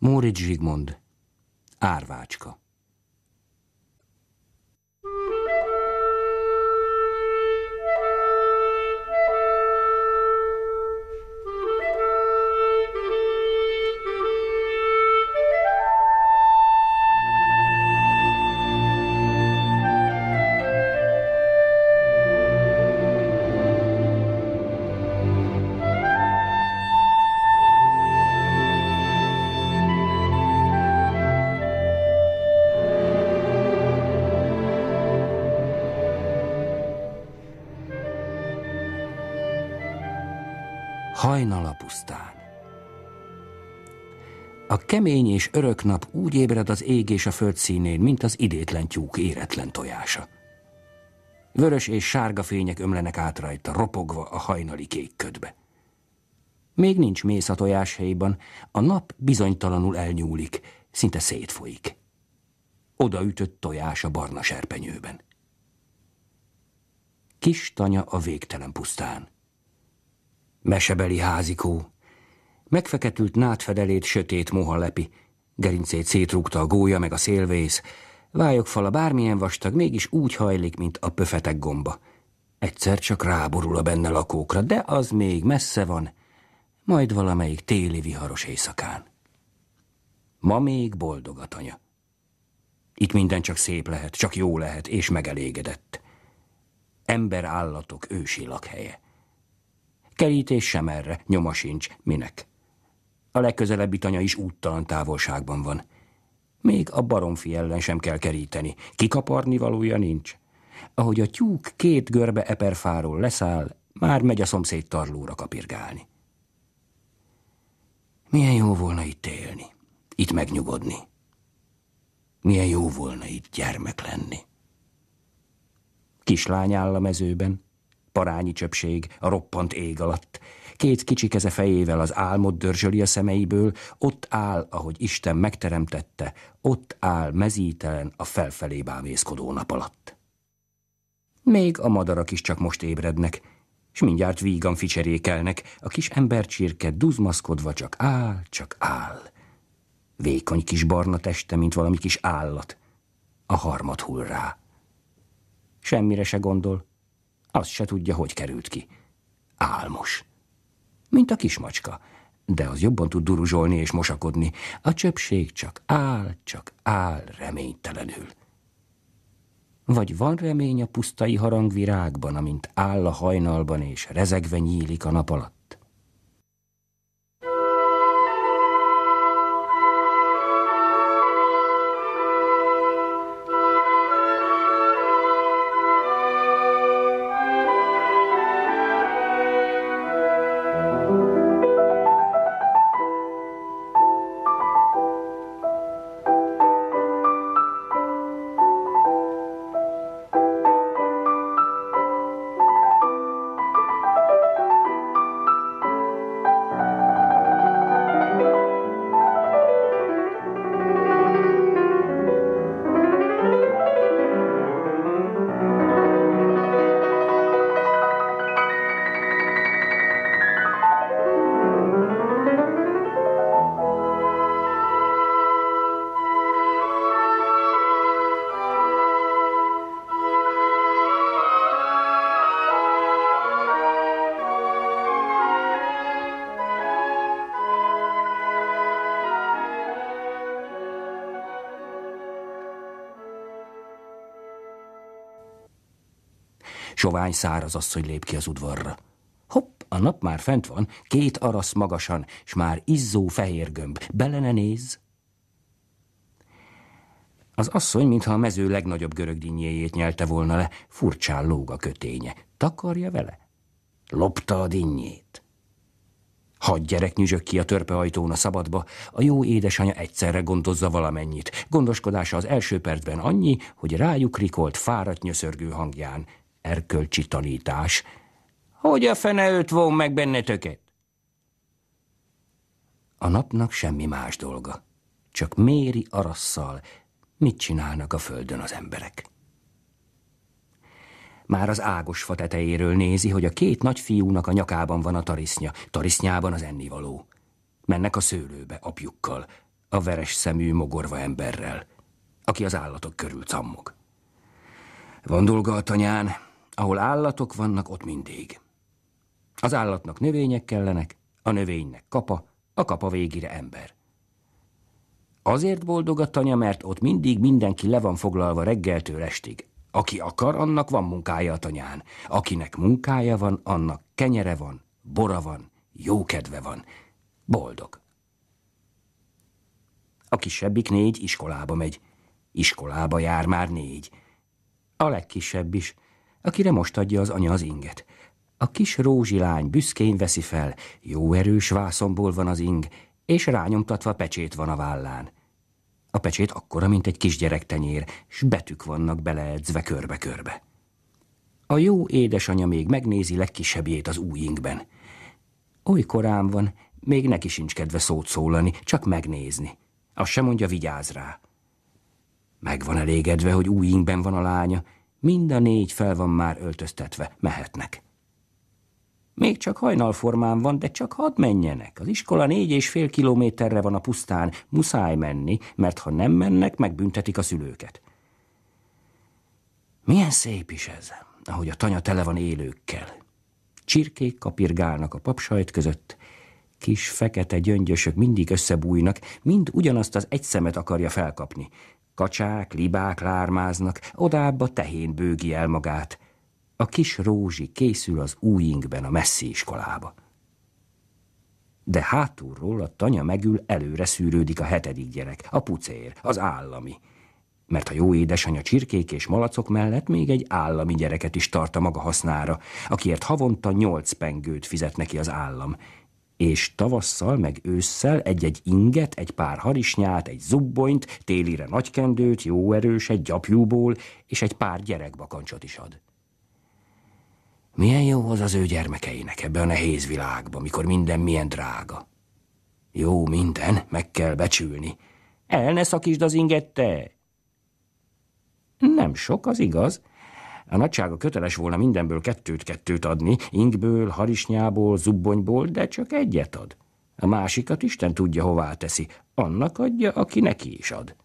Móricz Zsigmond, Árvácska Kemény és örök nap úgy ébred az ég és a föld színén, mint az idétlen tyúk éretlen tojása. Vörös és sárga fények ömlenek át rajta, ropogva a hajnali kék ködbe. Még nincs mész a tojás helyben, a nap bizonytalanul elnyúlik, szinte szétfolyik. Odaütött tojás a barna serpenyőben. Kis tanya a végtelen pusztán. Mesebeli házikó, Megfeketült nátfedelét sötét moha lepi, gerincét szétrúgta a gólya meg a szélvész, vályogfala bármilyen vastag mégis úgy hajlik, mint a pöfetek gomba. Egyszer csak ráborul a benne lakókra, de az még messze van, majd valamelyik téli viharos éjszakán. Ma még boldog a tanya. Itt minden csak szép lehet, csak jó lehet, és megelégedett. Ember állatok ősi lakhelye. Kerítés sem erre, nyoma sincs, minek. A legközelebbi tanya is úttalan távolságban van. Még a baromfi ellen sem kell keríteni. Kikaparni valója nincs. Ahogy a tyúk két görbe eperfáról leszáll, már megy a szomszéd tarlóra kapirgálni. Milyen jó volna itt élni, itt megnyugodni. Milyen jó volna itt gyermek lenni. Kislány áll a mezőben, parányi csöpség a roppant ég alatt, Két kicsi keze fejével az álmot dörzsöli a szemeiből, ott áll, ahogy Isten megteremtette, ott áll mezítelen a felfelé bámészkodó nap alatt. Még a madarak is csak most ébrednek, és mindjárt vígan ficserékelnek, a kis embercsirke duzmaszkodva csak áll, csak áll. Vékony kis barna teste, mint valami kis állat. A harmad hull rá. Semmire se gondol, azt se tudja, hogy került ki. Álmos mint a kismacska, de az jobban tud duruzsolni és mosakodni. A csöpség csak áll, csak áll reménytelenül. Vagy van remény a pusztai harangvirágban, amint áll a hajnalban és rezegve nyílik a nap alatt? száraz szárazasszony lép ki az udvarra. Hopp, a nap már fent van, két arasz magasan, s már izzó fehér gömb. ne néz. Az asszony, mintha a mező legnagyobb görögdinnyéjét nyelte volna le, furcsán lóg a köténye. Takarja vele? Lopta a dinnyét. Hadd gyerek nyüzsök ki a ajtón a szabadba, a jó édesanyja egyszerre gondozza valamennyit. Gondoskodása az első percben annyi, hogy rájuk rikolt, fáradt nyöszörgő hangján – erkölcsi tanítás, hogy a fene őt von meg bennetöket? A napnak semmi más dolga, csak méri arasszal, mit csinálnak a földön az emberek. Már az fa tetejéről nézi, hogy a két nagy fiúnak a nyakában van a tarisznya, tarisznyában az ennivaló. Mennek a szőlőbe apjukkal, a veres szemű mogorva emberrel, aki az állatok körül cammog. Van dolga a tanyán, ahol állatok vannak, ott mindig. Az állatnak növények kellenek, a növénynek kapa, a kapa végére ember. Azért boldog a tanya, mert ott mindig mindenki le van foglalva reggeltől estig. Aki akar, annak van munkája a tanyán. Akinek munkája van, annak kenyere van, bora van, jó kedve van. Boldog. A kisebbik négy iskolába megy. Iskolába jár már négy. A legkisebb is akire most adja az anya az inget. A kis rózsilány büszkén veszi fel, jó erős vászomból van az ing, és rányomtatva pecsét van a vállán. A pecsét akkora, mint egy kisgyerek tenyér, s betűk vannak beleedzve körbe-körbe. A jó édesanya még megnézi legkisebbjét az új ingben. Oly korán van, még neki sincs kedve szót szólani, csak megnézni. Azt sem mondja, vigyáz rá. Megvan elégedve, hogy új ingben van a lánya, Mind a négy fel van már öltöztetve, mehetnek. Még csak hajnalformán van, de csak hadd menjenek. Az iskola négy és fél kilométerre van a pusztán, muszáj menni, mert ha nem mennek, megbüntetik a szülőket. Milyen szép is ez, ahogy a tanya tele van élőkkel. Csirkék kapirgálnak a papsajt között, kis fekete gyöngyösök mindig összebújnak, mind ugyanazt az egy szemet akarja felkapni. Kacsák, libák lármáznak, odább a tehén bőgi el magát. A kis rózsi készül az ingben a messzi iskolába. De hátulról a tanya megül előre szűrődik a hetedik gyerek, a pucér, az állami. Mert a jó édesanya csirkék és malacok mellett még egy állami gyereket is tart a maga hasznára, akiért havonta nyolc pengőt fizet neki az állam – és tavasszal meg ősszel egy-egy inget, egy pár harisnyát, egy zubbonyt, télire nagykendőt, jó erős, egy gyapjúból, és egy pár gyerekbakancsot is ad. Milyen jó az az ő gyermekeinek ebbe a nehéz világba, mikor minden milyen drága. Jó minden, meg kell becsülni. El ne szakítsd az inget, te! Nem sok, az igaz, a nagysága köteles volna mindenből kettőt-kettőt adni, ingből, harisnyából, zubbonyból, de csak egyet ad. A másikat Isten tudja, hová teszi. Annak adja, aki neki is ad.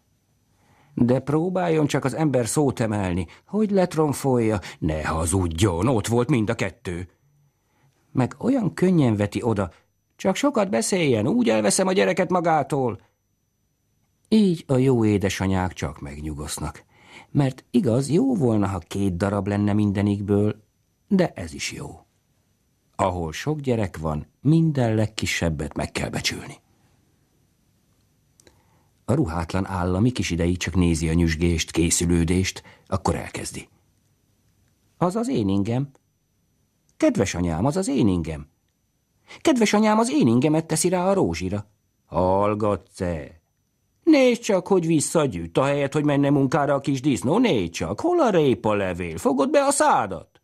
De próbáljon csak az ember szót emelni. Hogy letromfolja? Ne hazudjon, ott volt mind a kettő. Meg olyan könnyen veti oda, csak sokat beszéljen, úgy elveszem a gyereket magától. Így a jó édesanyák csak megnyugosznak mert igaz, jó volna, ha két darab lenne mindenikből, de ez is jó. Ahol sok gyerek van, minden legkisebbet meg kell becsülni. A ruhátlan állami kis ideig csak nézi a nyüzsgést, készülődést, akkor elkezdi. Az az én ingem. Kedves anyám, az az én ingem. Kedves anyám, az én ingemet teszi rá a rózsira. Hallgatsz-e? Nézd csak, hogy visszagyűjt, ahelyett, hogy menne munkára a kis disznó, nézd csak, hol a répa levél, fogod be a szádat?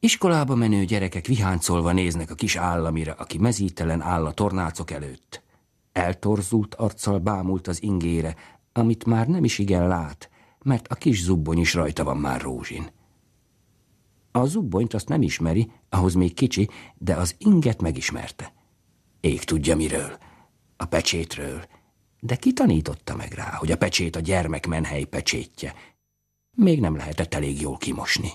Iskolába menő gyerekek viháncolva néznek a kis államira, aki mezítelen áll a tornácok előtt. Eltorzult arccal bámult az ingére, amit már nem is igen lát, mert a kis zubbony is rajta van már rózsin. A zubbonyt azt nem ismeri, ahhoz még kicsi, de az inget megismerte. Ég tudja miről a pecsétről. De ki tanította meg rá, hogy a pecsét a gyermek menhely pecsétje? Még nem lehetett elég jól kimosni.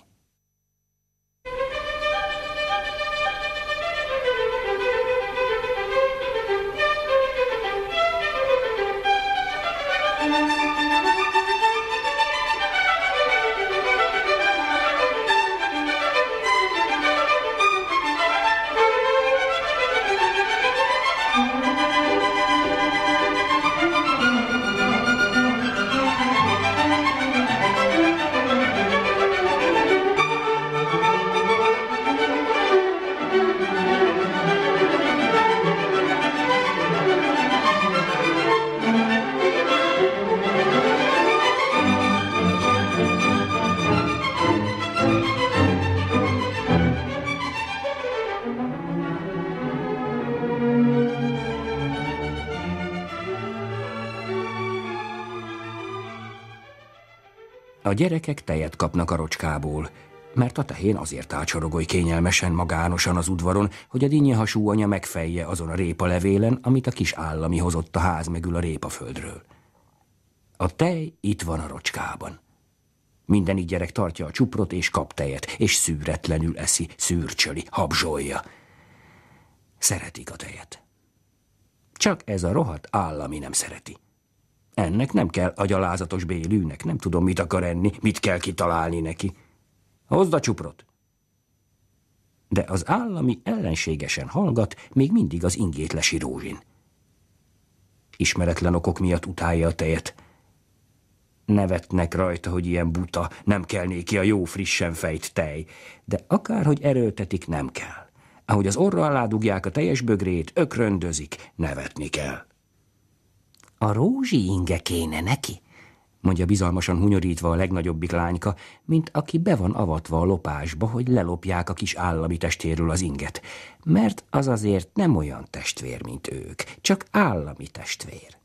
A gyerekek tejet kapnak a rocskából, mert a tehén azért ácsorogoly kényelmesen magánosan az udvaron, hogy a dinnyehasú anya megfejje azon a répa levélen, amit a kis állami hozott a ház megül a répa földről. A tej itt van a rocskában. Minden így gyerek tartja a csuprot és kap tejet, és szűretlenül eszi, szűrcsöli, habzsolja. Szeretik a tejet. Csak ez a rohadt állami nem szereti. Ennek nem kell a gyalázatos bélűnek, nem tudom, mit akar enni, mit kell kitalálni neki. Hozd a csuprot! De az állami ellenségesen hallgat, még mindig az ingét lesi rózsin. Ismeretlen okok miatt utálja a tejet. Nevetnek rajta, hogy ilyen buta, nem kell néki a jó frissen fejt tej, de akárhogy erőltetik, nem kell. Ahogy az orra alá dugják a teljes bögrét, ökröndözik, nevetni kell. A rózsi inge kéne neki, mondja bizalmasan hunyorítva a legnagyobbik lányka, mint aki be van avatva a lopásba, hogy lelopják a kis állami testéről az inget, mert az azért nem olyan testvér, mint ők, csak állami testvér.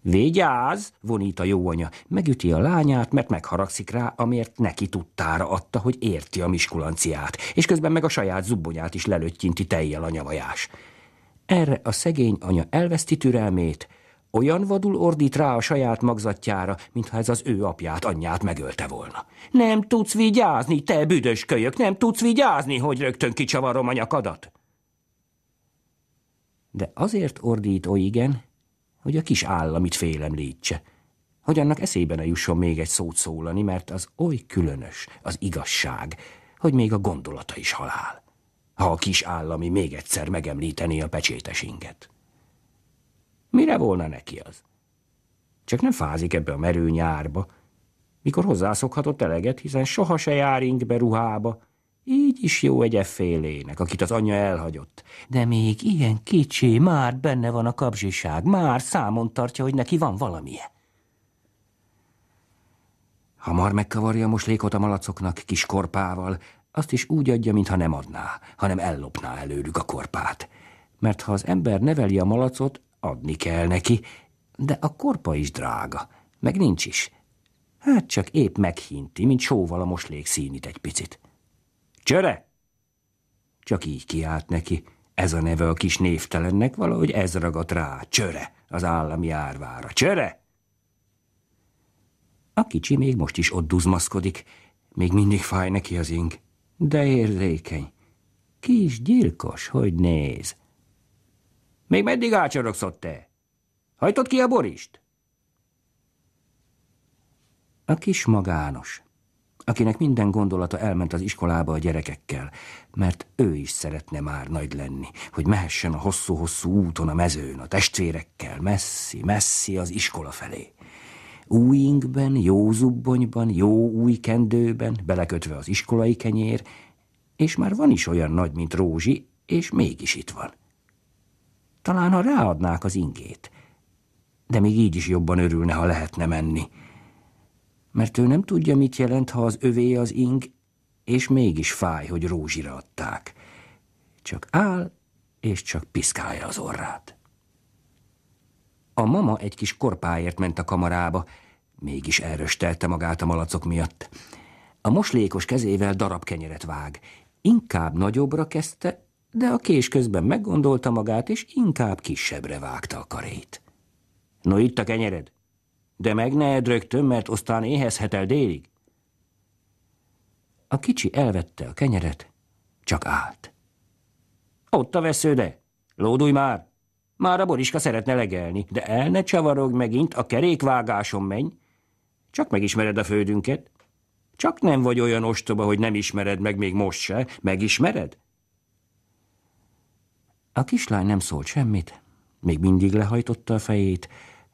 Vigyázz, vonít a jó anya, megüti a lányát, mert megharagszik rá, amért neki tudtára adta, hogy érti a miskulanciát, és közben meg a saját zubbonyát is lelőttyinti tejjel a nyavajás. Erre a szegény anya elveszti türelmét, olyan vadul ordít rá a saját magzatjára, mintha ez az ő apját, anyját megölte volna. Nem tudsz vigyázni, te büdös kölyök, nem tudsz vigyázni, hogy rögtön kicsavarom a nyakadat. De azért ordít oly igen, hogy a kis államit félemlítse, hogy annak eszébe ne jusson még egy szót szólani, mert az oly különös, az igazság, hogy még a gondolata is halál, ha a kis állami még egyszer megemlíteni a pecsétes inget. Mire volna neki az? Csak nem fázik ebbe a merő nyárba, mikor hozzászokhatott eleget, hiszen soha se jár inkbe ruhába. Így is jó egy effélének, akit az anyja elhagyott. De még ilyen kicsi, már benne van a kapzsiság, már számon tartja, hogy neki van valamie. Hamar megkavarja most lékot a malacoknak kis korpával, azt is úgy adja, mintha nem adná, hanem ellopná előlük a korpát. Mert ha az ember neveli a malacot, Adni kell neki, de a korpa is drága, meg nincs is. Hát csak épp meghinti, mint sóval a moslék színit egy picit. Csöre! Csak így kiált neki. Ez a neve a kis névtelennek valahogy ez ragadt rá. Csöre! Az állami árvára. Csöre! A kicsi még most is ott duzmaszkodik. Még mindig fáj neki az ing. De érzékeny. Kis gyilkos, hogy néz. Még meddig ácsorogsz te? Hajtott ki a borist? A kis magános, akinek minden gondolata elment az iskolába a gyerekekkel, mert ő is szeretne már nagy lenni, hogy mehessen a hosszú-hosszú úton a mezőn, a testvérekkel, messzi-messzi az iskola felé. Új ingben, jó zubbonyban, jó új kendőben, belekötve az iskolai kenyér, és már van is olyan nagy, mint Rózsi, és mégis itt van. Talán, ha ráadnák az ingét. De még így is jobban örülne, ha lehetne menni. Mert ő nem tudja, mit jelent, ha az övé az ing, és mégis fáj, hogy rózsira adták. Csak áll, és csak piszkálja az orrát. A mama egy kis korpáért ment a kamarába, mégis elröstelte magát a malacok miatt. A moslékos kezével darab kenyeret vág. Inkább nagyobbra kezdte, de a kés közben meggondolta magát, és inkább kisebbre vágta a karét. No, itt a kenyered, de meg ne edd rögtön, mert aztán éhezhetel délig. A kicsi elvette a kenyeret, csak állt. Ott a vesződe, lódulj már! Már a boriska szeretne legelni, de el ne csavarogj megint, a kerékvágáson menj. Csak megismered a földünket. Csak nem vagy olyan ostoba, hogy nem ismered meg még most se. Megismered? A kislány nem szólt semmit, még mindig lehajtotta a fejét,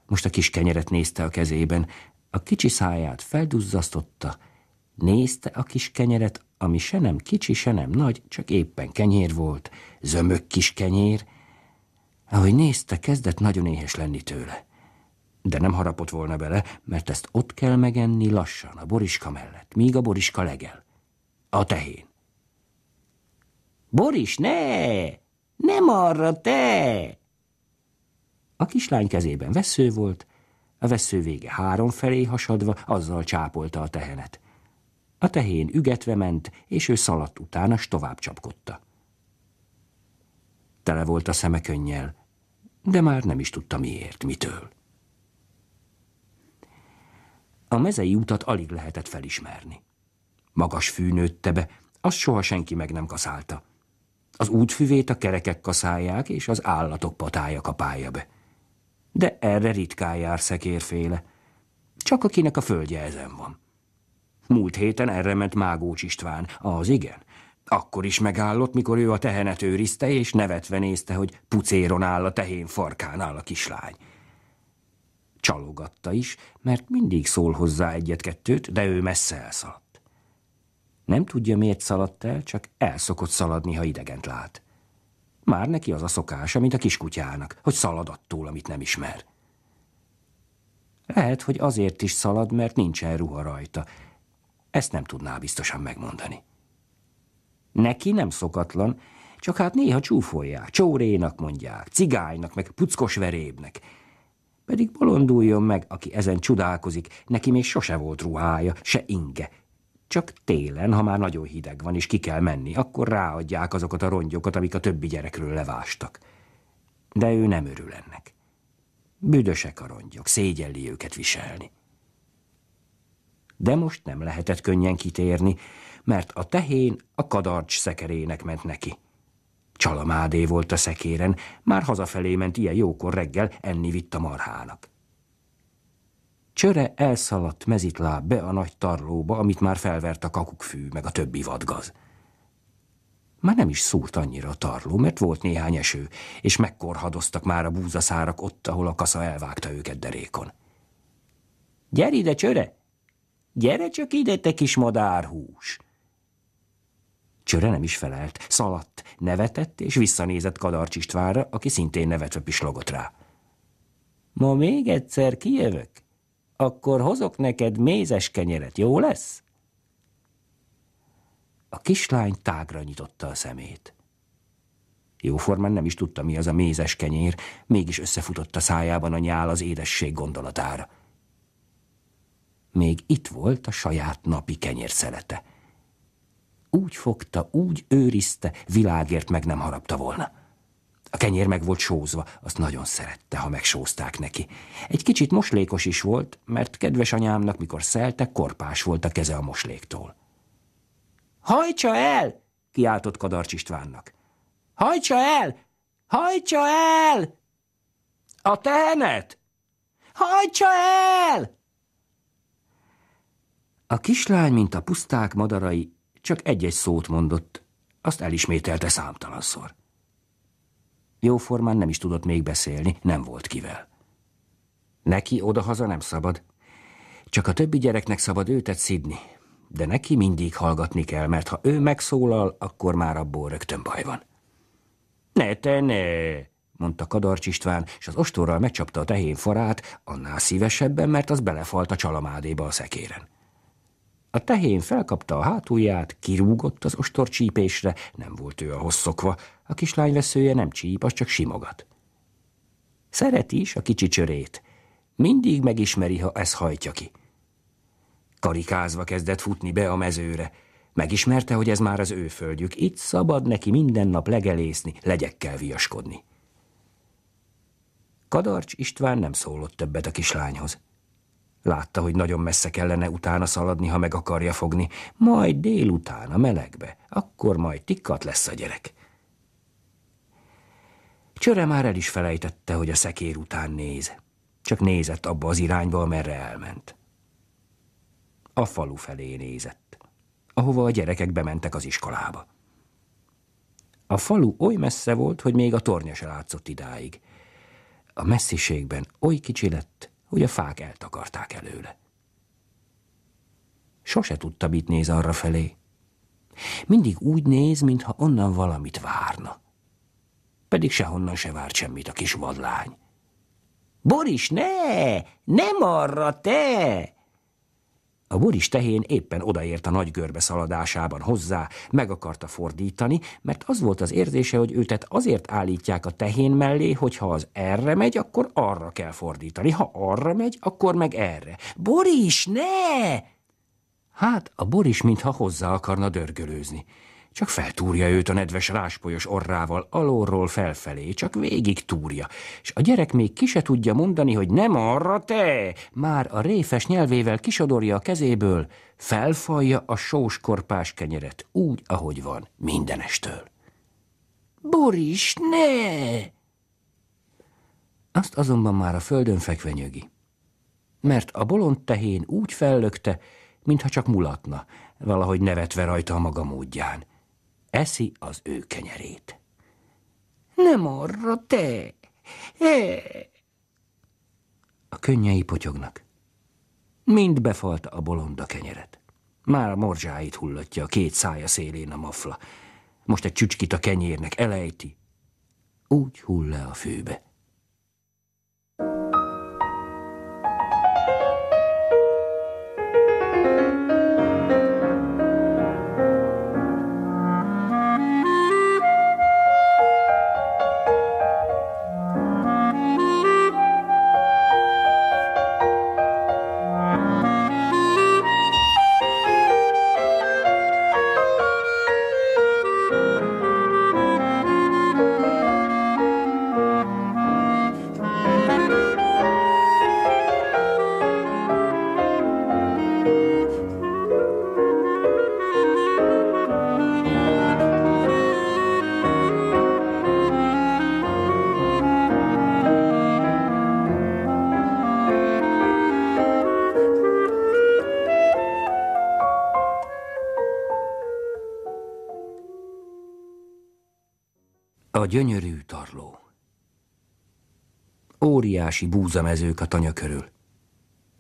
most a kis kenyeret nézte a kezében, a kicsi száját felduzzasztotta, nézte a kis kenyeret, ami se nem kicsi, se nem nagy, csak éppen kenyér volt, zömök kis kenyér. Ahogy nézte, kezdett nagyon éhes lenni tőle. De nem harapott volna bele, mert ezt ott kell megenni lassan, a boriska mellett, míg a boriska legel. A tehén. Boris, ne! Nem arra, te! A kislány kezében vesző volt, a vesző vége három felé hasadva, azzal csápolta a tehenet. A tehén ügetve ment, és ő szaladt utána, s tovább csapkodta. Tele volt a szeme könnyel, de már nem is tudta miért, mitől. A mezei utat alig lehetett felismerni. Magas fű nőtte be, azt soha senki meg nem kaszálta. Az útfüvét a kerekek kaszálják, és az állatok patája kapálja be. De erre ritkán jár szekérféle. Csak akinek a földje ezen van. Múlt héten erre ment Mágócs István, az igen. Akkor is megállott, mikor ő a tehenet őrizte, és nevetve nézte, hogy pucéron áll a tehén farkán áll a kislány. Csalogatta is, mert mindig szól hozzá egyet-kettőt, de ő messze elszaladt. Nem tudja, miért szaladt el, csak elszokott szaladni, ha idegent lát. Már neki az a szokása, mint a kiskutyának, hogy szalad attól, amit nem ismer. Lehet, hogy azért is szalad, mert nincsen ruha rajta. Ezt nem tudná biztosan megmondani. Neki nem szokatlan, csak hát néha csúfolják, csórénak mondják, cigánynak, meg puckos verébnek. Pedig bolonduljon meg, aki ezen csodálkozik, neki még sose volt ruhája, se inge, csak télen, ha már nagyon hideg van, és ki kell menni, akkor ráadják azokat a rongyokat, amik a többi gyerekről levástak. De ő nem örül ennek. Büdösek a rongyok, szégyelli őket viselni. De most nem lehetett könnyen kitérni, mert a tehén a kadarcs szekerének ment neki. Csalamádé volt a szekéren, már hazafelé ment ilyen jókor reggel, enni vitt a marhának. Csöre elszaladt mezitlá be a nagy tarlóba, amit már felvert a kakukkfű, meg a többi vadgaz. Már nem is szúrt annyira a tarló, mert volt néhány eső, és megkorhadoztak már a búzaszárak ott, ahol a kasza elvágta őket derékon. – Gyere ide, csöre! Gyere csak ide, te kis madárhús! Csöre nem is felelt, szaladt, nevetett, és visszanézett Kadarcs Istvánra, aki szintén nevetve pislogott rá. – Ma még egyszer kijövök? – akkor hozok neked mézes kenyeret, jó lesz? A kislány tágra nyitotta a szemét. Jóformán nem is tudta, mi az a mézes kenyér, mégis összefutott a szájában a nyál az édesség gondolatára. Még itt volt a saját napi kenyér szelete. Úgy fogta, úgy őrizte, világért meg nem harapta volna kenyér meg volt sózva, azt nagyon szerette, ha megsózták neki. Egy kicsit moslékos is volt, mert kedves anyámnak, mikor szelte, korpás volt a keze a mosléktól. – Hajtsa el! – kiáltott Kadarcs Istvánnak. – Hajtsa el! Hajtsa el! – A tehenet! – Hajtsa el! A kislány, mint a puszták madarai, csak egy-egy szót mondott, azt elismételte számtalanszor. – Jóformán nem is tudott még beszélni, nem volt kivel. Neki odahaza nem szabad. Csak a többi gyereknek szabad őtet szidni, de neki mindig hallgatni kell, mert ha ő megszólal, akkor már abból rögtön baj van. Ne te ne, mondta Kadarcs István, és az ostorral megcsapta a tehén farát, annál szívesebben, mert az belefalt a csalamádéba a szekéren. A tehén felkapta a hátulját, kirúgott az ostor csípésre, nem volt ő a hosszokva, a kislány veszője nem csíp, az csak simogat. Szereti is a kicsi csörét. Mindig megismeri, ha ez hajtja ki. Karikázva kezdett futni be a mezőre. Megismerte, hogy ez már az ő földjük, itt szabad neki minden nap legelészni, legyekkel viaskodni. Kadarcs István nem szólott többet a kislányhoz. Látta, hogy nagyon messze kellene utána szaladni, ha meg akarja fogni. Majd délután a melegbe, akkor majd tikkat lesz a gyerek. Csöre már el is felejtette, hogy a szekér után néz. Csak nézett abba az irányba, amerre elment. A falu felé nézett, ahova a gyerekek bementek az iskolába. A falu oly messze volt, hogy még a tornya se látszott idáig. A messziségben oly kicsi lett, hogy a fák eltakarták előle. Sose tudta, mit néz arra felé. Mindig úgy néz, mintha onnan valamit várna. Pedig sehonnan se várt semmit a kis vadlány. Boris, ne! Nem arra, te! A buris tehén éppen odaért a nagy görbe szaladásában hozzá, meg akarta fordítani, mert az volt az érzése, hogy őtet azért állítják a tehén mellé, hogy ha az erre megy, akkor arra kell fordítani, ha arra megy, akkor meg erre. Boris, ne! Hát a Boris mintha hozzá akarna dörgölőzni. Csak feltúrja őt a nedves ráspolyos orrával, alóról felfelé, csak végig túrja. És a gyerek még ki se tudja mondani, hogy nem arra te! Már a réfes nyelvével kisodorja a kezéből, felfalja a sóskorpás kenyeret, úgy, ahogy van, mindenestől. Boris, ne! Azt azonban már a földön fekve nyögi. Mert a bolond tehén úgy fellökte, mintha csak mulatna, valahogy nevetve rajta a maga módján eszi az ő kenyerét. Nem arra, te! He. A könnyei potyognak. Mind befalt a bolonda kenyeret. Már a morzsáit hullatja a két szája szélén a mafla. Most egy csücskit a kenyérnek elejti. Úgy hull le a főbe. gyönyörű tarló. Óriási búzamezők a tanya körül.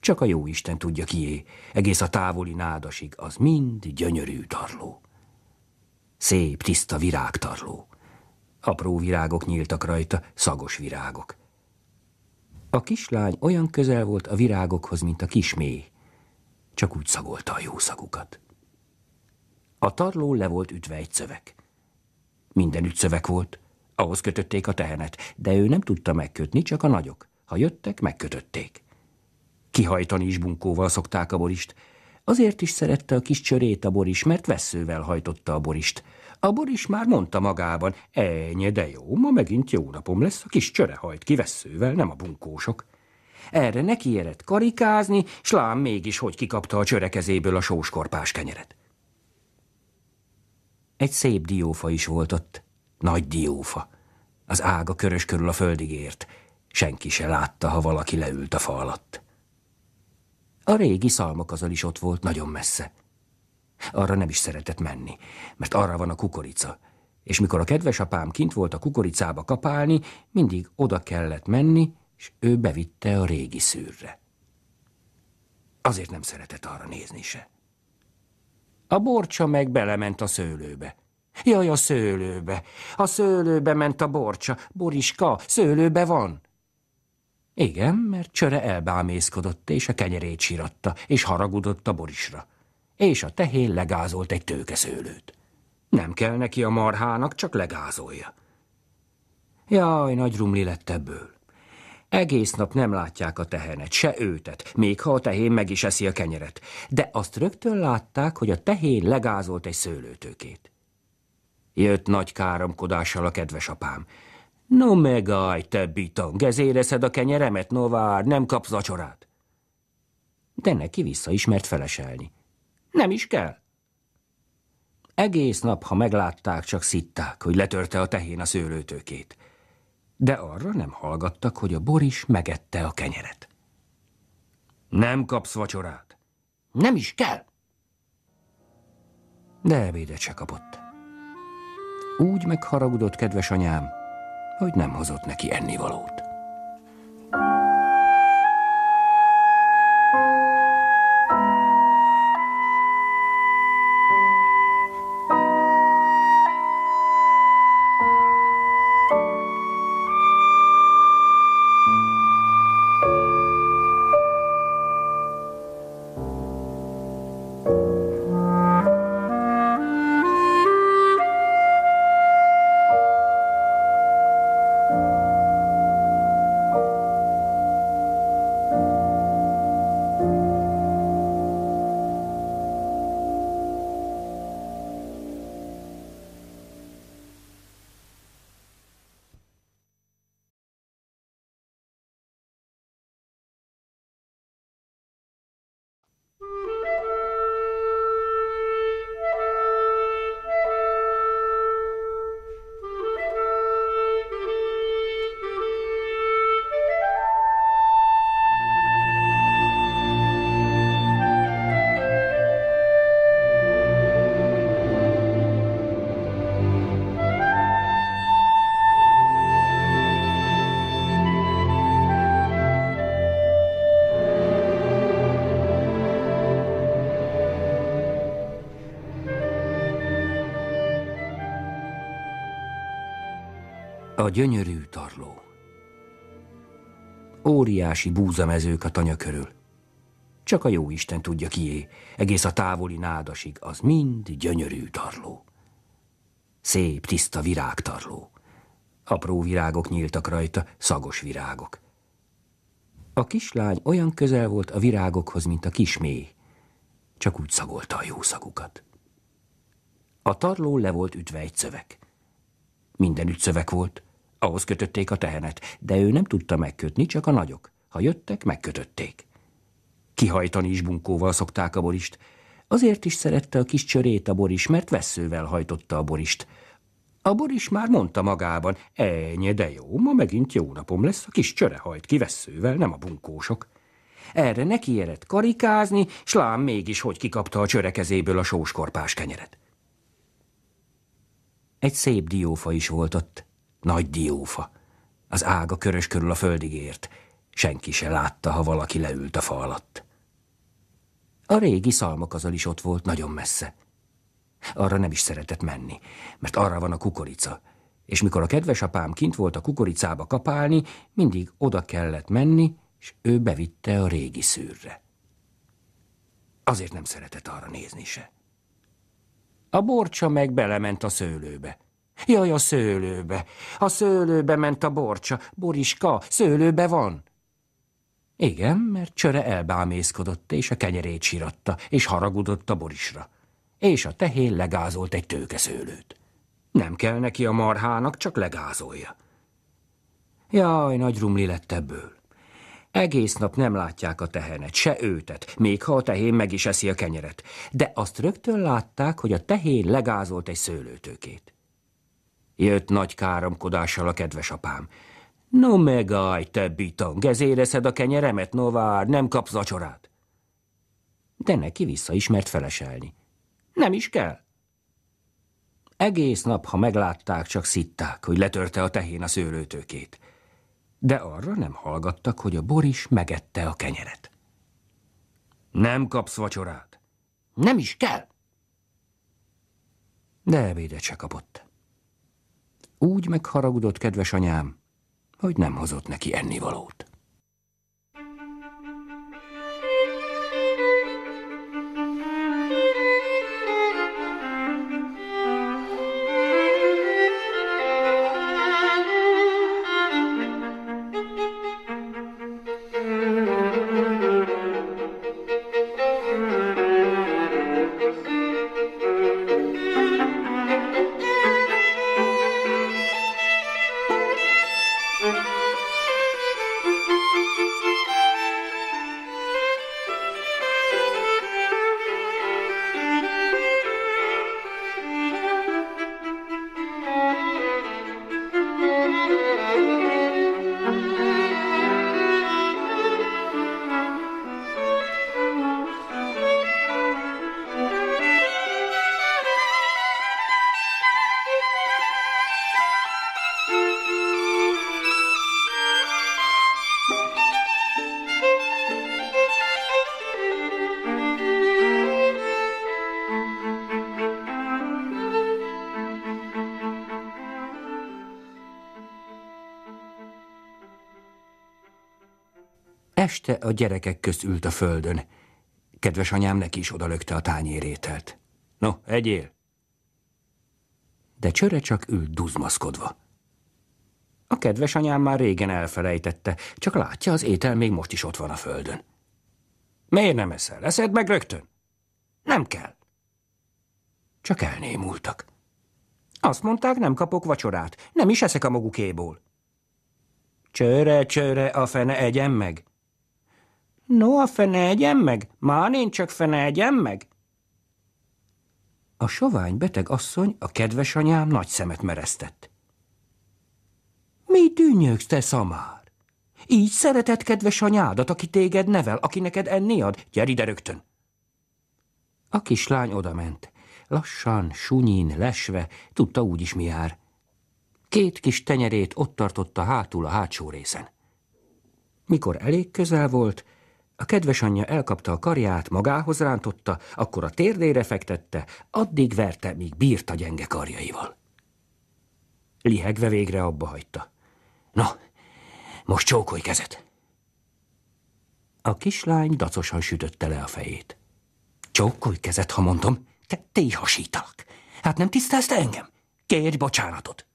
Csak a jó Isten tudja kié, egész a távoli nádasig, az mind gyönyörű tarló. Szép, tiszta virágtarló. Apró virágok nyíltak rajta, szagos virágok. A kislány olyan közel volt a virágokhoz, mint a kismély, csak úgy szagolta a jó szagukat. A tarló le volt ütve egy szöveg. Minden ügyszöveg volt, ahhoz kötötték a tehenet, de ő nem tudta megkötni, csak a nagyok. Ha jöttek, megkötötték. Kihajtani is bunkóval szokták a borist. Azért is szerette a kis csörét a boris, mert veszővel hajtotta a borist. A boris már mondta magában, ennyi, de jó, ma megint jó napom lesz, a kis csöre hajt ki veszővel, nem a bunkósok. Erre neki érett karikázni, s lám mégis, hogy kikapta a csörekezéből a sóskorpás kenyeret. Egy szép diófa is volt ott. Nagy diófa. Az ága körös körül a földig ért. Senki se látta, ha valaki leült a fa alatt. A régi szalmakazal is ott volt nagyon messze. Arra nem is szeretett menni, mert arra van a kukorica. És mikor a kedves apám kint volt a kukoricába kapálni, mindig oda kellett menni, és ő bevitte a régi szűrre. Azért nem szeretett arra nézni se. A borcsa meg belement a szőlőbe. Jaj, a szőlőbe. A szőlőbe ment a borcsa. Boriska, szőlőbe van. Igen, mert csöre elbámészkodott, és a kenyerét síratta, és haragudott a borisra. És a tehén legázolt egy szőlőt. Nem kell neki a marhának, csak legázolja. Jaj, nagy rumli lett ebből. Egész nap nem látják a tehenet, se őtet, még ha a tehén meg is eszi a kenyeret. De azt rögtön látták, hogy a tehén legázolt egy szőlőtőkét. Jött nagy káromkodással a kedves apám. No megállj, te bitang, gezéreszed a kenyeremet, novár, nem kapsz vacsorát. De neki vissza ismert feleselni. Nem is kell. Egész nap, ha meglátták, csak szitták, hogy letörte a tehén a szőlőtőkét. De arra nem hallgattak, hogy a bor is megette a kenyeret. Nem kapsz vacsorát. Nem is kell. De ebédet se kapott. Úgy megharagudott kedves anyám, hogy nem hozott neki ennivalót. a gyönyörű tarló. Óriási búzamezők a tanya körül. Csak a jó Isten tudja kié, egész a távoli nádasig, az mind gyönyörű tarló. Szép, tiszta virágtarló. Apró virágok nyíltak rajta, szagos virágok. A kislány olyan közel volt a virágokhoz, mint a kismé, csak úgy szagolta a jó szagukat. A tarló le volt ütve egy szöveg. Minden ütszövek volt, ahhoz kötötték a tehenet, de ő nem tudta megkötni, csak a nagyok. Ha jöttek, megkötötték. Kihajtani is bunkóval szokták a borist. Azért is szerette a kis csörét a boris, mert veszővel hajtotta a borist. A boris már mondta magában, ennyi, de jó, ma megint jó napom lesz, a kis csöre hajt ki veszővel, nem a bunkósok. Erre neki érett karikázni, s lám mégis, hogy kikapta a csöre kezéből a sóskorpás kenyeret. Egy szép diófa is volt ott. Nagy diófa. Az ága körös körül a földig ért. Senki se látta, ha valaki leült a fa alatt. A régi szalmakazal is ott volt nagyon messze. Arra nem is szeretett menni, mert arra van a kukorica. És mikor a kedves apám kint volt a kukoricába kapálni, mindig oda kellett menni, és ő bevitte a régi szűrre. Azért nem szeretett arra nézni se. A borcsa meg belement a szőlőbe. Jaj, a szőlőbe. A szőlőbe ment a borcsa. Boriska, szőlőbe van. Igen, mert csöre elbámészkodott, és a kenyerét síratta, és haragudott a borisra. És a tehén legázolt egy tőkeszőlőt. Nem kell neki a marhának, csak legázolja. Jaj, nagy rumli lett ebből. Egész nap nem látják a tehenet, se őtet, még ha a tehén meg is eszi a kenyeret. De azt rögtön látták, hogy a tehén legázolt egy szőlőtőkét. Jött nagy káromkodással a kedves apám. No megállj, te bitang, gezéreszed a kenyeremet, novár, nem kapsz vacsorát. De neki vissza ismert feleselni. Nem is kell. Egész nap, ha meglátták, csak szitták, hogy letörte a tehén a szőlőtőkét. De arra nem hallgattak, hogy a bor is megette a kenyeret. Nem kapsz vacsorát. Nem is kell. De ebédet se kapott. Úgy megharagudott kedves anyám, hogy nem hozott neki ennivalót. este a gyerekek közt ült a földön. Kedves anyám neki is odalökte a tányérételt. No, egyél! De csöre csak ült duzmaszkodva. A kedves anyám már régen elfelejtette, csak látja, az étel még most is ott van a földön. Miért nem eszel? Eszed meg rögtön? Nem kell. Csak elnémultak. Azt mondták, nem kapok vacsorát, nem is eszek a magukéból. Csőre, csőre, a fene egyen meg a fene egyen meg, már én csak fene egyen meg. A sovány beteg asszony a kedves anyám nagy szemet mereztett. Mi tűnjöksz, te szamár? Így szeretett kedves anyádat, aki téged nevel, aki neked enni ad, gyere ide rögtön. A kislány odament. Lassan, sunyin, lesve, tudta úgy is mi jár. Két kis tenyerét ott tartotta hátul a hátsó részen. Mikor elég közel volt, a kedves anyja elkapta a karját, magához rántotta, akkor a térdére fektette, addig verte, míg bírta gyenge karjaival. Lihegve végre abba hagyta. Na, most csókolj kezet! A kislány dacosan sütötte le a fejét. Csókolj kezet, ha mondom, te téhasítalak. Hát nem tisztázta engem? Kérj bocsánatot!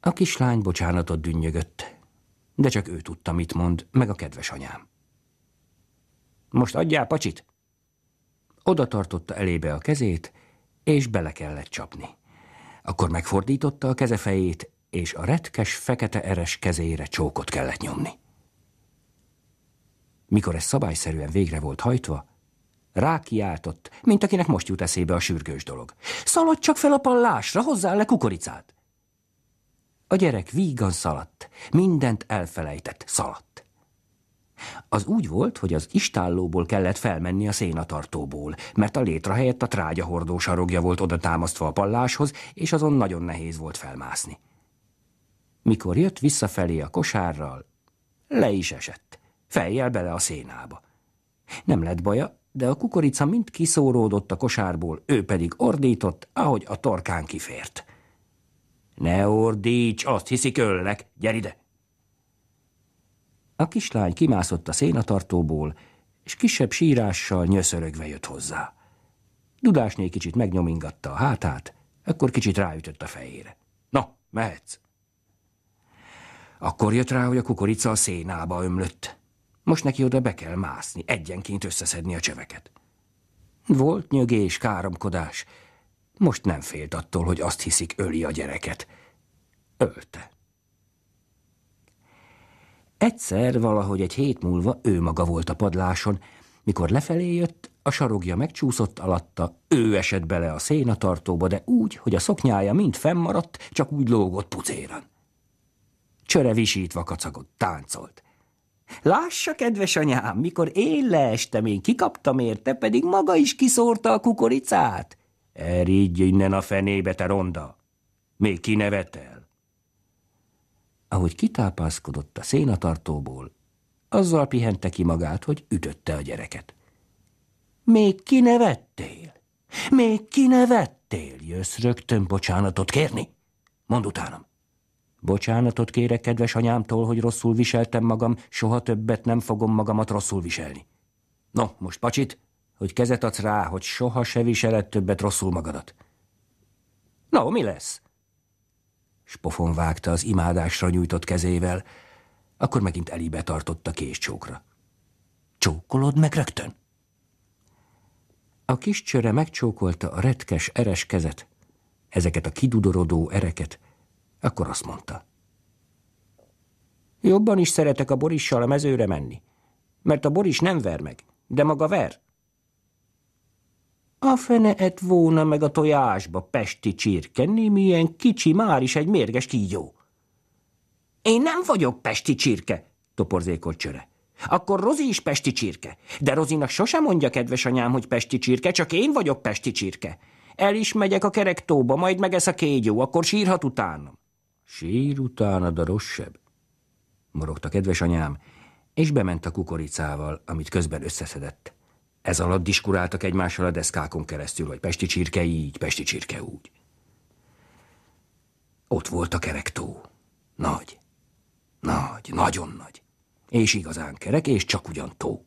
A kislány bocsánatot dünnyögött, de csak ő tudta, mit mond, meg a kedves anyám. Most adjál pacsit! Oda tartotta elébe a kezét, és bele kellett csapni. Akkor megfordította a kezefejét, és a retkes, fekete eres kezére csókot kellett nyomni. Mikor ez szabályszerűen végre volt hajtva, rákiáltott, mint akinek most jut eszébe a sürgős dolog. Szaladj csak fel a pallásra, hozzá le kukoricát! A gyerek vígan szaladt, mindent elfelejtett, szaladt. Az úgy volt, hogy az istállóból kellett felmenni a szénatartóból, mert a létre helyett a trágyahordó sarogja volt oda támasztva a palláshoz, és azon nagyon nehéz volt felmászni. Mikor jött visszafelé a kosárral, le is esett, fejjel bele a szénába. Nem lett baja, de a kukorica mind kiszóródott a kosárból, ő pedig ordított, ahogy a torkán kifért. Ne ordíts, azt hiszik öllek, gyere ide! A kislány kimászott a szénatartóból, és kisebb sírással nyöszörögve jött hozzá. Dudásné kicsit megnyomingatta a hátát, akkor kicsit ráütött a fejére. Na, mehetsz! Akkor jött rá, hogy a kukorica a szénába ömlött. Most neki oda be kell mászni, egyenként összeszedni a csöveket. Volt nyögés, káromkodás, most nem félt attól, hogy azt hiszik, öli a gyereket. Ölte. Egyszer, valahogy egy hét múlva ő maga volt a padláson, mikor lefelé jött, a sarogja megcsúszott alatta, ő esett bele a szénatartóba, de úgy, hogy a szoknyája mind fennmaradt, csak úgy lógott pucéran. Csöre visítva kacagott, táncolt. Lássa, kedves anyám, mikor én leestem, én kikaptam érte, pedig maga is kiszórta a kukoricát. Erígy innen a fenébe, te ronda! Még kinevetel! Ahogy kitápászkodott a szénatartóból, azzal pihente ki magát, hogy ütötte a gyereket. Még kinevettél? Még kinevettél? Jössz rögtön bocsánatot kérni? Mond utánam. Bocsánatot kérek kedves anyámtól, hogy rosszul viseltem magam, soha többet nem fogom magamat rosszul viselni. No, most pacsit, hogy kezet adsz rá, hogy soha se viseled többet rosszul magadat. No, mi lesz? Spofon vágta az imádásra nyújtott kezével, akkor megint elébe tartotta késcsókra. Csókolod meg rögtön? A kis csöre megcsókolta a retkes, eres kezet, ezeket a kidudorodó ereket, akkor azt mondta. Jobban is szeretek a borissal a mezőre menni, mert a boris nem ver meg, de maga ver. A fene ett volna meg a tojásba, pesti csirke, milyen kicsi, már is egy mérges kígyó. Én nem vagyok pesti csirke, toporzékolt csöre. Akkor Rozi is pesti csirke. De Rozinak sosem mondja, kedves anyám, hogy pesti csirke, csak én vagyok pesti csirke. El is megyek a kerektóba, majd megesz a kégyó, akkor sírhat utánam. Sír utánad a rosszabb. morogta kedves anyám, és bement a kukoricával, amit közben összeszedett. Ez alatt diskuráltak egymással a deszkákon keresztül, hogy pesti csirke így, pesti csirke úgy. Ott volt a kerek tó. Nagy. Nagy, nagyon nagy. És igazán kerek, és csak ugyan tó.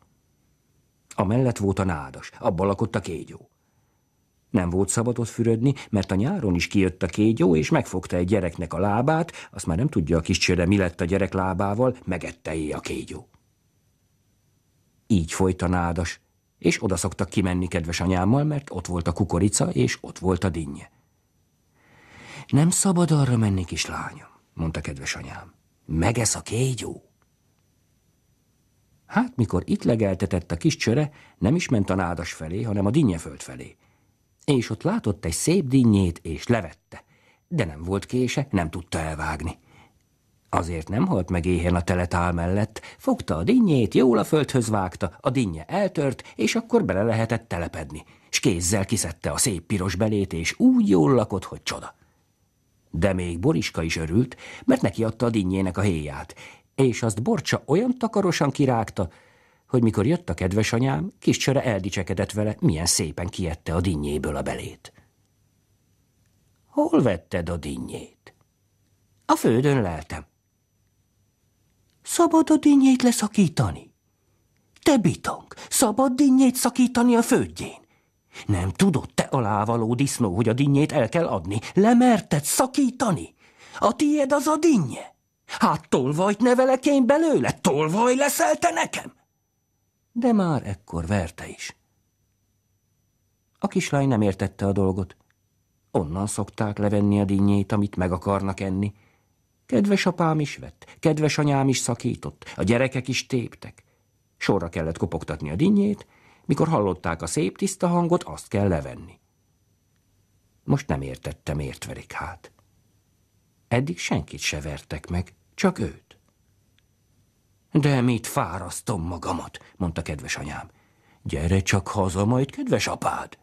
A mellett volt a nádas, abban lakott a kégyó. Nem volt szabad ott fürödni, mert a nyáron is kijött a kégyó, és megfogta egy gyereknek a lábát, azt már nem tudja a kis csőre, mi lett a gyerek lábával, megette éj a kégyó. Így folyt a nádas, és oda szoktak kimenni kedves anyámmal, mert ott volt a kukorica, és ott volt a dinnye. Nem szabad arra menni, kislányom, mondta kedves anyám. Megesz a kégyó. Hát, mikor itt legeltetett a kis csöre, nem is ment a nádas felé, hanem a dinnyeföld felé. És ott látott egy szép dinnyét, és levette. De nem volt kése, nem tudta elvágni. Azért nem halt meg éhen a teletál mellett, fogta a dinnyét, jól a földhöz vágta, a dinnye eltört, és akkor bele lehetett telepedni, s kézzel kiszedte a szép piros belét, és úgy jól lakott, hogy csoda. De még Boriska is örült, mert neki adta a dinnyének a héját, és azt Borcsa olyan takarosan kirágta, hogy mikor jött a kedves anyám, kis csöre eldicsekedett vele, milyen szépen kiette a dinnyéből a belét. Hol vetted a dinnyét? A földön leltem. Szabad a dinnyét leszakítani? Te bitong, szabad dinnyét szakítani a földjén? Nem tudod, te alávaló disznó, hogy a dinnyét el kell adni? Lemerted szakítani? A tied az a dinnye? Hát tolvajt nevelek én belőle, tolvaj leszel te nekem? De már ekkor verte is. A kislány nem értette a dolgot. Onnan szokták levenni a dinnyét, amit meg akarnak enni. Kedves apám is vett, kedves anyám is szakított, a gyerekek is téptek. Sorra kellett kopogtatni a dinnyét, mikor hallották a szép tiszta hangot, azt kell levenni. Most nem értette, miért verik hát. Eddig senkit se vertek meg, csak őt. De mit fárasztom magamat, mondta kedves anyám. Gyere csak haza, majd kedves apád!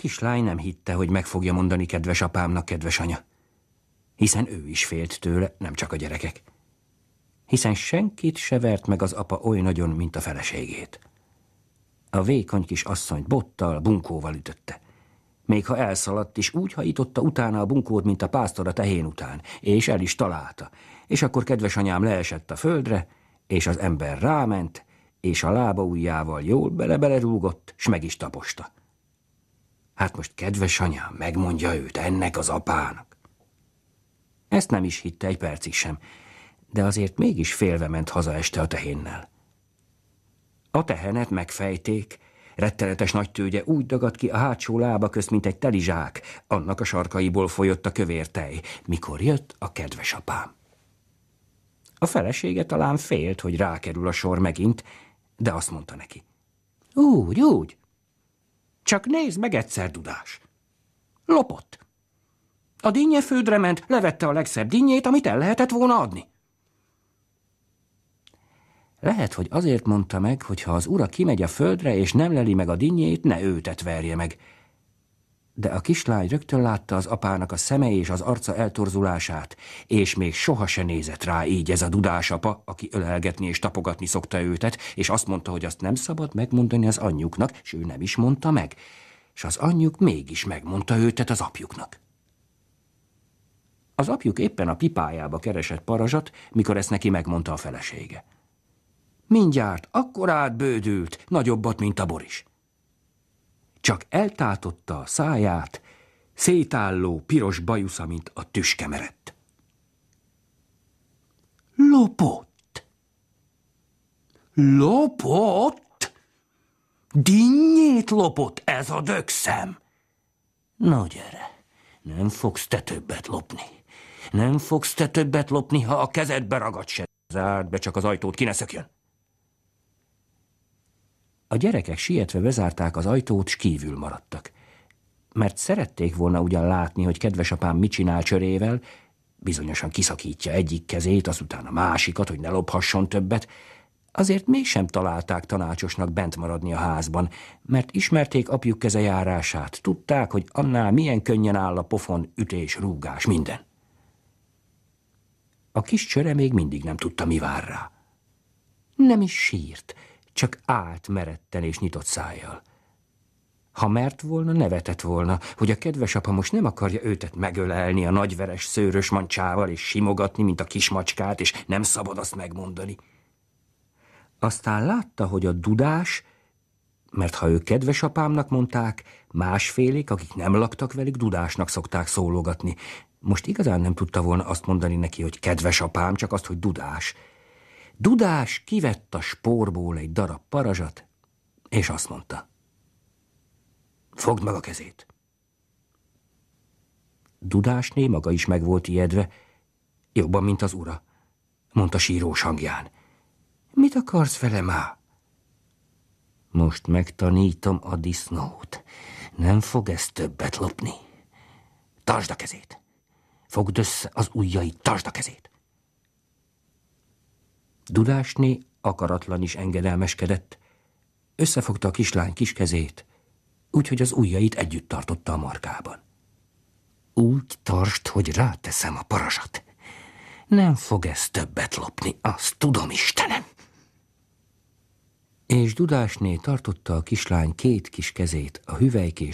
kislány nem hitte, hogy meg fogja mondani kedves apámnak, kedves anya. Hiszen ő is félt tőle, nem csak a gyerekek. Hiszen senkit se vert meg az apa oly nagyon, mint a feleségét. A vékony kis asszonyt bottal, bunkóval ütötte. Még ha elszaladt is, úgy hajította utána a bunkót, mint a pásztor a tehén után, és el is találta. És akkor kedves anyám leesett a földre, és az ember ráment, és a lába ujjával jól bele-belerúgott, s meg is taposta. Hát most kedves anyám, megmondja őt ennek az apának. Ezt nem is hitte egy percig sem, de azért mégis félve ment haza este a tehénnel. A tehenet megfejték, rettenetes nagy tőgye úgy dagadt ki a hátsó lába közt, mint egy telizsák, annak a sarkaiból folyott a tej, mikor jött a kedves apám. A felesége talán félt, hogy rákerül a sor megint, de azt mondta neki. Úgy, úgy, csak nézd meg egyszer, Dudás. Lopott. A dinnye földre ment, levette a legszebb dinnyét, amit el lehetett volna adni. Lehet, hogy azért mondta meg, hogy ha az ura kimegy a földre és nem leli meg a dinnyét, ne őtet verje meg, de a kislány rögtön látta az apának a szeme és az arca eltorzulását, és még soha se nézett rá így ez a dudás apa, aki ölelgetni és tapogatni szokta őtet, és azt mondta, hogy azt nem szabad megmondani az anyjuknak, és ő nem is mondta meg, és az anyjuk mégis megmondta őtet az apjuknak. Az apjuk éppen a pipájába keresett parazsat, mikor ezt neki megmondta a felesége. Mindjárt, akkor átbődült, nagyobbat, mint a Boris csak eltátotta a száját, szétálló piros bajusza, mint a tüske merett. Lopott! Lopott! Dinnyét lopott ez a dögszem! Na gyere, nem fogsz te többet lopni. Nem fogsz te többet lopni, ha a kezedbe ragad se. Zárd be csak az ajtót, ki ne szökjön. A gyerekek sietve bezárták az ajtót, s kívül maradtak. Mert szerették volna ugyan látni, hogy kedves apám mit csinál csörével, bizonyosan kiszakítja egyik kezét, azután a másikat, hogy ne lophasson többet, azért mégsem találták tanácsosnak bent maradni a házban, mert ismerték apjuk kezejárását, tudták, hogy annál milyen könnyen áll a pofon, ütés, rúgás, minden. A kis csöre még mindig nem tudta, mi vár rá. Nem is sírt, csak állt meretten és nyitott szájjal. Ha mert volna, nevetett volna, hogy a kedves apa most nem akarja őtet megölelni a nagyveres szőrös mancsával, és simogatni, mint a kismacskát, és nem szabad azt megmondani. Aztán látta, hogy a dudás, mert ha ő kedves apámnak mondták, másfélék, akik nem laktak velük, dudásnak szokták szólogatni. Most igazán nem tudta volna azt mondani neki, hogy kedves apám, csak azt, hogy dudás – Dudás kivett a spórból egy darab parazsat, és azt mondta. Fogd meg a kezét! Dudásné maga is meg volt ijedve, jobban, mint az ura, mondta sírós hangján. Mit akarsz vele már? Most megtanítom a disznót. Nem fog ez többet lopni. Tartsd a kezét! Fogd össze az ujjait, tartsd a kezét! Dudásné akaratlan is engedelmeskedett. Összefogta a kislány kis kezét, úgyhogy az ujjait együtt tartotta a markában. Úgy tartsd, hogy ráteszem a parasat. Nem fog ez többet lopni, azt tudom, Istenem! És Dudásné tartotta a kislány két kis kezét a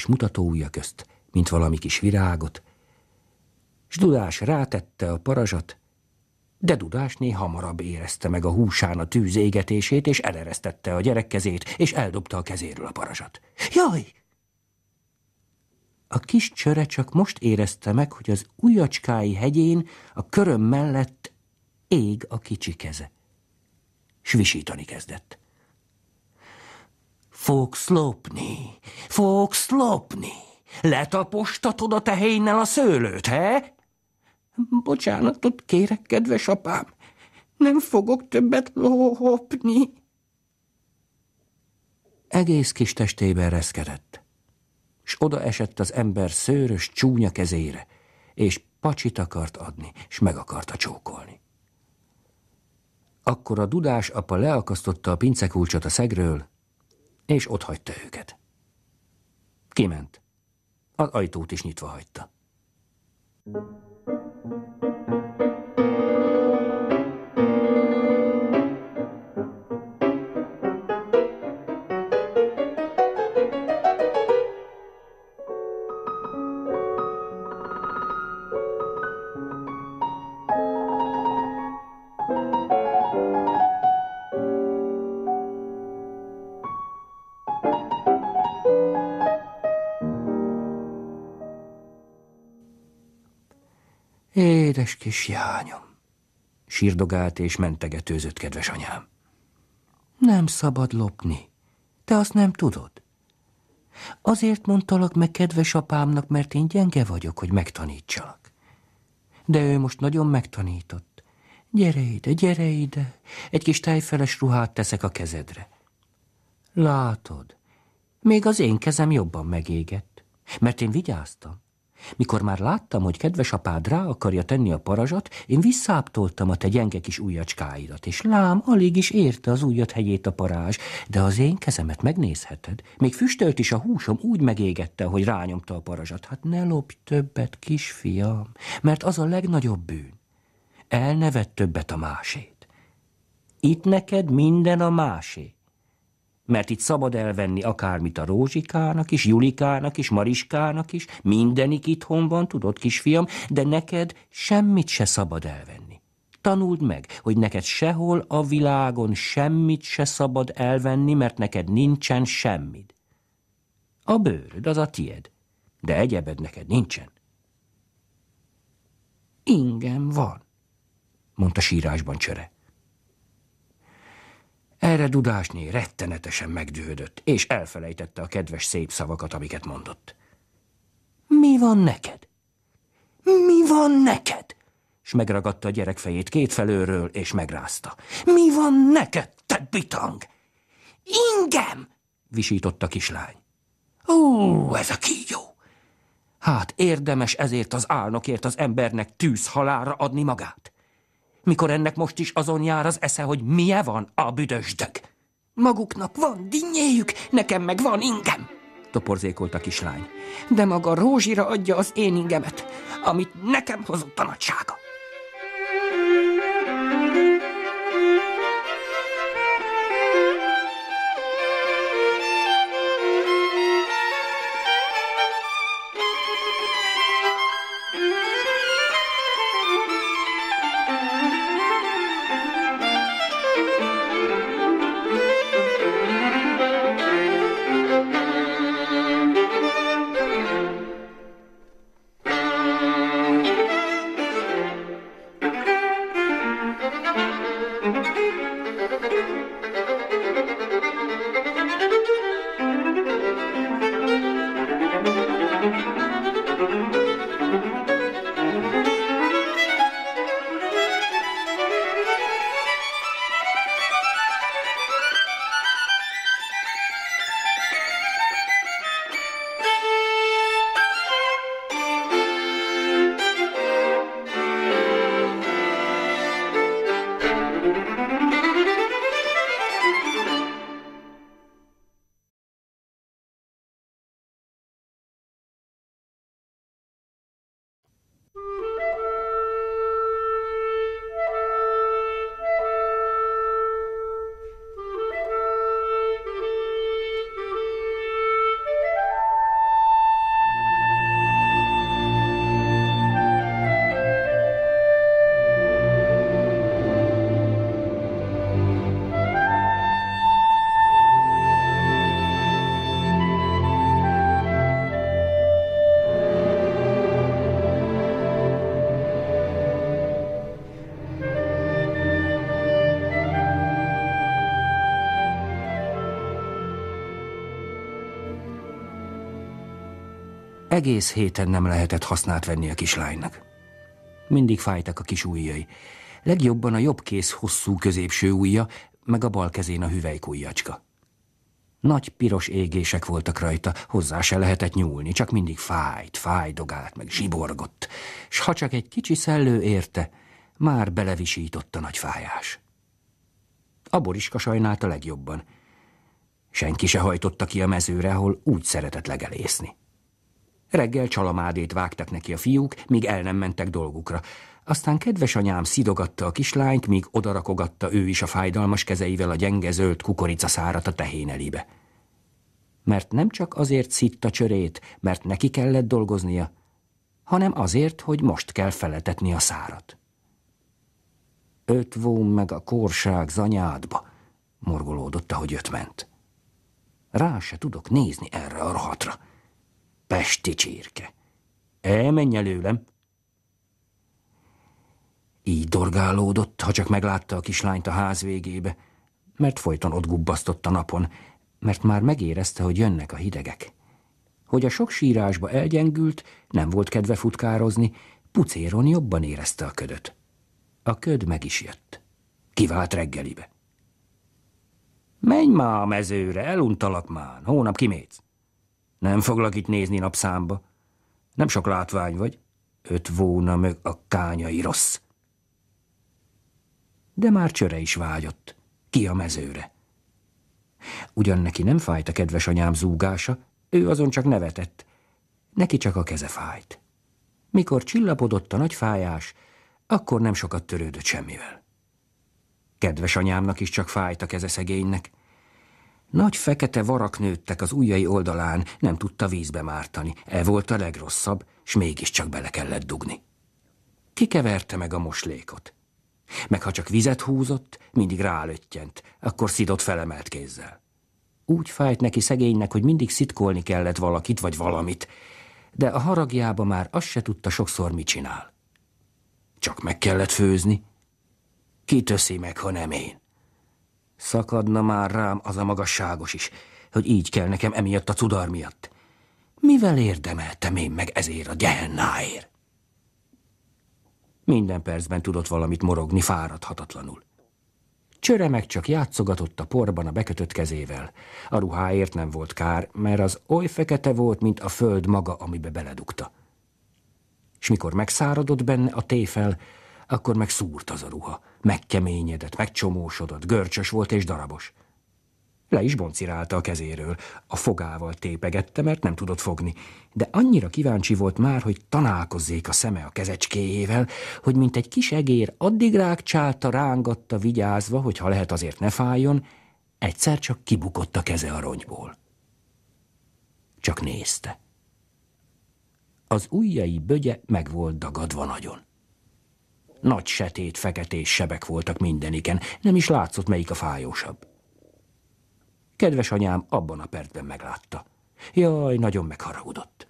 mutató ujja közt, mint valami kis virágot, s Dudás rátette a parazsat, de Dudásné hamarabb érezte meg a húsán a tűz égetését, és eleresztette a gyerek kezét, és eldobta a kezéről a parazsat. Jaj! A kis csöre csak most érezte meg, hogy az ujjacskái hegyén a köröm mellett ég a kicsi keze. Svisítani kezdett. Fogsz lopni, fogsz lopni, letapostatod a tehénnel a szőlőt, he? Bocsánatot kérek, kedves apám, nem fogok többet lóhopni. Egész kis testében reszkedett, s oda esett az ember szőrös, csúnya kezére, és pacsit akart adni, s meg akarta csókolni. Akkor a dudás apa leakasztotta a pincekulcsot a szegről, és hagyta őket. Kiment. Az ajtót is nyitva hagyta. thank you Thank you. Kedves kis jányom! Sírdogált és mentegetőzött kedves anyám. Nem szabad lopni. Te azt nem tudod. Azért mondtalak meg kedves apámnak, mert én gyenge vagyok, hogy megtanítsalak. De ő most nagyon megtanított. Gyere ide, gyere ide, egy kis tejfeles ruhát teszek a kezedre. Látod, még az én kezem jobban megégett, mert én vigyáztam. Mikor már láttam, hogy kedves apád rá akarja tenni a parazsat, én visszáptoltam a te gyenge kis ujjacskáidat, és lám, alig is érte az ujjat hegyét a parázs, de az én kezemet megnézheted. Még füstölt is a húsom úgy megégette, hogy rányomta a parazsat. Hát ne lopj többet, kisfiam, mert az a legnagyobb bűn. Elnevet többet a másét. Itt neked minden a másé mert itt szabad elvenni akármit a Rózsikának is, Julikának is, Mariskának is, mindenik itthon van, tudod, kisfiam, de neked semmit se szabad elvenni. Tanuld meg, hogy neked sehol a világon semmit se szabad elvenni, mert neked nincsen semmid. A bőröd az a tied, de egyebed neked nincsen. Ingem van, mondta sírásban csöre. Erre Dudásnyi rettenetesen megdühödött, és elfelejtette a kedves szép szavakat, amiket mondott. Mi van neked? Mi van neked? S megragadta a gyerek fejét két felőről, és megrázta. Mi van neked, te bitang? Ingem! visított a kislány. Ó, ez a kígyó! Hát érdemes ezért az álnokért az embernek tűz halára adni magát mikor ennek most is azon jár az esze, hogy mije van a büdösdög. Maguknak van dinnyéjük, nekem meg van ingem, toporzékolt a kislány. De maga Rózsira adja az én ingemet, amit nekem hozott a nagysága. Egész héten nem lehetett hasznát venni a kislánynak. Mindig fájtak a kis ujjai. Legjobban a jobb kéz hosszú középső ujja, meg a bal kezén a ujjacska. Nagy piros égések voltak rajta, hozzá se lehetett nyúlni, csak mindig fájt, fájdogált, meg zsiborgott, s ha csak egy kicsi szellő érte, már belevisított a nagy fájás. A boriska sajnálta legjobban. Senki se hajtotta ki a mezőre, ahol úgy szeretett legelészni. Reggel csalamádét vágtak neki a fiúk, míg el nem mentek dolgukra. Aztán kedves anyám szidogatta a kislányt, míg odarakogatta ő is a fájdalmas kezeivel a gyenge zöld kukoricaszárat a tehén elébe. Mert nem csak azért szitta csörét, mert neki kellett dolgoznia, hanem azért, hogy most kell feletetni a szárat. Öt vóm meg a korság zanyádba, morgolódott, ahogy öt ment. Rá se tudok nézni erre a rohatra. Pesti csirke. Elmenj előlem! Így dorgálódott, ha csak meglátta a kislányt a ház végébe, mert folyton ott gubbasztott a napon, mert már megérezte, hogy jönnek a hidegek. Hogy a sok sírásba elgyengült, nem volt kedve futkározni, pucéron jobban érezte a ködöt. A köd meg is jött. Kivált reggelibe. Menj már a mezőre, eluntalak már, hónap kimész. Nem foglak itt nézni napszámba. Nem sok látvány vagy. Öt volna meg a kányai rossz. De már csöre is vágyott. Ki a mezőre? Ugyan neki nem fájt a kedves anyám zúgása, ő azon csak nevetett. Neki csak a keze fájt. Mikor csillapodott a nagy fájás, akkor nem sokat törődött semmivel. Kedves anyámnak is csak fájt a keze szegénynek. Nagy fekete varak nőttek az ujjai oldalán, nem tudta vízbe mártani. E volt a legrosszabb, s mégiscsak bele kellett dugni. Kikeverte meg a moslékot. Meg ha csak vizet húzott, mindig rálöttyent, akkor szidott felemelt kézzel. Úgy fájt neki szegénynek, hogy mindig szitkolni kellett valakit vagy valamit, de a haragjába már azt se tudta sokszor mit csinál. Csak meg kellett főzni. Ki meg, ha nem én? Szakadna már rám az a magasságos is, hogy így kell nekem emiatt a cudar miatt. Mivel érdemeltem én meg ezért a gyehennáért? Minden percben tudott valamit morogni fáradhatatlanul. Csöre meg csak játszogatott a porban a bekötött kezével. A ruháért nem volt kár, mert az oly fekete volt, mint a föld maga, amibe beledugta. És mikor megszáradott benne a téfel, akkor meg szúrt az a ruha. Megkeményedett, megcsomósodott, görcsös volt és darabos. Le is boncirálta a kezéről, a fogával tépegette, mert nem tudott fogni, de annyira kíváncsi volt már, hogy tanálkozzék a szeme a kezecskéjével, hogy mint egy kis egér addig rákcsálta, rángatta, vigyázva, hogy ha lehet azért ne fájjon, egyszer csak kibukott a keze a rongyból. Csak nézte. Az ujjai bögye meg volt dagadva nagyon. Nagy setét, feketés sebek voltak mindeniken, nem is látszott, melyik a fájósabb. Kedves anyám abban a percben meglátta. Jaj, nagyon megharagudott.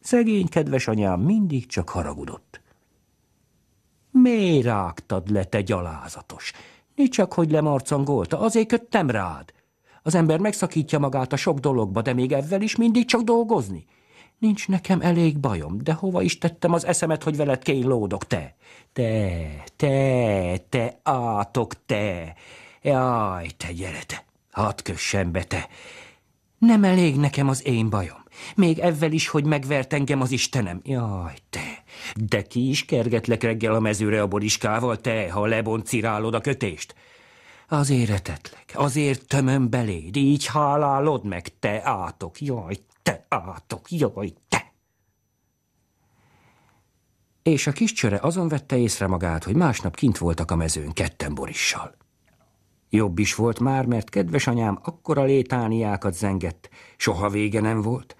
Szegény kedves anyám mindig csak haragudott. Miért rágtad le, te gyalázatos? Nincs csak, hogy lemarcangolta, azért köttem rád. Az ember megszakítja magát a sok dologba, de még ezzel is mindig csak dolgozni. Nincs nekem elég bajom, de hova is tettem az eszemet, hogy veled kénylódok, te? Te, te, te, átok, te! Jaj, te gyere, te! Hadd kössem be, te! Nem elég nekem az én bajom. Még ezzel is, hogy megvert engem az Istenem. Jaj, te! De ki is kergetlek reggel a mezőre a boriskával, te, ha leboncirálod a kötést? Azért etetlek, azért tömöm beléd, így hálálod meg, te átok. Jaj, te átok, jaj, te! És a kis csöre azon vette észre magát, hogy másnap kint voltak a mezőn ketten Borissal. Jobb is volt már, mert kedves anyám akkora létániákat zengett, soha vége nem volt,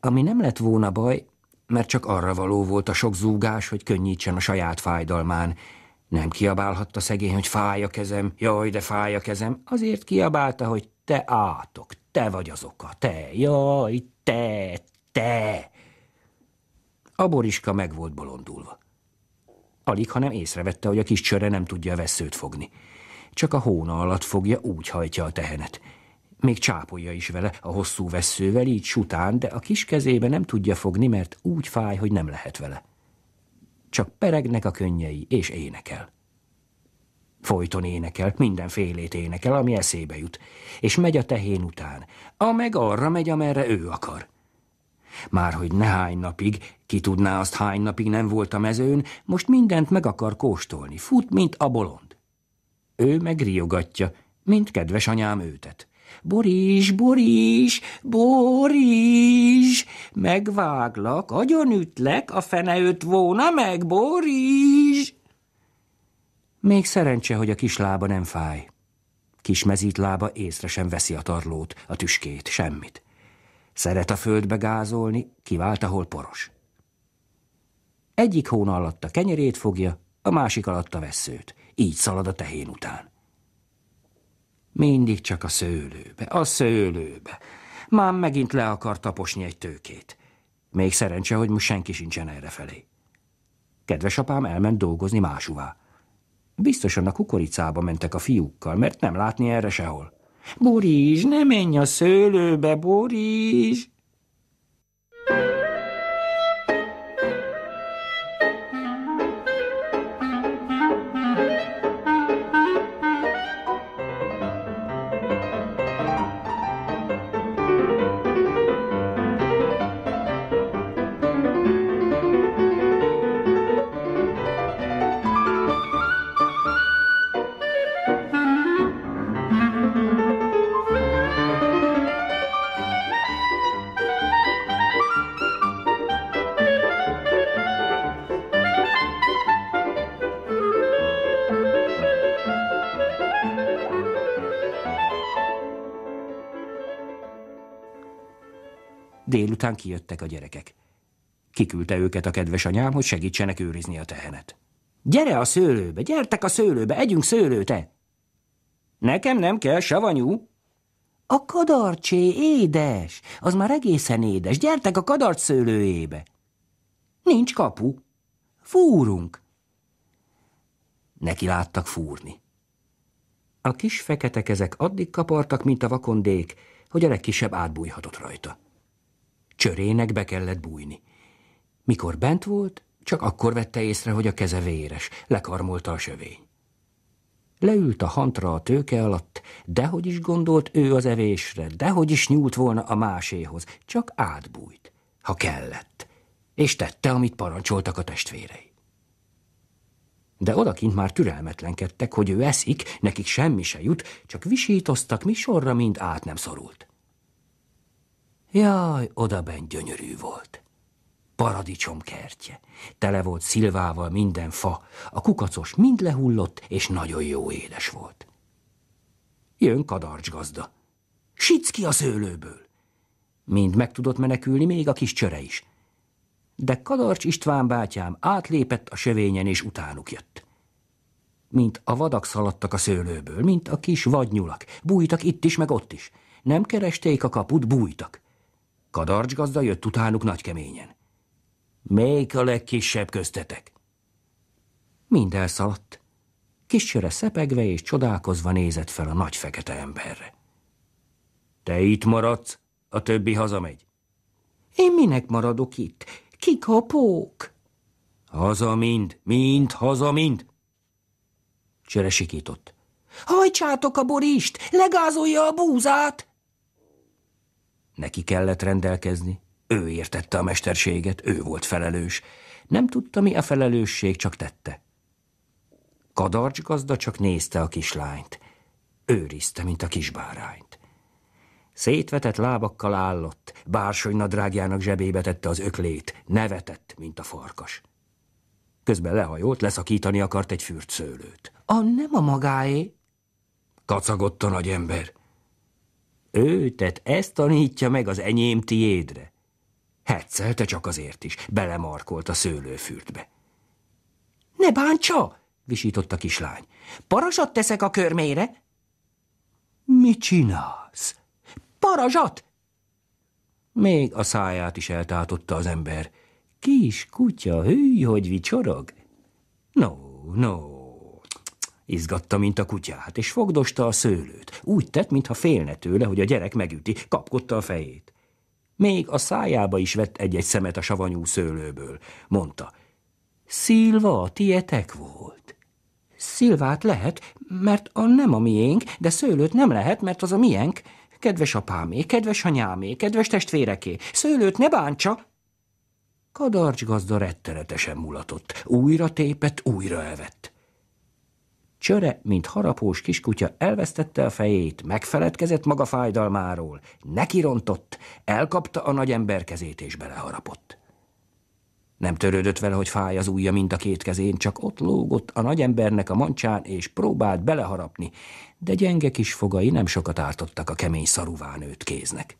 ami nem lett volna baj, mert csak arra való volt a sok zúgás, hogy könnyítsen a saját fájdalmán. Nem kiabálhatta szegény, hogy fáj a kezem, jaj, de fáj a kezem, azért kiabálta, hogy te átok, te vagy az oka, te, jaj, te, te! A boriska meg volt bolondulva. Alig, hanem észrevette, hogy a kis csöre nem tudja a veszőt fogni. Csak a hóna alatt fogja, úgy hajtja a tehenet. Még csápolja is vele a hosszú veszővel, így sután, de a kis kezébe nem tudja fogni, mert úgy fáj, hogy nem lehet vele. Csak peregnek a könnyei, és énekel. Folyton énekel, mindenfélét énekel, ami eszébe jut, és megy a tehén után, a meg arra megy, amerre ő akar. Már hogy nehány napig, ki tudná azt hány napig nem volt a mezőn, most mindent meg akar kóstolni, fut, mint a bolond. Ő meg riogatja, mint kedves anyám őtet. Boris, Boris, Boris, megváglak, agyonütlek, a fene öt volna meg, Boris! Még szerencse, hogy a kis lába nem fáj. Kis mezít lába észre sem veszi a tarlót, a tüskét, semmit. Szeret a földbe gázolni, kivált, ahol poros. Egyik hóna alatt a kenyerét fogja, a másik alatt a veszőt. Így szalad a tehén után. Mindig csak a szőlőbe, a szőlőbe. Már megint le akar taposni egy tőkét. Még szerencse, hogy most senki sincsen errefelé. Kedves apám elment dolgozni másúvá. Biztosan a kukoricába mentek a fiúkkal, mert nem látni erre sehol. Boris, ne menj a szőlőbe, Boris! thank you után kijöttek a gyerekek. Kiküldte őket a kedves anyám, hogy segítsenek őrizni a tehenet. Gyere a szőlőbe, gyertek a szőlőbe, együnk szőlőte! Nekem nem kell, savanyú! A kadarcsé, édes! Az már egészen édes, gyertek a kadarc szőlőjébe! Nincs kapu. Fúrunk! Neki láttak fúrni. A kis fekete kezek addig kapartak, mint a vakondék, hogy a legkisebb átbújhatott rajta. Csörének be kellett bújni. Mikor bent volt, csak akkor vette észre, hogy a keze véres, lekarmolta a sövény. Leült a hantra a tőke alatt, dehogy is gondolt ő az evésre, dehogy is nyúlt volna a máséhoz, csak átbújt, ha kellett, és tette, amit parancsoltak a testvérei. De odakint már türelmetlenkedtek, hogy ő eszik, nekik semmi se jut, csak visítoztak, mi sorra mind át nem szorult. Jaj, odabent gyönyörű volt. Paradicsom kertje. Tele volt szilvával minden fa, a kukacos mind lehullott, és nagyon jó édes volt. Jön kadarcs gazda. Sitsz ki a szőlőből! Mind meg tudott menekülni, még a kis csöre is. De Kadarcs István bátyám átlépett a sövényen, és utánuk jött mint a vadak szaladtak a szőlőből, mint a kis vadnyulak. Bújtak itt is, meg ott is. Nem keresték a kaput, bújtak. Kadarcs gazda jött utánuk nagykeményen. Melyik a legkisebb köztetek? Mind elszaladt. Kiscsöre szepegve és csodálkozva nézett fel a nagy fekete emberre. Te itt maradsz, a többi hazamegy. Én minek maradok itt? Kik a pók? Haza mind, mind, haza mind. Csöre sikított. Hajtsátok a borist, legázolja a búzát! Neki kellett rendelkezni, ő értette a mesterséget, ő volt felelős. Nem tudta, mi a felelősség, csak tette. Kadarcs gazda csak nézte a kislányt. Őrizte, mint a kisbárányt. Szétvetett lábakkal állott, bársony nadrágjának zsebébe tette az öklét, nevetett, mint a farkas. Közben lehajolt, leszakítani akart egy fürt szőlőt. A nem a magáé? Kacagott a nagy ember. Őtet ezt tanítja meg az enyém tiédre. Hetszelte csak azért is, belemarkolt a szőlőfürdbe. Ne bántsa, visított a kislány. Parazsat teszek a körmére. Mit csinálsz? Parazsat! Még a száját is eltátotta az ember. Kis kutya, hű, hogy vicsorog. No, no, Izgatta, mint a kutyát, és fogdosta a szőlőt. Úgy tett, mintha félne tőle, hogy a gyerek megüti, kapkodta a fejét. Még a szájába is vett egy-egy szemet a savanyú szőlőből. Mondta, Szilva, tietek volt. Szilvát lehet, mert a nem a miénk, de szőlőt nem lehet, mert az a miénk. Kedves apámé, kedves anyámé, kedves testvéreké, szőlőt ne bántsa! Kadarcs gazda rettenetesen mulatott, újra tépett, újra evett. Csöre, mint harapós kiskutya elvesztette a fejét, megfeledkezett maga fájdalmáról, nekirontott, elkapta a nagy ember kezét és beleharapott. Nem törődött vele, hogy fáj az ujja mind a két kezén, csak ott lógott a nagyembernek a mancsán, és próbált beleharapni, de gyenge kis fogai nem sokat ártottak a kemény szaruván nőtt kéznek.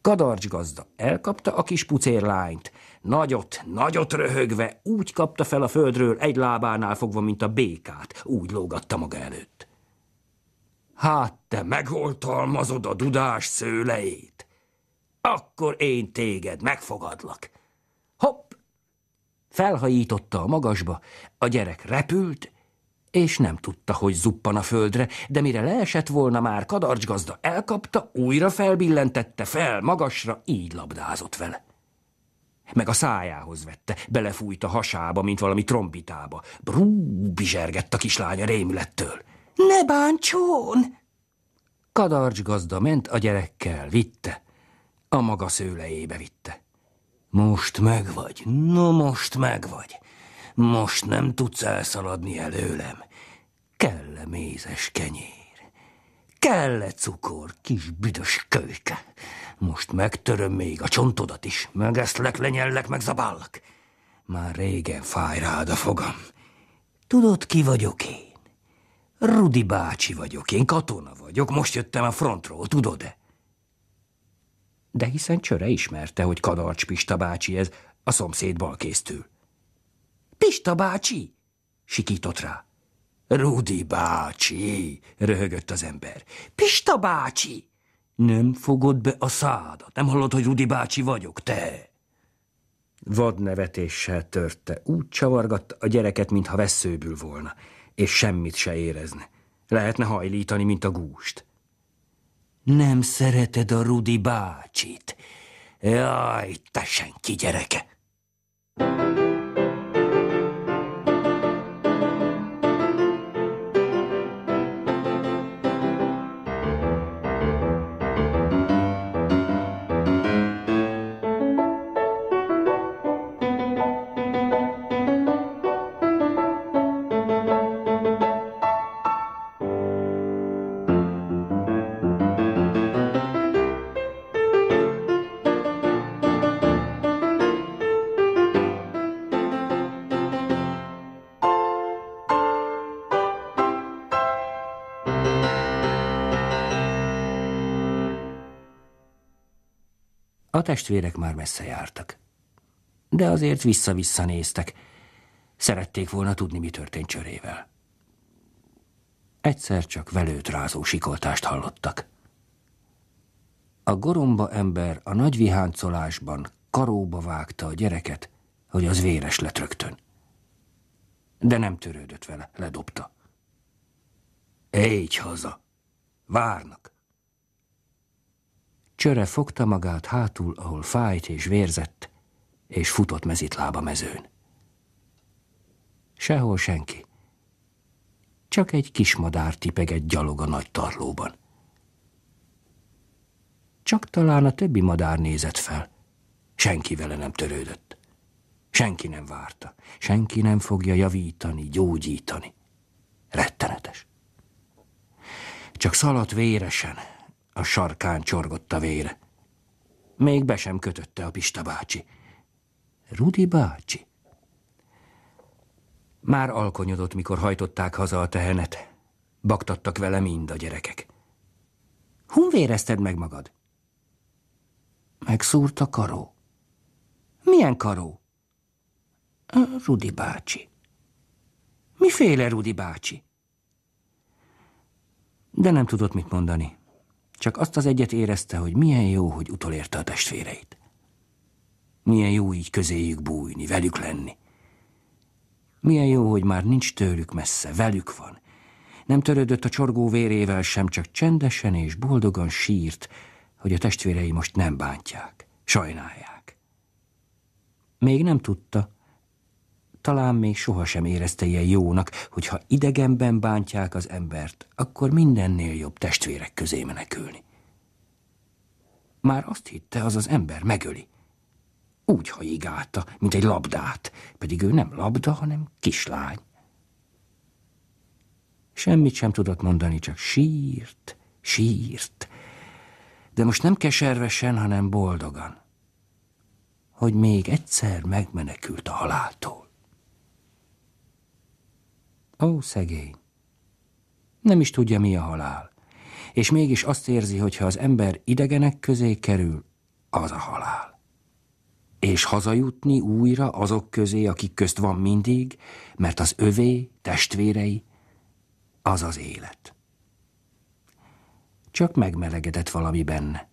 Kadarcs gazda elkapta a kis pucérlányt, Nagyot, nagyot röhögve, úgy kapta fel a földről, egy lábánál fogva, mint a békát, úgy lógatta maga előtt. Hát te megoltalmazod a dudás szőleit, akkor én téged megfogadlak. Hopp! Felhajította a magasba, a gyerek repült, és nem tudta, hogy zuppan a földre, de mire leesett volna már, kadarcsgazda elkapta, újra felbillentette fel magasra, így labdázott vele. Meg a szájához vette, belefújt a hasába, mint valami trombitába. Brú, bizsergett a kislánya rémülettől. Ne bántson! Kadarcs gazda ment a gyerekkel, vitte. A maga szőlejébe vitte. Most megvagy, no most megvagy. Most nem tudsz elszaladni előlem. Kell -e mézes kenyér? Kell -e cukor, kis büdös kölyke? Most megtöröm még a csontodat is, megeszlek, lenyellek, megzabállak. Már régen fáj rád a fogam. Tudod, ki vagyok én? Rudi bácsi vagyok, én katona vagyok, most jöttem a frontról, tudod-e? De hiszen Csöre ismerte, hogy Kadarcs Pista bácsi ez, a szomszéd balkésztül. Pista bácsi! sikított rá. Rudi bácsi, röhögött az ember. Pista bácsi! Nem fogod be a szádat. Nem hallod, hogy Rudi bácsi vagyok, te? Vadnevetéssel törte. Úgy csavargatta a gyereket, mintha veszőbül volna, és semmit se érezne. Lehetne hajlítani, mint a gúst. Nem szereted a Rudi bácsit. Jaj, te senki gyereke! thank you A testvérek már messze jártak. De azért vissza-vissza néztek. Szerették volna tudni, mi történt csörével. Egyszer csak velőt rázó sikoltást hallottak. A goromba ember a nagy viháncolásban karóba vágta a gyereket, hogy az véres lett rögtön. De nem törődött vele, ledobta. Egy haza! Várnak! Csöre fogta magát hátul, ahol fájt és vérzett, és futott mezitlába mezőn. Sehol senki. Csak egy kis madár tipeget gyalog a nagy tarlóban. Csak talán a többi madár nézett fel. Senki vele nem törődött. Senki nem várta. Senki nem fogja javítani, gyógyítani. Rettenetes. Csak szaladt véresen, a sarkán csorgott a vér. Még be sem kötötte a Pista bácsi. Rudi bácsi? Már alkonyodott, mikor hajtották haza a tehenet. Baktattak vele mind a gyerekek. Hun vérezted meg magad? Megszúrt a karó. Milyen karó? A Rudi bácsi. Miféle Rudi bácsi? De nem tudott mit mondani. Csak azt az egyet érezte, hogy milyen jó, hogy utolérte a testvéreit. Milyen jó így közéjük bújni, velük lenni. Milyen jó, hogy már nincs tőlük messze, velük van. Nem törődött a csorgó vérével sem, csak csendesen és boldogan sírt, hogy a testvérei most nem bántják, sajnálják. Még nem tudta, talán még sohasem érezte ilyen jónak, hogy ha idegenben bántják az embert, akkor mindennél jobb testvérek közé menekülni. Már azt hitte, az az ember megöli. Úgy hajigálta, mint egy labdát, pedig ő nem labda, hanem kislány. Semmit sem tudott mondani, csak sírt, sírt. De most nem keservesen, hanem boldogan. Hogy még egyszer megmenekült a haláltól. Ó, szegény! Nem is tudja, mi a halál. És mégis azt érzi, hogy ha az ember idegenek közé kerül, az a halál. És hazajutni újra azok közé, akik közt van mindig, mert az övé, testvérei, az az élet. Csak megmelegedett valami benne,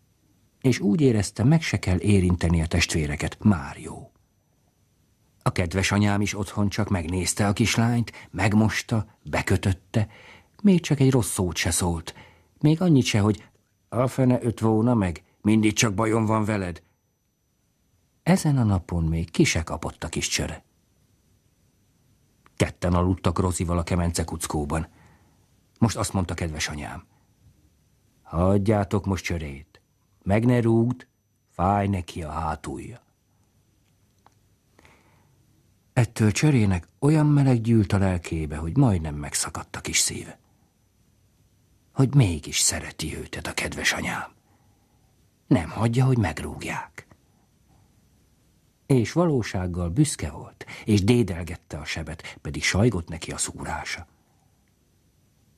és úgy érezte, meg se kell érinteni a testvéreket, már jó. A kedves anyám is otthon csak megnézte a kislányt, megmosta, bekötötte, még csak egy rossz szót se szólt. Még annyit se, hogy a fene öt volna meg, mindig csak bajom van veled. Ezen a napon még ki se kapott a kis csöre. Ketten aludtak Rozival a kemence kuckóban. Most azt mondta kedves anyám. Hagyjátok most csörét, meg ne rúgd, fáj neki a hátulja. Ettől cserének olyan meleg gyűlt a lelkébe, hogy majdnem megszakadt a kis szíve. Hogy mégis szereti őtet a kedves anyám. Nem hagyja, hogy megrúgják. És valósággal büszke volt, és dédelgette a sebet, pedig sajgott neki a szúrása.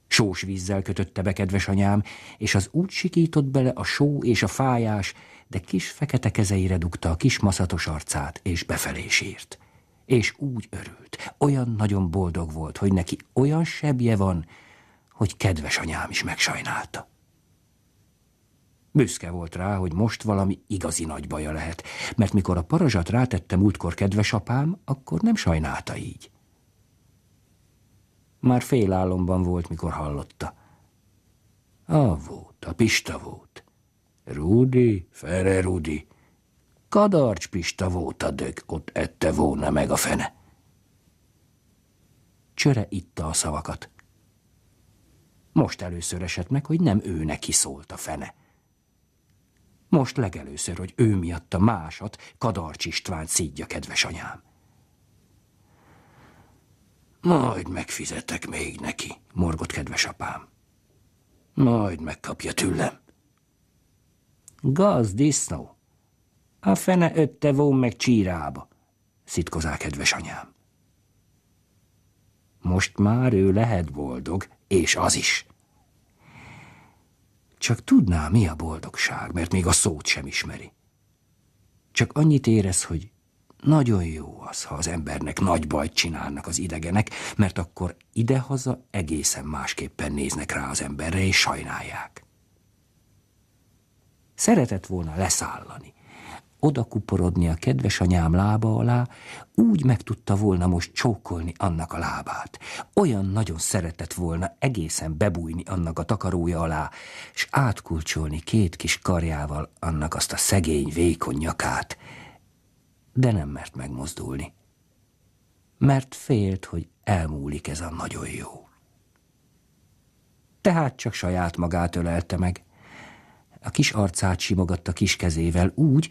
Sós vízzel kötötte be, kedves anyám, és az úgy sikított bele a só és a fájás, de kis fekete kezeire dugta a kis maszatos arcát, és befelé sírt és úgy örült. Olyan nagyon boldog volt, hogy neki olyan sebje van, hogy kedves anyám is megsajnálta. Büszke volt rá, hogy most valami igazi nagy baja lehet, mert mikor a parazsat rátette múltkor kedves apám, akkor nem sajnálta így. Már fél álomban volt, mikor hallotta. A volt, a Pista volt. Rudi, Fere Rudi. Kadarcs Pista volt a dög, ott ette volna meg a fene. Csöre itta a szavakat. Most először esett meg, hogy nem ő neki szólt a fene. Most legelőször, hogy ő miatt a másat, Kadarcs István szídja, kedves anyám. Majd megfizetek még neki, morgott kedves apám. Majd megkapja tőlem. Gaz, disznó, a fene ötte vó meg csírába, szitkozá kedves anyám. Most már ő lehet boldog, és az is. Csak tudná, mi a boldogság, mert még a szót sem ismeri. Csak annyit érez, hogy nagyon jó az, ha az embernek nagy bajt csinálnak az idegenek, mert akkor idehaza egészen másképpen néznek rá az emberre, és sajnálják. Szeretett volna leszállani, oda a kedves anyám lába alá, úgy meg tudta volna most csókolni annak a lábát. Olyan nagyon szeretett volna egészen bebújni annak a takarója alá, és átkulcsolni két kis karjával annak azt a szegény, vékony nyakát. De nem mert megmozdulni, mert félt, hogy elmúlik ez a nagyon jó. Tehát csak saját magát ölelte meg – a kis arcát simogatta kis kezével úgy,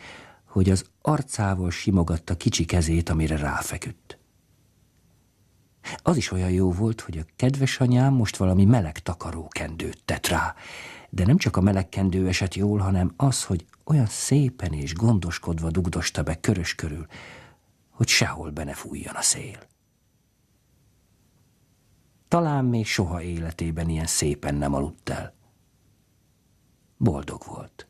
hogy az arcával simogatta kicsi kezét, amire ráfeküdt. Az is olyan jó volt, hogy a kedves anyám most valami meleg takarókendőt tett rá, de nem csak a meleg kendő esett jól, hanem az, hogy olyan szépen és gondoskodva dugdosta be körös körül, hogy sehol be ne fújjon a szél. Talán még soha életében ilyen szépen nem aludt el. Boldog volt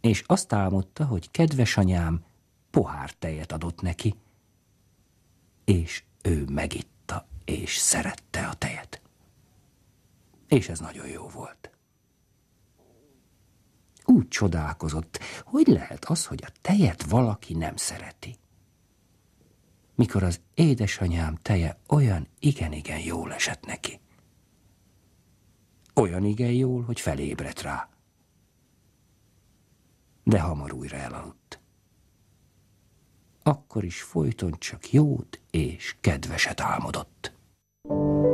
és azt álmodta, hogy kedves anyám pohár tejet adott neki, és ő megitta, és szerette a tejet. És ez nagyon jó volt. Úgy csodálkozott, hogy lehet az, hogy a tejet valaki nem szereti. Mikor az édesanyám teje olyan igen-igen jól esett neki. Olyan igen jól, hogy felébredt rá de hamar újra elaludt. Akkor is folyton csak jót és kedveset álmodott. thank you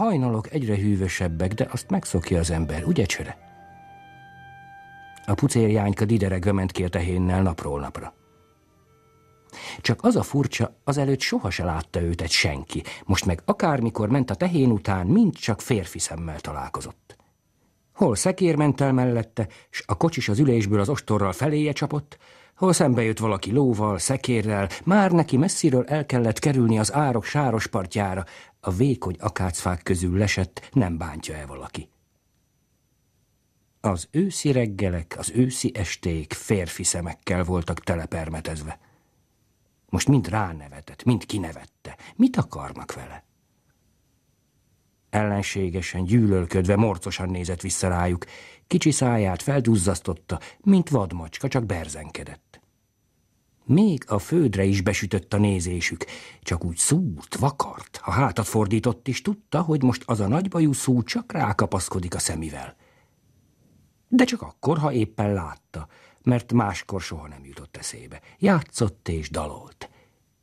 hajnalok egyre hűvösebbek, de azt megszokja az ember, ugye csöre? A pucérjányka dideregve ment ki a tehénnel napról napra. Csak az a furcsa, azelőtt soha se látta őt egy senki, most meg akármikor ment a tehén után, mind csak férfi szemmel találkozott. Hol szekér ment el mellette, s a kocsis az ülésből az ostorral feléje csapott, hol szembe jött valaki lóval, szekérrel, már neki messziről el kellett kerülni az árok sáros partjára, a vékony akácfák közül lesett nem bántja el valaki. Az őszi reggelek, az őszi esték férfi szemekkel voltak telepermetezve. Most mind ránevetett, mind kinevette. Mit akarnak vele? Ellenségesen, gyűlölködve, morcosan nézett vissza rájuk. Kicsi száját feldúzzasztotta, mint vadmacska, csak berzenkedett. Még a földre is besütött a nézésük, csak úgy szúrt, vakart, a hátat fordított, és tudta, hogy most az a nagybajú szú csak rákapaszkodik a szemivel. De csak akkor, ha éppen látta, mert máskor soha nem jutott eszébe. Játszott és dalolt.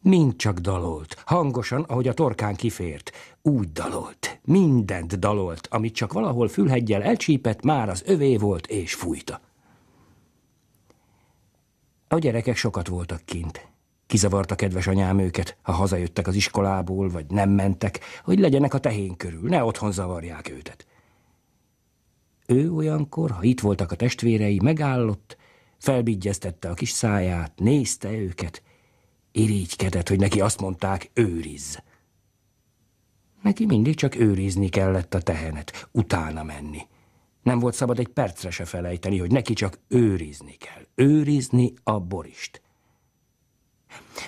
Mind csak dalolt, hangosan, ahogy a torkán kifért. Úgy dalolt, mindent dalolt, amit csak valahol fülhegyel elcsípett, már az övé volt és fújta. A gyerekek sokat voltak kint. Kizavarta kedves anyám őket, ha hazajöttek az iskolából, vagy nem mentek, hogy legyenek a tehén körül, ne otthon zavarják őtet. Ő olyankor, ha itt voltak a testvérei, megállott, felbigyeztette a kis száját, nézte őket, irigykedett, hogy neki azt mondták, őrizz. Neki mindig csak őrizni kellett a tehenet, utána menni. Nem volt szabad egy percre se felejteni, hogy neki csak őrizni kell. Őrizni a borist.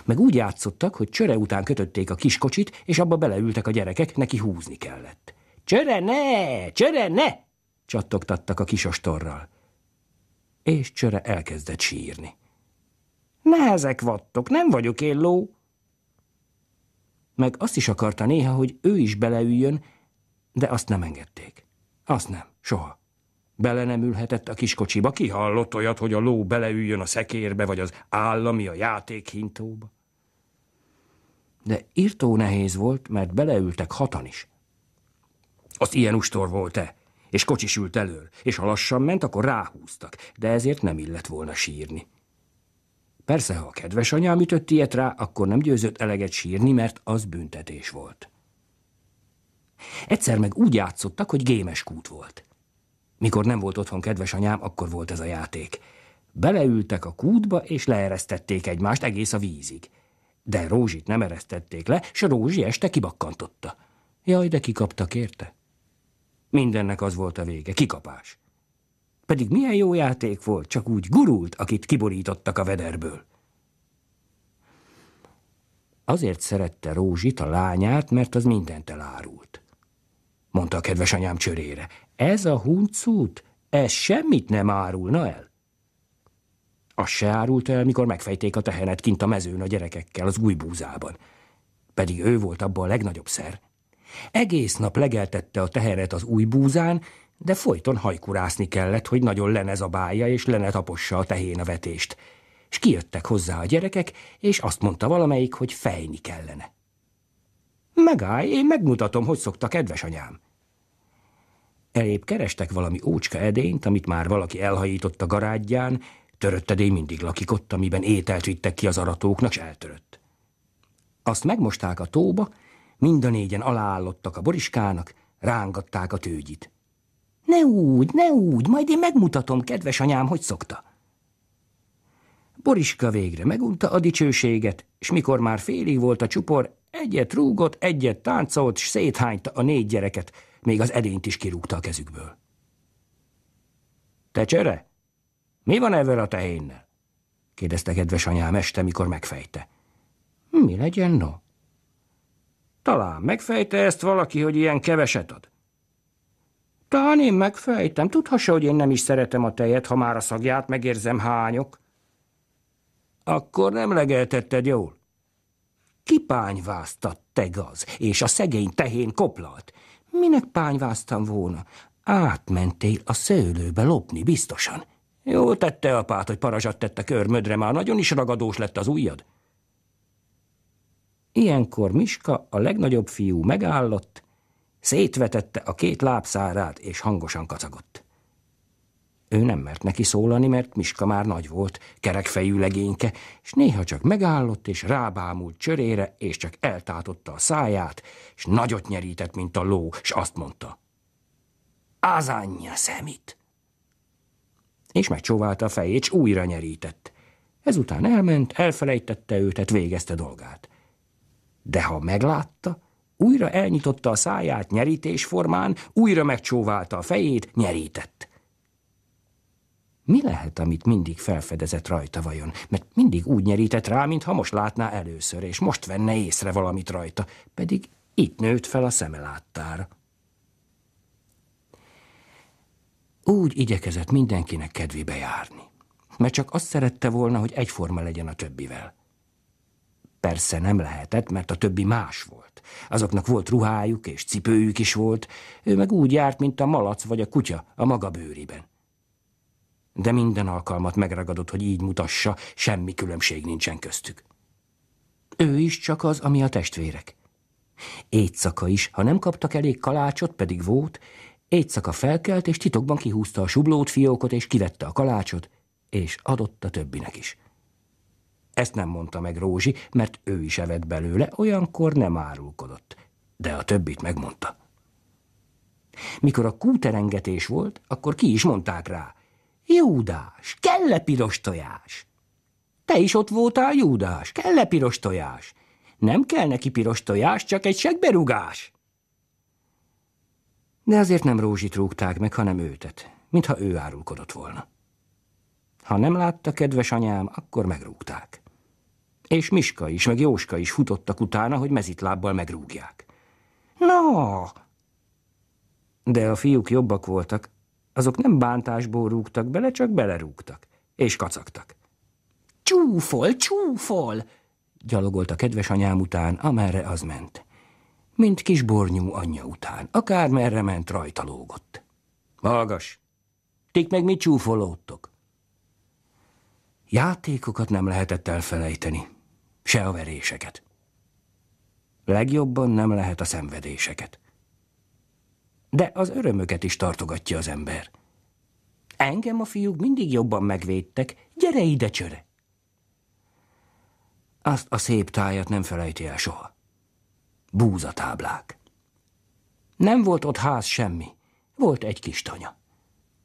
Meg úgy játszottak, hogy csöre után kötötték a kiskocsit, és abba beleültek a gyerekek, neki húzni kellett. Csöre ne! Csöre ne! csattogtattak a kisostorral. És csöre elkezdett sírni. Nehezek vattok, nem vagyok én ló. Meg azt is akarta néha, hogy ő is beleüljön, de azt nem engedték. Azt nem, soha. Bele nem ülhetett a kiskocsiba, ki hallott olyat, hogy a ló beleüljön a szekérbe, vagy az állami a játékhintóba? De írtó nehéz volt, mert beleültek hatan is. Az ilyen ustor volt-e? És kocsis ült elől, és ha lassan ment, akkor ráhúztak, de ezért nem illett volna sírni. Persze, ha a kedves anyám ütött ilyet rá, akkor nem győzött eleget sírni, mert az büntetés volt. Egyszer meg úgy játszottak, hogy gémes kút volt – mikor nem volt otthon kedves anyám, akkor volt ez a játék. Beleültek a kútba, és leeresztették egymást egész a vízig. De Rózsit nem eresztették le, s Rózsi este kibakkantotta. Jaj, de kikaptak érte? Mindennek az volt a vége, kikapás. Pedig milyen jó játék volt, csak úgy gurult, akit kiborítottak a vederből. Azért szerette Rózsit, a lányát, mert az mindent elárult. Mondta a kedves anyám csörére. Ez a huncut, ez semmit nem árulna el. Azt se árult el, mikor megfejték a tehenet kint a mezőn a gyerekekkel az új búzában. Pedig ő volt abban a legnagyobb szer. Egész nap legeltette a tehenet az új búzán, de folyton hajkurászni kellett, hogy nagyon lenezabálja és tapossa a tehén a vetést. És kijöttek hozzá a gyerekek, és azt mondta valamelyik, hogy fejni kellene. Megállj, én megmutatom, hogy szokta kedves anyám. Elébb kerestek valami ócska edényt, amit már valaki elhajított a garádján, törött edény mindig lakik ott, amiben ételt vittek ki az aratóknak, s eltörött. Azt megmosták a tóba, mind a négyen aláállottak a boriskának, rángatták a tőgyit. Ne úgy, ne úgy, majd én megmutatom, kedves anyám, hogy szokta. Boriska végre megunta a dicsőséget, és mikor már félig volt a csupor, egyet rúgott, egyet táncolt, s széthányta a négy gyereket, még az edényt is kirúgta a kezükből. Te csere? Mi van ebben a tehénnel? kérdezte kedves anyám este, mikor megfejte. Mi legyen, no? Talán megfejte ezt valaki, hogy ilyen keveset ad. Talán én megfejtem. Tudhassa, hogy én nem is szeretem a tejet, ha már a szagját megérzem hányok. Akkor nem legeltetted jól. Kipányváztat gaz, és a szegény tehén koplalt. Minek pányváztam volna? Átmentél a szőlőbe lopni, biztosan. Jó tette apát, hogy parazsat tette a körmödre, már nagyon is ragadós lett az ujjad. Ilyenkor Miska, a legnagyobb fiú megállott, szétvetette a két lábszárát, és hangosan kacagott. Ő nem mert neki szólani, mert Miska már nagy volt, kerekfejű legényke, és néha csak megállott, és rábámult csörére, és csak eltátotta a száját, és nagyot nyerített, mint a ló, és azt mondta. Az anyja szemit! És megcsóválta a fejét, és újra nyerített. Ezután elment, elfelejtette őt, tehát végezte dolgát. De ha meglátta, újra elnyitotta a száját nyerítés formán, újra megcsóválta a fejét, nyerített. Mi lehet, amit mindig felfedezett rajta vajon? Mert mindig úgy nyerített rá, mintha most látná először, és most venne észre valamit rajta, pedig itt nőtt fel a szeme láttára. Úgy igyekezett mindenkinek kedvébe járni, mert csak azt szerette volna, hogy egyforma legyen a többivel. Persze nem lehetett, mert a többi más volt. Azoknak volt ruhájuk és cipőjük is volt, ő meg úgy járt, mint a malac vagy a kutya a maga bőriben de minden alkalmat megragadott, hogy így mutassa, semmi különbség nincsen köztük. Ő is csak az, ami a testvérek. Éjszaka is, ha nem kaptak elég kalácsot, pedig volt, éjszaka felkelt, és titokban kihúzta a sublót fiókot, és kivette a kalácsot, és adott a többinek is. Ezt nem mondta meg Rózsi, mert ő is evett belőle, olyankor nem árulkodott, de a többit megmondta. Mikor a kúterengetés volt, akkor ki is mondták rá, Júdás, kell-e piros tojás? Te is ott voltál, Júdás, kell-e piros tojás? Nem kell neki piros tojás, csak egy segberugás. De azért nem rózsit rúgták meg, hanem őtet, mintha ő árulkodott volna. Ha nem látta, kedves anyám, akkor megrúgták. És Miska is, meg Jóska is futottak utána, hogy mezitlábbal megrúgják. Na! No. De a fiúk jobbak voltak, azok nem bántásból rúgtak bele, csak belerúgtak, és kacagtak. Csúfol, csúfol! gyalogolt a kedves anyám után, amerre az ment. Mint kis bornyú anyja után, akármerre ment, rajta lógott. Hallgas! Tik meg mi csúfolódtok? Játékokat nem lehetett elfelejteni, se a veréseket. Legjobban nem lehet a szenvedéseket de az örömöket is tartogatja az ember. Engem a fiúk mindig jobban megvédtek, gyere ide, csöre! Azt a szép tájat nem felejti el soha. Búzatáblák. Nem volt ott ház semmi, volt egy kis tanya.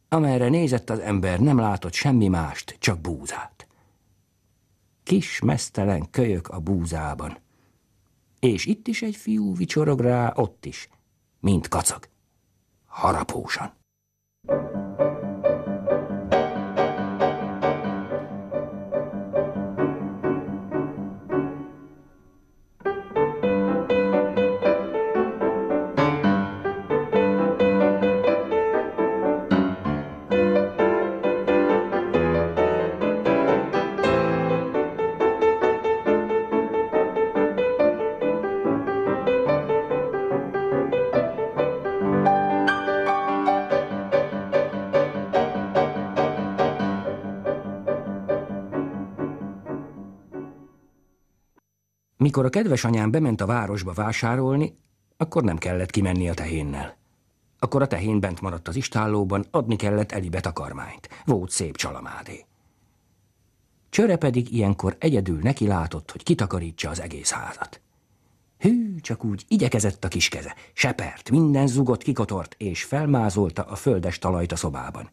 Amerre nézett az ember, nem látott semmi mást, csak búzát. Kis, mesztelen kölyök a búzában. És itt is egy fiú vicsorog rá, ott is, mint kacag. هاراپوشان Mikor a kedves anyám bement a városba vásárolni, akkor nem kellett kimenni a tehénnel. Akkor a tehén bent maradt az istállóban, adni kellett Elibe takarmányt. Volt szép csalamádé. Csöre pedig ilyenkor egyedül neki látott, hogy kitakarítsa az egész házat. Hű, csak úgy igyekezett a kis keze, sepert, minden zugot kikotort, és felmázolta a földes talajt a szobában.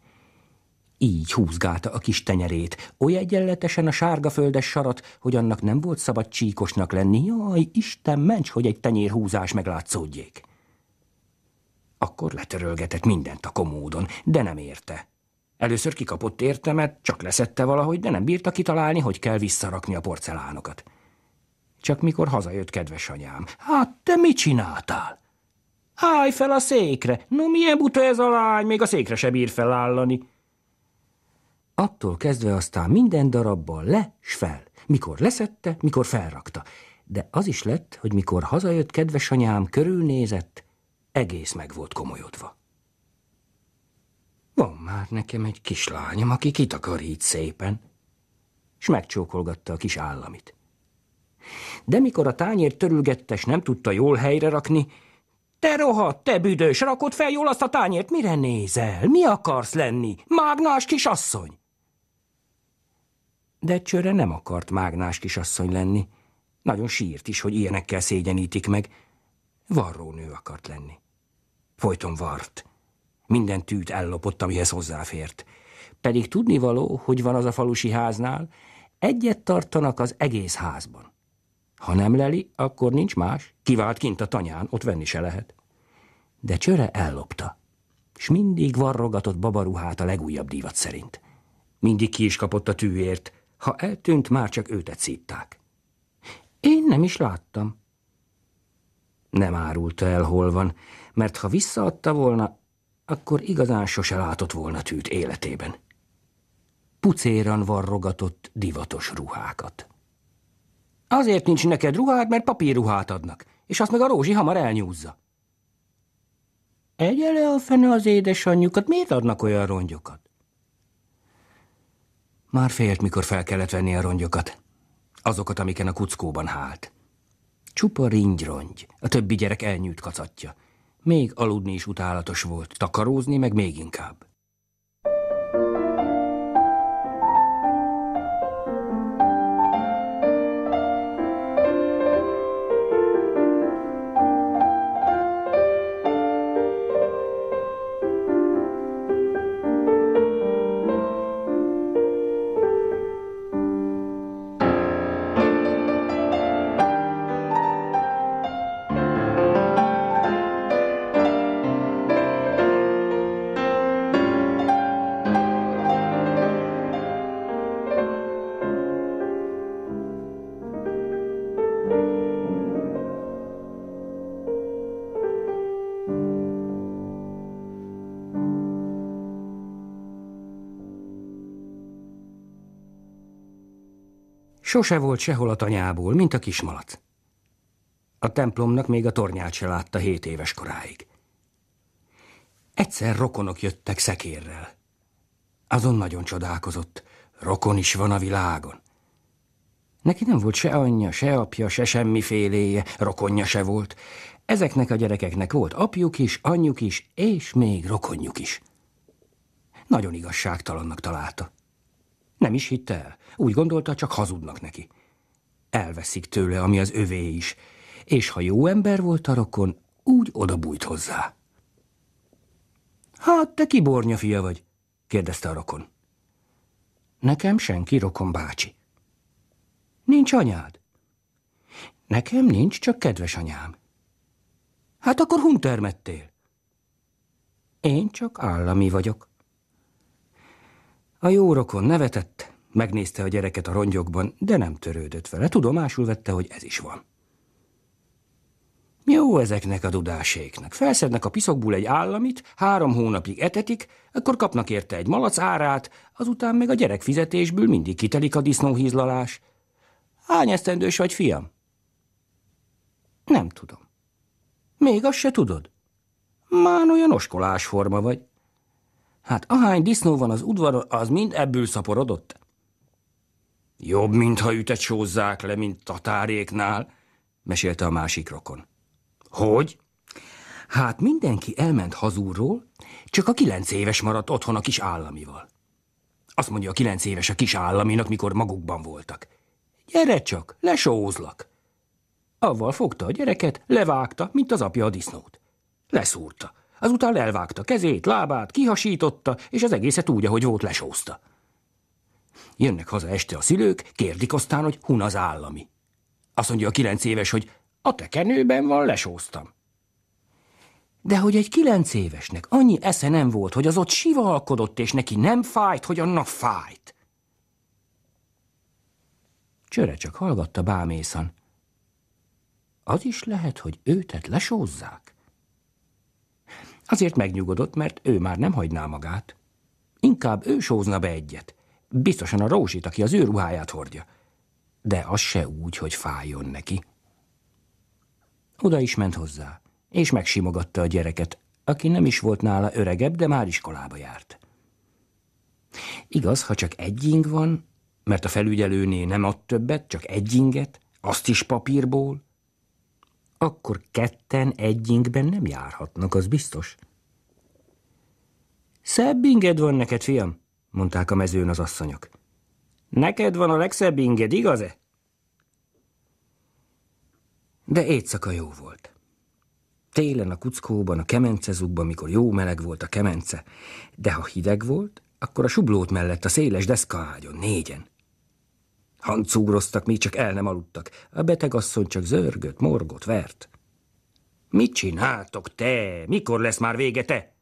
Így húzgálta a kis tenyerét, oly egyenletesen a sárga földes sarat, hogy annak nem volt szabad csíkosnak lenni. Jaj, Isten ments, hogy egy tenyérhúzás meglátszódjék. Akkor letörölgetett mindent a komódon, de nem érte. Először kikapott értemet, csak leszette valahogy, de nem bírta kitalálni, hogy kell visszarakni a porcelánokat. Csak mikor hazajött kedves anyám. Hát te mit csináltál? Állj fel a székre! No milyen buta ez a lány, még a székre se bír felállani. Attól kezdve aztán minden darabban le s fel, mikor leszette, mikor felrakta. De az is lett, hogy mikor hazajött kedves anyám, körülnézett, egész meg volt komolyodva. Van már nekem egy kislányom, aki kitakarít szépen, és megcsókolgatta a kis államit. De mikor a tányért törülgettes nem tudta jól helyre rakni, te rohadt, te büdös, rakod fel jól azt a tányért, mire nézel? Mi akarsz lenni? Mágnás kisasszony? de csőre nem akart mágnás kisasszony lenni. Nagyon sírt is, hogy ilyenekkel szégyenítik meg. Varrónő akart lenni. Folyton vart. Minden tűt ellopott, amihez hozzáfért. Pedig tudnivaló, hogy van az a falusi háznál, egyet tartanak az egész házban. Ha nem leli, akkor nincs más. Kivált kint a tanyán, ott venni se lehet. De csöre ellopta, és mindig varrogatott babaruhát a legújabb divat szerint. Mindig ki is kapott a tűért, ha eltűnt, már csak őt ecítták. Én nem is láttam. Nem árulta el, hol van, mert ha visszaadta volna, akkor igazán sose látott volna tűt életében. Pucéran varrogatott divatos ruhákat. Azért nincs neked ruhád, mert papírruhát adnak, és azt meg a rózsi hamar elnyúzza. Egyele a fene az édesanyjukat, miért adnak olyan rongyokat? Már félt, mikor fel kellett venni a rongyokat. Azokat, amiken a kuckóban hált. Csupa ringyrongy, a többi gyerek elnyűjt kacatja. Még aludni is utálatos volt, takarózni meg még inkább. Sose volt sehol a tanyából, mint a kismalat. A templomnak még a tornyát se látta hét éves koráig. Egyszer rokonok jöttek szekérrel. Azon nagyon csodálkozott, rokon is van a világon. Neki nem volt se anyja, se apja, se semmiféléje, rokonja se volt. Ezeknek a gyerekeknek volt apjuk is, anyjuk is, és még rokonjuk is. Nagyon igazságtalannak találta. Nem is hitte el. Úgy gondolta, csak hazudnak neki. Elveszik tőle, ami az övé is. És ha jó ember volt a rokon, úgy odabújt hozzá. Hát, te kibornya fia vagy? kérdezte a rokon. Nekem senki rokon bácsi. Nincs anyád? Nekem nincs, csak kedves anyám. Hát akkor hun termettél? Én csak állami vagyok. A jó rokon nevetett, megnézte a gyereket a rongyokban, de nem törődött vele. Tudomásul vette, hogy ez is van. Jó ezeknek a dudáséknek. Felszednek a piszokból egy államit, három hónapig etetik, akkor kapnak érte egy malac árát, azután meg a gyerek fizetésből mindig kitelik a disznóhízlalás. Hány esztendős vagy, fiam? Nem tudom. Még azt se tudod? Már olyan oskolás forma vagy. Hát ahány disznó van az udvaron, az mind ebből szaporodott. Jobb, mintha ütet sózzák le, mint tatáréknál, mesélte a másik rokon. Hogy? Hát mindenki elment hazúról, csak a kilenc éves maradt otthon a kis államival. Azt mondja a kilenc éves a kis államinak, mikor magukban voltak. Gyere csak, lesózlak. Avval fogta a gyereket, levágta, mint az apja a disznót. Leszúrta. Azután elvágta kezét, lábát, kihasította, és az egészet úgy, ahogy volt, lesózta. Jönnek haza este a szülők, kérdik aztán, hogy hun az állami. Azt mondja a kilenc éves, hogy a tekenőben van, lesóztam. De hogy egy kilenc évesnek annyi esze nem volt, hogy az ott sivalkodott, és neki nem fájt, hogy annak fájt. Csöre csak hallgatta bámészan. Az is lehet, hogy őtet lesózzák. Azért megnyugodott, mert ő már nem hagyná magát. Inkább ő sózna be egyet. Biztosan a rózsit, aki az ő ruháját hordja. De az se úgy, hogy fájjon neki. Oda is ment hozzá, és megsimogatta a gyereket, aki nem is volt nála öregebb, de már iskolába járt. Igaz, ha csak egy ing van, mert a felügyelőné nem ad többet, csak egy inget, azt is papírból, akkor ketten egyinkben nem járhatnak, az biztos. Szebb inged van neked, fiam, mondták a mezőn az asszonyok. Neked van a legszebb inged, igaz-e? De éjszaka jó volt. Télen a kuckóban, a kemencezukban, mikor jó meleg volt a kemence, de ha hideg volt, akkor a sublót mellett a széles ágyon, négyen. Hancúroztak, még csak el nem aludtak. A beteg asszony csak zörgött, morgott, vert. Mit csináltok te? Mikor lesz már vége te?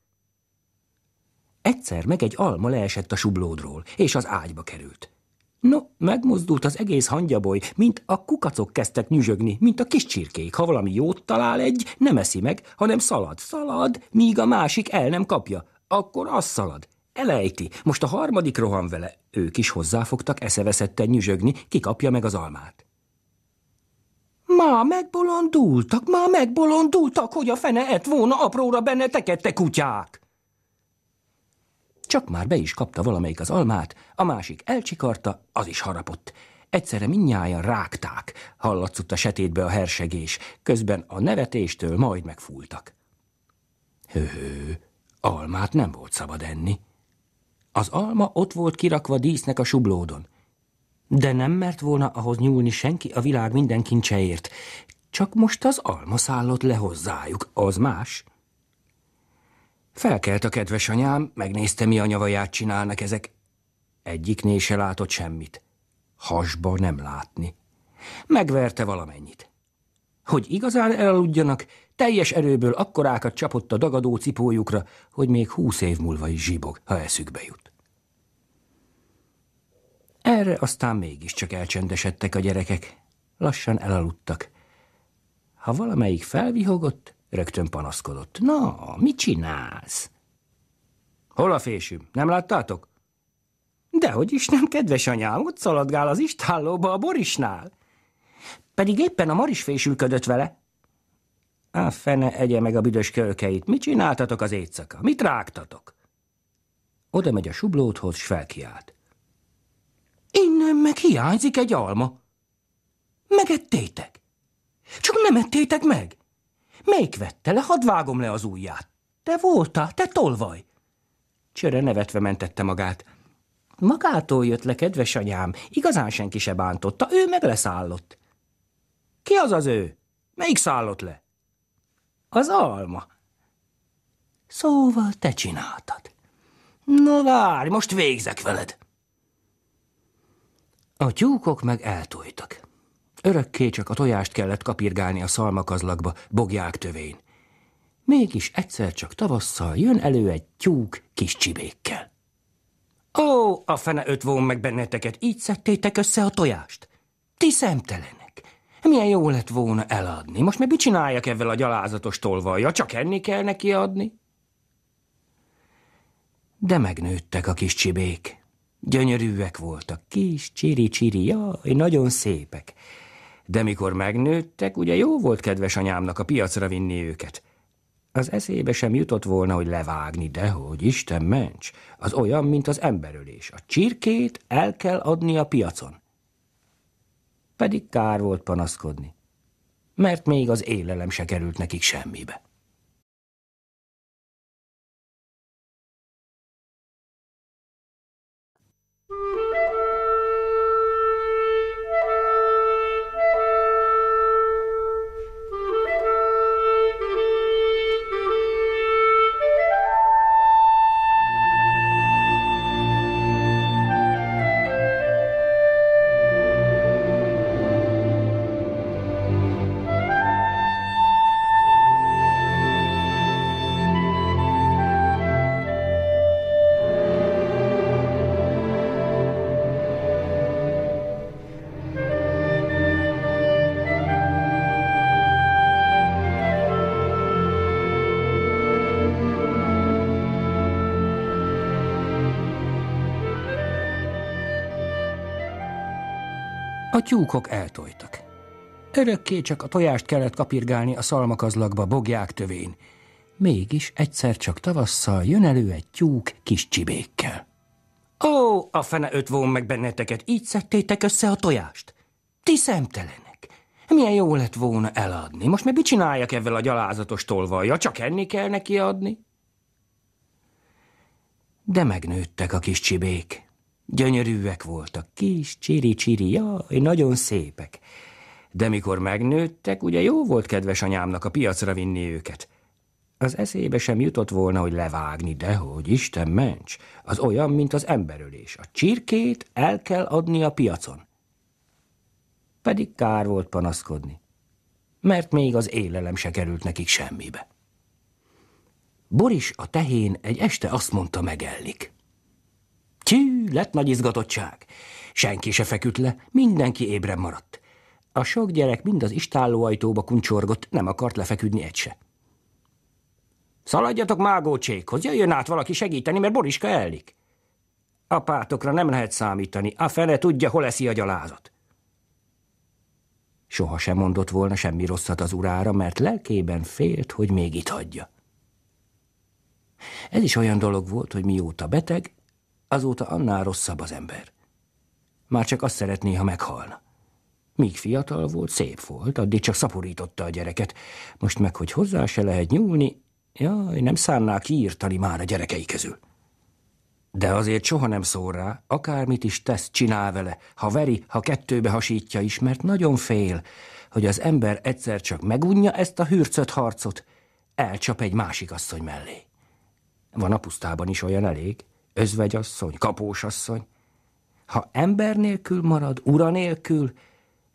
Egyszer meg egy alma leesett a sublódról, és az ágyba került. No, megmozdult az egész hangyaboly, mint a kukacok kezdtek nyüzsögni, mint a kis csirkék. Ha valami jót talál egy, nem eszi meg, hanem szalad, szalad, míg a másik el nem kapja. Akkor az szalad. Elejti. Most a harmadik rohan vele. Ők is hozzáfogtak eszeveszetten nyüzsögni, kapja meg az almát. Má megbolondultak, má megbolondultak, hogy a fene ett volna apróra benneteket, te kutyák! Csak már be is kapta valamelyik az almát, a másik elcsikarta, az is harapott. Egyszerre minnyáján rágták, hallatszott a setétbe a hersegés, közben a nevetéstől majd megfúltak. Hő, almát nem volt szabad enni. Az alma ott volt kirakva dísznek a sublódon. De nem mert volna ahhoz nyúlni senki a világ minden kincseért. Csak most az alma szállott le hozzájuk, az más. Felkelt a kedves anyám, megnézte, mi anyavaját csinálnak ezek. Egyik se látott semmit. Hasba nem látni. Megverte valamennyit. Hogy igazán elaludjanak, teljes erőből akkorákat csapott a dagadó cipójukra, hogy még húsz év múlva is zsibog, ha eszükbe jut. Erre aztán mégiscsak elcsendesedtek a gyerekek. Lassan elaludtak. Ha valamelyik felvihogott, rögtön panaszkodott. Na, mit csinálsz? Hol a fésüm? Nem láttátok? Dehogy is nem, kedves anyám, ott szaladgál az istállóba a borisnál. Pedig éppen a maris fésülködött vele. Á, fene, egye meg a büdös kölkeit. Mit csináltatok az éjszaka? Mit rágtatok? Oda megy a sublóthoz, s felkiált. Innen meg hiányzik egy alma. Megettétek? Csak nem ettétek meg. Melyik vette le, hadd vágom le az ujját. Te voltál, te tolvaj. Csöre nevetve mentette magát. Magától jött le, kedves anyám, igazán senki se bántotta, ő meg leszállott. Ki az az ő? Melyik szállott le? Az alma. Szóval te csináltad. Na várj, most végzek veled. A tyúkok meg eltújtak. Örökké csak a tojást kellett kapirgálni a szalmakazlakba, bogják tövén. Mégis egyszer csak tavasszal jön elő egy tyúk kis csibékkel. Ó, a fene öt von meg benneteket, így szedtétek össze a tojást. Ti szemtelenek. Milyen jó lett volna eladni. Most meg mit csináljak ezzel a gyalázatos tolvajjal? Csak enni kell neki adni? De megnőttek a kis csibék. Gyönyörűek voltak, kis csiri-csiri, jaj, nagyon szépek. De mikor megnőttek, ugye jó volt kedves anyámnak a piacra vinni őket. Az eszébe sem jutott volna, hogy levágni, de hogy Isten ments, az olyan, mint az emberölés. A csirkét el kell adni a piacon. Pedig kár volt panaszkodni, mert még az élelem se került nekik semmibe. A tyúkok eltojtak. Örökké csak a tojást kellett kapirgálni a szalmakazlakba bogják tövén. Mégis egyszer csak tavasszal jön elő egy tyúk kis csibékkel. Ó, a fene ötvón meg benneteket, így szedtétek össze a tojást. Ti szemtelenek. Milyen jó lett volna eladni. Most meg mit csináljak ebből a gyalázatos tolvajja? Csak enni kell neki adni? De megnőttek a kis csibék, Gyönyörűek voltak, kis csiri-csiri, jaj, nagyon szépek. De mikor megnőttek, ugye jó volt kedves anyámnak a piacra vinni őket. Az eszébe sem jutott volna, hogy levágni, de hogy Isten ments, az olyan, mint az emberölés. A csirkét el kell adni a piacon. Pedig kár volt panaszkodni, mert még az élelem se került nekik semmibe. Boris a tehén egy este azt mondta megellik. Tű, lett nagy izgatottság. Senki se feküdt le, mindenki ébren maradt. A sok gyerek mind az istállóajtóba kuncsorgott, nem akart lefeküdni egy se. Szaladjatok mágócsékhoz, jöjjön át valaki segíteni, mert Boriska ellik. Apátokra nem lehet számítani, a fene tudja, hol eszi a gyalázat. Soha sem mondott volna semmi rosszat az urára, mert lelkében félt, hogy még itt hagyja. Ez is olyan dolog volt, hogy mióta beteg, azóta annál rosszabb az ember. Már csak azt szeretné, ha meghalna. Míg fiatal volt, szép volt, addig csak szaporította a gyereket. Most meg, hogy hozzá se lehet nyúlni, jaj, nem szánná kiírtani már a gyerekei közül. De azért soha nem szól rá, akármit is tesz, csinál vele, ha veri, ha kettőbe hasítja is, mert nagyon fél, hogy az ember egyszer csak megunja ezt a hűrcöt harcot, elcsap egy másik asszony mellé. Van a pusztában is olyan elég özvegyasszony, kapósasszony. Ha ember nélkül marad, ura nélkül,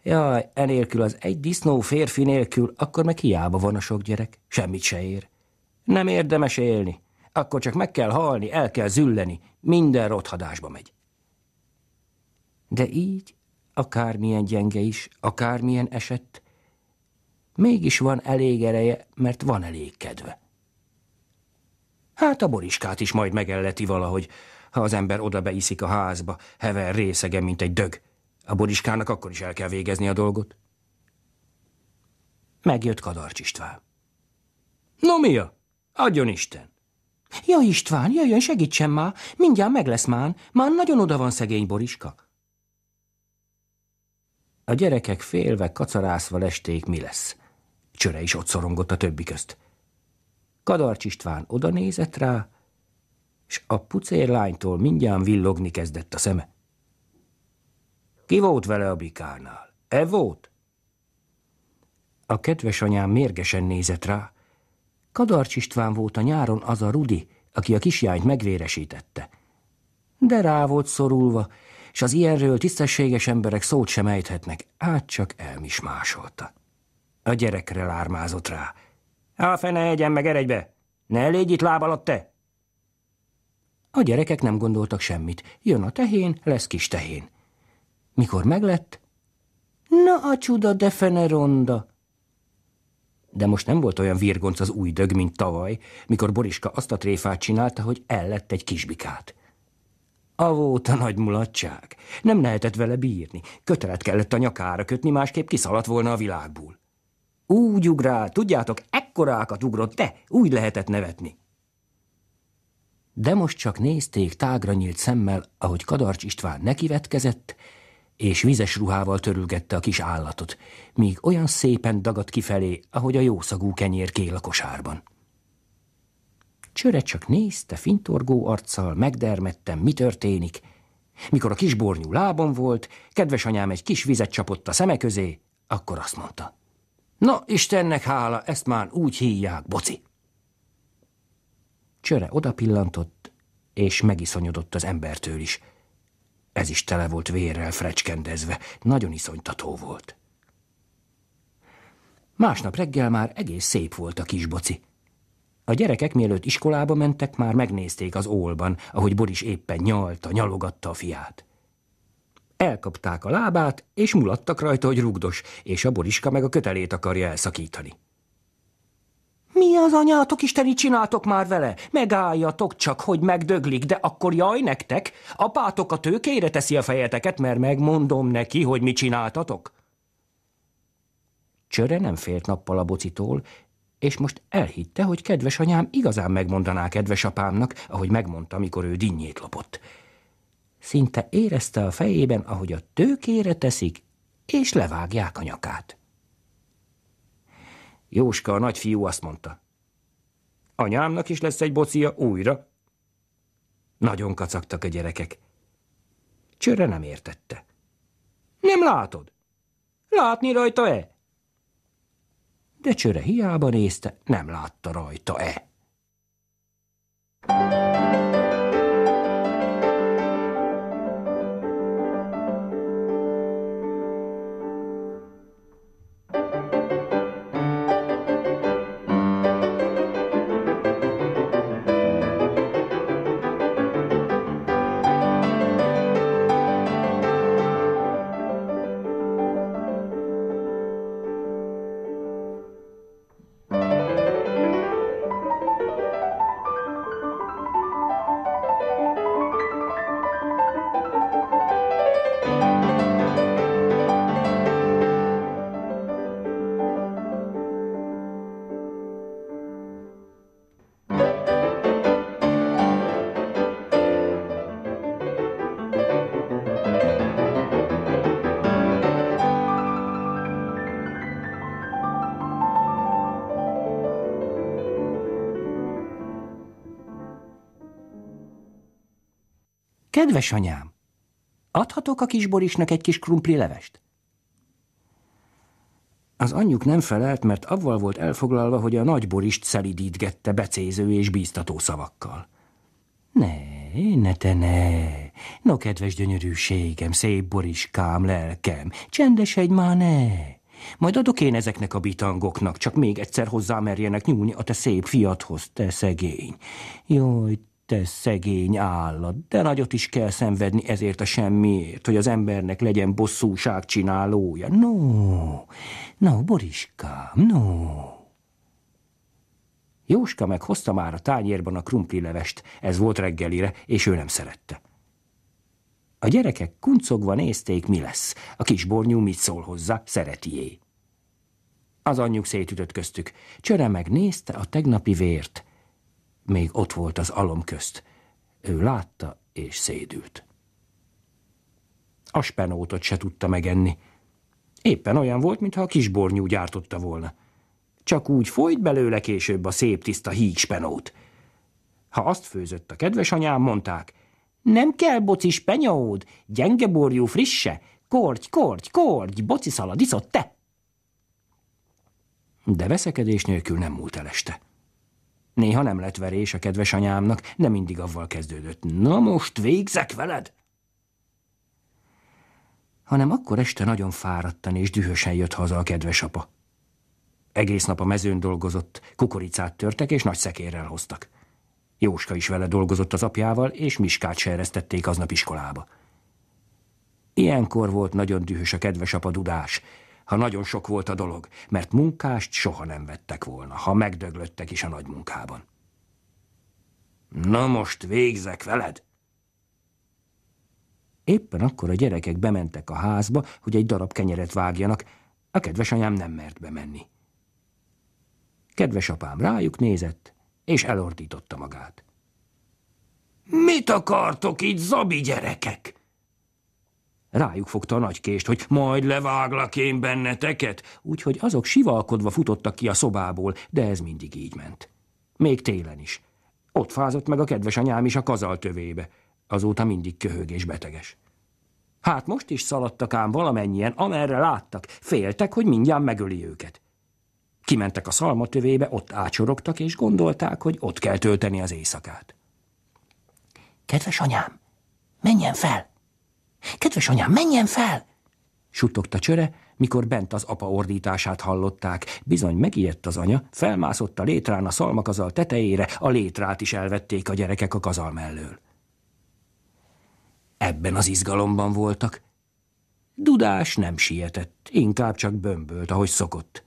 jaj, enélkül az egy disznó férfi nélkül, akkor meg hiába van a sok gyerek, semmit se ér. Nem érdemes élni, akkor csak meg kell halni, el kell zülleni, minden rothadásba megy. De így, akármilyen gyenge is, akármilyen esett, mégis van elég ereje, mert van elég kedve. Hát a boriskát is majd megelleti valahogy, ha az ember oda beiszik a házba, hever részegen, mint egy dög. A boriskának akkor is el kell végezni a dolgot. Megjött Kadarcs István. No mi a? Adjon Isten! Ja István, jöjjön, segítsen már, mindjárt meg lesz már, már nagyon oda van szegény Boriska. A gyerekek félve, kacarászva lesték, mi lesz. Csöre is ott szorongott a többi közt. Kadarcs István oda nézett rá, és a pucérlánytól mindjárt villogni kezdett a szeme. Ki volt vele a bikánál? E volt? A kedves anyám mérgesen nézett rá. Kadarcs István volt a nyáron az a Rudi, aki a kisjányt megvéresítette. De rá volt szorulva, és az ilyenről tisztességes emberek szót sem ejthetnek, át csak elmismásolta. A gyerekre lármázott rá, a fene egyen meg eregybe! Ne légy itt láb alatt, te! A gyerekek nem gondoltak semmit. Jön a tehén, lesz kis tehén. Mikor meglett? Na a csuda, de fene ronda! De most nem volt olyan virgonc az új dög, mint tavaly, mikor Boriska azt a tréfát csinálta, hogy ellett egy kisbikát. Avóta nagy mulatság. Nem lehetett vele bírni. Kötelet kellett a nyakára kötni, másképp kiszaladt volna a világból. Úgy ugrál, tudjátok, ekkorákat ugrott, te, úgy lehetett nevetni. De most csak nézték tágra nyílt szemmel, ahogy Kadarcs István nekivetkezett, és vizes ruhával törülgette a kis állatot, míg olyan szépen dagadt kifelé, ahogy a jószagú kenyér kél a kosárban. Csöre csak nézte fintorgó arccal, megdermettem, mi történik. Mikor a kis bornyú lábon volt, kedves anyám egy kis vizet csapott a szeme közé, akkor azt mondta – Na, Istennek hála, ezt már úgy hívják, boci. Csöre oda pillantott, és megiszonyodott az embertől is. Ez is tele volt vérrel frecskendezve, nagyon iszonytató volt. Másnap reggel már egész szép volt a kis boci. A gyerekek mielőtt iskolába mentek, már megnézték az ólban, ahogy Boris éppen nyalta, nyalogatta a fiát. Elkapták a lábát, és mulattak rajta, hogy rugdos, és a boriska meg a kötelét akarja elszakítani. Mi az anyátok isteni csináltok már vele? Megálljatok csak, hogy megdöglik, de akkor jaj nektek! Apátok a tőkére teszi a fejeteket, mert megmondom neki, hogy mi csináltatok. Csöre nem félt nappal a bocitól, és most elhitte, hogy kedves anyám igazán megmondaná kedves apámnak, ahogy megmondta, mikor ő dinnyét lopott szinte érezte a fejében, ahogy a tőkére teszik, és levágják a nyakát. Jóska a nagyfiú azt mondta. Anyámnak is lesz egy bocia újra. Nagyon kacagtak a gyerekek. Csőre nem értette. Nem látod? Látni rajta-e? De csőre hiába nézte, nem látta rajta-e. thank you Kedves anyám, adhatok a kis Borisnak egy kis krumpli levest? Az anyjuk nem felelt, mert avval volt elfoglalva, hogy a nagy Borist szelidítgette becéző és bíztató szavakkal. Ne, ne te ne! No, kedves gyönyörűségem, szép Boriskám, lelkem, egy már ne! Majd adok én ezeknek a bitangoknak, csak még egyszer hozzá nyúlni a te szép fiathoz, te szegény. Jaj, te szegény állat, de nagyot is kell szenvedni ezért a semmiért, hogy az embernek legyen bosszúság csinálója. No, no, Boriskám, no. Jóska meg hozta már a tányérban a levest, ez volt reggelire, és ő nem szerette. A gyerekek kuncogva nézték, mi lesz. A kis bornyú mit szól hozzá, szeretié. Az anyjuk szétütött köztük. Csöre megnézte a tegnapi vért – még ott volt az alom közt. Ő látta és szédült. A spenótot se tudta megenni. Éppen olyan volt, mintha a kisbornyú gyártotta volna. Csak úgy folyt belőle később a szép tiszta spenót. Ha azt főzött a kedves anyám, mondták, nem kell boci spenyód, gyenge borjú frisse, korty, korty, korty, boci szalad iszott te. De veszekedés nélkül nem múlt el este. Néha nem lett verés a kedves anyámnak, de mindig avval kezdődött. Na most végzek veled! Hanem akkor este nagyon fáradtan és dühösen jött haza a kedves apa. Egész nap a mezőn dolgozott, kukoricát törtek és nagy szekérrel hoztak. Jóska is vele dolgozott az apjával, és Miskát se eresztették aznap iskolába. Ilyenkor volt nagyon dühös a kedves apa dudás, ha nagyon sok volt a dolog, mert munkást soha nem vettek volna, ha megdöglöttek is a nagy munkában. Na most végzek veled! Éppen akkor a gyerekek bementek a házba, hogy egy darab kenyeret vágjanak, a kedves anyám nem mert bemenni. Kedves apám rájuk nézett, és elordította magát. Mit akartok itt, zabi gyerekek? Rájuk fogta a nagy kést, hogy majd leváglak én benneteket, úgyhogy azok sivalkodva futottak ki a szobából, de ez mindig így ment. Még télen is. Ott fázott meg a kedves anyám is a kazaltövébe. Azóta mindig köhög és beteges. Hát most is szaladtak ám valamennyien, amerre láttak. Féltek, hogy mindjárt megöli őket. Kimentek a tövébe, ott ácsorogtak, és gondolták, hogy ott kell tölteni az éjszakát. Kedves anyám, menjen fel! Kedves anyám, menjen fel! Suttogta csöre, mikor bent az apa ordítását hallották. Bizony megijedt az anya, felmászott a létrán a szalmakazal tetejére, a létrát is elvették a gyerekek a kazal mellől. Ebben az izgalomban voltak. Dudás nem sietett, inkább csak bömbölt, ahogy szokott.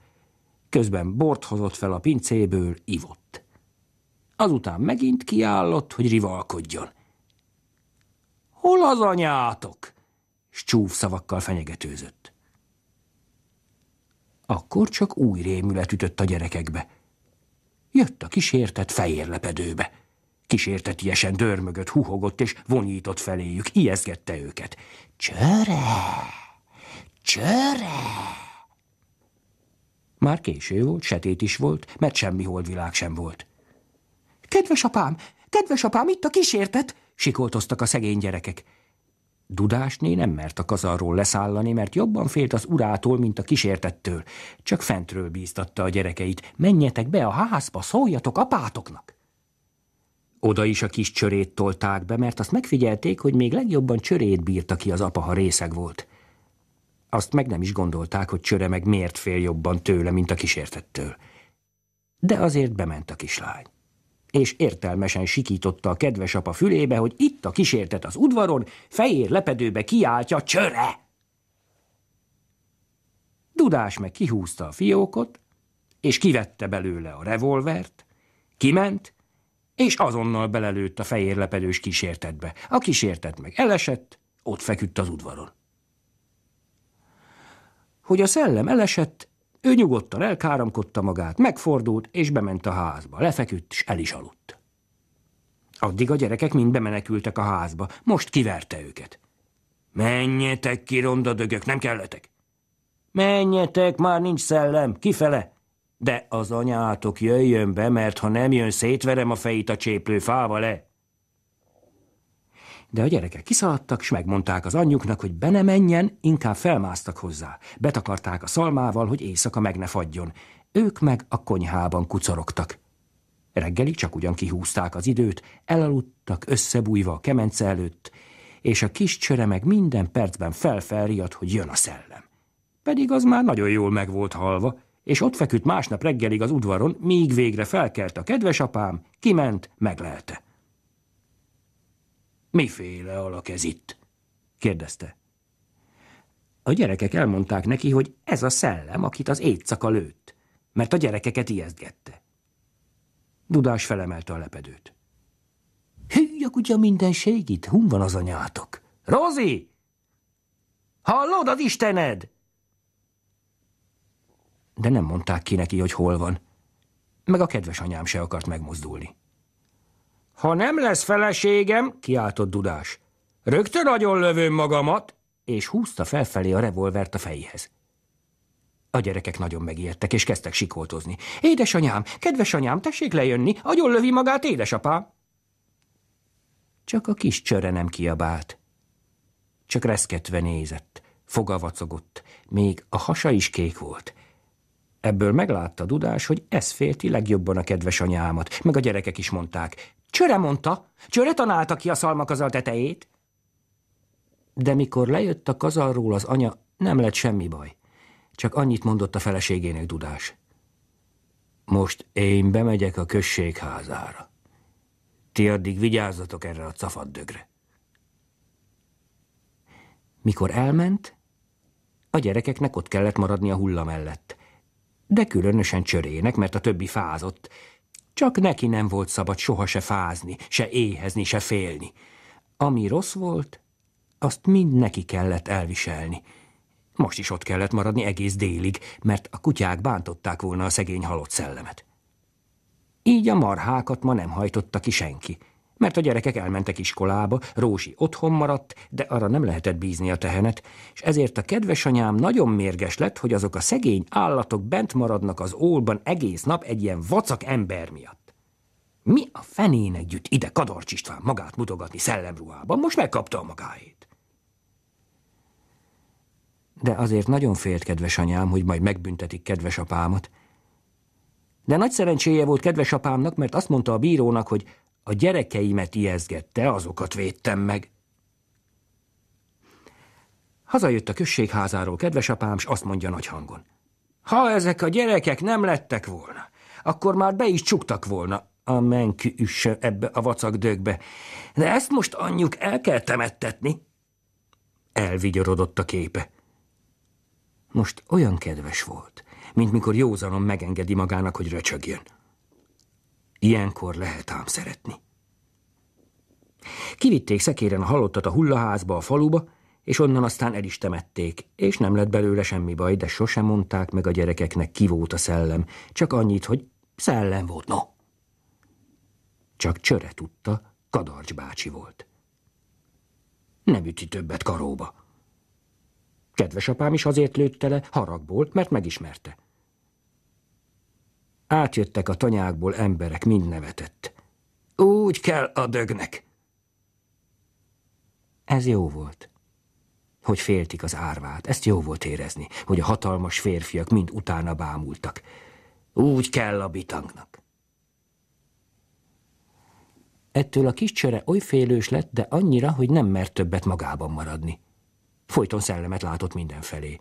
Közben bort hozott fel a pincéből, ivott. Azután megint kiállott, hogy rivalkodjon. Hol az anyátok? S csúf szavakkal fenyegetőzött. Akkor csak új rémület ütött a gyerekekbe. Jött a kísértet fejérlepedőbe. Kísértet ilyesen dörmögött, huhogott és vonyított feléjük, ijeszgette őket. Csöre! Csöre! Már késő volt, setét is volt, mert semmi holdvilág sem volt. Kedves apám, kedves apám, itt a kísértet! Sikoltoztak a szegény gyerekek. Dudásné nem mert a kazarról leszállani, mert jobban félt az urától, mint a kísértettől. Csak fentről bíztatta a gyerekeit. Menjetek be a házba, szóljatok apátoknak! Oda is a kis csörét tolták be, mert azt megfigyelték, hogy még legjobban csörét bírta ki az apa, ha részeg volt. Azt meg nem is gondolták, hogy csöre meg miért fél jobban tőle, mint a kísértettől. De azért bement a kislány és értelmesen sikította a kedves apa fülébe, hogy itt a kísértet az udvaron, fehér lepedőbe kiáltja csöre! Dudás meg kihúzta a fiókot, és kivette belőle a revolvert, kiment, és azonnal belelőtt a fehér lepedős kísértetbe. A kísértet meg elesett, ott feküdt az udvaron. Hogy a szellem elesett, ő nyugodtan elkáramkodta magát, megfordult, és bement a házba. Lefeküdt, és el is aludt. Addig a gyerekek mind bemenekültek a házba. Most kiverte őket. Menjetek ki, dögök, nem kelletek. Menjetek, már nincs szellem, kifele. De az anyátok jöjjön be, mert ha nem jön, szétverem a fejét a cséplő fával le. De a gyerekek kiszaladtak, és megmondták az anyjuknak, hogy be ne menjen, inkább felmásztak hozzá. Betakarták a szalmával, hogy éjszaka meg ne fagyjon. Ők meg a konyhában kucorogtak. Reggeli csak ugyan kihúzták az időt, elaludtak összebújva a kemence előtt, és a kis csöre meg minden percben felfelriadt, hogy jön a szellem. Pedig az már nagyon jól meg volt halva, és ott feküdt másnap reggelig az udvaron, míg végre felkelt a kedves apám, kiment, meglelte. Miféle alak ez itt? kérdezte. A gyerekek elmondták neki, hogy ez a szellem, akit az éjszaka lőtt, mert a gyerekeket ijesztgette. Dudás felemelte a lepedőt. Hű, a kutya mindenség itt, hun van az anyátok? Rozi! Hallod az Istened? De nem mondták ki neki, hogy hol van. Meg a kedves anyám se akart megmozdulni. Ha nem lesz feleségem, kiáltott Dudás. Rögtön nagyon lövöm magamat, és húzta felfelé a revolvert a fejéhez. A gyerekek nagyon megijedtek, és kezdtek sikoltozni. Édesanyám, kedves anyám, tessék lejönni, agyon lövi magát édesapám. Csak a kis csöre nem kiabált. Csak reszketve nézett, fogavacogott, még a hasa is kék volt. Ebből meglátta Dudás, hogy ez félti legjobban a kedves anyámat, meg a gyerekek is mondták. Csöre mondta, csöre tanálta ki a szalmakazal tetejét. De mikor lejött a kazalról az anya, nem lett semmi baj. Csak annyit mondott a feleségének Dudás. Most én bemegyek a községházára. Ti addig vigyázzatok erre a cafaddögre. Mikor elment, a gyerekeknek ott kellett maradni a hulla mellett de különösen csörének, mert a többi fázott. Csak neki nem volt szabad soha se fázni, se éhezni, se félni. Ami rossz volt, azt mind neki kellett elviselni. Most is ott kellett maradni egész délig, mert a kutyák bántották volna a szegény halott szellemet. Így a marhákat ma nem hajtotta ki senki – mert a gyerekek elmentek iskolába, Rózsi otthon maradt, de arra nem lehetett bízni a tehenet, és ezért a kedves anyám nagyon mérges lett, hogy azok a szegény állatok bent maradnak az ólban egész nap egy ilyen vacak ember miatt. Mi a fenének gyűjt ide Kadarcs István magát mutogatni szellemruhában? Most megkapta a magáét. De azért nagyon félt kedves anyám, hogy majd megbüntetik kedves apámat. De nagy szerencséje volt kedves apámnak, mert azt mondta a bírónak, hogy a gyerekeimet ijeszgette, azokat védtem meg. Hazajött a községházáról kedves apám, s azt mondja nagy hangon. Ha ezek a gyerekek nem lettek volna, akkor már be is csuktak volna, a menkű üsse ebbe a vacak dögbe. De ezt most anyjuk el kell temettetni. Elvigyorodott a képe. Most olyan kedves volt, mint mikor józanom megengedi magának, hogy röcsögjön. Ilyenkor lehet ám szeretni. Kivitték szekéren a halottat a hullaházba, a faluba, és onnan aztán el is temették, és nem lett belőle semmi baj, de sosem mondták meg a gyerekeknek, ki volt a szellem, csak annyit, hogy szellem volt, no. Csak csöre tudta, Kadarcs bácsi volt. Nem üti többet karóba. Kedves apám is azért lőtte le, haragból, mert megismerte. Átjöttek a tanyákból emberek, mind nevetett. Úgy kell a dögnek. Ez jó volt. Hogy féltik az árvát, ezt jó volt érezni, hogy a hatalmas férfiak mind utána bámultak. Úgy kell a bitangnak. Ettől a kis csöre oly félős lett, de annyira, hogy nem mert többet magában maradni. Folyton szellemet látott mindenfelé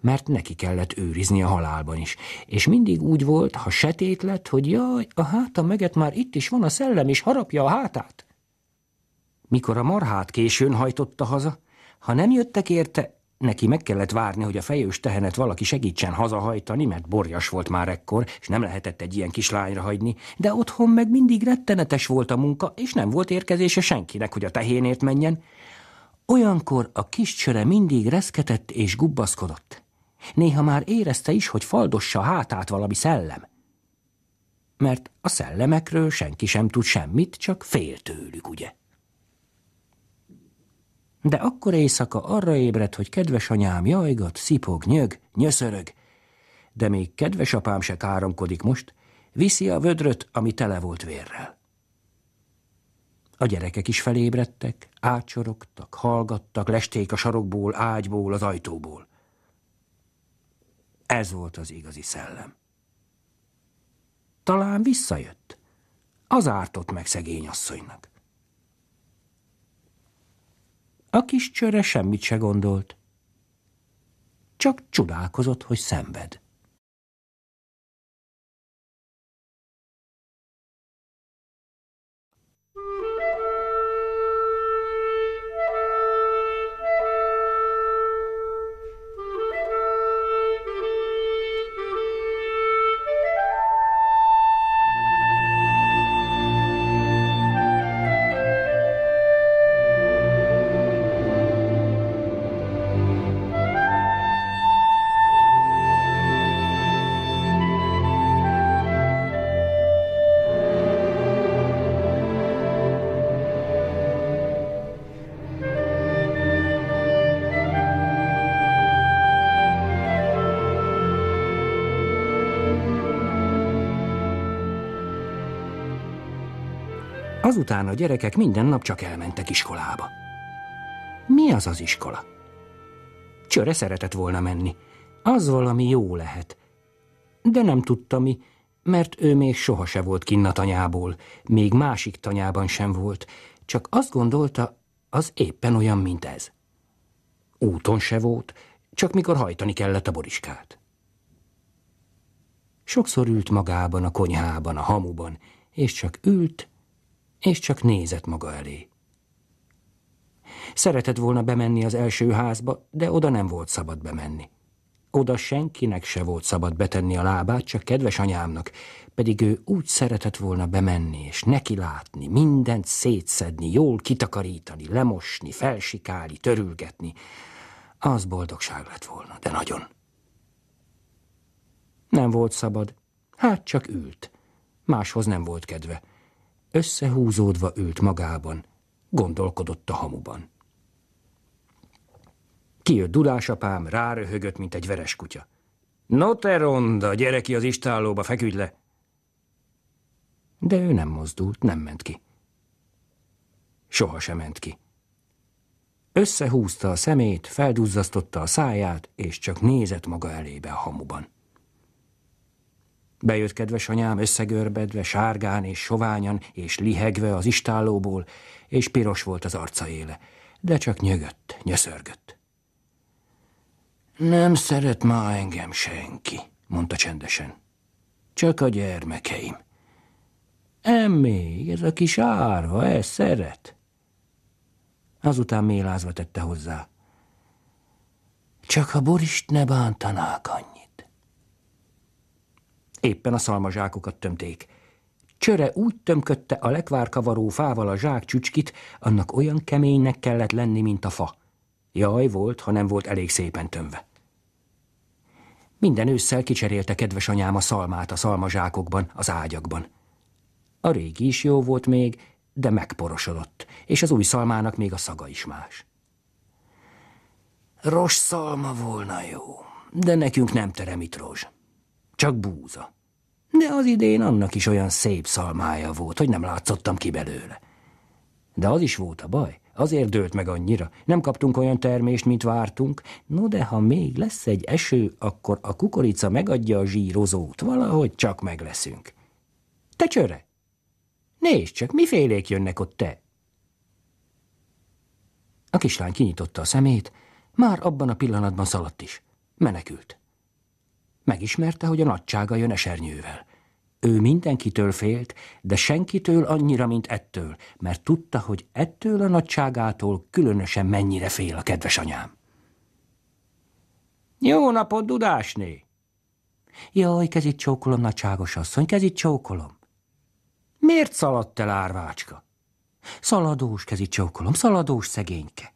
mert neki kellett őrizni a halálban is. És mindig úgy volt, ha setét lett, hogy jaj, a háta meget már itt is van a szellem, és harapja a hátát. Mikor a marhát későn hajtotta haza, ha nem jöttek érte, neki meg kellett várni, hogy a fejős tehenet valaki segítsen hazahajtani, mert borjas volt már ekkor, és nem lehetett egy ilyen kislányra hagyni, de otthon meg mindig rettenetes volt a munka, és nem volt érkezése senkinek, hogy a tehénért menjen. Olyankor a kis csöre mindig reszketett és gubbaszkodott. Néha már érezte is, hogy faldossa hátát valami szellem. Mert a szellemekről senki sem tud semmit, csak fél tőlük, ugye? De akkor éjszaka arra ébredt, hogy kedves anyám jajgat, szipog, nyög, nyöszörög, de még kedves apám se káromkodik most, viszi a vödröt, ami tele volt vérrel. A gyerekek is felébredtek, átsorogtak, hallgattak, lesték a sarokból, ágyból, az ajtóból. Ez volt az igazi szellem. Talán visszajött. Az ártott meg szegény asszonynak. A kis csöre semmit se gondolt. Csak csodálkozott, hogy szenved. Azután a gyerekek minden nap csak elmentek iskolába. Mi az az iskola? Csöre szeretett volna menni. Az valami jó lehet. De nem tudta mi, mert ő még soha se volt kinn a tanyából, még másik tanyában sem volt, csak azt gondolta, az éppen olyan, mint ez. Úton se volt, csak mikor hajtani kellett a boriskát. Sokszor ült magában a konyhában, a hamuban, és csak ült és csak nézett maga elé. Szeretett volna bemenni az első házba, de oda nem volt szabad bemenni. Oda senkinek se volt szabad betenni a lábát, csak kedves anyámnak, pedig ő úgy szeretett volna bemenni és neki látni, mindent szétszedni, jól kitakarítani, lemosni, felsikálni, törülgetni. Az boldogság lett volna, de nagyon. Nem volt szabad, hát csak ült. Máshoz nem volt kedve összehúzódva ült magában, gondolkodott a hamuban. Kijött dudásapám, ráröhögött, mint egy veres kutya. No te ronda, gyere ki az istállóba, feküdj le! De ő nem mozdult, nem ment ki. Soha sem ment ki. Összehúzta a szemét, felduzzasztotta a száját, és csak nézett maga elébe a hamuban. Bejött kedves anyám összegörbedve, sárgán és soványan, és lihegve az istállóból, és piros volt az arca éle, de csak nyögött, nyöszörgött. Nem szeret ma engem senki, mondta csendesen. Csak a gyermekeim. Em még, ez a kis árva, ez szeret. Azután mélázva tette hozzá. Csak a borist ne bántanák annyi éppen a szalmazsákokat tömték. Csöre úgy tömkötte a lekvárkavaró fával a zsák csücskit, annak olyan keménynek kellett lenni, mint a fa. Jaj volt, ha nem volt elég szépen tömve. Minden ősszel kicserélte kedves anyám a szalmát a szalmazsákokban, az ágyakban. A régi is jó volt még, de megporosodott, és az új szalmának még a szaga is más. Rossz szalma volna jó, de nekünk nem terem itt rozs, csak búza de az idén annak is olyan szép szalmája volt, hogy nem látszottam ki belőle. De az is volt a baj, azért dőlt meg annyira, nem kaptunk olyan termést, mint vártunk, no de ha még lesz egy eső, akkor a kukorica megadja a zsírozót, valahogy csak megleszünk. Te csöre! Nézd csak, mifélék jönnek ott te! A kislány kinyitotta a szemét, már abban a pillanatban szaladt is. Menekült. Megismerte, hogy a nagysága jön esernyővel. Ő mindenkitől félt, de senkitől annyira, mint ettől, mert tudta, hogy ettől a nagyságától különösen mennyire fél a kedves anyám. Jó napot, Dudásné! Jaj, kezit csókolom, nagyságos asszony, kezit csókolom. Miért szaladt el árvácska? Szaladós kezit csókolom, szaladós szegényke.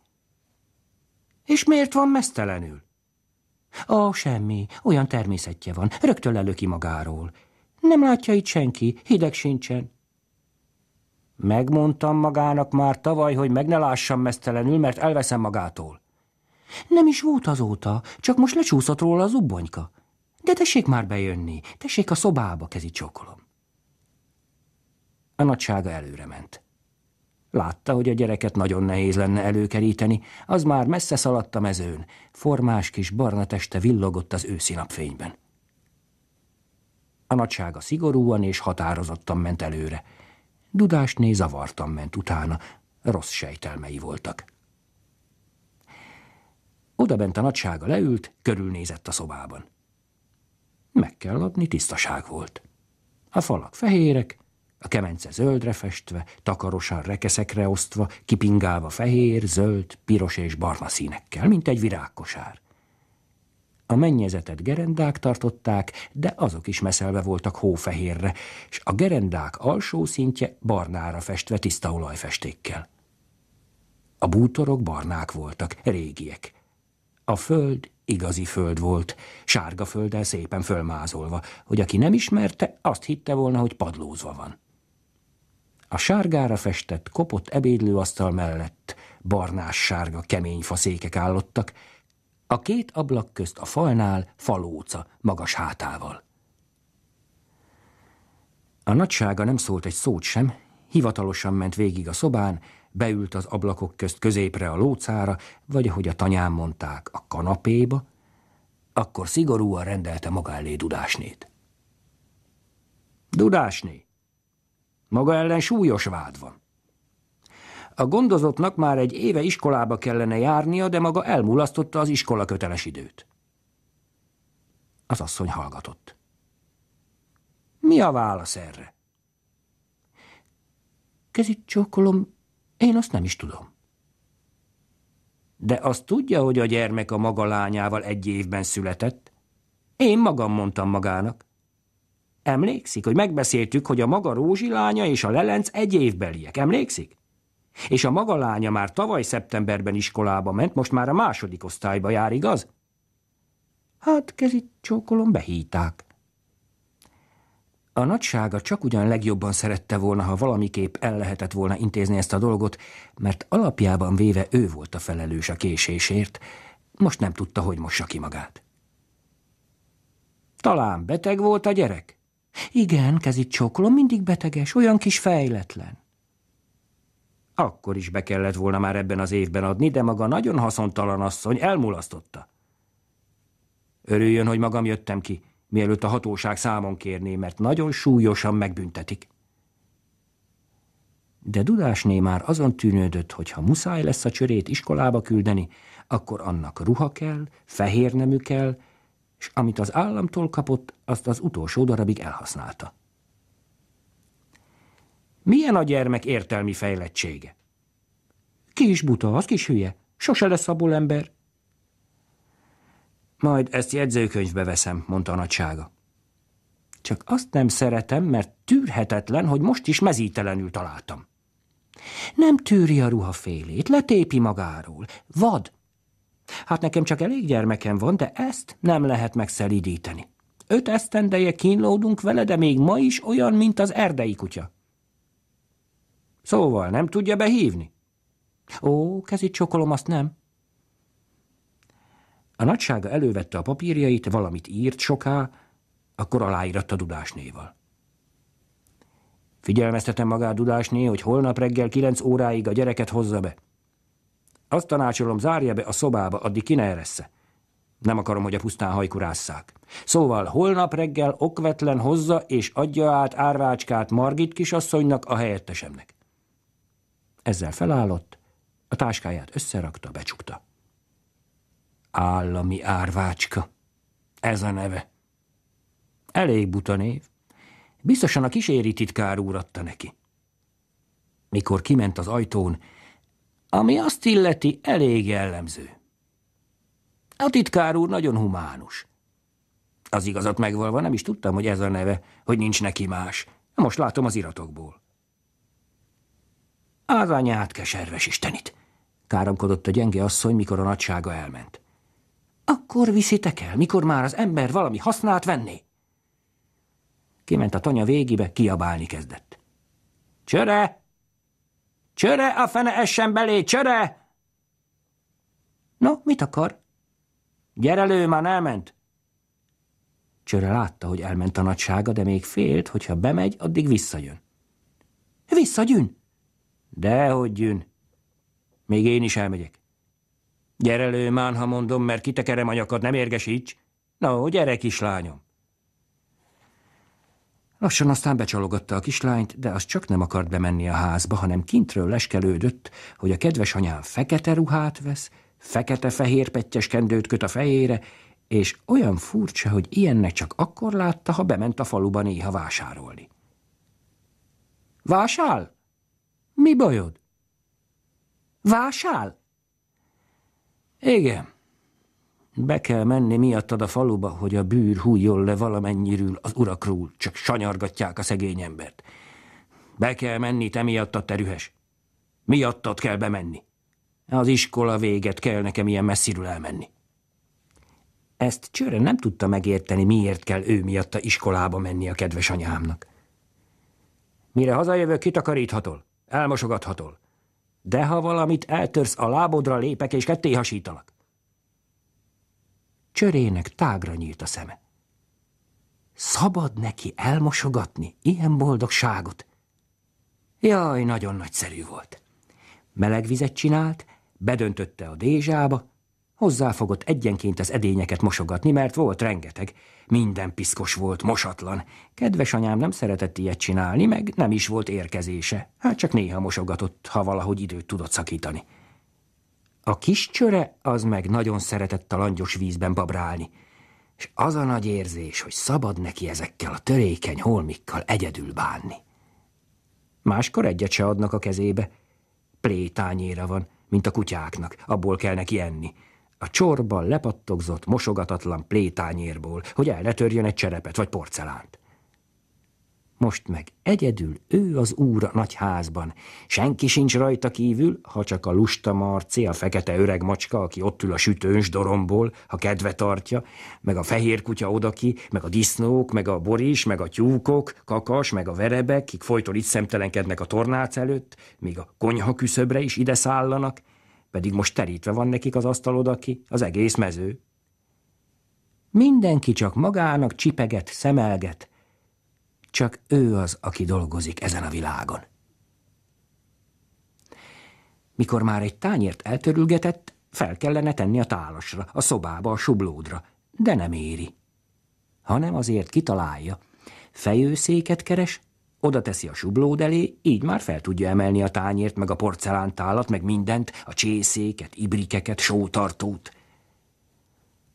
És miért van mesztelenül? Ó, semmi, olyan természetje van, rögtön lelöki magáról. Nem látja itt senki, hideg sincsen. Megmondtam magának már tavaly, hogy meg ne lássam mesztelenül, mert elveszem magától. Nem is volt azóta, csak most lecsúszott róla az ubonyka. De tessék már bejönni, tessék a szobába, kezi csókolom. A nagysága előre ment. Látta, hogy a gyereket nagyon nehéz lenne előkeríteni, az már messze szaladt a mezőn, formás kis barna teste villogott az őszi napfényben. A nagysága szigorúan és határozottan ment előre. Dudásné zavartan ment utána, rossz sejtelmei voltak. Oda bent a nagysága leült, körülnézett a szobában. Meg kell adni, tisztaság volt. A falak fehérek, a kemence zöldre festve, takarosan rekeszekre osztva, kipingálva fehér, zöld, piros és barna színekkel, mint egy virágkosár. A mennyezetet gerendák tartották, de azok is meszelve voltak hófehérre, és a gerendák alsó szintje barnára festve tiszta olajfestékkel. A bútorok barnák voltak, régiek. A föld igazi föld volt, sárga földdel szépen fölmázolva, hogy aki nem ismerte, azt hitte volna, hogy padlózva van. A sárgára festett, kopott ebédlőasztal mellett barnás-sárga kemény faszékek állottak, a két ablak közt a falnál falóca magas hátával. A nagysága nem szólt egy szót sem, hivatalosan ment végig a szobán, beült az ablakok közt középre a lócára, vagy ahogy a tanyán mondták, a kanapéba, akkor szigorúan rendelte maga elé Dudásnét. Dudásné, maga ellen súlyos vád van. A gondozottnak már egy éve iskolába kellene járnia, de maga elmulasztotta az iskola köteles időt. Az asszony hallgatott. Mi a válasz erre? Kezit csókolom, én azt nem is tudom. De azt tudja, hogy a gyermek a maga lányával egy évben született? Én magam mondtam magának. Emlékszik, hogy megbeszéltük, hogy a maga rózsilánya és a lelenc egy évbeliek, emlékszik? És a maga lánya már tavaly szeptemberben iskolába ment, most már a második osztályba jár, igaz? Hát kezit csókolom behíták. A nagysága csak ugyan legjobban szerette volna, ha valamiképp el lehetett volna intézni ezt a dolgot, mert alapjában véve ő volt a felelős a késésért, most nem tudta, hogy mossa ki magát. Talán beteg volt a gyerek? Igen, kezit csókolom, mindig beteges, olyan kis fejletlen. Akkor is be kellett volna már ebben az évben adni, de maga nagyon haszontalan asszony elmulasztotta. Örüljön, hogy magam jöttem ki, mielőtt a hatóság számon kérné, mert nagyon súlyosan megbüntetik. De Dudásné már azon tűnődött, hogy ha muszáj lesz a csörét iskolába küldeni, akkor annak ruha kell, fehér nemű kell, és amit az államtól kapott, azt az utolsó darabig elhasználta. Milyen a gyermek értelmi fejlettsége? Ki is buta, az kis hülye. Sose lesz abból ember. Majd ezt jegyzőkönyvbe veszem, mondta a nagysága. Csak azt nem szeretem, mert tűrhetetlen, hogy most is mezítelenül találtam. Nem tűri a ruha félét, letépi magáról. Vad, Hát nekem csak elég gyermekem van, de ezt nem lehet megszelídíteni. Öt esztendeje kínlódunk vele, de még ma is olyan, mint az erdei kutya. Szóval nem tudja behívni? Ó, kezit csokolom, azt nem. A nagysága elővette a papírjait, valamit írt soká, akkor aláíratta Dudásnéval. Figyelmeztetem magát Dudásné, hogy holnap reggel kilenc óráig a gyereket hozza be. Azt tanácsolom, zárja be a szobába, addig ki ne Nem akarom, hogy a pusztán hajkurásszák. Szóval holnap reggel okvetlen hozza és adja át árvácskát Margit kisasszonynak, a helyettesemnek. Ezzel felállott, a táskáját összerakta, becsukta. Állami árvácska. Ez a neve. Elég buta név. Biztosan a kíséri titkár úr adta neki. Mikor kiment az ajtón, ami azt illeti elég jellemző. A titkár úr nagyon humánus. Az igazat megvalva nem is tudtam, hogy ez a neve, hogy nincs neki más. Most látom az iratokból. Az anyát keserves istenit, káromkodott a gyenge asszony, mikor a nagysága elment. Akkor viszitek el, mikor már az ember valami hasznát venné? Kiment a tanya végébe, kiabálni kezdett. Csöre! Csöre, a fene essen belé, csöre! No, mit akar? Gyere lő, már elment! Csöre látta, hogy elment a nagysága, de még félt, hogyha bemegy, addig visszajön. Visszagyűn! Dehogy gyűn! Még én is elmegyek. Gyere lőmán, ha mondom, mert kitekerem a nyakad, nem érgesíts. Na, no, gyere, kislányom! Lassan aztán becsalogatta a kislányt, de az csak nem akart bemenni a házba, hanem kintről leskelődött, hogy a kedves anyám fekete ruhát vesz, fekete-fehér pettyes kendőt köt a fejére, és olyan furcsa, hogy ilyennek csak akkor látta, ha bement a faluba néha vásárolni. Vásál? Mi bajod? Vásál? Igen. Be kell menni miattad a faluba, hogy a bűr hújjon le valamennyiről az urakról, csak sanyargatják a szegény embert. Be kell menni, te miattad, te rühes. Miattad kell bemenni. Az iskola véget kell nekem ilyen messziről elmenni. Ezt csőre nem tudta megérteni, miért kell ő miatta iskolába menni a kedves anyámnak. Mire hazajövök, kitakaríthatol, elmosogathatol. De ha valamit eltörsz a lábodra lépek és ketté hasítalak csörének tágra nyílt a szeme. Szabad neki elmosogatni ilyen boldogságot? Jaj, nagyon nagyszerű volt. Meleg vizet csinált, bedöntötte a dézsába, hozzáfogott egyenként az edényeket mosogatni, mert volt rengeteg. Minden piszkos volt, mosatlan. Kedves anyám nem szeretett ilyet csinálni, meg nem is volt érkezése. Hát csak néha mosogatott, ha valahogy időt tudott szakítani. A kis csöre az meg nagyon szeretett a langyos vízben babrálni, és az a nagy érzés, hogy szabad neki ezekkel a törékeny holmikkal egyedül bánni. Máskor egyet se adnak a kezébe. Plétányéra van, mint a kutyáknak, abból kell neki enni. A csorban lepattogzott, mosogatatlan plétányérból, hogy el ne törjön egy cserepet vagy porcelánt. Most meg egyedül ő az úr a nagy házban. Senki sincs rajta kívül, ha csak a lusta marci, a fekete öreg macska, aki ott ül a sütőns doromból, ha kedve tartja, meg a fehér kutya odaki, meg a disznók, meg a boris, meg a tyúkok, kakas, meg a verebek, kik folyton itt szemtelenkednek a tornác előtt, még a konyha küszöbre is ide szállanak, pedig most terítve van nekik az asztal odaki, az egész mező. Mindenki csak magának csipeget, szemelget, csak ő az, aki dolgozik ezen a világon. Mikor már egy tányért eltörülgetett, fel kellene tenni a tálasra, a szobába, a sublódra, de nem éri. Hanem azért kitalálja. Fejőszéket keres, oda teszi a sublód elé, így már fel tudja emelni a tányért, meg a porcelántálat, meg mindent, a csészéket, ibrikeket, sótartót.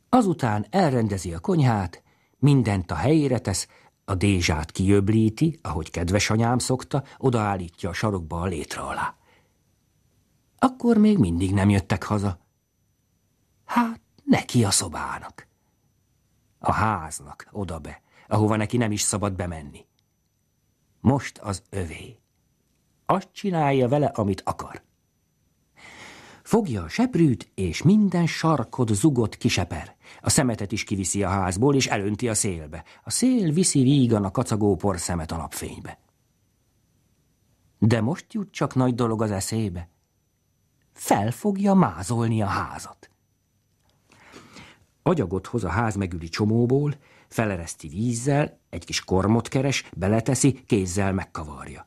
Azután elrendezi a konyhát, mindent a helyére tesz, a dézsát kiöblíti, ahogy kedves anyám szokta, odaállítja a sarokba a létre alá. Akkor még mindig nem jöttek haza. Hát, neki a szobának. A háznak, oda be, ahova neki nem is szabad bemenni. Most az övé. Azt csinálja vele, amit akar. Fogja a seprűt, és minden sarkod zugot kiseper. A szemetet is kiviszi a házból, és elönti a szélbe. A szél viszi vígan a kacagó szemet a napfénybe. De most jut csak nagy dolog az eszébe. Fel fogja mázolni a házat. Agyagot hoz a ház megüli csomóból, felereszti vízzel, egy kis kormot keres, beleteszi, kézzel megkavarja.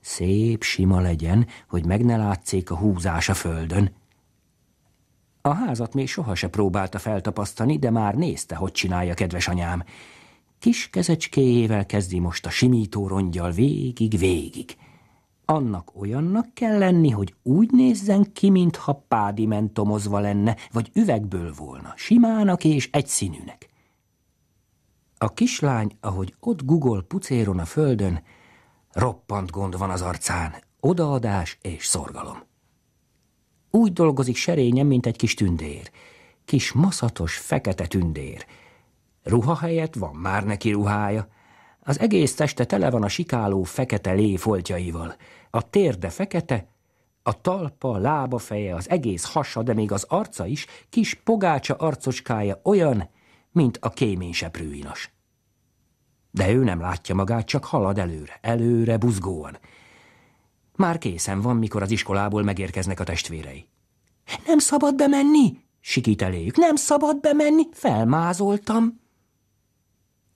Szép sima legyen, hogy meg ne látszék a húzás a földön – a házat még sohasem próbálta feltapasztani, de már nézte, hogy csinálja kedves anyám. Kis kezecskéjével kezdi most a simító rongyal végig-végig. Annak olyannak kell lenni, hogy úgy nézzen ki, mintha pádimentomozva lenne, vagy üvegből volna, simának és egyszínűnek. A kislány, ahogy ott gugol pucéron a földön, roppant gond van az arcán, odaadás és szorgalom. Úgy dolgozik serényen, mint egy kis tündér. Kis maszatos, fekete tündér. Ruha helyett van már neki ruhája. Az egész teste tele van a sikáló fekete léfoltjaival. A térde fekete, a talpa, lába feje, az egész hasa, de még az arca is, kis pogácsa arcocskája olyan, mint a kéményseprőinas. De ő nem látja magát, csak halad előre, előre buzgóan. Már készen van, mikor az iskolából megérkeznek a testvérei. Nem szabad bemenni, sikít eléjük. Nem szabad bemenni, felmázoltam.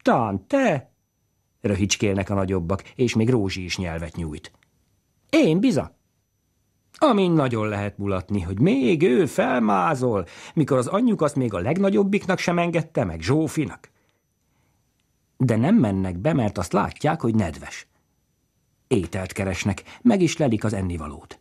Tan, te! Röhicskélnek a nagyobbak, és még Rózsi is nyelvet nyújt. Én biza. Amin nagyon lehet mulatni, hogy még ő felmázol, mikor az anyjuk azt még a legnagyobbiknak sem engedte meg, Zsófinak. De nem mennek be, mert azt látják, hogy nedves. Ételt keresnek, meg is lelik az ennivalót.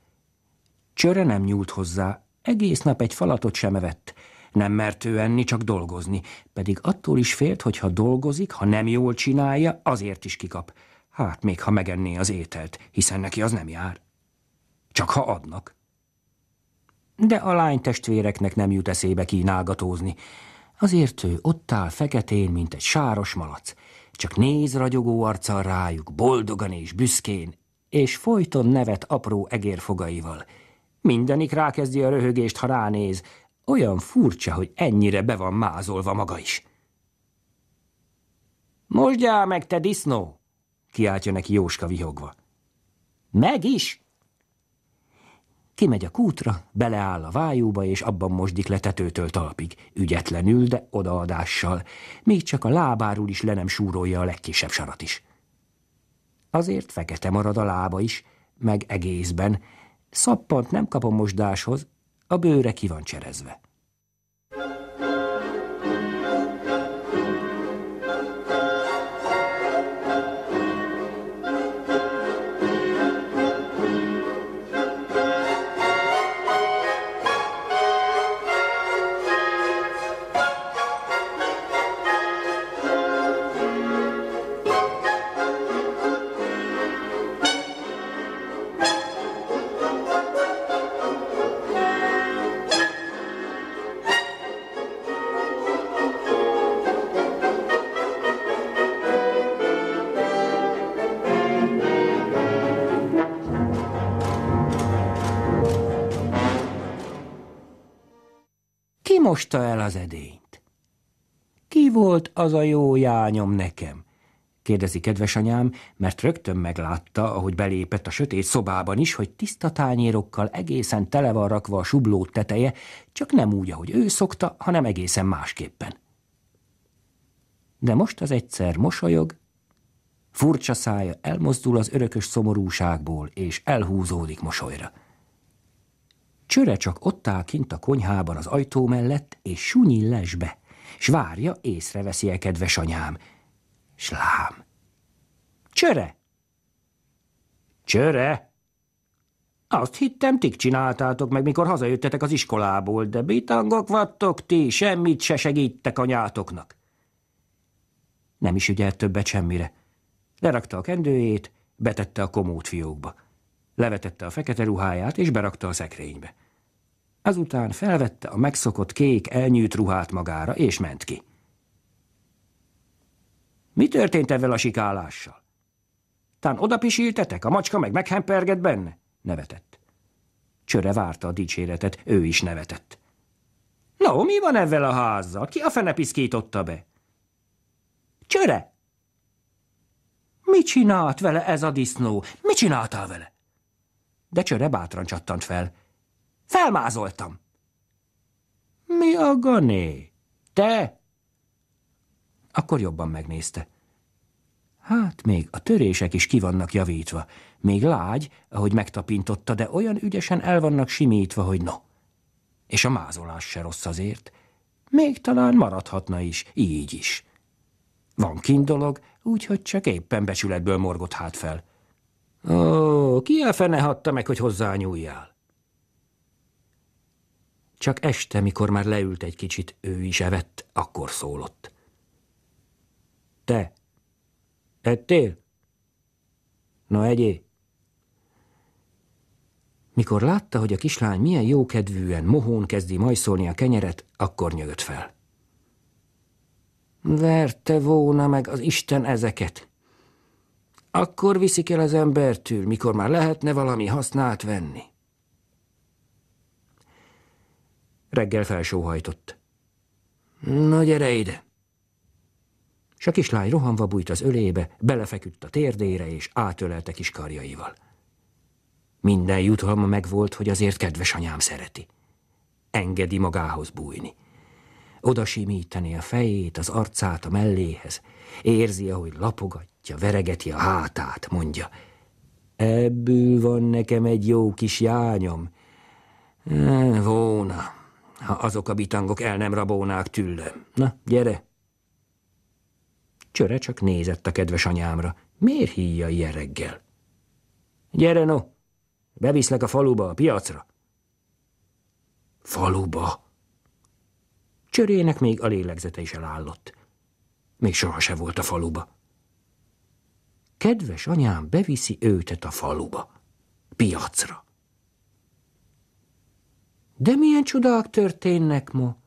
Csöre nem nyúlt hozzá, egész nap egy falatot sem evett. Nem mert ő enni, csak dolgozni, pedig attól is félt, hogy ha dolgozik, ha nem jól csinálja, azért is kikap. Hát még ha megenné az ételt, hiszen neki az nem jár. Csak ha adnak. De a lány testvéreknek nem jut eszébe kínálgatózni. Azért ő ott áll feketén, mint egy sáros malac csak néz ragyogó arccal rájuk, boldogan és büszkén, és folyton nevet apró egérfogaival. Mindenik rákezdi a röhögést, ha ránéz, olyan furcsa, hogy ennyire be van mázolva maga is. Mosdjál meg, te disznó! kiáltja neki Jóska vihogva. Meg is? Kimegy a kútra, beleáll a vájúba, és abban mosdik le tetőtől talpig, ügyetlenül, de odaadással, még csak a lábáról is le nem súrolja a legkisebb sarat is. Azért fekete marad a lába is, meg egészben, szappant nem kap a mosdáshoz, a bőre ki van cserezve. volt az a jó jányom nekem? kérdezi anyám, mert rögtön meglátta, ahogy belépett a sötét szobában is, hogy tiszta tányérokkal egészen tele van rakva a subló teteje, csak nem úgy, ahogy ő szokta, hanem egészen másképpen. De most az egyszer mosolyog, furcsa szája elmozdul az örökös szomorúságból, és elhúzódik mosolyra. Csöre csak ott áll kint a konyhában az ajtó mellett, és sunyi lesbe. S várja, észreveszi-e kedves anyám. Slám. Csöre! Csöre! Azt hittem, tik csináltátok meg, mikor hazajöttetek az iskolából, de bitangok vattok ti, semmit se segítek anyátoknak. Nem is ügyelt többet semmire. Lerakta a kendőjét, betette a komót fiókba. Levetette a fekete ruháját, és berakta a szekrénybe. Azután felvette a megszokott kék elnyűjt ruhát magára, és ment ki. Mi történt ezzel a sikálással? Tán odapisiltetek, a macska meg meghempergett benne? Nevetett. Csöre várta a dicséretet, ő is nevetett. No, mi van ezzel a házzal? Ki a fene piszkította be? Csöre! Mi csinált vele ez a disznó? Mi csináltál vele? De csöre bátran csattant fel. Felmázoltam. Mi a gané? Te? Akkor jobban megnézte. Hát még a törések is kivannak javítva. Még lágy, ahogy megtapintotta, de olyan ügyesen el vannak simítva, hogy no. És a mázolás se rossz azért. Még talán maradhatna is, így is. Van kint dolog, úgyhogy csak éppen becsületből morgott hát fel. Ó, ki a fene hatta meg, hogy hozzányúljál? Csak este, mikor már leült egy kicsit, ő is evett, akkor szólott. Te, ettél? Na egyé. Mikor látta, hogy a kislány milyen jókedvűen, mohón kezdi majszolni a kenyeret, akkor nyögött fel. Verte volna meg az Isten ezeket. Akkor viszik el az embertől, mikor már lehetne valami hasznát venni. Reggel felsóhajtott. Na gyere ide! S a kislány rohanva bújt az ölébe, belefeküdt a térdére, és átölelte kis karjaival. Minden jutalma megvolt, hogy azért kedves anyám szereti. Engedi magához bújni. Oda simítani a fejét, az arcát a melléhez. Érzi, ahogy lapogatja, veregeti a hátát, mondja. Ebből van nekem egy jó kis jányom. Hmm, ha azok a bitangok el nem rabolnák tőle. Na, gyere! Csöre csak nézett a kedves anyámra. Miért híja ilyen reggel? Gyere, no! Beviszlek a faluba, a piacra. Faluba? Csörének még a lélegzete is elállott. Még soha se volt a faluba. Kedves anyám beviszi őtet a faluba, piacra. De milyen csodák történnek ma?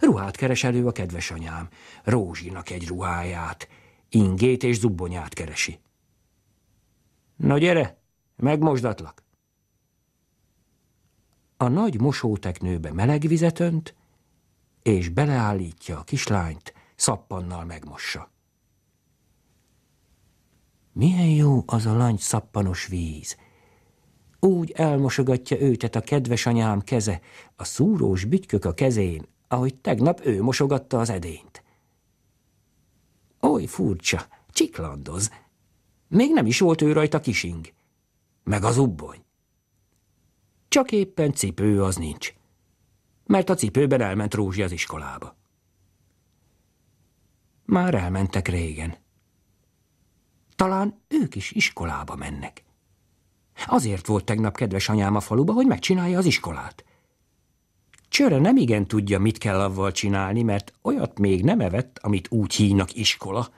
Ruhát keres elő a kedves anyám, Rózsinak egy ruháját, ingét és zubbonyát keresi. Na gyere, megmosdatlak. A nagy mosóteknőbe meleg vizet önt, és beleállítja a kislányt, szappannal megmossa. Milyen jó az a langy szappanos víz, úgy elmosogatja őtet a kedves anyám keze, a szúrós bütykök a kezén, ahogy tegnap ő mosogatta az edényt. Oly furcsa, csiklandoz. Még nem is volt ő rajta kising. Meg az ubbony. Csak éppen cipő az nincs. Mert a cipőben elment Rózsi az iskolába. Már elmentek régen. Talán ők is iskolába mennek. Azért volt tegnap kedves anyám a faluba, hogy megcsinálja az iskolát. Csöre nem igen tudja, mit kell avval csinálni, mert olyat még nem evett, amit úgy hívnak iskola.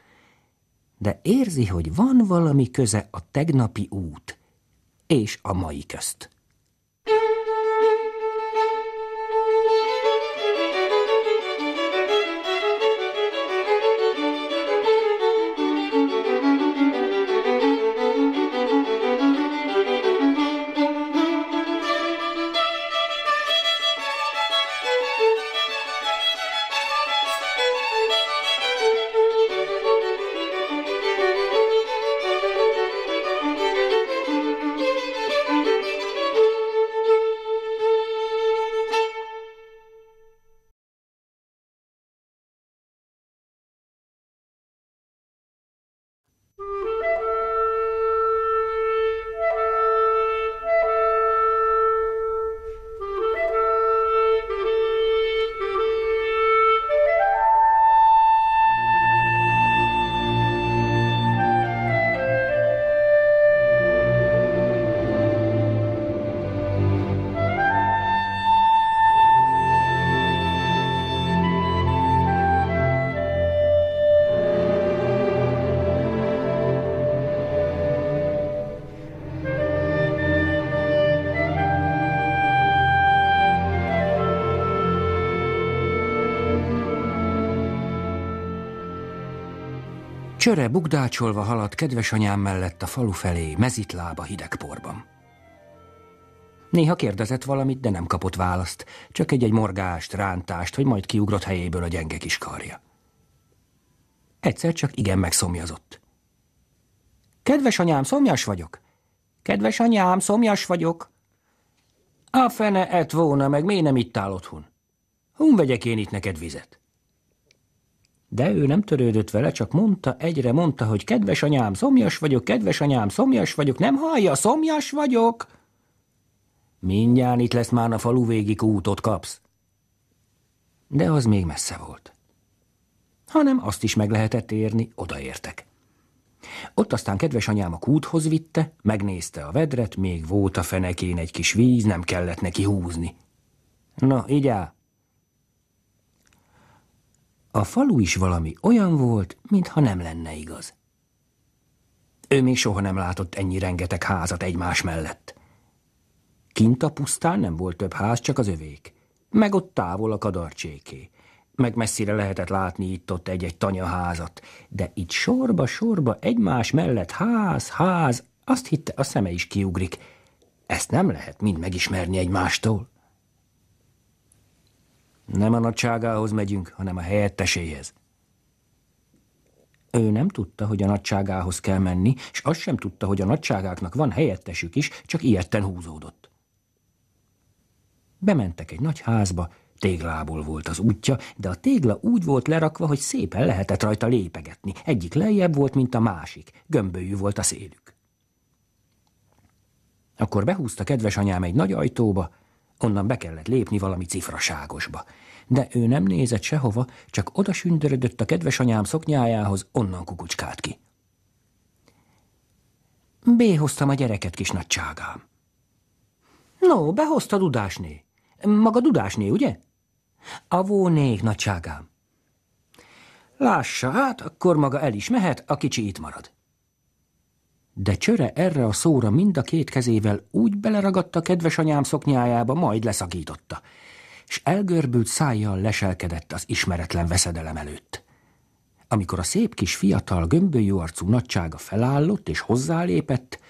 De érzi, hogy van valami köze a tegnapi út és a mai közt. Csöre bukdácsolva haladt kedves anyám mellett a falu felé, mezitlába hideg porban. Néha kérdezett valamit, de nem kapott választ, csak egy-egy morgást, rántást, hogy majd kiugrott helyéből a gyenge kis karja. Egyszer csak igen megszomjazott. Kedves anyám, szomjas vagyok! Kedves anyám, szomjas vagyok! A fene et volna, meg miért nem itt áll otthon? Hun vegyek én itt neked vizet? De ő nem törődött vele, csak mondta, egyre mondta, hogy kedves anyám, szomjas vagyok, kedves anyám, szomjas vagyok, nem hallja, szomjas vagyok. Mindjárt itt lesz már a falu végig útot kapsz. De az még messze volt. Hanem azt is meg lehetett érni, odaértek. Ott aztán kedves anyám a kúthoz vitte, megnézte a vedret, még volt a fenekén egy kis víz, nem kellett neki húzni. Na, áll. A falu is valami olyan volt, mintha nem lenne igaz. Ő még soha nem látott ennyi rengeteg házat egymás mellett. Kint a pusztán nem volt több ház, csak az övék. Meg ott távol a kadarcséké. Meg messzire lehetett látni itt-ott egy-egy tanyaházat. De itt sorba-sorba egymás mellett ház, ház, azt hitte a szeme is kiugrik. Ezt nem lehet mind megismerni egymástól. Nem a nagyságához megyünk, hanem a helyetteséhez. Ő nem tudta, hogy a nagyságához kell menni, és azt sem tudta, hogy a nagyságáknak van helyettesük is, csak ilyetten húzódott. Bementek egy nagy házba, téglából volt az útja, de a tégla úgy volt lerakva, hogy szépen lehetett rajta lépegetni. Egyik lejjebb volt, mint a másik, gömbölyű volt a szélük. Akkor behúzta kedves anyám egy nagy ajtóba, Onnan be kellett lépni valami cifraságosba. De ő nem nézett sehova, csak oda sündörödött a kedves anyám szoknyájához, onnan kukucskált ki. Béhoztam a gyereket, kis nagyságám. No, behoztad Dudásné. Maga Dudásné, ugye? Avónék, nagyságám. Lássa, hát akkor maga el is mehet, a kicsi itt marad de csöre erre a szóra mind a két kezével úgy beleragadta kedves anyám szoknyájába, majd leszakította, és elgörbült szájjal leselkedett az ismeretlen veszedelem előtt. Amikor a szép kis fiatal gömbölyű arcú nagysága felállott és hozzálépett,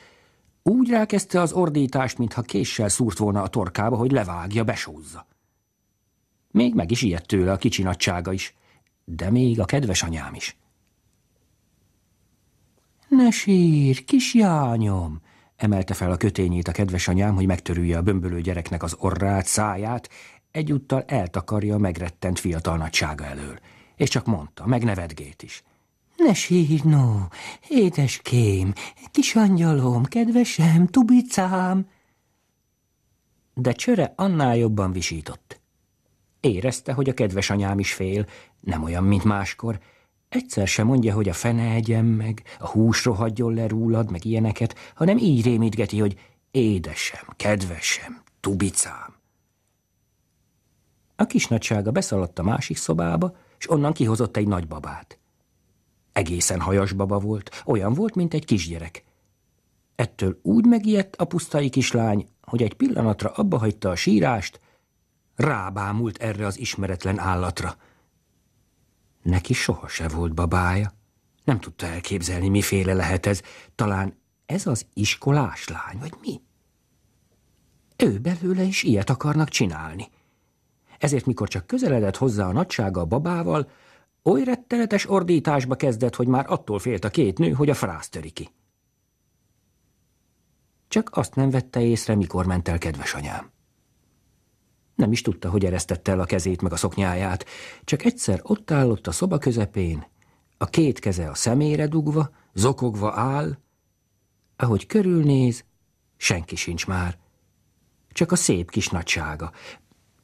úgy rákezdte az ordítást, mintha késsel szúrt volna a torkába, hogy levágja, besózza. Még meg is ijedt tőle a kicsi nagysága is, de még a kedves anyám is – ne sír, kis jányom! Emelte fel a kötényét a kedves anyám, hogy megtörülje a bömbölő gyereknek az orrát, száját, egyúttal eltakarja a megrettent fiatal nagysága elől. És csak mondta, nevedgét is. Ne sír, no, édeském, kis angyalom, kedvesem, tubicám! De csöre annál jobban visított. Érezte, hogy a kedves anyám is fél, nem olyan, mint máskor, Egyszer sem mondja, hogy a fene egyen meg, a hús rohadjon le rólad, meg ilyeneket, hanem így rémítgeti, hogy édesem, kedvesem, tubicám. A kisnagysága beszaladt a másik szobába, és onnan kihozott egy nagybabát. Egészen hajas baba volt, olyan volt, mint egy kisgyerek. Ettől úgy megijedt a pusztai kislány, hogy egy pillanatra abba hagyta a sírást, rábámult erre az ismeretlen állatra – Neki soha se volt babája. Nem tudta elképzelni, miféle lehet ez. Talán ez az iskolás lány, vagy mi? Ő belőle is ilyet akarnak csinálni. Ezért, mikor csak közeledett hozzá a nagysága a babával, oly rettenetes ordításba kezdett, hogy már attól félt a két nő, hogy a frász töri ki. Csak azt nem vette észre, mikor ment el kedves anyám. Nem is tudta, hogy eresztette el a kezét meg a szoknyáját, csak egyszer ott állott a szoba közepén, a két keze a szemére dugva, zokogva áll, ahogy körülnéz, senki sincs már. Csak a szép kis nagysága,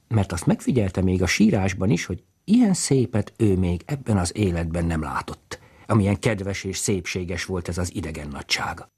mert azt megfigyelte még a sírásban is, hogy ilyen szépet ő még ebben az életben nem látott. Amilyen kedves és szépséges volt ez az idegen nagysága.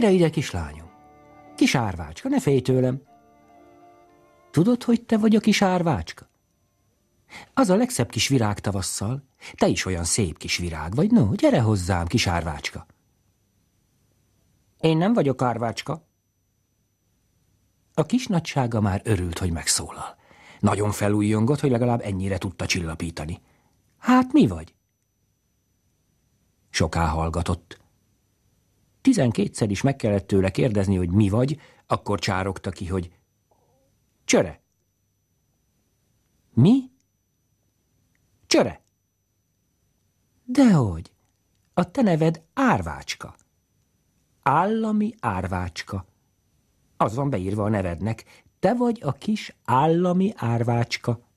Gyere ide, kislányom! Kis árvácska, ne félj tőlem! Tudod, hogy te vagy a kis árvácska? Az a legszebb kis virág tavasszal. Te is olyan szép kis virág vagy, no, gyere hozzám, kis árvácska! Én nem vagyok árvácska. A kis nagysága már örült, hogy megszólal. Nagyon felújjongott, hogy legalább ennyire tudta csillapítani. Hát mi vagy? Soká hallgatott. Tizenkétszer is meg kellett tőle kérdezni, hogy mi vagy, akkor csárogta ki, hogy csöre. Mi? Csöre. Dehogy. A te neved árvácska. Állami árvácska. Az van beírva a nevednek. Te vagy a kis állami árvácska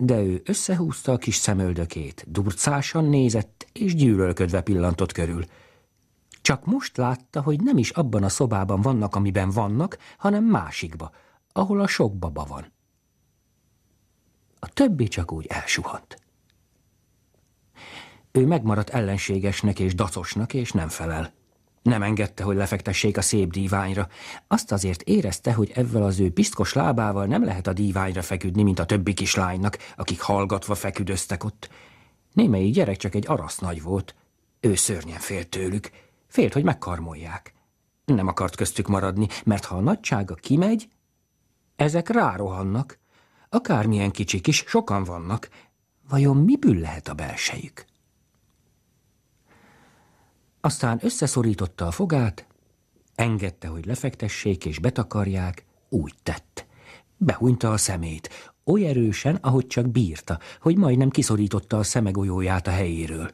de ő összehúzta a kis szemöldökét, durcásan nézett és gyűlölködve pillantott körül. Csak most látta, hogy nem is abban a szobában vannak, amiben vannak, hanem másikba, ahol a sok baba van. A többi csak úgy elsuhant. Ő megmaradt ellenségesnek és dacosnak, és nem felel. Nem engedte, hogy lefektessék a szép díványra. Azt azért érezte, hogy ezzel az ő piszkos lábával nem lehet a díványra feküdni, mint a többi kislánynak, akik hallgatva feküdöztek ott. Némelyik gyerek csak egy arasz nagy volt. Ő szörnyen félt tőlük. Félt, hogy megkarmolják. Nem akart köztük maradni, mert ha a nagysága kimegy, ezek rárohannak. Akármilyen kicsik is, sokan vannak. Vajon miből lehet a belsejük? Aztán összeszorította a fogát, engedte, hogy lefektessék és betakarják, úgy tett. Behúnyta a szemét, oly erősen, ahogy csak bírta, hogy majdnem kiszorította a szemegolyóját a helyéről.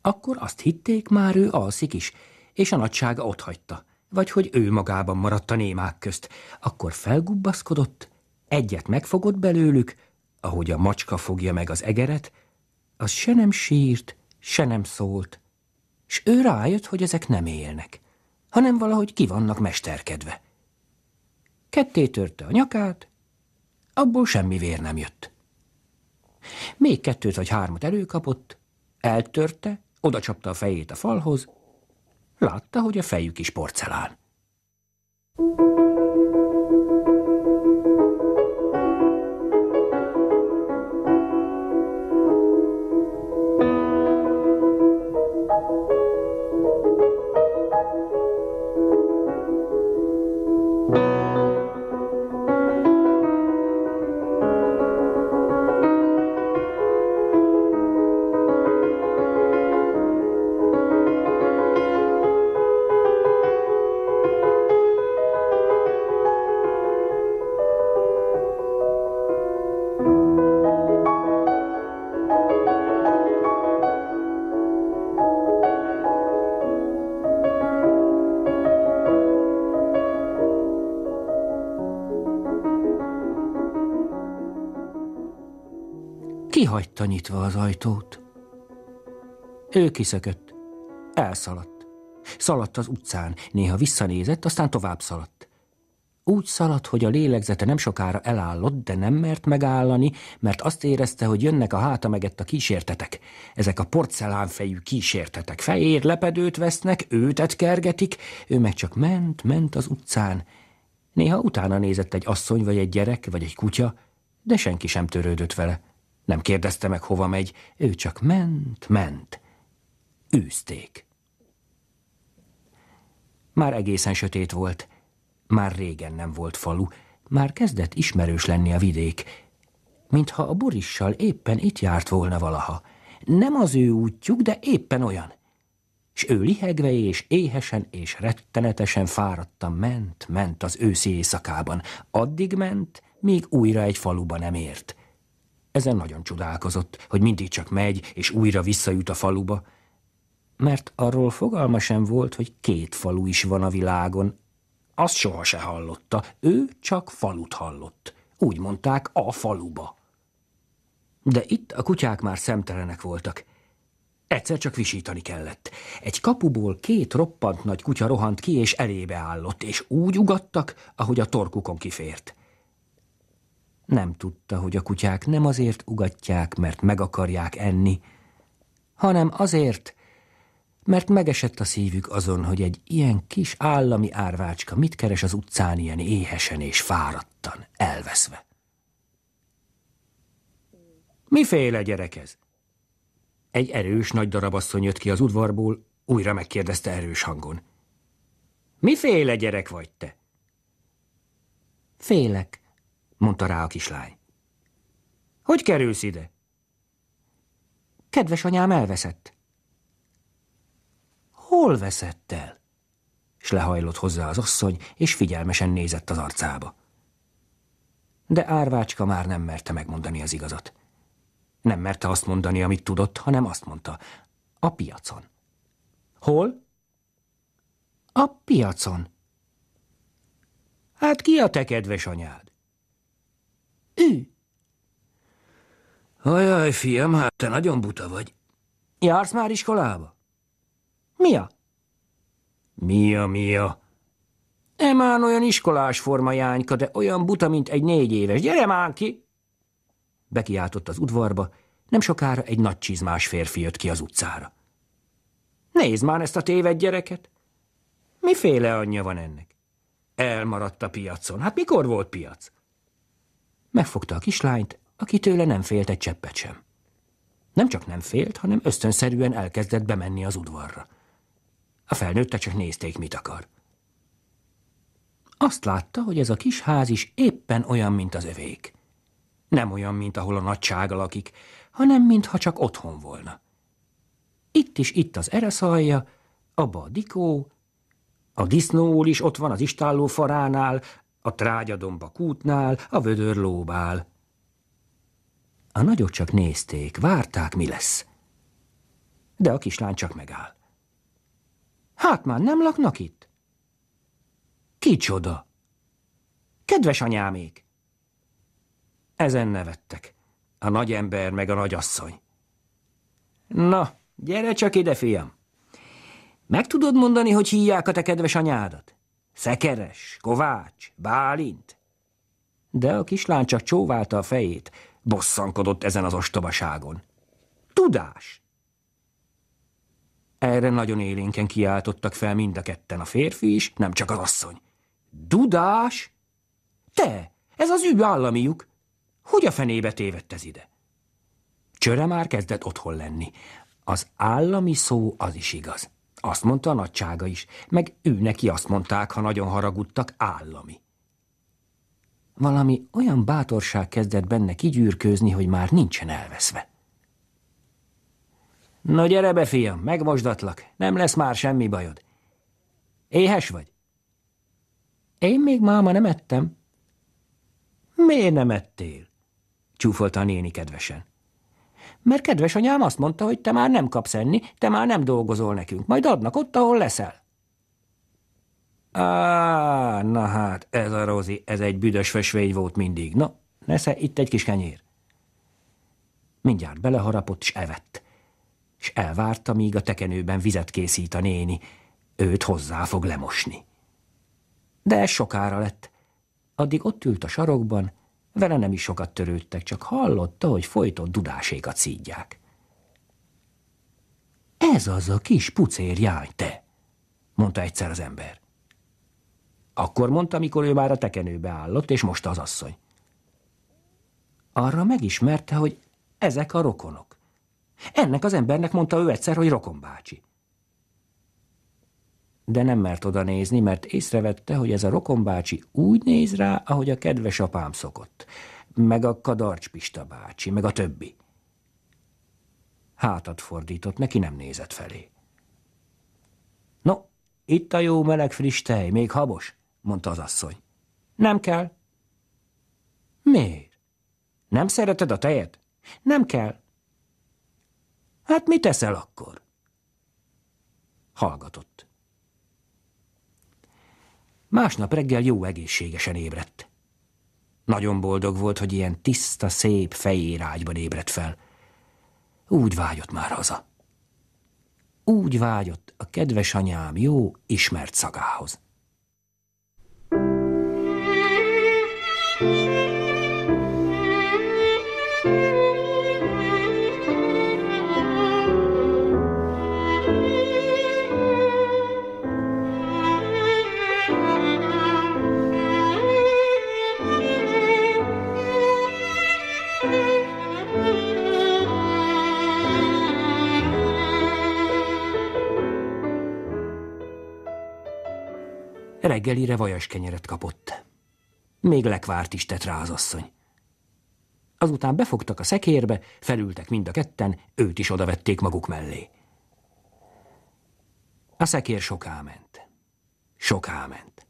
Akkor azt hitték, már ő alszik is, és a nagysága otthagyta, vagy hogy ő magában maradt a némák közt. Akkor felgubbaszkodott, egyet megfogott belőlük, ahogy a macska fogja meg az egeret, az se nem sírt, se nem szólt, s ő rájött, hogy ezek nem élnek, hanem valahogy ki vannak mesterkedve. Ketté törte a nyakát, abból semmi vér nem jött. Még kettőt vagy hármat előkapott, eltörte, odacsapta a fejét a falhoz, látta, hogy a fejük is porcelán. thank you kinyitva az ajtót. Ő kiszökött. Elszaladt. Szaladt az utcán, néha visszanézett, aztán tovább szaladt. Úgy szaladt, hogy a lélegzete nem sokára elállott, de nem mert megállani, mert azt érezte, hogy jönnek a háta megett a kísértetek. Ezek a porcelánfejű kísértetek. Fejét lepedőt vesznek, őtet kergetik, ő meg csak ment, ment az utcán. Néha utána nézett egy asszony, vagy egy gyerek, vagy egy kutya, de senki sem törődött vele. Nem kérdezte meg, hova megy, ő csak ment, ment. Űzték. Már egészen sötét volt, már régen nem volt falu, már kezdett ismerős lenni a vidék, mintha a borissal éppen itt járt volna valaha. Nem az ő útjuk, de éppen olyan. És ő lihegve és éhesen és rettenetesen fáradtan ment, ment az őszi éjszakában. Addig ment, még újra egy faluba nem ért. Ezen nagyon csodálkozott, hogy mindig csak megy, és újra visszajut a faluba, mert arról fogalma sem volt, hogy két falu is van a világon. Azt soha se hallotta, ő csak falut hallott. Úgy mondták, a faluba. De itt a kutyák már szemtelenek voltak. Egyszer csak visítani kellett. Egy kapuból két roppant nagy kutya rohant ki, és elébe állott, és úgy ugattak, ahogy a torkukon kifért. Nem tudta, hogy a kutyák nem azért ugatják, mert meg akarják enni, hanem azért, mert megesett a szívük azon, hogy egy ilyen kis állami árvácska mit keres az utcán ilyen éhesen és fáradtan, elveszve. Miféle gyerek ez? Egy erős nagy asszony jött ki az udvarból, újra megkérdezte erős hangon. Miféle gyerek vagy te? Félek, mondta rá a kislány. Hogy kerülsz ide? Kedves anyám elveszett. Hol veszett el? S lehajlott hozzá az asszony, és figyelmesen nézett az arcába. De árvácska már nem merte megmondani az igazat. Nem merte azt mondani, amit tudott, hanem azt mondta. A piacon. Hol? A piacon. Hát ki a te kedves anyád? Ű. Ajaj, fiam, hát te nagyon buta vagy. Jársz már iskolába? Mia? Mia, Mia. Emán olyan iskolás forma jányka, de olyan buta, mint egy négy éves. Gyere már ki! Bekiáltott az udvarba, nem sokára egy nagy csizmás férfi jött ki az utcára. Nézd már ezt a téved gyereket! Miféle anyja van ennek? Elmaradt a piacon. Hát mikor volt piac? Megfogta a kislányt, aki tőle nem félt egy cseppet sem. Nem csak nem félt, hanem ösztönszerűen elkezdett bemenni az udvarra. A felnőtte csak nézték, mit akar. Azt látta, hogy ez a kis ház is éppen olyan, mint az övék. Nem olyan, mint ahol a nagyság lakik, hanem mintha csak otthon volna. Itt is itt az ereszalja, abba a dikó, a disznóól is ott van az istálló faránál, a trágyadomba kútnál, a vödör lóbál. A nagyot csak nézték, várták, mi lesz. De a kislány csak megáll. Hát már nem laknak itt? Kicsoda? Kedves anyámék! Ezen nevettek. A nagy ember meg a nagyasszony. Na, gyere csak ide, fiam! Meg tudod mondani, hogy hívják a te kedves anyádat? Szekeres, Kovács, Bálint. De a kislány csak csóválta a fejét, bosszankodott ezen az ostobaságon. Tudás! Erre nagyon élénken kiáltottak fel mind a ketten, a férfi is, nem csak az asszony. Dudás? Te, ez az ő államiuk. Hogy a fenébe tévedt ez ide? Csöre már kezdett otthon lenni. Az állami szó az is igaz. Azt mondta a nagysága is, meg ő neki azt mondták, ha nagyon haragudtak, állami. Valami olyan bátorság kezdett benne kigyűrkőzni, hogy már nincsen elveszve. Na gyere be, fiam, megmosdatlak, nem lesz már semmi bajod. Éhes vagy? Én még máma nem ettem. Miért nem ettél? Csúfolta a néni kedvesen. Mert kedves anyám azt mondta, hogy te már nem kapsz enni, te már nem dolgozol nekünk, majd adnak ott, ahol leszel. Á, na hát, ez a Rozi, ez egy büdös fesvény volt mindig. Na, nesze, itt egy kis kenyér. Mindjárt beleharapott, és evett. és elvárta, míg a tekenőben vizet készít a néni. Őt hozzá fog lemosni. De ez sokára lett. Addig ott ült a sarokban, vele nem is sokat törődtek, csak hallotta, hogy folyton dudásékat szídják. Ez az a kis pucér jány, te, mondta egyszer az ember. Akkor mondta, mikor ő már a tekenőbe állott, és most az asszony. Arra megismerte, hogy ezek a rokonok. Ennek az embernek mondta ő egyszer, hogy rokonbácsi. bácsi de nem mert oda nézni, mert észrevette, hogy ez a rokonbácsi úgy néz rá, ahogy a kedves apám szokott, meg a kadarcspista bácsi, meg a többi. Hátat fordított, neki nem nézett felé. No, itt a jó meleg friss tej, még habos, mondta az asszony. Nem kell. Miért? Nem szereted a tejet? Nem kell. Hát mit teszel akkor? Hallgatott. Másnap reggel jó egészségesen ébredt. Nagyon boldog volt, hogy ilyen tiszta, szép fejér ágyban ébredt fel. Úgy vágyott már haza. Úgy vágyott a kedves anyám jó, ismert szagához. thank you Reggelire vajas kenyeret kapott. Még lekvárt is tett rá az asszony. Azután befogtak a szekérbe, felültek mind a ketten, őt is odavették maguk mellé. A szekér soká ment. Soká ment.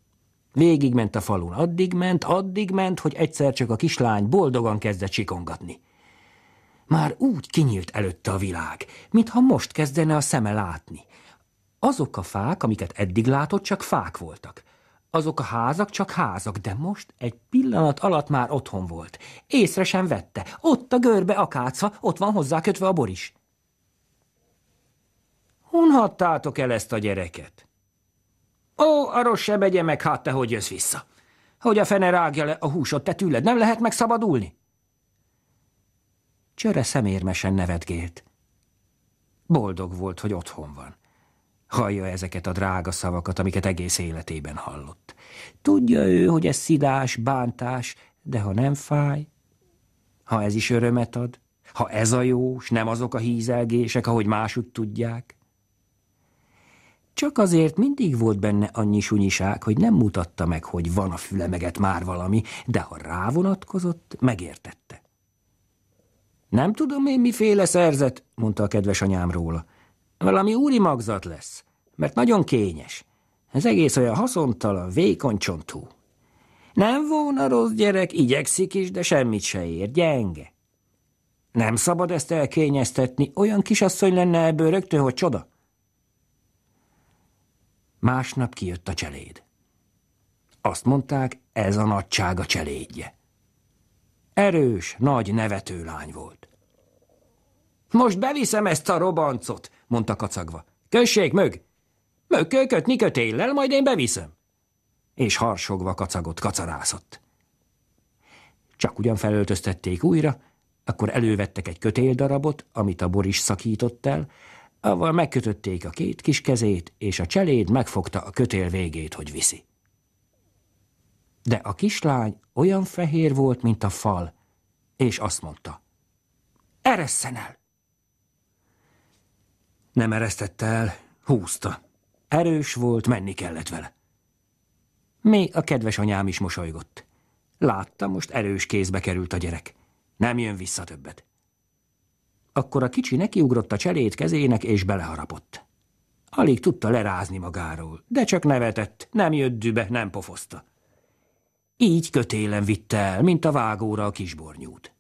Végig ment a falun, addig ment, addig ment, hogy egyszer csak a kislány boldogan kezdett sikongatni. Már úgy kinyílt előtte a világ, mintha most kezdene a szeme látni. Azok a fák, amiket eddig látott, csak fák voltak. Azok a házak csak házak, de most egy pillanat alatt már otthon volt. Észre sem vette. Ott a görbe akáca, ott van hozzá kötve a bor is. Hunhattátok el ezt a gyereket? Ó, rossz se begye meg, hát te hogy jössz vissza. Hogy a fene rágja le a húsot, te tűled, nem lehet megszabadulni? Csöre szemérmesen nevetgélt. Boldog volt, hogy otthon van. Hallja ezeket a drága szavakat, amiket egész életében hallott. Tudja ő, hogy ez szidás, bántás, de ha nem fáj, ha ez is örömet ad, ha ez a jó, s nem azok a hízelgések, ahogy másút tudják. Csak azért mindig volt benne annyi sunyiság, hogy nem mutatta meg, hogy van a fülemeget már valami, de ha rávonatkozott, megértette. Nem tudom én miféle szerzet, mondta a kedves anyám róla. Valami úri magzat lesz, mert nagyon kényes. Ez egész olyan haszontalan, vékony csontú. Nem volna rossz gyerek, igyekszik is, de semmit se ér, gyenge. Nem szabad ezt elkényeztetni, olyan kisasszony lenne ebből rögtön, hogy csoda. Másnap kijött a cseléd. Azt mondták, ez a nagyság a cselédje. Erős, nagy nevető lány volt. Most beviszem ezt a robancot, mondta kacagva. Kössék mög! Mög kell kötni kötéllel, majd én beviszem. És harsogva kacagot kacarászott. Csak ugyan felöltöztették újra, akkor elővettek egy kötéldarabot, amit a Boris szakított el, avval megkötötték a két kis kezét, és a cseléd megfogta a kötél végét, hogy viszi. De a kislány olyan fehér volt, mint a fal, és azt mondta, eresszen el! Nem eresztette el, húzta. Erős volt, menni kellett vele. Még a kedves anyám is mosolygott. Látta, most erős kézbe került a gyerek. Nem jön vissza többet. Akkor a kicsi nekiugrott a cselét kezének, és beleharapott. Alig tudta lerázni magáról, de csak nevetett, nem jött dübe, nem pofozta. Így kötélen vitte el, mint a vágóra a kisbornyút.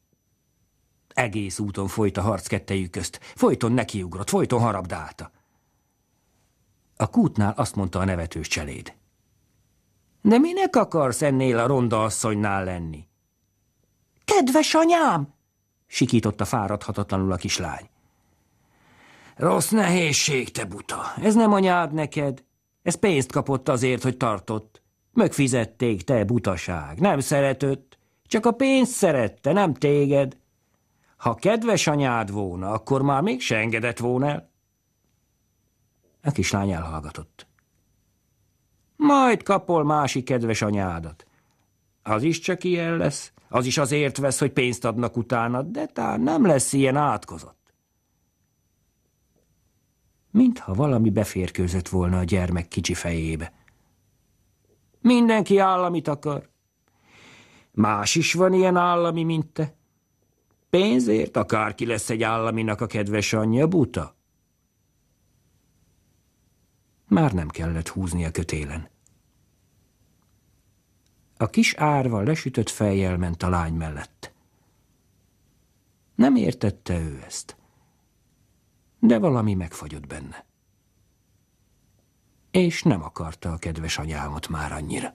Egész úton folyt a harc kettejük közt. Folyton nekiugrott, folyton harabdálta. A kútnál azt mondta a nevetős cseléd. De minek akarsz ennél a ronda asszonynál lenni? Kedves anyám! sikította fáradhatatlanul a kislány. Rossz nehézség, te buta. Ez nem anyád neked. Ez pénzt kapott azért, hogy tartott. Megfizették, te butaság. Nem szeretött. Csak a pénzt szerette, nem téged. Ha kedves anyád volna, akkor már mégse engedett volna el. A kislány elhallgatott. Majd kapol másik kedves anyádat. Az is csak ilyen lesz, az is azért vesz, hogy pénzt adnak utána, de talán nem lesz ilyen átkozott. Mintha valami beférkőzött volna a gyermek kicsi fejébe. Mindenki államit akar. Más is van ilyen állami, mint te. Pénzért akárki lesz egy államinak a kedves anyja buta. Már nem kellett húzni a kötélen. A kis árva lesütött fejjel ment a lány mellett. Nem értette ő ezt, de valami megfagyott benne. És nem akarta a kedves anyámot már annyira.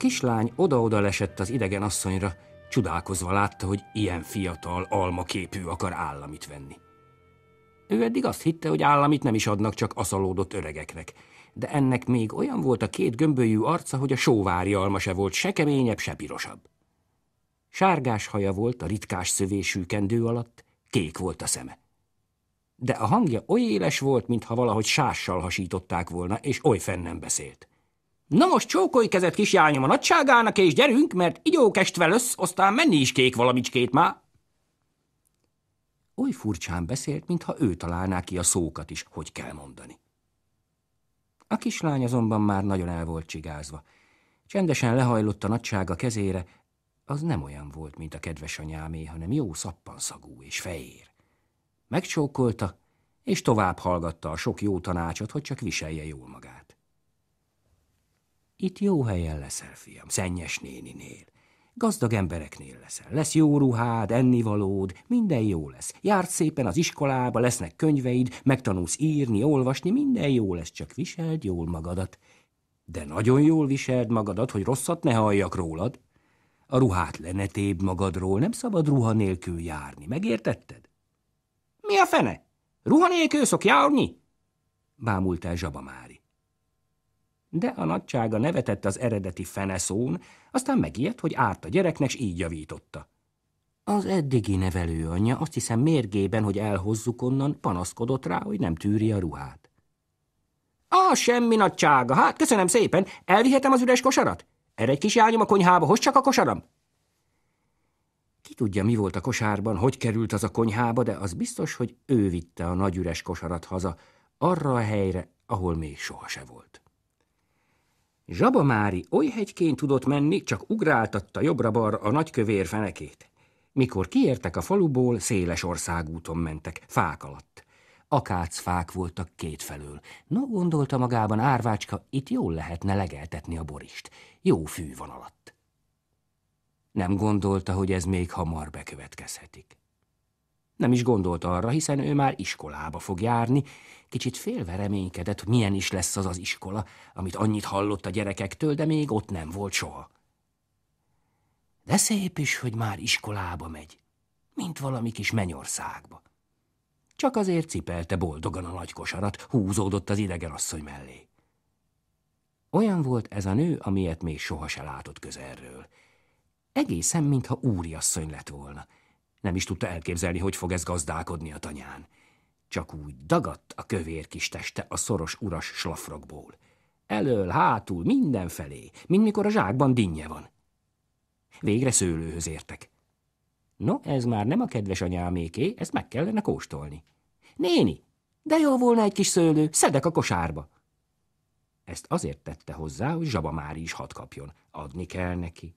kislány oda-oda lesett az idegen asszonyra, csodálkozva látta, hogy ilyen fiatal, almaképű akar államit venni. Ő eddig azt hitte, hogy államit nem is adnak csak aszalódott öregeknek, de ennek még olyan volt a két gömbölyű arca, hogy a sóvári alma se volt se keményebb, se pirosabb. Sárgás haja volt a ritkás szövésű kendő alatt, kék volt a szeme. De a hangja oly éles volt, mintha valahogy sással hasították volna, és oly fenn nem beszélt. Na most csókolj kezet kis jányom a nagyságának, és gyerünk, mert estve lesz, aztán menni is kék valamicskét már. Oly furcsán beszélt, mintha ő találná ki a szókat is, hogy kell mondani. A kislány azonban már nagyon el volt csigázva. Csendesen lehajlott a nagysága kezére, az nem olyan volt, mint a kedves anyámé, hanem jó szappanszagú és fehér. Megcsókolta, és tovább hallgatta a sok jó tanácsot, hogy csak viselje jól magát. Itt jó helyen leszel, fiam, szennyes néninél. Gazdag embereknél leszel. Lesz jó ruhád, ennivalód, minden jó lesz. Jársz szépen az iskolába, lesznek könyveid, megtanulsz írni, olvasni, minden jó lesz, csak viseld jól magadat. De nagyon jól viseld magadat, hogy rosszat ne halljak rólad. A ruhát lenetébb magadról, nem szabad ruha nélkül járni, megértetted? Mi a fene? Ruha nélkül szok járni? Bámult el Mári de a nagysága nevetett az eredeti feneszón, aztán megijedt, hogy árt a gyereknek, és így javította. Az eddigi nevelőanyja azt hiszem mérgében, hogy elhozzuk onnan, panaszkodott rá, hogy nem tűri a ruhát. Ah, semmi nagysága, hát köszönöm szépen, elvihetem az üres kosarat? Erre egy kis jányom a konyhába, hozd csak a kosaram! Ki tudja, mi volt a kosárban, hogy került az a konyhába, de az biztos, hogy ő vitte a nagy üres kosarat haza, arra a helyre, ahol még soha se volt. Mári oly hegyként tudott menni, csak ugráltatta jobbra-balra a nagykövér fenekét. Mikor kiértek a faluból, széles országúton mentek, fák alatt. Akácfák voltak kétfelől. No, gondolta magában árvácska, itt jól lehetne legeltetni a borist. Jó fű van alatt. Nem gondolta, hogy ez még hamar bekövetkezhetik. Nem is gondolt arra, hiszen ő már iskolába fog járni, kicsit félve reménykedett, milyen is lesz az az iskola, amit annyit hallott a gyerekektől, de még ott nem volt soha. De szép is, hogy már iskolába megy, mint valami kis mennyországba. Csak azért cipelte boldogan a nagy kosarat, húzódott az idegen asszony mellé. Olyan volt ez a nő, amilyet még soha se látott közelről. Egészen, mintha úriasszony lett volna – nem is tudta elképzelni, hogy fog ez gazdálkodni a tanyán. Csak úgy dagadt a kövér kis teste a szoros uras slafrokból. Elől, hátul, mindenfelé, mint mikor a zsákban dinnye van. Végre szőlőhöz értek. No, ez már nem a kedves anyáméké, ezt meg kellene kóstolni. Néni, de jó volna egy kis szőlő, szedek a kosárba. Ezt azért tette hozzá, hogy Zsaba Mári is hat kapjon. Adni kell neki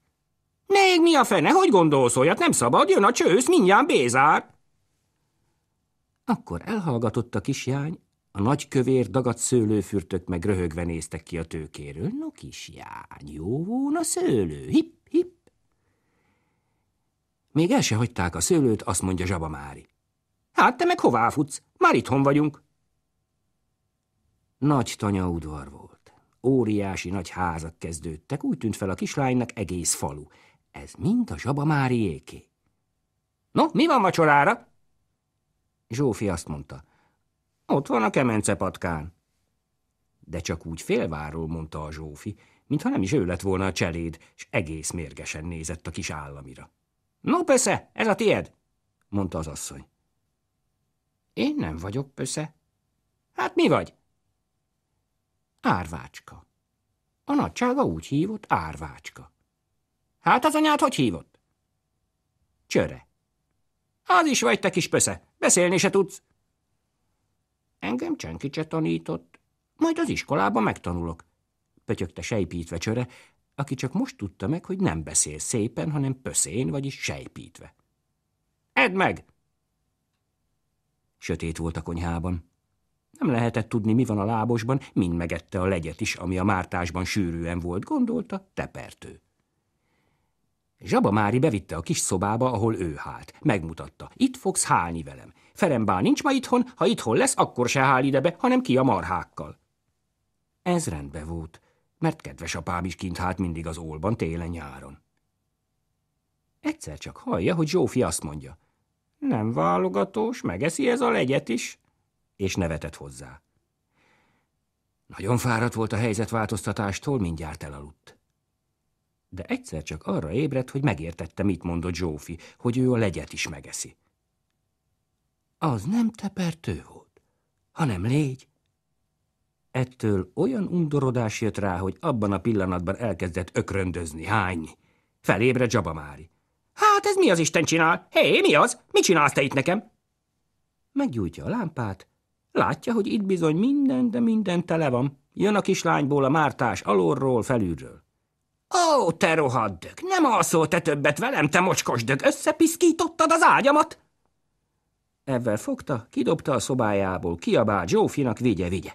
ég mi a fene? Hogy gondolsz olyat? Nem szabad, jön a csősz, mindjárt bézár. Akkor elhallgatott a kisjány, a nagykövér dagadt szőlőfürtök meg röhögve néztek ki a tőkéről. No, kisjány, jó a szőlő, hip, hip. Még el se hagyták a szőlőt, azt mondja Zsaba Mári. Hát te meg hová futsz? Már itthon vagyunk. Nagy tanya udvar volt. Óriási nagy házak kezdődtek, úgy tűnt fel a kislánynak egész falu. Ez mind a zsabamáriéké. No, mi van vacsorára? Zsófi azt mondta. Ott van a kemence patkán. De csak úgy félváról mondta a Zsófi, mintha nem is ő lett volna a cseléd, és egész mérgesen nézett a kis államira. No, pösze, ez a tied, mondta az asszony. Én nem vagyok, pösze. Hát mi vagy? Árvácska. A nagysága úgy hívott Árvácska. Hát az anyát hogy hívott? Csöre. Az is vagy, te kis pösze, beszélni se tudsz. Engem senki se tanított, majd az iskolában megtanulok, pötyögte sejpítve csöre, aki csak most tudta meg, hogy nem beszél szépen, hanem pöszén, vagyis sejpítve. Edd meg! Sötét volt a konyhában. Nem lehetett tudni, mi van a lábosban, mind megette a legyet is, ami a mártásban sűrűen volt, gondolta, tepertő. Mári bevitte a kis szobába, ahol ő hált. Megmutatta. Itt fogsz hálni velem. Ferembá nincs ma itthon, ha itthon lesz, akkor se hál idebe, hanem ki a marhákkal. Ez rendbe volt, mert kedves apám is kint hát mindig az olban télen-nyáron. Egyszer csak hallja, hogy Zsófi azt mondja. Nem válogatós, megeszi ez a legyet is, és nevetett hozzá. Nagyon fáradt volt a változtatástól, mindjárt elaludt de egyszer csak arra ébredt, hogy megértette, mit mondott Zsófi, hogy ő a legyet is megeszi. Az nem tepertő volt, hanem légy. Ettől olyan undorodás jött rá, hogy abban a pillanatban elkezdett ökröndözni, hányni. Felébred Zsabamári. Hát ez mi az Isten csinál? Hé, hey, mi az? Mit csinálsz te itt nekem? Meggyújtja a lámpát, látja, hogy itt bizony minden, de minden tele van. Jön a kislányból a mártás alorról, felülről. Ó, te rohadt dög, nem alszol te többet velem, te mocskos dög, összepiszkítottad az ágyamat! Ebben fogta, kidobta a szobájából, kiabált Zsófinak, vigye, vigye.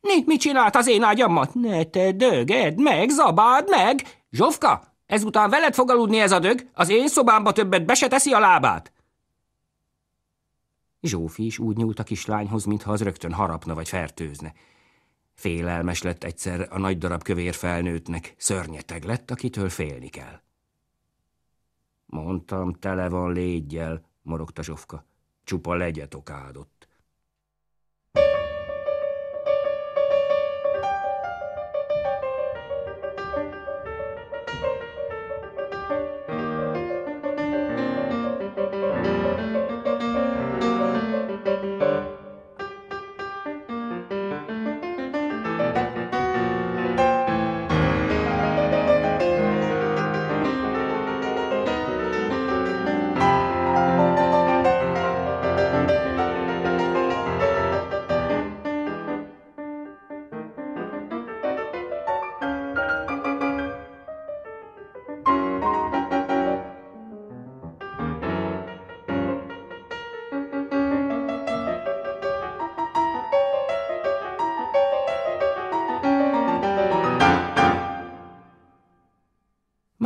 Né, mit csinált az én ágyamat? Ne te döged meg, zabád meg! Zsófka, ezután veled fog aludni ez a dög, az én szobámba többet be se teszi a lábát! Zsófi is úgy nyúlt a kislányhoz, mintha az rögtön harapna vagy fertőzne. Félelmes lett egyszer a nagy darab kövér felnőttnek, szörnyeteg lett, akitől félni kell. Mondtam, tele van légyel, morogta Zsofka. Csupa legyet okádott.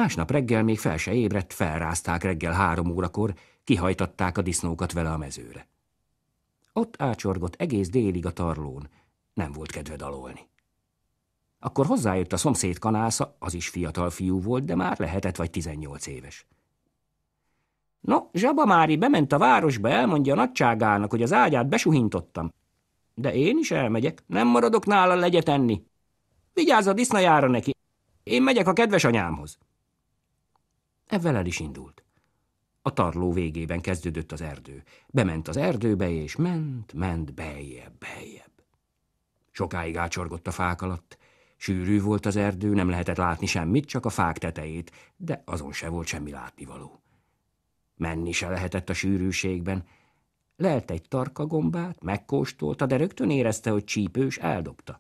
Másnap reggel még fel se ébredt, felrázták reggel három órakor, kihajtatták a disznókat vele a mezőre. Ott ácsorgott egész délig a tarlón, nem volt kedve dalolni. Akkor hozzájött a szomszéd kanásza, az is fiatal fiú volt, de már lehetett vagy 18 éves. No, Mári bement a városba, elmondja a nagyságának, hogy az ágyát besuhintottam. De én is elmegyek, nem maradok nála legyet enni. Vigyázz a disznajára neki, én megyek a kedves anyámhoz. Ezzel el is indult. A tarló végében kezdődött az erdő. Bement az erdőbe, és ment, ment beljebb, beljebb. Sokáig ácsorgott a fák alatt. Sűrű volt az erdő, nem lehetett látni semmit, csak a fák tetejét, de azon se volt semmi látnivaló. Menni se lehetett a sűrűségben. Lelt egy tarka gombát, megkóstolta, de rögtön érezte, hogy csípős, eldobta.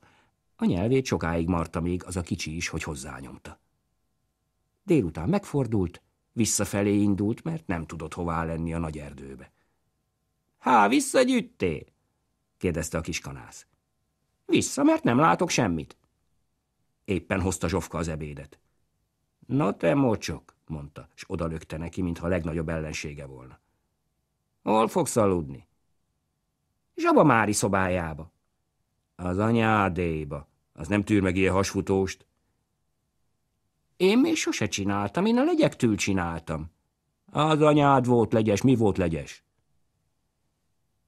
A nyelvét sokáig marta még az a kicsi is, hogy hozzányomta. Délután megfordult, visszafelé indult, mert nem tudott hová lenni a nagy erdőbe. – Há, visszagyütté? – kérdezte a kanász. – Vissza, mert nem látok semmit. Éppen hozta Zsofka az ebédet. – Na te mocsok! – mondta, és odalökte neki, mintha a legnagyobb ellensége volna. – Hol fogsz aludni? – Zsaba Mári szobájába. – Az anyádéba. Az nem tűr meg ilyen hasfutóst. Én még sose csináltam, én a legyektől csináltam. Az anyád volt legyes, mi volt legyes?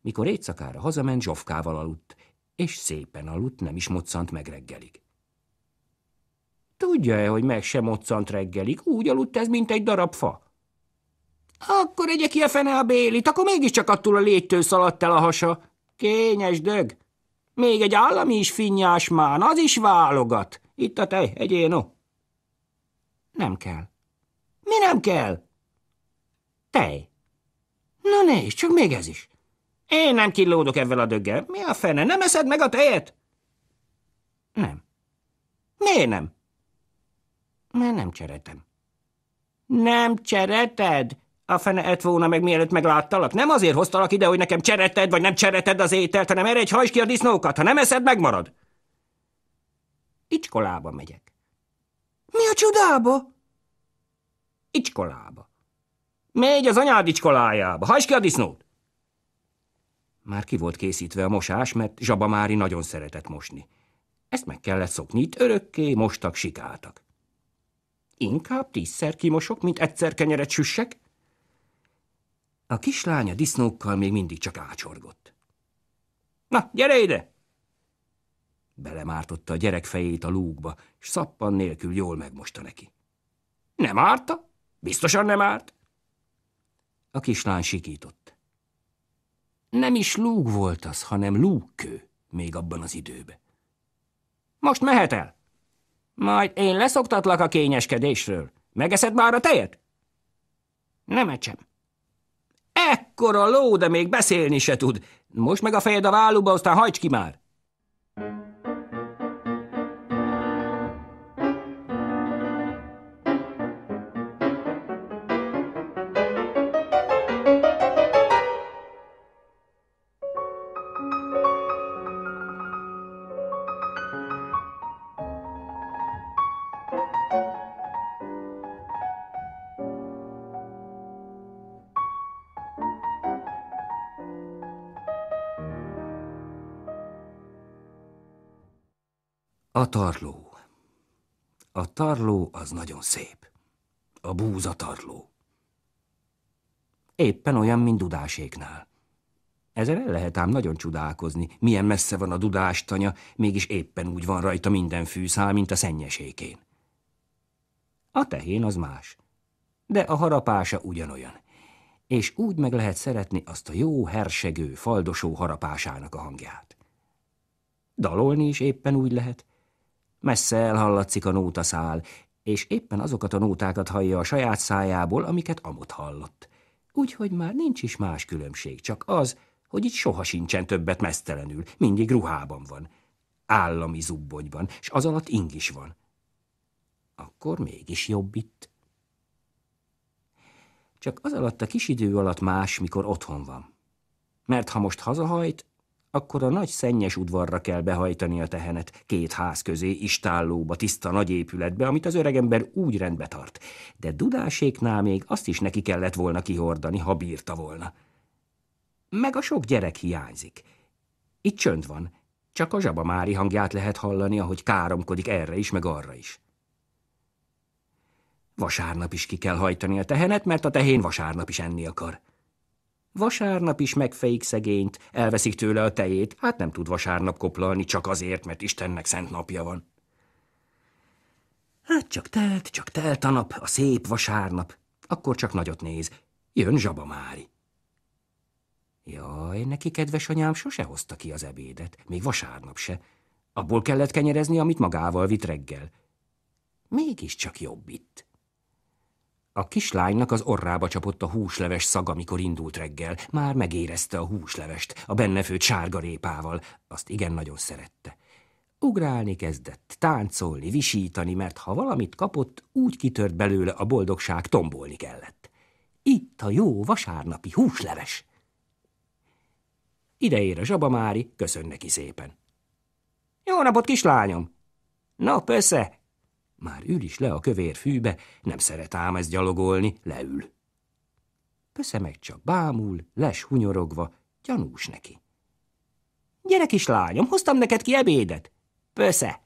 Mikor éjszakára hazament, zsofkával aludt, és szépen aludt, nem is moccant meg reggelig. Tudja-e, hogy meg sem moccant reggelig? Úgy aludt ez, mint egy darab fa. Akkor egyek ki a fene a bélit, akkor mégiscsak attól a légytől szaladt el a hasa. Kényes dög! Még egy állami is finnyás már, az is válogat. Itt a tej, egyéno. Nem kell. Mi nem kell? Tej. Na nézd, csak még ez is. Én nem kilódok ebből a döggel. Mi a fene? Nem eszed meg a tejet? Nem. Miért nem? Mert nem cseretem. Nem csereted? A fene ett volna meg mielőtt megláttalak. Nem azért hoztalak ide, hogy nekem csereted, vagy nem csereted az ételt, hanem erre egy hajs ki a disznókat. Ha nem eszed, megmarad. Icskolába megyek. Mi a csodába? Icskolába. Megy az anyád icskolájába, hajts ki a disznót! Már ki volt készítve a mosás, mert Zsaba Mári nagyon szeretett mosni. Ezt meg kellett szokni, itt örökké mostak, sikáltak. Inkább tízszer kimosok, mint egyszer kenyeret süssek. A kislánya disznókkal még mindig csak ácsorgott. Na, gyere ide! Belemártotta a gyerek fejét a lúgba, és szappan nélkül jól megmosta neki. Nem árta? Biztosan nem árt? A kislány sikított. Nem is lúg volt az, hanem lúgkő még abban az időben. Most mehet el. Majd én leszoktatlak a kényeskedésről. Megeszed már a tejet? Nem ecsem. Ekkora ló, de még beszélni se tud. Most meg a fejed a válluba, aztán hajts ki már. A tarló. A tarló az nagyon szép. A búza tarló. Éppen olyan, mint dudáséknál. Ezzel el lehet ám nagyon csodálkozni, milyen messze van a dudás tanya, mégis éppen úgy van rajta minden fűszál, mint a szennyesékén. A tehén az más, de a harapása ugyanolyan, és úgy meg lehet szeretni azt a jó, hersegő, faldosó harapásának a hangját. Dalolni is éppen úgy lehet, Messze elhallatszik a nótaszál, és éppen azokat a nótákat hallja a saját szájából, amiket amott hallott. Úgyhogy már nincs is más különbség, csak az, hogy itt soha sincsen többet mesztelenül, mindig ruhában van, állami zubbonyban, és az alatt ing is van. Akkor mégis jobb itt. Csak az alatt a kis idő alatt más, mikor otthon van. Mert ha most hazahajt, akkor a nagy szennyes udvarra kell behajtani a tehenet, két ház közé, istállóba, tiszta nagy épületbe, amit az öregember úgy rendbe tart. De dudáséknál még azt is neki kellett volna kihordani, ha bírta volna. Meg a sok gyerek hiányzik. Itt csönd van, csak a zsaba Mári hangját lehet hallani, ahogy káromkodik erre is, meg arra is. Vasárnap is ki kell hajtani a tehenet, mert a tehén vasárnap is enni akar. Vasárnap is megfejik szegényt, elveszik tőle a tejét, hát nem tud vasárnap koplalni csak azért, mert Istennek szent napja van. Hát csak telt, csak telt a nap, a szép vasárnap. Akkor csak nagyot néz. Jön Zsabamári. Jaj, neki kedves anyám sose hozta ki az ebédet, még vasárnap se. Abból kellett kenyerezni, amit magával vitt reggel. Mégiscsak jobb itt. A kislánynak az orrába csapott a húsleves szaga amikor indult reggel. Már megérezte a húslevest, a benne főtt sárga répával. Azt igen nagyon szerette. Ugrálni kezdett, táncolni, visítani, mert ha valamit kapott, úgy kitört belőle a boldogság, tombolni kellett. Itt a jó vasárnapi húsleves. Ide ér a zsabamári, köszön neki szépen. Jó napot, kislányom! Na, pösze, már ül is le a kövér fűbe, nem szeret ám ez gyalogolni, leül. Pösze meg csak bámul, les hunyorogva, gyanús neki. Gyere, lányom, hoztam neked ki ebédet. Pösze!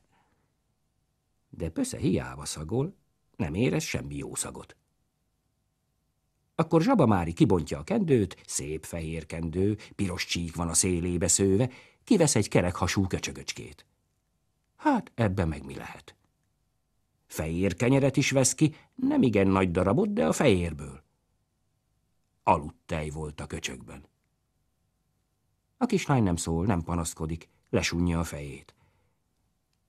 De pösze hiába szagol, nem érez semmi jó szagot. Akkor Zsabamári kibontja a kendőt, szép fehér kendő, piros csík van a szélébe szőve, kivesz egy kerekhasú köcsögöcskét. Hát ebbe meg mi lehet? Fehér kenyeret is vesz ki, nem igen nagy darabot, de a fehérből. Aludt tej volt a köcsökben. A kislány nem szól, nem panaszkodik, lesunja a fejét.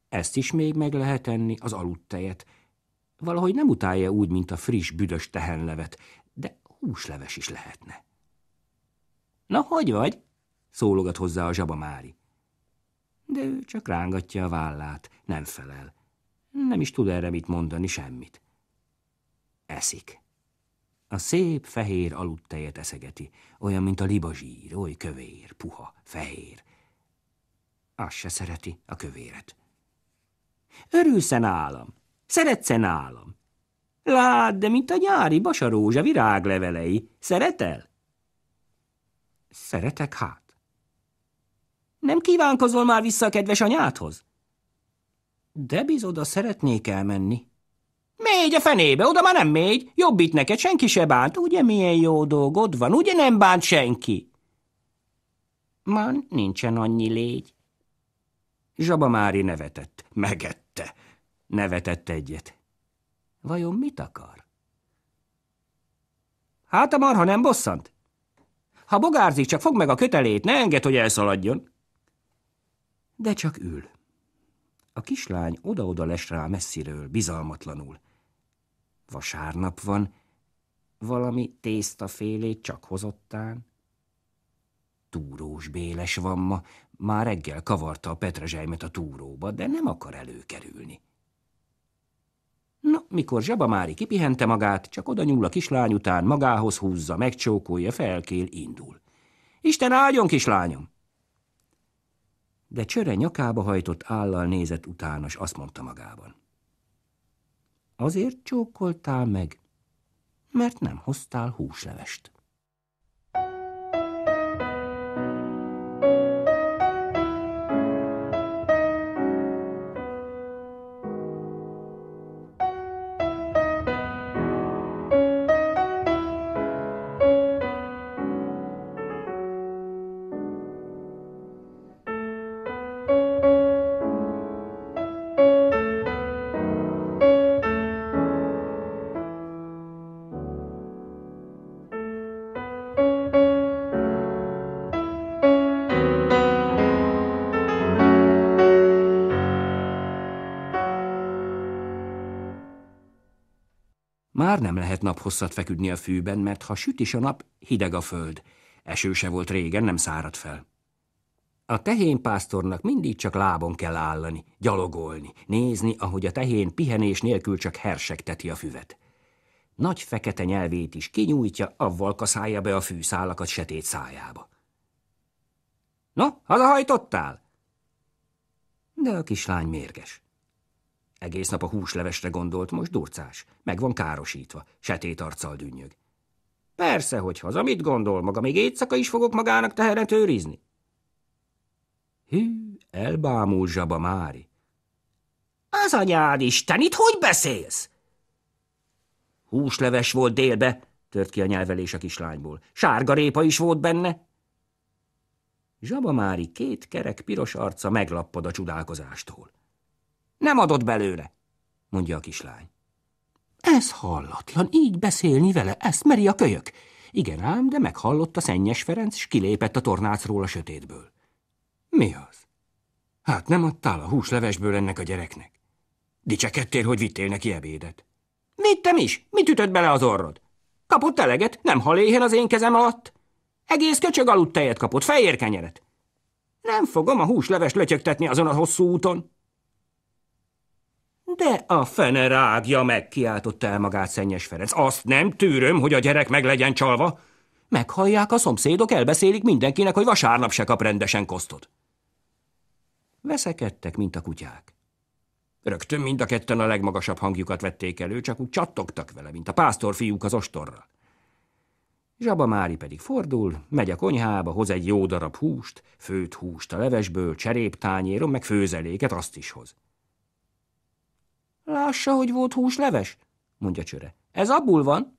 Ezt is még meg lehet enni, az aludt tejet. Valahogy nem utálja úgy, mint a friss, büdös tehenlevet, de húsleves is lehetne. Na, hogy vagy? szólogat hozzá a zsaba Mári. De ő csak rángatja a vállát, nem felel. Nem is tud erre mit mondani, semmit. Eszik. A szép fehér aludtejet eszegeti, olyan, mint a libazsír, oly kövér, puha, fehér. Azt se szereti a kövéret. Örülsz-e nálam? Szeretsz-e nálam? Lát, de mint a nyári basarózsa viráglevelei. Szeretel? Szeretek hát. Nem kívánkozol már vissza a kedves anyádhoz? De biz oda szeretnék elmenni. Mégy a fenébe, oda már nem mégy. Jobb itt neked, senki se bánt. Ugye milyen jó dolgod van, ugye nem bánt senki? Már nincsen annyi légy. Zsaba Mári nevetett, megette. Nevetett egyet. Vajon mit akar? Hát a marha nem bosszant? Ha bogárzik, csak fog meg a kötelét, ne enged, hogy elszaladjon. De csak ül. A kislány oda-oda les rá messziről, bizalmatlanul. Vasárnap van, valami tésztafélét csak hozottán. Túrós béles van ma, már reggel kavarta a petrezselymet a túróba, de nem akar előkerülni. Na, mikor Mári kipihente magát, csak oda nyúl a kislány után, magához húzza, megcsókolja, felkél, indul. Isten áldjon, kislányom! de csöre nyakába hajtott állal nézett utána, és azt mondta magában. Azért csókoltál meg, mert nem hoztál húslevest. nem lehet naphosszat feküdni a fűben, mert ha süt is a nap, hideg a föld. Eső se volt régen, nem szárad fel. A tehénpásztornak mindig csak lábon kell állani, gyalogolni, nézni, ahogy a tehén pihenés nélkül csak hersegteti a füvet. Nagy fekete nyelvét is kinyújtja, avval kaszálja be a fűszálakat setét szájába. – No, hazahajtottál? De a kislány mérges. Egész nap a húslevesre gondolt, most durcás. Meg van károsítva, setét arccal dünnyög. Persze, hogy haza, mit gondol maga, még éjszaka is fogok magának teheret őrizni? Hű, elbámul zsaba Mári. Az anyád Isten, itt hogy beszélsz? Húsleves volt délbe, tört ki a nyelvelés a kislányból. Sárga répa is volt benne. Zsaba Mári két kerek piros arca meglappad a csodálkozástól. Nem adott belőle, mondja a kislány. Ez hallatlan, így beszélni vele, ezt meri a kölyök. Igen ám, de meghallott a Szennyes Ferenc, és kilépett a tornácról a sötétből. Mi az? Hát nem adtál a húslevesből ennek a gyereknek? Dicsekedtél, hogy vittél neki ebédet. Vittem is, mit ütött bele az orrod? Kapott eleget, nem hal éhen az én kezem alatt. Egész köcsög aludt tejet kapott, fehér kenyeret. Nem fogom a húsleves lötyögtetni azon a hosszú úton. De a fene rágja meg, kiáltotta el magát Szennyes Ferenc. Azt nem tűröm, hogy a gyerek meg legyen csalva. Meghallják a szomszédok, elbeszélik mindenkinek, hogy vasárnap se kap rendesen kosztot. Veszekedtek, mint a kutyák. Rögtön mind a ketten a legmagasabb hangjukat vették elő, csak úgy csattogtak vele, mint a pásztorfiúk az ostorra. Zsaba Mári pedig fordul, megy a konyhába, hoz egy jó darab húst, főt húst a levesből, cseréptányéron, meg főzeléket azt is hoz. Lássa, hogy volt húsleves, mondja csöre. Ez abból van.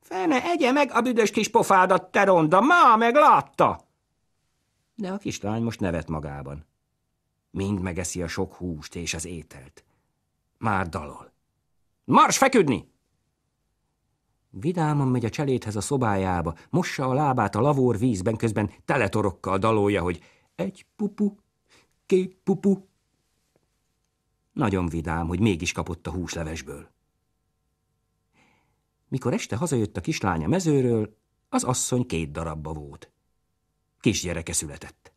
Fene, egye meg a büdös kis pofádat, te ronda, má meg látta. De a kislány most nevet magában. Mind megeszi a sok húst és az ételt. Már dalol. Mars feküdni! Vidáman megy a cselédhez a szobájába, mossa a lábát a lavór vízben, közben teletorokkal dalolja, hogy egy pupu, két pupu, nagyon vidám, hogy mégis kapott a húslevesből. Mikor este hazajött a kislánya mezőről, az asszony két darabba volt. Kisgyereke született.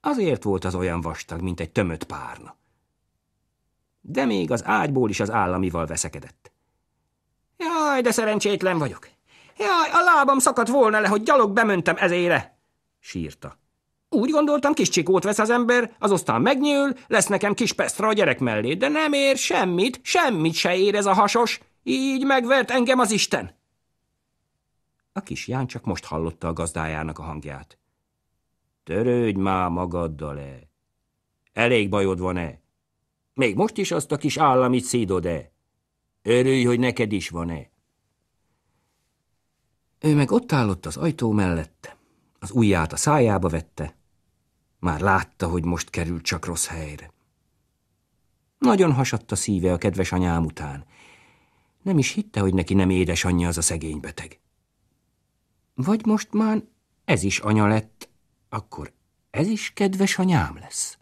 Azért volt az olyan vastag, mint egy tömött párna. De még az ágyból is az államival veszekedett. Jaj, de szerencsétlen vagyok! Jaj, a lábam szakadt volna le, hogy gyalog bementem ezére! sírta. Úgy gondoltam, kis csikót vesz az ember, az aztán megnyúl, lesz nekem kis pesztra a gyerek mellé, de nem ér semmit, semmit se ér ez a hasos. Így megvert engem az Isten. A kis Ján csak most hallotta a gazdájának a hangját. Törődj már magaddal-e! Elég bajod van-e? Még most is azt a kis államit szídod-e? Örülj, hogy neked is van-e? Ő meg ott állott az ajtó mellett, az ujját a szájába vette, már látta, hogy most került csak rossz helyre. Nagyon hasadt a szíve a kedves anyám után. Nem is hitte, hogy neki nem édesanyja az a szegény beteg. Vagy most már ez is anya lett, akkor ez is kedves anyám lesz.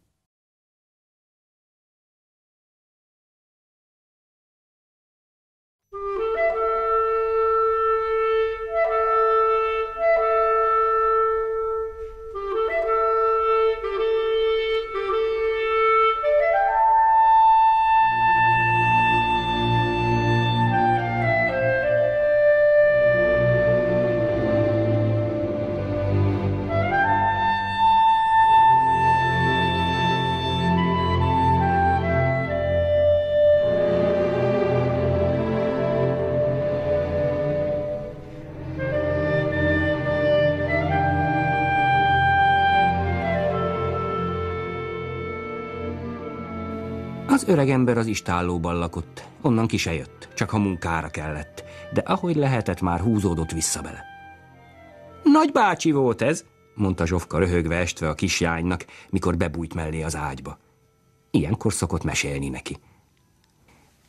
Az öreg ember az istállóban lakott, onnan ki se jött, csak ha munkára kellett, de ahogy lehetett, már húzódott vissza bele. Nagy bácsi volt ez, mondta Zsofka röhögve estve a kislánynak, mikor bebújt mellé az ágyba. Ilyenkor szokott mesélni neki.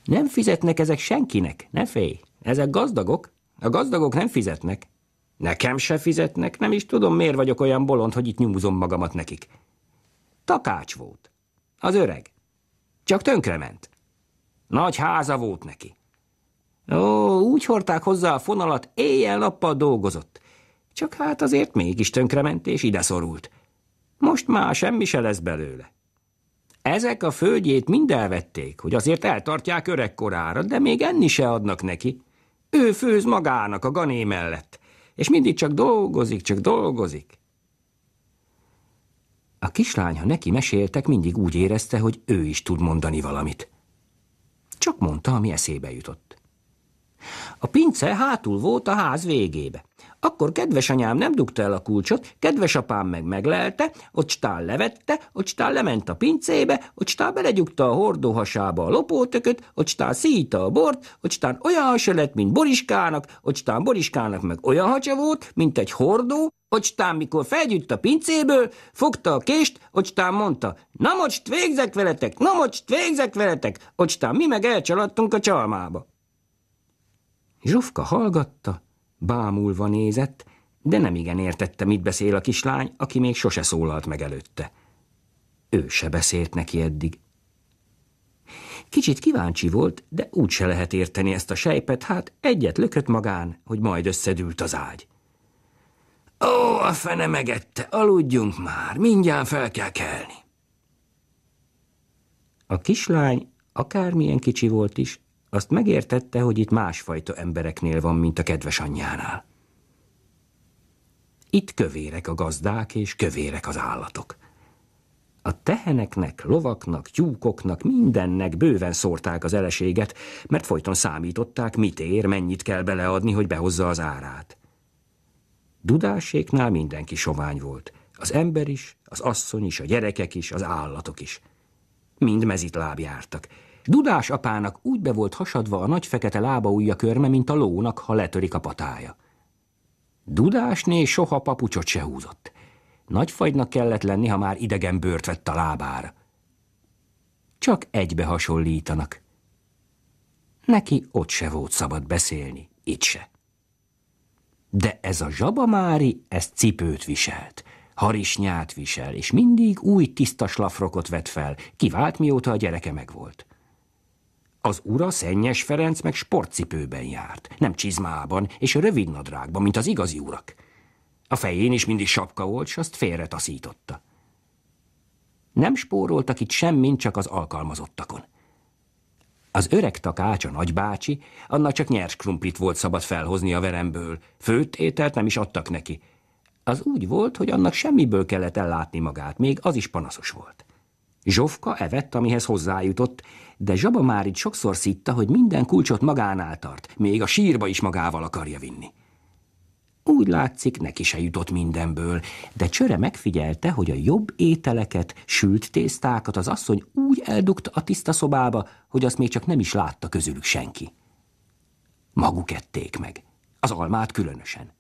Nem fizetnek ezek senkinek, ne félj. Ezek gazdagok. A gazdagok nem fizetnek. Nekem se fizetnek, nem is tudom, miért vagyok olyan bolond, hogy itt nyúzom magamat nekik. Takács volt. Az öreg. Csak tönkrement. Nagy háza volt neki. Ó, úgy hordták hozzá a fonalat, éjjel-nappal dolgozott. Csak hát azért mégis tönkrement és ide szorult. Most már semmi se lesz belőle. Ezek a földjét mind elvették, hogy azért eltartják öregkorára, de még enni se adnak neki. Ő főz magának a gané mellett, és mindig csak dolgozik, csak dolgozik. A kislány, ha neki meséltek, mindig úgy érezte, hogy ő is tud mondani valamit. Csak mondta, ami eszébe jutott. A pince hátul volt a ház végébe. Akkor kedves anyám nem dugta el a kulcsot, kedves apám meg meglelte, ott stál levette, ott stál lement a pincébe, ott stál belegyugta a hordóhasába a lopótököt, ott stál szíta a bort, ott stál olyan hasa lett, mint Boriskának, ott stál Boriskának meg olyan hacsa volt, mint egy hordó, ott stán, mikor felgyütt a pincéből, fogta a kést, ott stán mondta, na most végzek veletek, na most végzek veletek, ott stán, mi meg elcsaladtunk a csalmába. Zsufka hallgatta, Bámulva nézett, de nem igen értette, mit beszél a kislány, aki még sose szólalt meg előtte. Ő se beszélt neki eddig. Kicsit kíváncsi volt, de úgy se lehet érteni ezt a sejpet, hát egyet lökött magán, hogy majd összedült az ágy. Ó, a fene megette, aludjunk már, mindjárt fel kell kelni. A kislány, akármilyen kicsi volt is, azt megértette, hogy itt másfajta embereknél van, mint a kedves anyjánál. Itt kövérek a gazdák, és kövérek az állatok. A teheneknek, lovaknak, tyúkoknak, mindennek bőven szórták az eleséget, mert folyton számították, mit ér, mennyit kell beleadni, hogy behozza az árát. Dudáséknál mindenki sovány volt. Az ember is, az asszony is, a gyerekek is, az állatok is. Mind mezitláb jártak, Dudás apának úgy be volt hasadva a nagy fekete lába ujja körme, mint a lónak, ha letörik a patája. Dudásné soha papucsot se húzott. Nagyfagynak kellett lenni, ha már idegen bőrt vett a lábára. Csak egybe hasonlítanak. Neki ott se volt szabad beszélni, itt se. De ez a zsabamári, ez cipőt viselt, harisnyát visel, és mindig új tiszta slafrokot vett fel, kivált mióta a gyereke megvolt. Az ura Szennyes Ferenc meg sportcipőben járt, nem csizmában és rövidnadrágban, mint az igazi urak. A fején is mindig sapka volt, s azt félre taszította. Nem spóroltak itt semmint, csak az alkalmazottakon. Az öreg takács, a nagybácsi, annak csak nyers krumplit volt szabad felhozni a veremből, főtt ételt nem is adtak neki. Az úgy volt, hogy annak semmiből kellett ellátni magát, még az is panaszos volt. Zsofka evett, amihez hozzájutott, de Zsaba már itt sokszor szitta, hogy minden kulcsot magánál tart, még a sírba is magával akarja vinni. Úgy látszik, neki se jutott mindenből, de Csöre megfigyelte, hogy a jobb ételeket, sült tésztákat az asszony úgy eldugta a tiszta szobába, hogy azt még csak nem is látta közülük senki. Maguk ették meg, az almát különösen.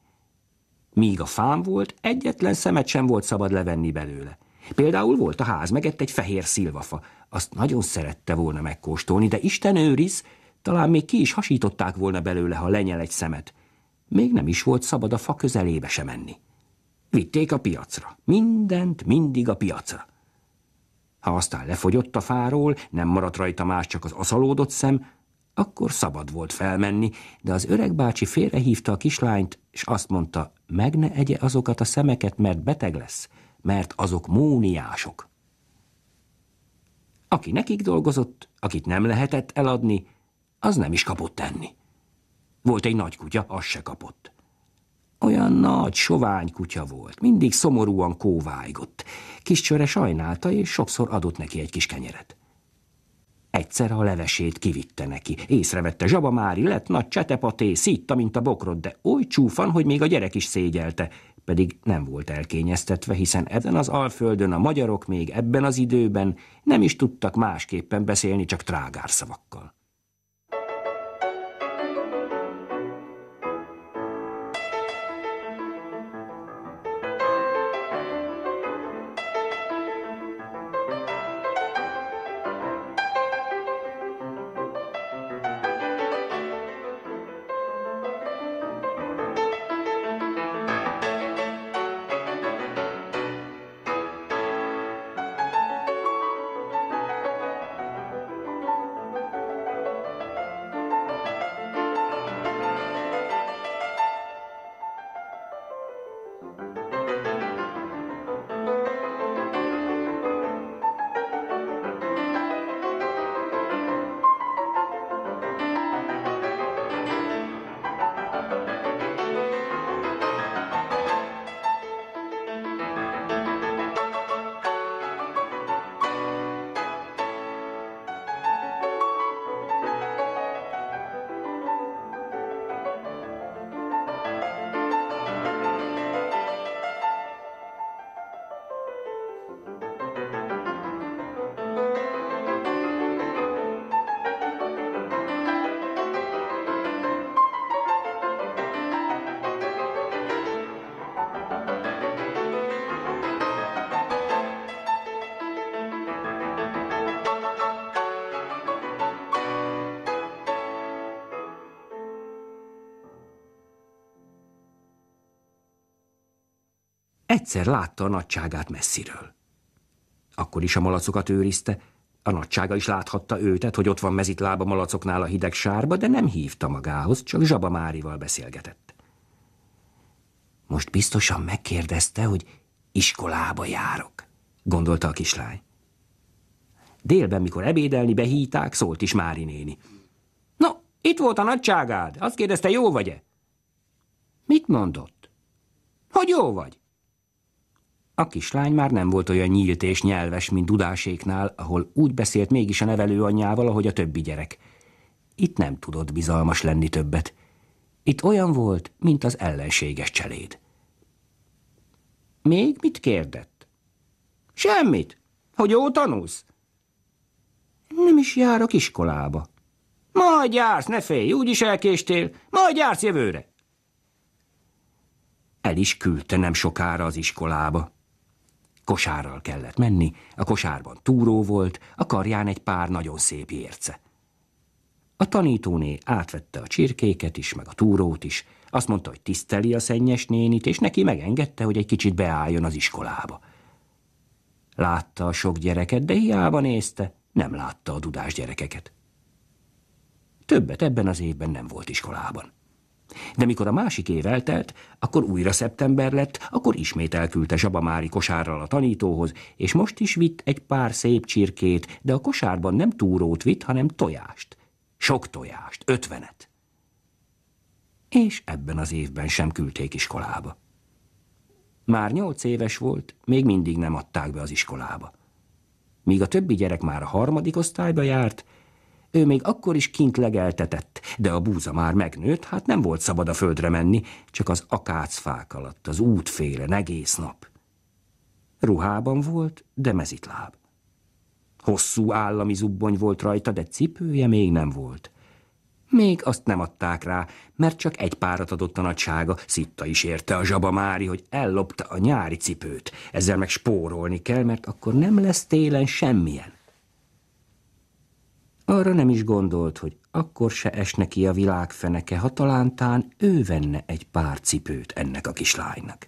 Míg a fám volt, egyetlen szemet sem volt szabad levenni belőle. Például volt a ház megett egy fehér szilvafa. Azt nagyon szerette volna megkóstolni, de Isten őriz, talán még ki is hasították volna belőle, ha lenyel egy szemet. Még nem is volt szabad a fa közelébe se menni. Vitték a piacra. Mindent mindig a piacra. Ha aztán lefogyott a fáról, nem maradt rajta más, csak az aszalódott szem, akkor szabad volt felmenni, de az öreg bácsi félrehívta a kislányt, és azt mondta, meg ne egye azokat a szemeket, mert beteg lesz mert azok móniások. Aki nekik dolgozott, akit nem lehetett eladni, az nem is kapott enni. Volt egy nagy kutya, az se kapott. Olyan nagy, sovány kutya volt, mindig szomorúan kóvájgott. Kis csöre sajnálta, és sokszor adott neki egy kis kenyeret. Egyszer a levesét kivitte neki. Észrevette Zsaba Mári, lett nagy csetepaté, szítta, mint a bokrot, de oly csúfan, hogy még a gyerek is szégyelte pedig nem volt elkényeztetve, hiszen ezen az alföldön a magyarok még ebben az időben nem is tudtak másképpen beszélni, csak trágárszavakkal. egyszer látta a nagyságát messziről. Akkor is a malacokat őrizte, a nagysága is láthatta őtet, hogy ott van mezitlába malacoknál a hideg sárba, de nem hívta magához, csak Zsaba Márival beszélgetett. Most biztosan megkérdezte, hogy iskolába járok, gondolta a kislány. Délben, mikor ebédelni behíták, szólt is Mári néni. No, itt volt a nagyságád, azt kérdezte, jó vagy-e? Mit mondott? Hogy jó vagy? A kislány már nem volt olyan nyílt és nyelves, mint dudáséknál, ahol úgy beszélt mégis a nevelőanyjával, ahogy a többi gyerek. Itt nem tudott bizalmas lenni többet. Itt olyan volt, mint az ellenséges cseléd. Még mit kérdett? Semmit. Hogy jó tanulsz? Nem is járok iskolába. Majd jársz, ne félj, úgyis elkéstél. Majd jársz jövőre. El is küldte nem sokára az iskolába. Kosárral kellett menni, a kosárban túró volt, a karján egy pár nagyon szép érce. A tanítóné átvette a csirkéket is, meg a túrót is, azt mondta, hogy tiszteli a szennyes nénit, és neki megengedte, hogy egy kicsit beálljon az iskolába. Látta a sok gyereket, de hiába nézte, nem látta a dudás gyerekeket. Többet ebben az évben nem volt iskolában. De mikor a másik év eltelt, akkor újra szeptember lett, akkor ismét elküldte Zsabamári kosárral a tanítóhoz, és most is vitt egy pár szép csirkét, de a kosárban nem túrót vitt, hanem tojást. Sok tojást, ötvenet. És ebben az évben sem küldték iskolába. Már nyolc éves volt, még mindig nem adták be az iskolába. Míg a többi gyerek már a harmadik osztályba járt, ő még akkor is kint legeltetett, de a búza már megnőtt, hát nem volt szabad a földre menni, csak az akácfák alatt, az útfélen egész nap. Ruhában volt, de mezitláb. Hosszú állami zubbony volt rajta, de cipője még nem volt. Még azt nem adták rá, mert csak egy párat adott a nagysága, szitta is érte a zsabamári, hogy ellopta a nyári cipőt. Ezzel meg spórolni kell, mert akkor nem lesz télen semmilyen. Arra nem is gondolt, hogy akkor se esne ki a világ ha talántán ő venne egy pár cipőt ennek a kislánynak.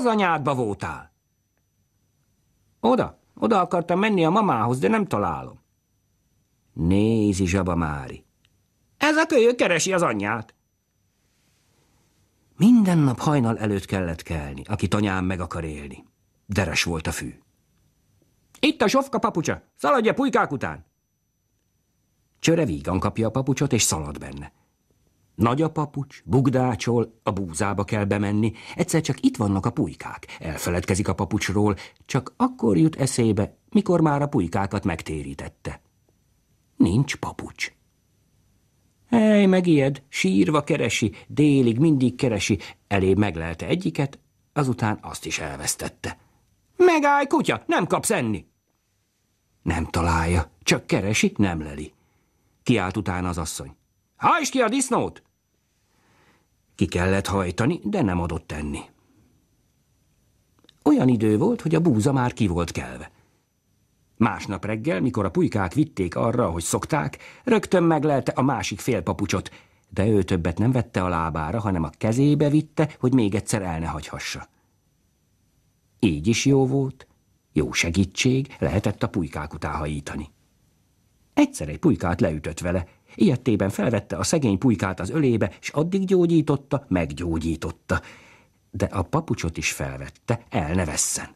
az anyádba voltál? Oda, oda akartam menni a mamához, de nem találom. Nézi Zsaba Mári. Ez a kölyök keresi az anyját. Minden nap hajnal előtt kellett kelni, aki anyám meg akar élni. Deres volt a fű. Itt a sofka papucsa, szaladj pulykák után! Csöre vígan kapja a papucsot, és szalad benne. Nagy a papucs, bugdácsol, a búzába kell bemenni, egyszer csak itt vannak a pulykák, elfeledkezik a papucsról, csak akkor jut eszébe, mikor már a pulykákat megtérítette. Nincs papucs. Hely, megijed, sírva keresi, délig mindig keresi, elé meglelte egyiket, azután azt is elvesztette. Megállj, kutya, nem kapsz enni! Nem találja, csak keresi, nem leli. Kiált utána az asszony. Hajtsd ki a disznót! Ki kellett hajtani, de nem adott tenni. Olyan idő volt, hogy a búza már ki volt kelve. Másnap reggel, mikor a pulykák vitték arra, hogy szokták, rögtön meglelte a másik fél papucsot, de ő többet nem vette a lábára, hanem a kezébe vitte, hogy még egyszer el ne hagyhassa. Így is jó volt, jó segítség, lehetett a pulykák után hajítani. Egyszer egy pulykát leütött vele, Ilyettében felvette a szegény pulykát az ölébe, és addig gyógyította, meggyógyította. De a papucsot is felvette, el ne vesszen.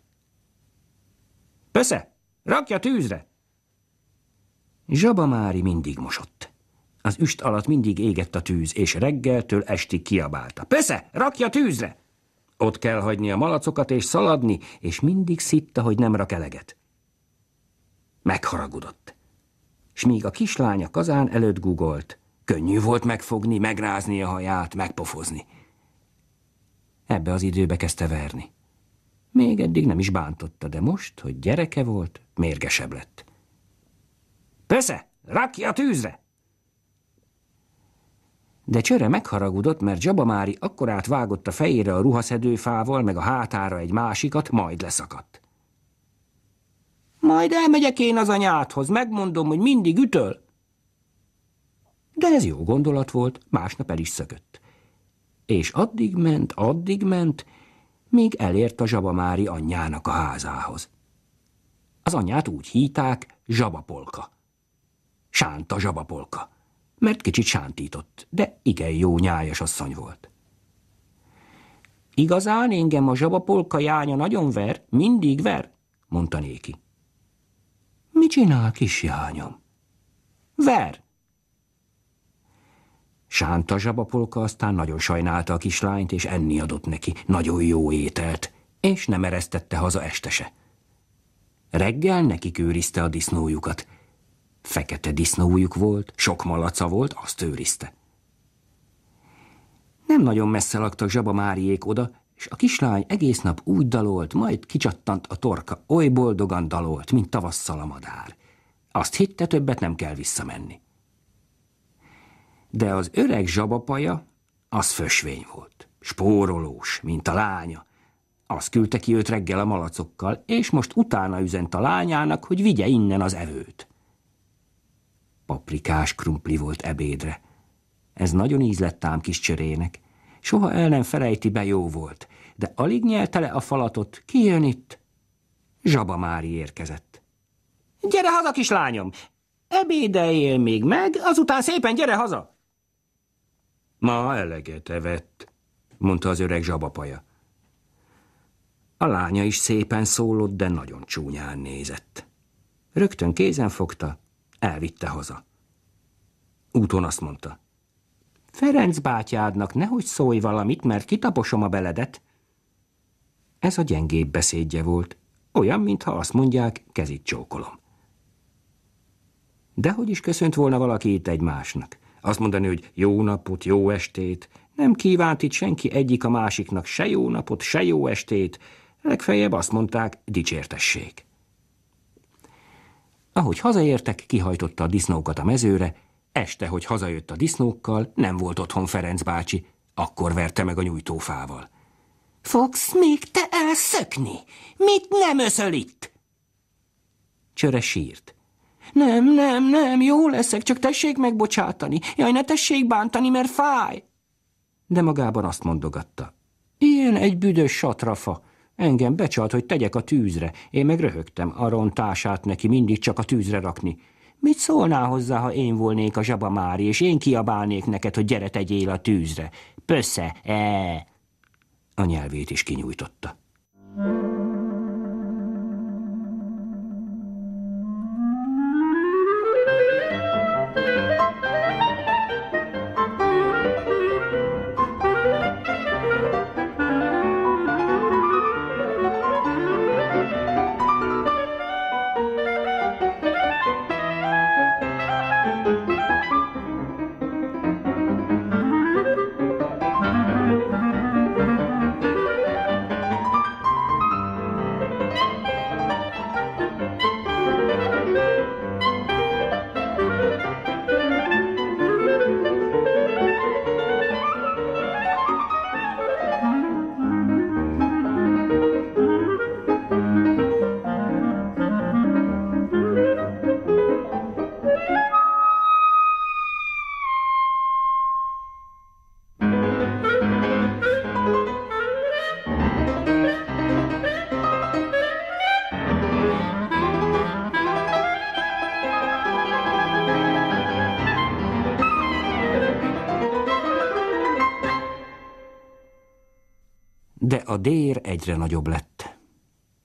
Pösze, rakja tűzre! Zsabamári mindig mosott. Az üst alatt mindig égett a tűz, és reggeltől estig kiabálta. Pösze, rakja tűzre! Ott kell hagyni a malacokat és szaladni, és mindig szitta, hogy nem rak eleget. Megharagudott s míg a kislány a kazán előtt gugolt, könnyű volt megfogni, megrázni a haját, megpofozni. Ebbe az időbe kezdte verni. Még eddig nem is bántotta, de most, hogy gyereke volt, mérgesebb lett. Pesze, rakja a tűzre! De csöre megharagudott, mert Jabamári akkorát vágott a fejére a ruhaszedőfával, meg a hátára egy másikat, majd leszakadt. Majd elmegyek én az anyádhoz, megmondom, hogy mindig ütöl. De ez jó gondolat volt, másnap el is szökött. És addig ment, addig ment, míg elért a zsabamári anyjának a házához. Az anyát úgy híták, zsabapolka. Sánta zsabapolka, mert kicsit sántított, de igen jó nyájas asszony volt. Igazán engem a zsabapolka jánya nagyon ver, mindig ver, mondta néki. Mi csinál, kis jányom? Ver! Sánta zsabapolka aztán nagyon sajnálta a kislányt, és enni adott neki nagyon jó ételt, és nem eresztette haza estese. Reggel nekik őrizte a disznójukat. Fekete disznójuk volt, sok malaca volt, azt őrizte. Nem nagyon messze laktak Zsaba Máriék oda, és a kislány egész nap úgy dalolt, majd kicsattant a torka, oly boldogan dalolt, mint tavasszal a madár. Azt hitte, többet nem kell visszamenni. De az öreg zsabapaja, az fösvény volt, spórolós, mint a lánya. Az küldte ki őt reggel a malacokkal, és most utána üzent a lányának, hogy vigye innen az evőt. Paprikás krumpli volt ebédre. Ez nagyon ízlett ám kis csörének. Soha el nem felejti be, jó volt, de alig nyelte le a falatot, ki jön itt? Zsaba Mári érkezett. Gyere haza, kislányom! Ebédeljél még meg, azután szépen gyere haza! Ma eleget evett, mondta az öreg zsabapaja. A lánya is szépen szólott, de nagyon csúnyán nézett. Rögtön kézen fogta, elvitte haza. Úton azt mondta. Ferenc bátyádnak nehogy szólj valamit, mert kitaposom a beledet. Ez a gyengébb beszédje volt, olyan, mintha azt mondják, kezit csókolom. Dehogy is köszönt volna valaki itt egymásnak. Azt mondani, hogy jó napot, jó estét. Nem kívánt itt senki egyik a másiknak se jó napot, se jó estét. Legfeljebb azt mondták, dicsértessék. Ahogy hazaértek, kihajtotta a disznókat a mezőre, Este, hogy hazajött a disznókkal, nem volt otthon Ferenc bácsi, akkor verte meg a nyújtófával. Fogsz még te elszökni? Mit nem öszöl itt? Csöre sírt. Nem, nem, nem, jó leszek, csak tessék megbocsátani. Jaj, ne tessék bántani, mert fáj. De magában azt mondogatta. Ilyen egy büdös satrafa. Engem becsalt, hogy tegyek a tűzre. Én meg röhögtem, a rontását neki mindig csak a tűzre rakni. Mit szólnál hozzá, ha én volnék a zsaba Mári, és én kiabálnék neked, hogy gyere tegyél a tűzre? Pössze, e. A nyelvét is kinyújtotta. egyre nagyobb lett.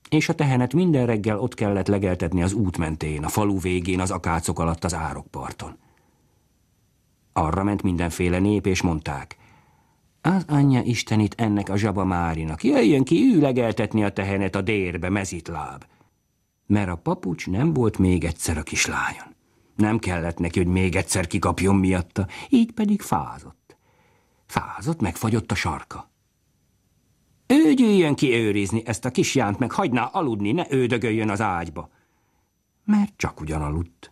És a tehenet minden reggel ott kellett legeltetni az út mentén, a falu végén, az akácok alatt, az árokparton. Arra ment mindenféle nép, és mondták, az anyja istenit ennek a zsaba Márinak, jöjjön ki ülegeltetni a tehenet a dérbe, mezitláb. Mert a papucs nem volt még egyszer a kislányon. Nem kellett neki, hogy még egyszer kikapjon miatta, így pedig fázott. Fázott, megfagyott a sarka. Ő gyűjjön ki őrizni ezt a kis Jánt, meg hagyná aludni, ne ődögöljön az ágyba. Mert csak ugyan aludt.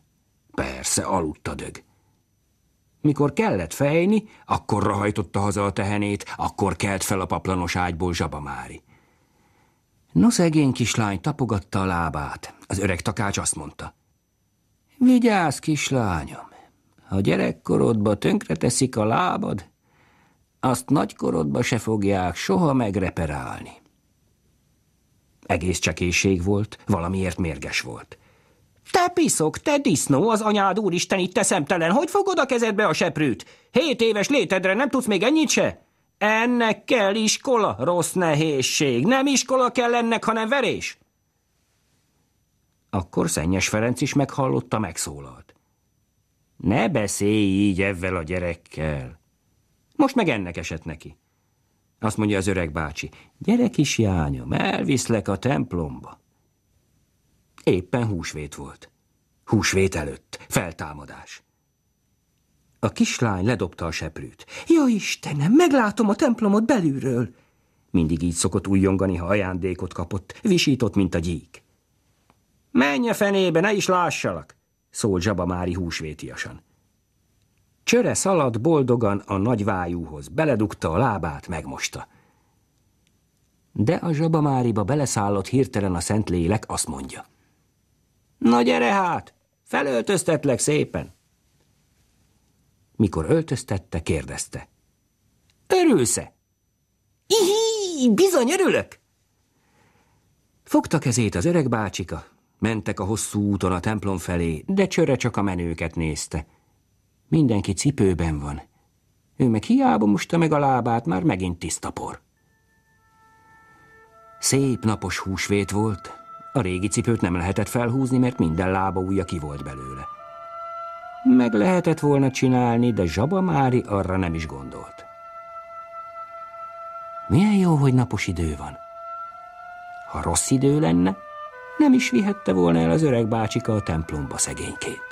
Persze, aludt a dög. Mikor kellett fejni, akkor rahajtotta haza a tehenét, akkor kelt fel a paplanos ágyból zsabamári. No, szegény kislány tapogatta a lábát. Az öreg takács azt mondta. Vigyázz, kislányom, ha gyerekkorodba tönkreteszik a lábad, azt nagykorodba se fogják soha megreperálni. Egész csekéség volt, valamiért mérges volt. Te piszok, te disznó, az anyád úristen itt szemtelen, hogy fogod a kezedbe a seprűt? Hét éves létedre nem tudsz még ennyit se? Ennek kell iskola, rossz nehézség. Nem iskola kell ennek, hanem verés. Akkor Szennyes Ferenc is meghallotta, megszólalt. Ne beszélj így ezzel a gyerekkel. Most meg ennek esett neki. Azt mondja az öreg bácsi, gyere kis jányom, elviszlek a templomba. Éppen húsvét volt. Húsvét előtt, feltámadás. A kislány ledobta a seprűt. Ja Istenem, meglátom a templomot belülről! Mindig így szokott újongani, ha ajándékot kapott, visított, mint a gyík. Menj a fenébe, ne is lássalak! szólt Zsaba Mári húsvétiasan. Csöre szaladt boldogan a nagyvájúhoz, beledugta a lábát, megmosta. De a zsabamáriba beleszállott hirtelen a szent lélek, azt mondja. Na gyere hát, felöltöztetlek szépen. Mikor öltöztette, kérdezte. Örülsz-e? bizony örülök. Fogta kezét az öreg bácsika, mentek a hosszú úton a templom felé, de csöre csak a menőket nézte. Mindenki cipőben van. Ő meg hiába musta meg a lábát, már megint tiszta por. Szép napos húsvét volt. A régi cipőt nem lehetett felhúzni, mert minden lába újja ki volt belőle. Meg lehetett volna csinálni, de Zsaba Mári arra nem is gondolt. Milyen jó, hogy napos idő van. Ha rossz idő lenne, nem is vihette volna el az öreg bácsika a templomba szegénykét.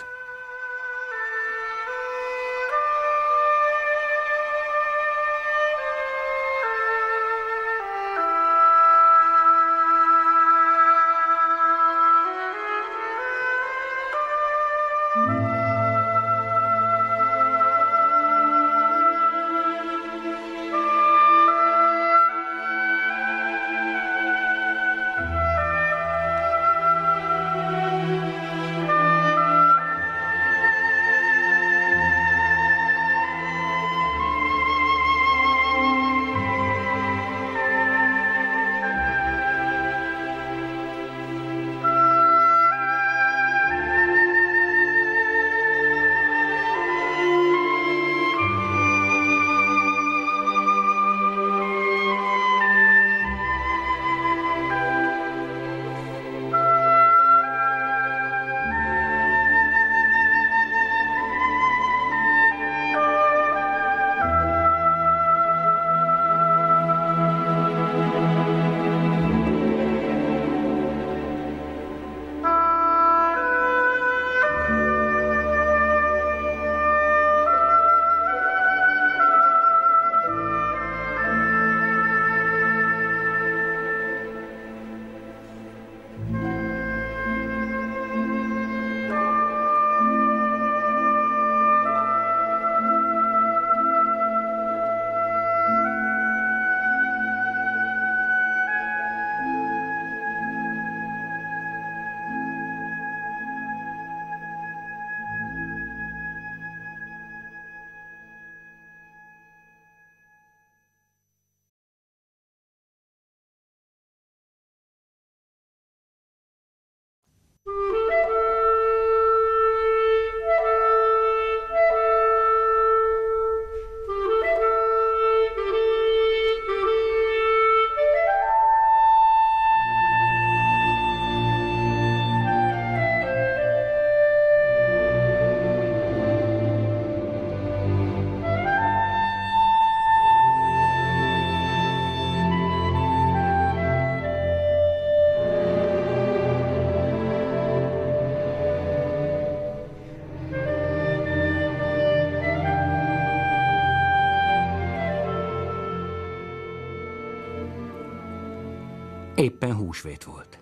húsvét volt.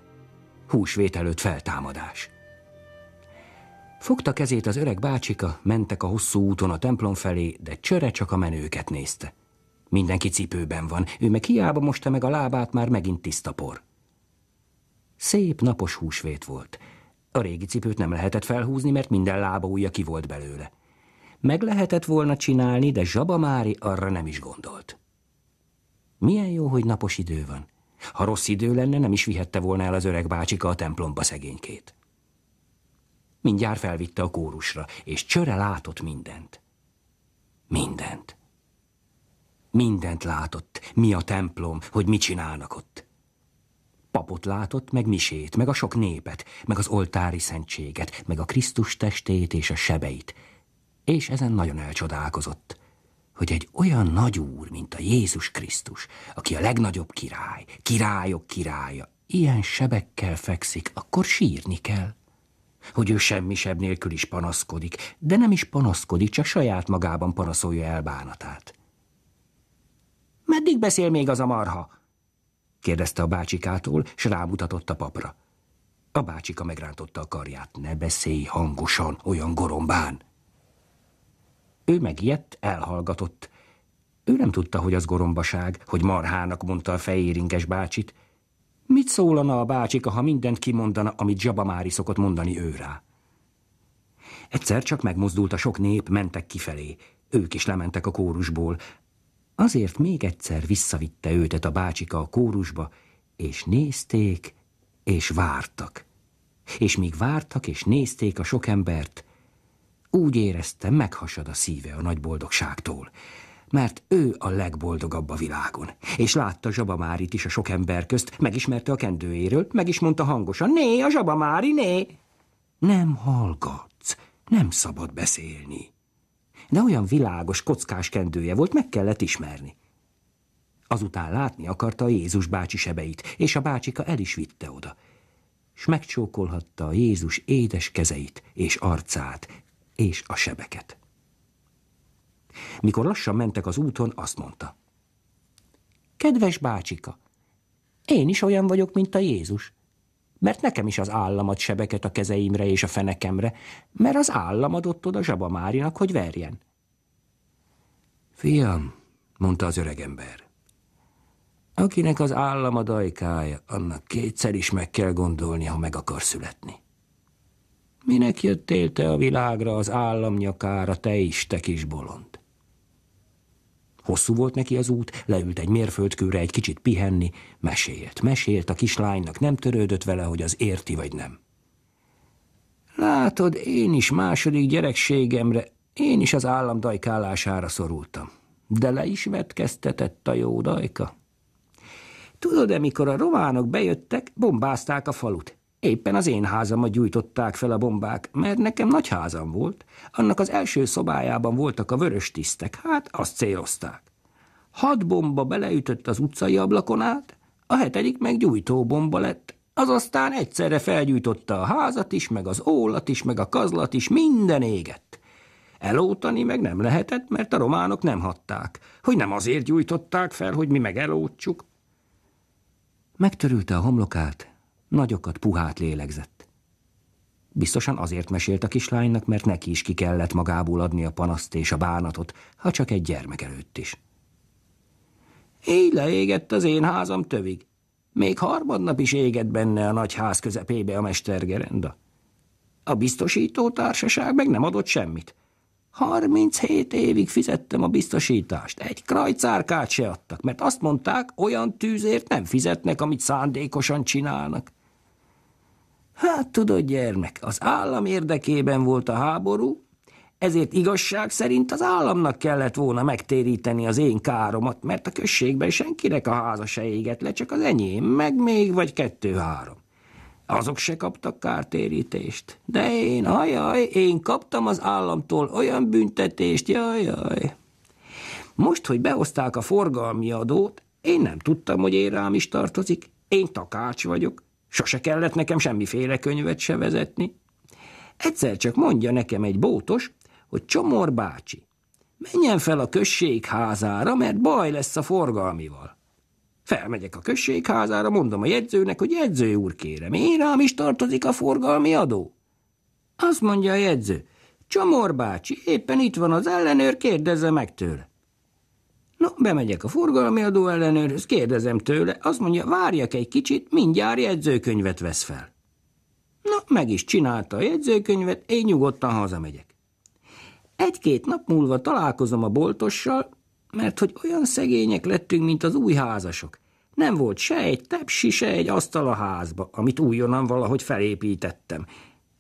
Húsvét előtt feltámadás. Fogta kezét az öreg bácsika, mentek a hosszú úton a templom felé, de csöre csak a menőket nézte. Mindenki cipőben van, ő meg hiába mosta meg a lábát, már megint tiszta por. Szép napos húsvét volt. A régi cipőt nem lehetett felhúzni, mert minden lába ujja ki volt belőle. Meg lehetett volna csinálni, de Zsaba Mári arra nem is gondolt. Milyen jó, hogy napos idő van. Ha rossz idő lenne, nem is vihette volna el az öreg bácsika a templomba szegénykét. Mindjárt felvitte a kórusra, és csöre látott mindent. Mindent. Mindent látott, mi a templom, hogy mit csinálnak ott. Papot látott, meg misét, meg a sok népet, meg az oltári szentséget, meg a Krisztus testét és a sebeit, és ezen nagyon elcsodálkozott – hogy egy olyan nagy úr, mint a Jézus Krisztus, aki a legnagyobb király, királyok királya, ilyen sebekkel fekszik, akkor sírni kell. Hogy ő semmi seb nélkül is panaszkodik, de nem is panaszkodik, csak saját magában panaszolja el bánatát. Meddig beszél még az a marha? kérdezte a bácsikától, s rámutatott a papra. A bácsika megrántotta a karját. Ne beszélj hangosan, olyan gorombán! Ő megijedt, elhallgatott. Ő nem tudta, hogy az gorombaság, hogy marhának mondta a fejéringes bácsit. Mit szólana a bácsika, ha mindent kimondana, amit Zsabamári szokott mondani őrá? Egyszer csak megmozdult a sok nép, mentek kifelé. Ők is lementek a kórusból. Azért még egyszer visszavitte őtet a bácsika a kórusba, és nézték, és vártak. És míg vártak és nézték a sok embert, úgy érezte, meghasad a szíve a nagy boldogságtól, mert ő a legboldogabb a világon. És látta Zsabamárit is a sok ember közt, megismerte a kendőjéről, meg is mondta hangosan, né, a Zsabamári, né! Nem hallgatsz, nem szabad beszélni. De olyan világos, kockás kendője volt, meg kellett ismerni. Azután látni akarta Jézus bácsi sebeit, és a bácsika el is vitte oda. S megcsókolhatta Jézus édes kezeit és arcát, és a sebeket. Mikor lassan mentek az úton, azt mondta. Kedves bácsika, én is olyan vagyok, mint a Jézus, mert nekem is az állam ad sebeket a kezeimre és a fenekemre, mert az állam adott oda Zsaba Márinak, hogy verjen. Fiam, mondta az öregember, akinek az állam a dajkája, annak kétszer is meg kell gondolni, ha meg akar születni. Minek jöttél te a világra, az állam nyakára, te is, te kis bolond? Hosszú volt neki az út, leült egy mérföldkőre egy kicsit pihenni, mesélt, mesélt a kislánynak, nem törődött vele, hogy az érti vagy nem. Látod, én is második gyerekségemre, én is az állam dajkálására szorultam. De le is vetkeztetett a jó dajka. Tudod-e, mikor a románok bejöttek, bombázták a falut. Éppen az én házamat gyújtották fel a bombák, mert nekem nagy házam volt. Annak az első szobájában voltak a vörös tisztek, hát azt célozták. Hat bomba beleütött az utcai ablakon át, a hetedik meg bomba lett, az aztán egyszerre felgyújtotta a házat is, meg az ólat is, meg a kazlat is, minden égett. Elótani meg nem lehetett, mert a románok nem hatták, hogy nem azért gyújtották fel, hogy mi meg elótsuk. Megtörülte a homlokát, Nagyokat puhát lélegzett. Biztosan azért mesélt a kislánynak, mert neki is ki kellett magából adni a panaszt és a bánatot, ha csak egy gyermek előtt is. Így leégett az én házam tövig. Még harmadnap is égett benne a nagy ház közepébe a mestergerenda. A biztosító társaság meg nem adott semmit. 37 évig fizettem a biztosítást, egy krajcárkát se adtak, mert azt mondták, olyan tűzért nem fizetnek, amit szándékosan csinálnak. Hát tudod, gyermek, az állam érdekében volt a háború, ezért igazság szerint az államnak kellett volna megtéríteni az én káromat, mert a községben senkinek a háza se égett le, csak az enyém, meg még vagy kettő-három. Azok se kaptak kártérítést. De én, ajaj, én kaptam az államtól olyan büntetést, jajaj. Most, hogy behozták a forgalmi adót, én nem tudtam, hogy én rám is tartozik. Én takács vagyok. Sose kellett nekem semmiféle könyvet se vezetni. Egyszer csak mondja nekem egy bótos, hogy Csomor bácsi, menjen fel a községházára, házára, mert baj lesz a forgalmival. Felmegyek a községházára, házára, mondom a jegyzőnek, hogy jegyző úr kérem, én rám is tartozik a forgalmi adó. Azt mondja a jegyző, Csomor bácsi, éppen itt van az ellenőr, kérdezze meg tőle. No, bemegyek a forgalmi adó ellenőrhöz, kérdezem tőle, azt mondja, várjak egy kicsit, mindjárt jegyzőkönyvet vesz fel. Na, meg is csinálta a jegyzőkönyvet, én nyugodtan hazamegyek. Egy-két nap múlva találkozom a boltossal, mert hogy olyan szegények lettünk, mint az új házasok. Nem volt se egy tepsi, se egy asztal a házba, amit újonnan valahogy felépítettem.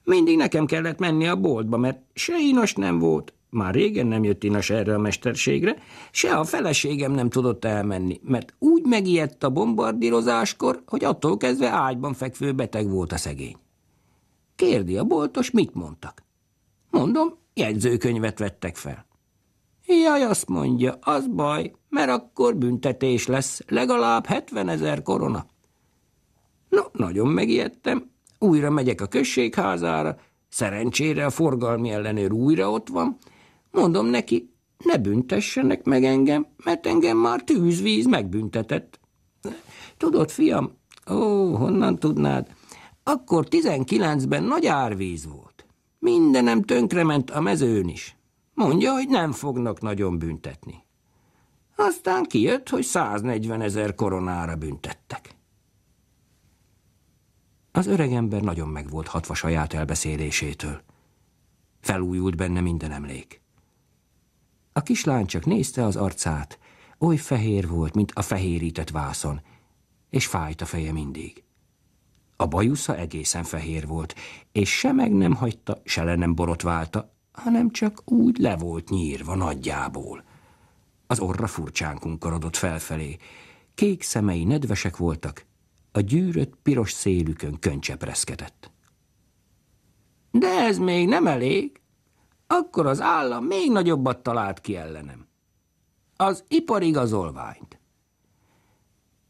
Mindig nekem kellett menni a boltba, mert se inas nem volt, már régen nem jött Inas erre a mesterségre, se a feleségem nem tudott elmenni, mert úgy megijedt a bombardírozáskor, hogy attól kezdve ágyban fekvő beteg volt a szegény. Kérdi a boltos, mit mondtak. Mondom, jegyzőkönyvet vettek fel. Jaj, azt mondja, az baj, mert akkor büntetés lesz, legalább 70 ezer korona. No, nagyon megijedtem, újra megyek a községházára, szerencsére a forgalmi ellenőr újra ott van, Mondom neki, ne büntessenek meg engem, mert engem már tűzvíz megbüntetett. Tudod, fiam, ó, honnan tudnád, akkor 19-ben nagy árvíz volt. Mindenem tönkrement a mezőn is. Mondja, hogy nem fognak nagyon büntetni. Aztán kijött, hogy 140 ezer koronára büntettek. Az öregember nagyon meg volt hatva saját elbeszélésétől. Felújult benne minden emlék. A kislány csak nézte az arcát, oly fehér volt, mint a fehérített vászon, és fájt a feje mindig. A bajusza egészen fehér volt, és se meg nem hagyta, se le nem borotválta, hanem csak úgy le volt nyírva nagyjából. Az orra furcsán kunkorodott felfelé, kék szemei nedvesek voltak, a gyűrött piros szélükön könycsepreszkedett. De ez még nem elég, akkor az állam még nagyobbat talált ki ellenem. Az iparigazolványt.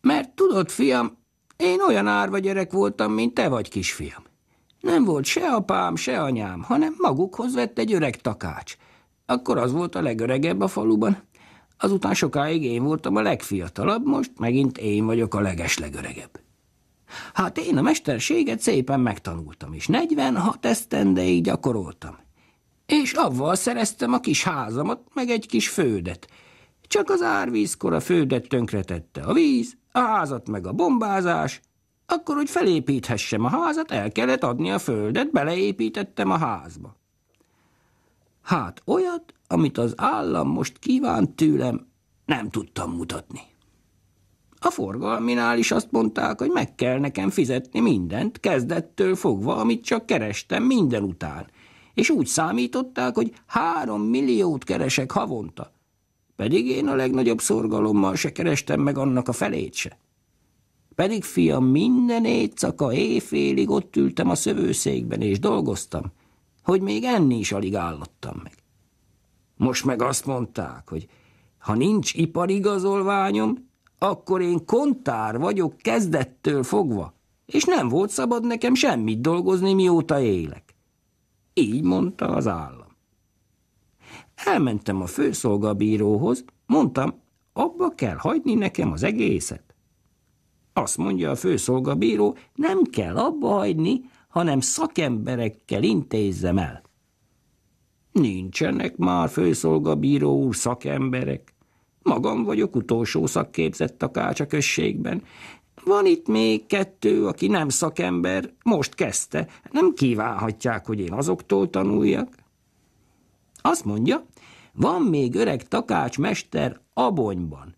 Mert tudod, fiam, én olyan árva gyerek voltam, mint te vagy, kisfiam. Nem volt se apám, se anyám, hanem magukhoz vett egy öreg takács. Akkor az volt a legöregebb a faluban. Azután sokáig én voltam a legfiatalabb, most megint én vagyok a legeslegöregebb. Hát én a mesterséget szépen megtanultam, és 46 esztendeig gyakoroltam és avval szereztem a kis házamat, meg egy kis földet. Csak az árvízkor a földet tönkretette a víz, a házat meg a bombázás, akkor, hogy felépíthessem a házat, el kellett adni a földet, beleépítettem a házba. Hát olyat, amit az állam most kívánt tőlem, nem tudtam mutatni. A forgalminál is azt mondták, hogy meg kell nekem fizetni mindent, kezdettől fogva, amit csak kerestem minden után – és úgy számították, hogy három milliót keresek havonta. Pedig én a legnagyobb szorgalommal se kerestem meg annak a felét se. Pedig, fiam, minden éjszaka éjfélig ott ültem a szövőszékben, és dolgoztam, hogy még enni is alig állottam meg. Most meg azt mondták, hogy ha nincs iparigazolványom, akkor én kontár vagyok kezdettől fogva, és nem volt szabad nekem semmit dolgozni, mióta élek. Így mondta az állam. Elmentem a főszolgabíróhoz, mondtam, abba kell hagyni nekem az egészet. Azt mondja a főszolgabíró, nem kell abba hagyni, hanem szakemberekkel intézzem el. Nincsenek már főszolgabíró úr szakemberek. Magam vagyok utolsó szakképzett a Kácsa községben, van itt még kettő, aki nem szakember, most kezdte. Nem kívánhatják, hogy én azoktól tanuljak. Azt mondja, van még öreg takácsmester abonyban.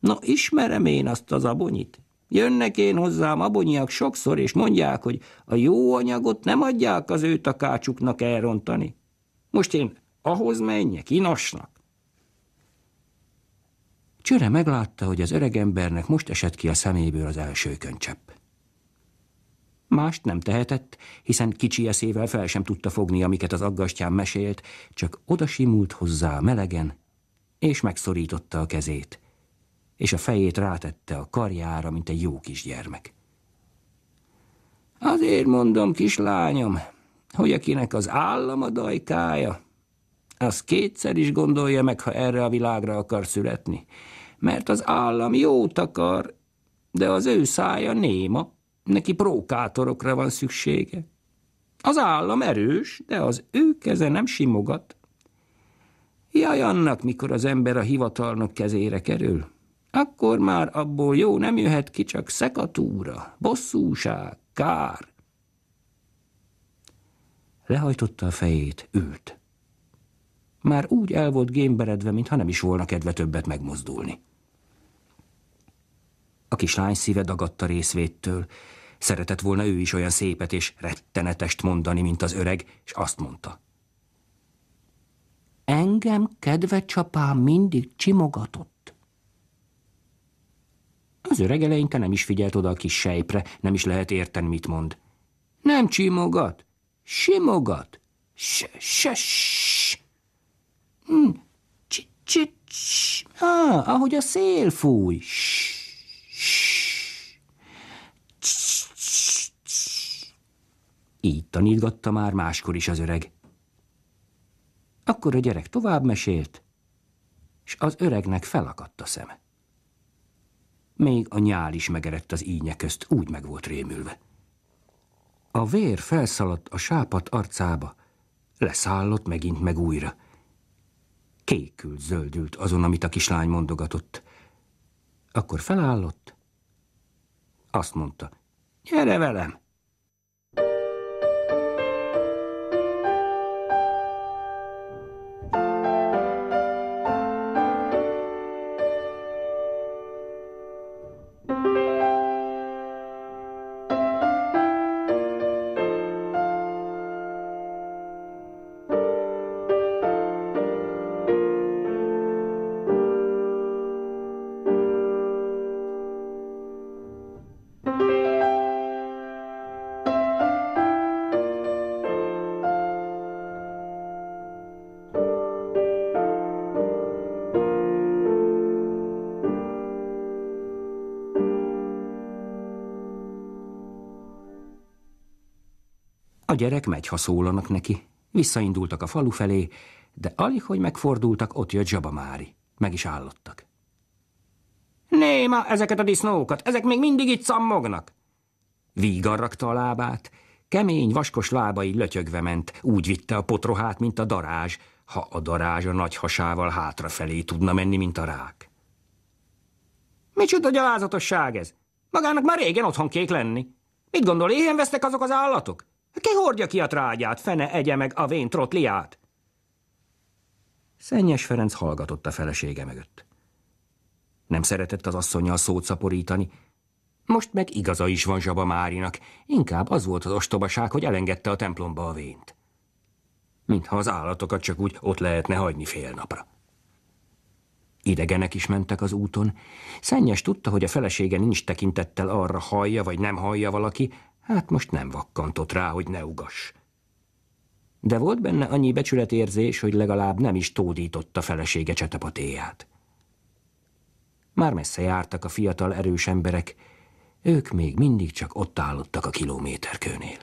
Na, ismerem én azt az abonyit? Jönnek én hozzám abonyiak sokszor, és mondják, hogy a jó anyagot nem adják az ő takácsuknak elrontani. Most én ahhoz menjek, inasnak. Csöre meglátta, hogy az öregembernek most esett ki a szeméből az első köncsepp. Mást nem tehetett, hiszen kicsi eszével fel sem tudta fogni, amiket az aggastyán mesélt, csak odasimult hozzá melegen, és megszorította a kezét, és a fejét rátette a karjára, mint egy jó gyermek. Azért mondom, kislányom, hogy akinek az állam a dajkája, az kétszer is gondolja meg, ha erre a világra akar születni, mert az állam jót akar, de az ő szája néma, neki prókátorokra van szüksége. Az állam erős, de az ő keze nem simogat. Jaj annak, mikor az ember a hivatalnok kezére kerül. Akkor már abból jó nem jöhet ki, csak szekatúra, bosszúság, kár. Lehajtotta a fejét, ült. Már úgy el volt gémberedve, mintha nem is volna kedve többet megmozdulni. A kislány szíve dagadta részvédtől. Szeretett volna ő is olyan szépet és rettenetest mondani, mint az öreg, és azt mondta. Engem kedve csapám mindig csimogatott. Az öreg eleinte nem is figyelt oda a kis sejpre, nem is lehet érteni, mit mond. Nem csimogat, simogat, se se s hm. Csics, ah, ahogy a szél fúj, s így tanítgatta már máskor is az öreg. Akkor a gyerek tovább mesélt, és az öregnek felakadt a szeme. Még a nyál is megerett az ínye közt, úgy meg volt rémülve. A vér felszaladt a sápat arcába, leszállott megint meg újra. Kékült, zöldült azon, amit a kislány mondogatott. Akkor felállott, azt mondta, gyere velem! A gyerek megy, ha szólanak neki. Visszaindultak a falu felé, de alig, hogy megfordultak, ott jött Zsabamári. Meg is állottak. Néma, ezeket a disznókat, ezek még mindig itt szammognak. Vígan rakta a lábát, kemény, vaskos lábai lötyögve ment, úgy vitte a potrohát, mint a darázs, ha a darázs a nagy hasával hátrafelé tudna menni, mint a rák. Micsoda gyalázatosság ez? Magának már régen otthon kék lenni. Mit gondol, éhen vesztek azok az állatok? Ki hordja ki a trágyát, fene egye meg a vén trotliát? Szennyes Ferenc hallgatott a felesége mögött. Nem szeretett az asszonyjal szót szaporítani. Most meg igaza is van Zsaba Márinak. Inkább az volt az ostobaság, hogy elengedte a templomba a vént. Mintha az állatokat csak úgy ott lehetne hagyni fél napra. Idegenek is mentek az úton. Szennyes tudta, hogy a felesége nincs tekintettel arra, hallja vagy nem hallja valaki, Hát most nem vakkantott rá, hogy ne ugass. De volt benne annyi becsületérzés, hogy legalább nem is tódította felesége csetepatéját. Már messze jártak a fiatal erős emberek, ők még mindig csak ott állottak a kilométerkőnél.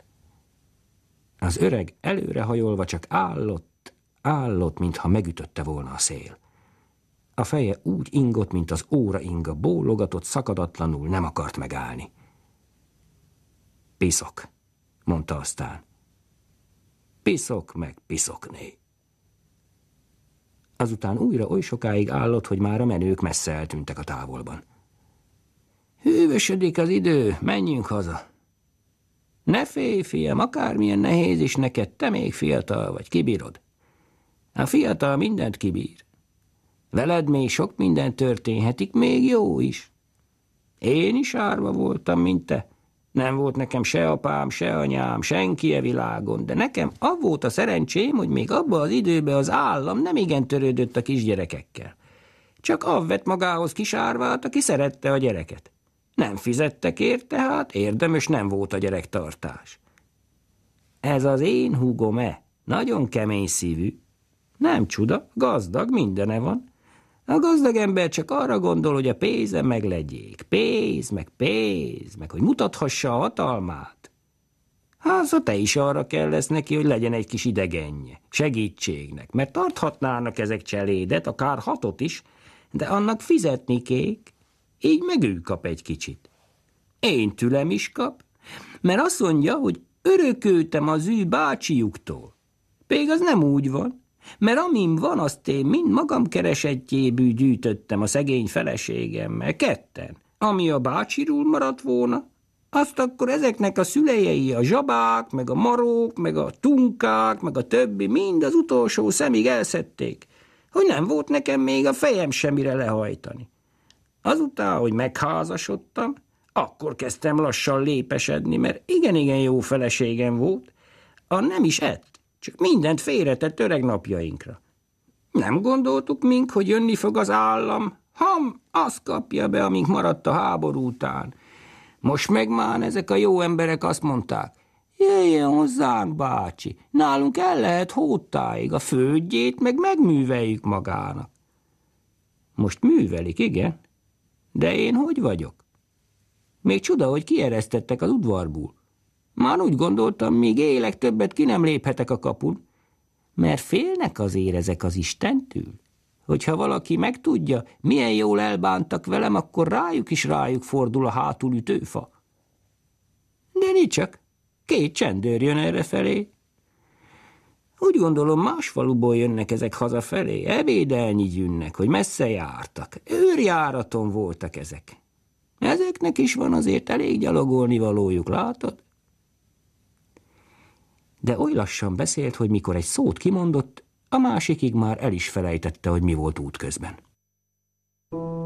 Az öreg előrehajolva csak állott, állott, mintha megütötte volna a szél. A feje úgy ingott, mint az óra inga, bólogatott, szakadatlanul nem akart megállni. Piszok, mondta aztán. Piszok meg piszokné. Azután újra oly sokáig állott, hogy már a menők messze eltűntek a távolban. Hűvösödik az idő, menjünk haza. Ne félj, fiam, akármilyen nehéz is neked, te még fiatal vagy, kibírod. A fiatal mindent kibír. Veled még sok minden történhetik, még jó is. Én is árva voltam, mint te. Nem volt nekem se apám, se anyám, senki e világon, de nekem av volt a szerencsém, hogy még abba az időben az állam nem igen törődött a kisgyerekekkel. Csak av vett magához kisárvát, aki szerette a gyereket. Nem fizettek ért, tehát érdemes nem volt a gyerektartás. Ez az én húgom-e, nagyon kemény szívű. Nem csuda, gazdag, mindene van. A gazdag ember csak arra gondol, hogy a pénze meg legyék. Pénz, meg pénz, meg hogy mutathassa a hatalmát. Háza szóval te is arra kell lesz neki, hogy legyen egy kis idegenje, segítségnek, mert tarthatnának ezek cselédet, akár hatot is, de annak fizetni kék, így meg ő kap egy kicsit. Én tülem is kap, mert azt mondja, hogy örököltem az ő bácsiuktól. Pég az nem úgy van, mert amim van, azt én mind magam keresettjébű gyűjtöttem a szegény feleségemmel, ketten. Ami a bácsirul maradt volna, azt akkor ezeknek a szülei, a zsabák, meg a marók, meg a tunkák, meg a többi, mind az utolsó szemig elszedték, hogy nem volt nekem még a fejem semmire lehajtani. Azután, hogy megházasodtam, akkor kezdtem lassan lépesedni, mert igen-igen jó feleségem volt, a nem is ett. Csak mindent félretett öreg napjainkra. Nem gondoltuk mink, hogy jönni fog az állam. Ham, azt kapja be, amink maradt a háború után. Most meg már ezek a jó emberek azt mondták, jöjjön hozzánk, bácsi, nálunk el lehet hótáig, a földjét meg megműveljük magának. Most művelik, igen, de én hogy vagyok? Még csoda, hogy kieresztettek az udvarból. Már úgy gondoltam, míg élek többet, ki nem léphetek a kapun. Mert félnek az érezek az Istentől. Hogyha valaki megtudja, milyen jól elbántak velem, akkor rájuk is rájuk fordul a ütőfa. De csak, két csendőr jön errefelé. Úgy gondolom, más faluból jönnek ezek hazafelé, ebédelni jönnek, hogy messze jártak. Őrjáraton voltak ezek. Ezeknek is van azért elég gyalogolni valójuk, látod? de oly lassan beszélt, hogy mikor egy szót kimondott, a másikig már el is felejtette, hogy mi volt útközben. közben.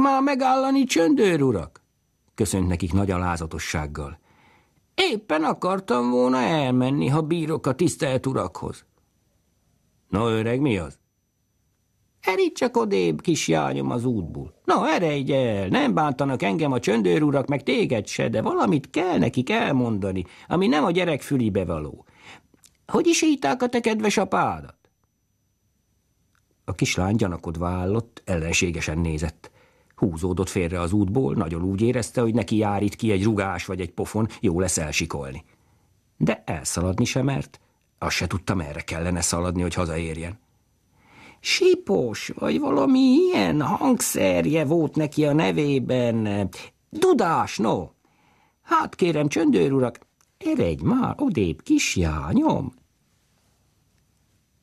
már megállani, csöndőr urak? Köszönt nekik nagy alázatossággal. Éppen akartam volna elmenni, ha bírok a tisztelt urakhoz. Na öreg, mi az? Erít csak odébb, kis jányom az útból. Na, erejj el, nem bántanak engem a urak meg téged se, de valamit kell nekik elmondani, ami nem a gyerek fülibe való. Hogy is íták a te kedves apádat? A kislány gyanakodva állott, ellenségesen nézett. Húzódott félre az útból, nagyon úgy érezte, hogy neki jár itt ki egy rugás vagy egy pofon, jó lesz elsikolni. De elszaladni sem mert, azt se tudta, merre kellene szaladni, hogy hazaérjen. Sipos, vagy valami ilyen hangszerje volt neki a nevében. Dudás, no! Hát kérem, csöndőr urak, eredj már, odébb, jányom.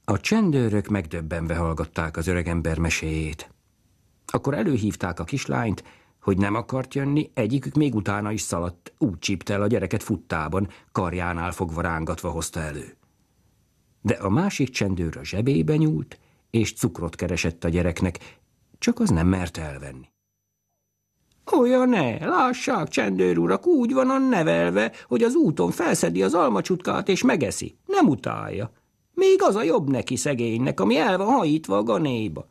A csendőrök megdöbbenve hallgatták az öregember meséjét. Akkor előhívták a kislányt, hogy nem akart jönni, egyikük még utána is szaladt, úgy csípte el a gyereket futtában, karjánál fogva rángatva hozta elő. De a másik csendőr a zsebébe nyúlt, és cukrot keresett a gyereknek, csak az nem mert elvenni. Olyan ne, lássák, csendőr urak, úgy van a nevelve, hogy az úton felszedi az almacsutkát és megeszi, nem utálja. Még az a jobb neki szegénynek, ami el van hajítva a ganéba.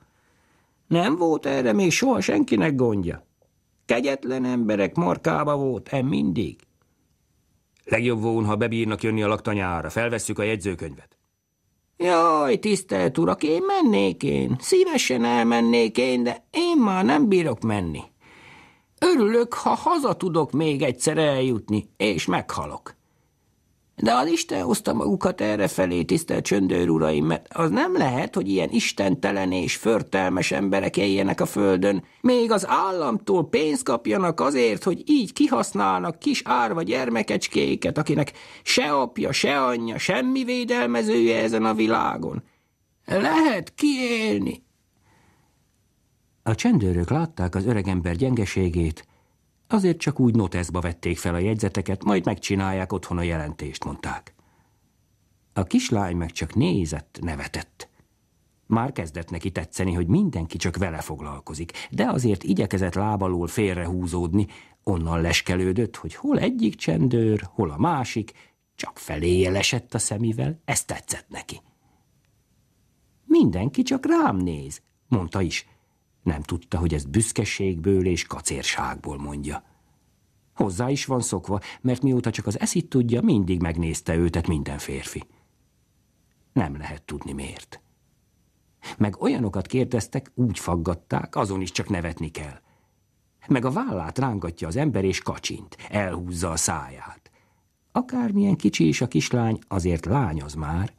Nem volt erre még soha senkinek gondja. Kegyetlen emberek markába volt, em mindig. Legjobb volna, ha bebírnak jönni a laktanyára, felvesszük a jegyzőkönyvet. Jaj, tisztelt urak, én mennék én, szívesen elmennék én, de én már nem bírok menni. Örülök, ha haza tudok még egyszer eljutni, és meghalok. De az Isten hozta magukat errefelé, tisztelt csöndőr uraim, mert az nem lehet, hogy ilyen istentelen és förtelmes emberek éljenek a földön. Még az államtól pénzt kapjanak azért, hogy így kihasználnak kis árva gyermekecskéket, akinek se apja, se anyja, semmi védelmezője ezen a világon. Lehet kiélni. A csendőrök látták az öregember gyengeségét, Azért csak úgy noteszba vették fel a jegyzeteket, majd megcsinálják otthon a jelentést, mondták. A kislány meg csak nézett, nevetett. Már kezdett neki tetszeni, hogy mindenki csak vele foglalkozik, de azért igyekezett lábalól félrehúzódni, onnan leskelődött, hogy hol egyik csendőr, hol a másik, csak feléje lesett a szemivel, ez tetszett neki. Mindenki csak rám néz, mondta is. Nem tudta, hogy ezt büszkeségből és kacérságból mondja. Hozzá is van szokva, mert mióta csak az eszit tudja, mindig megnézte őtet minden férfi. Nem lehet tudni miért. Meg olyanokat kérdeztek, úgy faggatták, azon is csak nevetni kell. Meg a vállát rángatja az ember és kacsint, elhúzza a száját. Akármilyen kicsi is a kislány, azért lány az már.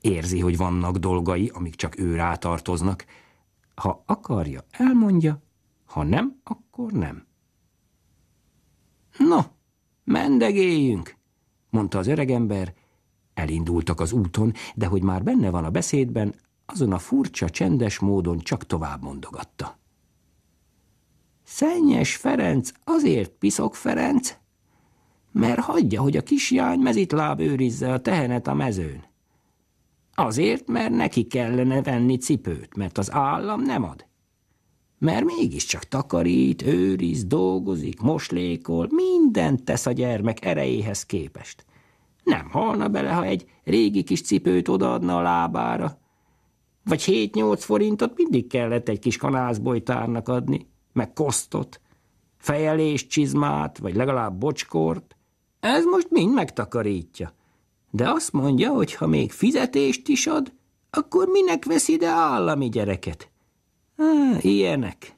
Érzi, hogy vannak dolgai, amik csak ő rátartoznak, tartoznak, ha akarja, elmondja, ha nem, akkor nem. No, mendegéljünk, mondta az öregember. Elindultak az úton, de hogy már benne van a beszédben, azon a furcsa, csendes módon csak tovább mondogatta. Szennyes Ferenc azért piszok Ferenc, mert hagyja, hogy a kisjány mezitláb őrizze a tehenet a mezőn. Azért, mert neki kellene venni cipőt, mert az állam nem ad. Mert mégiscsak takarít, őriz, dolgozik, moslékol, mindent tesz a gyermek erejéhez képest. Nem halna bele, ha egy régi kis cipőt odaadna a lábára. Vagy 7-8 forintot mindig kellett egy kis kanászbojtárnak adni, meg kosztot, fejelés csizmát, vagy legalább bocskort. Ez most mind megtakarítja de azt mondja, hogy ha még fizetést is ad, akkor minek veszi ide állami gyereket? Ah, ilyenek.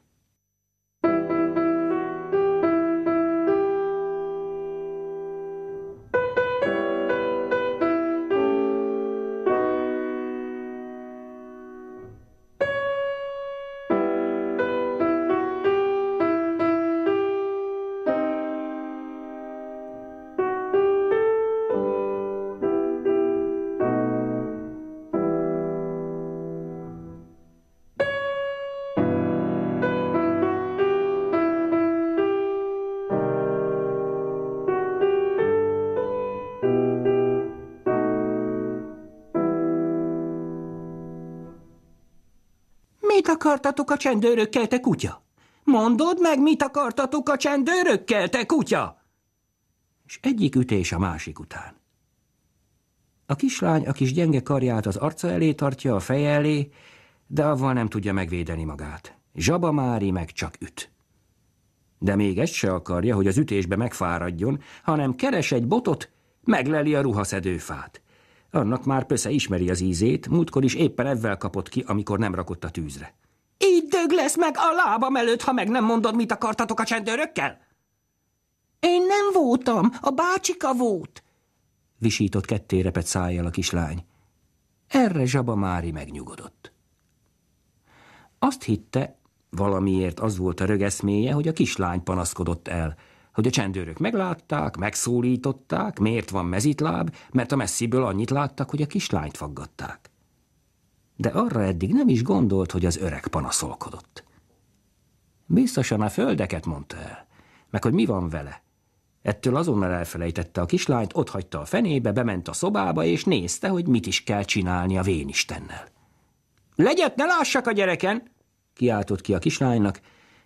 akartatok a csendőrökkel, te kutya? Mondod meg, mit akartatok a csendőrökkel, te kutya? És egyik ütés a másik után. A kislány a kis gyenge karját az arca elé tartja, a feje elé, de avval nem tudja megvédeni magát. Zsaba Mári meg csak üt. De még ezt se akarja, hogy az ütésbe megfáradjon, hanem keres egy botot, megleli a ruhaszedőfát. Annak már pösze ismeri az ízét, múltkor is éppen ebben kapott ki, amikor nem rakott a tűzre. Így dög lesz meg a lábam előtt, ha meg nem mondod, mit akartatok a csendőrökkel? Én nem voltam, a bácsika volt, visított ketté repet szájjal a kislány. Erre Zsaba Mári megnyugodott. Azt hitte, valamiért az volt a rögeszméje, hogy a kislány panaszkodott el, hogy a csendőrök meglátták, megszólították, miért van mezitláb, mert a messziből annyit láttak, hogy a kislányt faggatták de arra eddig nem is gondolt, hogy az öreg panaszolkodott. Biztosan a földeket mondta el, meg hogy mi van vele. Ettől azonnal elfelejtette a kislányt, hagyta a fenébe, bement a szobába, és nézte, hogy mit is kell csinálni a vénistennel. Legyet ne lássak a gyereken! kiáltott ki a kislánynak,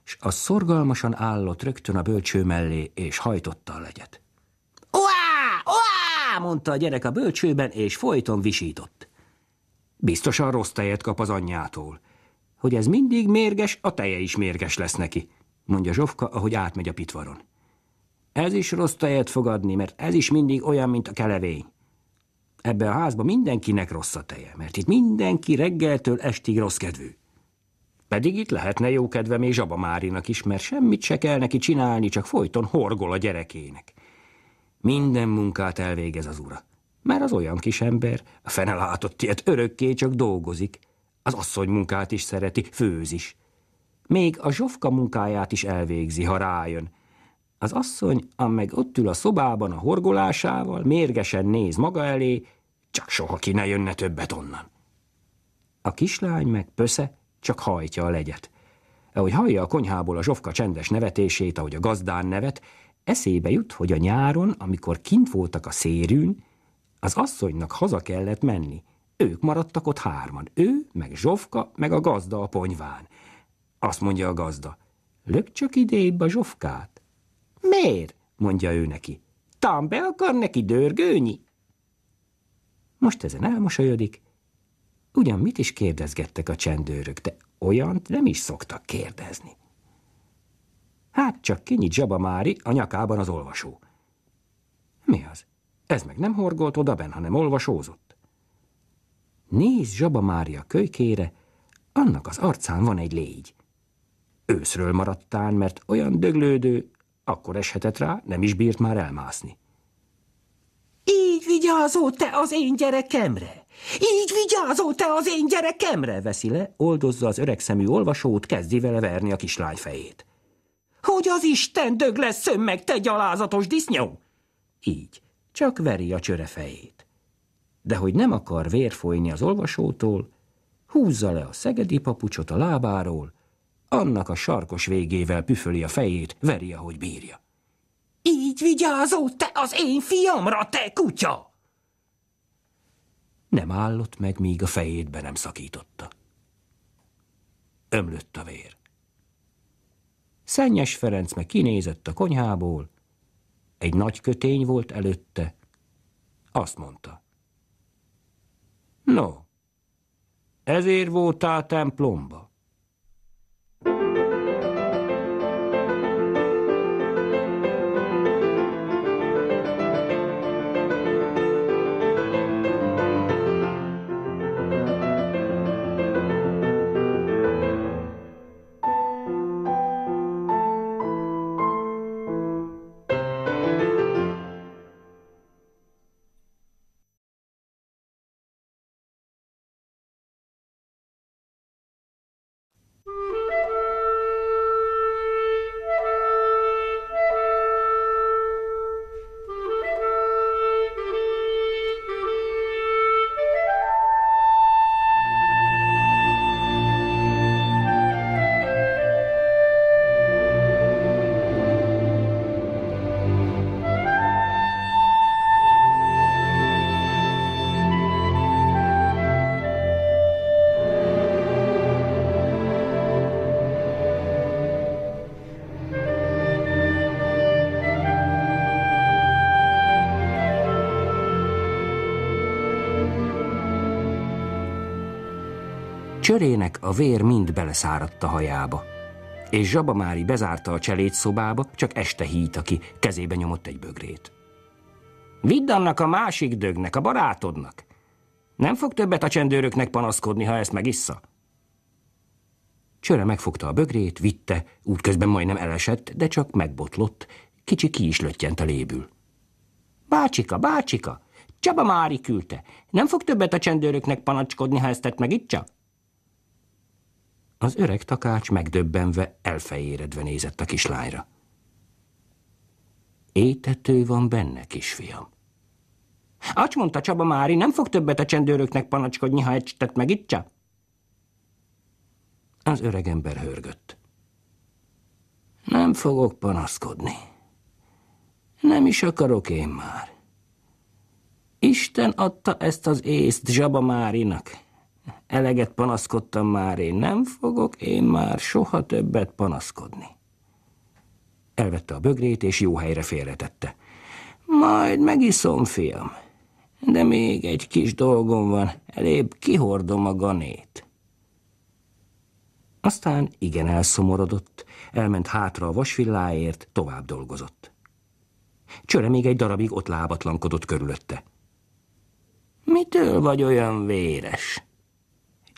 és az szorgalmasan állott rögtön a bölcső mellé, és hajtotta a legyet. Oá! Oá! mondta a gyerek a bölcsőben, és folyton visított. Biztosan rossz tejet kap az anyjától. Hogy ez mindig mérges, a teje is mérges lesz neki, mondja Zsofka, ahogy átmegy a pitvaron. Ez is rossz tejet fog adni, mert ez is mindig olyan, mint a kelevény. Ebben a házban mindenkinek rossz a teje, mert itt mindenki reggeltől estig rossz kedvű. Pedig itt lehetne jó kedve még Zsaba Márinak is, mert semmit se kell neki csinálni, csak folyton horgol a gyerekének. Minden munkát elvégez az ura. Már az olyan kis ember, a fene látott ilyet, örökké csak dolgozik. Az asszony munkát is szereti, főz is. Még a zsofka munkáját is elvégzi, ha rájön. Az asszony, ameg ott ül a szobában a horgolásával, mérgesen néz maga elé, csak soha ki ne jönne többet onnan. A kislány meg pösze csak hajtja a legyet. Ahogy hallja a konyhából a zsofka csendes nevetését, ahogy a gazdán nevet, eszébe jut, hogy a nyáron, amikor kint voltak a szérűn, az asszonynak haza kellett menni. Ők maradtak ott hárman. Ő, meg Zsofka, meg a gazda a ponyván. Azt mondja a gazda. Lök csak idébb a Zsofkát. Miért? mondja ő neki. Tam be akar neki dörgőnyi? Most ezen elmosolyodik. Ugyan mit is kérdezgettek a csendőrök, de olyant nem is szoktak kérdezni. Hát csak kinyit Zsaba Mári, a nyakában az olvasó. Mi az? Ez meg nem horgolt odaben, hanem olvasózott. Nézd Zsaba Mária kölykére, annak az arcán van egy légy. Őszről maradtán, mert olyan döglődő, akkor eshetett rá, nem is bírt már elmászni. Így vigyázó te az én gyerekemre! Így vigyázó te az én gyerekemre! veszi le, oldozza az szemű olvasót, kezdi vele verni a kislány fejét. Hogy az Isten dög lesz szön meg, te gyalázatos disznyó! Így csak veri a fejét. De hogy nem akar vérfolyni az olvasótól, húzza le a szegedi papucsot a lábáról, annak a sarkos végével püföli a fejét, veri, ahogy bírja. Így vigyázó te az én fiamra, te kutya! Nem állott meg, míg a fejét be nem szakította. Ömlött a vér. Szennyes Ferenc meg kinézett a konyhából, egy nagy kötény volt előtte. Azt mondta. No, ezért voltál templomba. Sörének a vér mind beleszáradt a hajába. És Mári bezárta a cselét szobába, csak este híta ki, kezébe nyomott egy bögrét. Vidd annak a másik dögnek, a barátodnak. Nem fog többet a csendőröknek panaszkodni, ha ezt megissza. Csöre megfogta a bögrét, vitte, útközben majdnem elesett, de csak megbotlott, kicsi ki is löttyent a lébül. Bácsika, bácsika, Csaba Mári küldte. Nem fog többet a csendőröknek panacskodni, ha ezt tett meg itt csak? Az öreg takács megdöbbenve, elfejéredve nézett a kislányra. Étető van benne, kisfiam. Acs mondta Csaba Mári, nem fog többet a csendőröknek panacskodni, ha egy tett meg itt Az öreg ember hörgött. Nem fogok panaszkodni. Nem is akarok én már. Isten adta ezt az észt Zsaba Márinak. Eleget panaszkodtam már, én nem fogok, én már soha többet panaszkodni. Elvette a bögrét, és jó helyre félretette. Majd megiszom, fiam. De még egy kis dolgom van, elébb kihordom a ganét. Aztán igen elszomorodott, elment hátra a vasvilláért, tovább dolgozott. Csöre még egy darabig ott lábatlankodott körülötte. Mitől vagy olyan véres?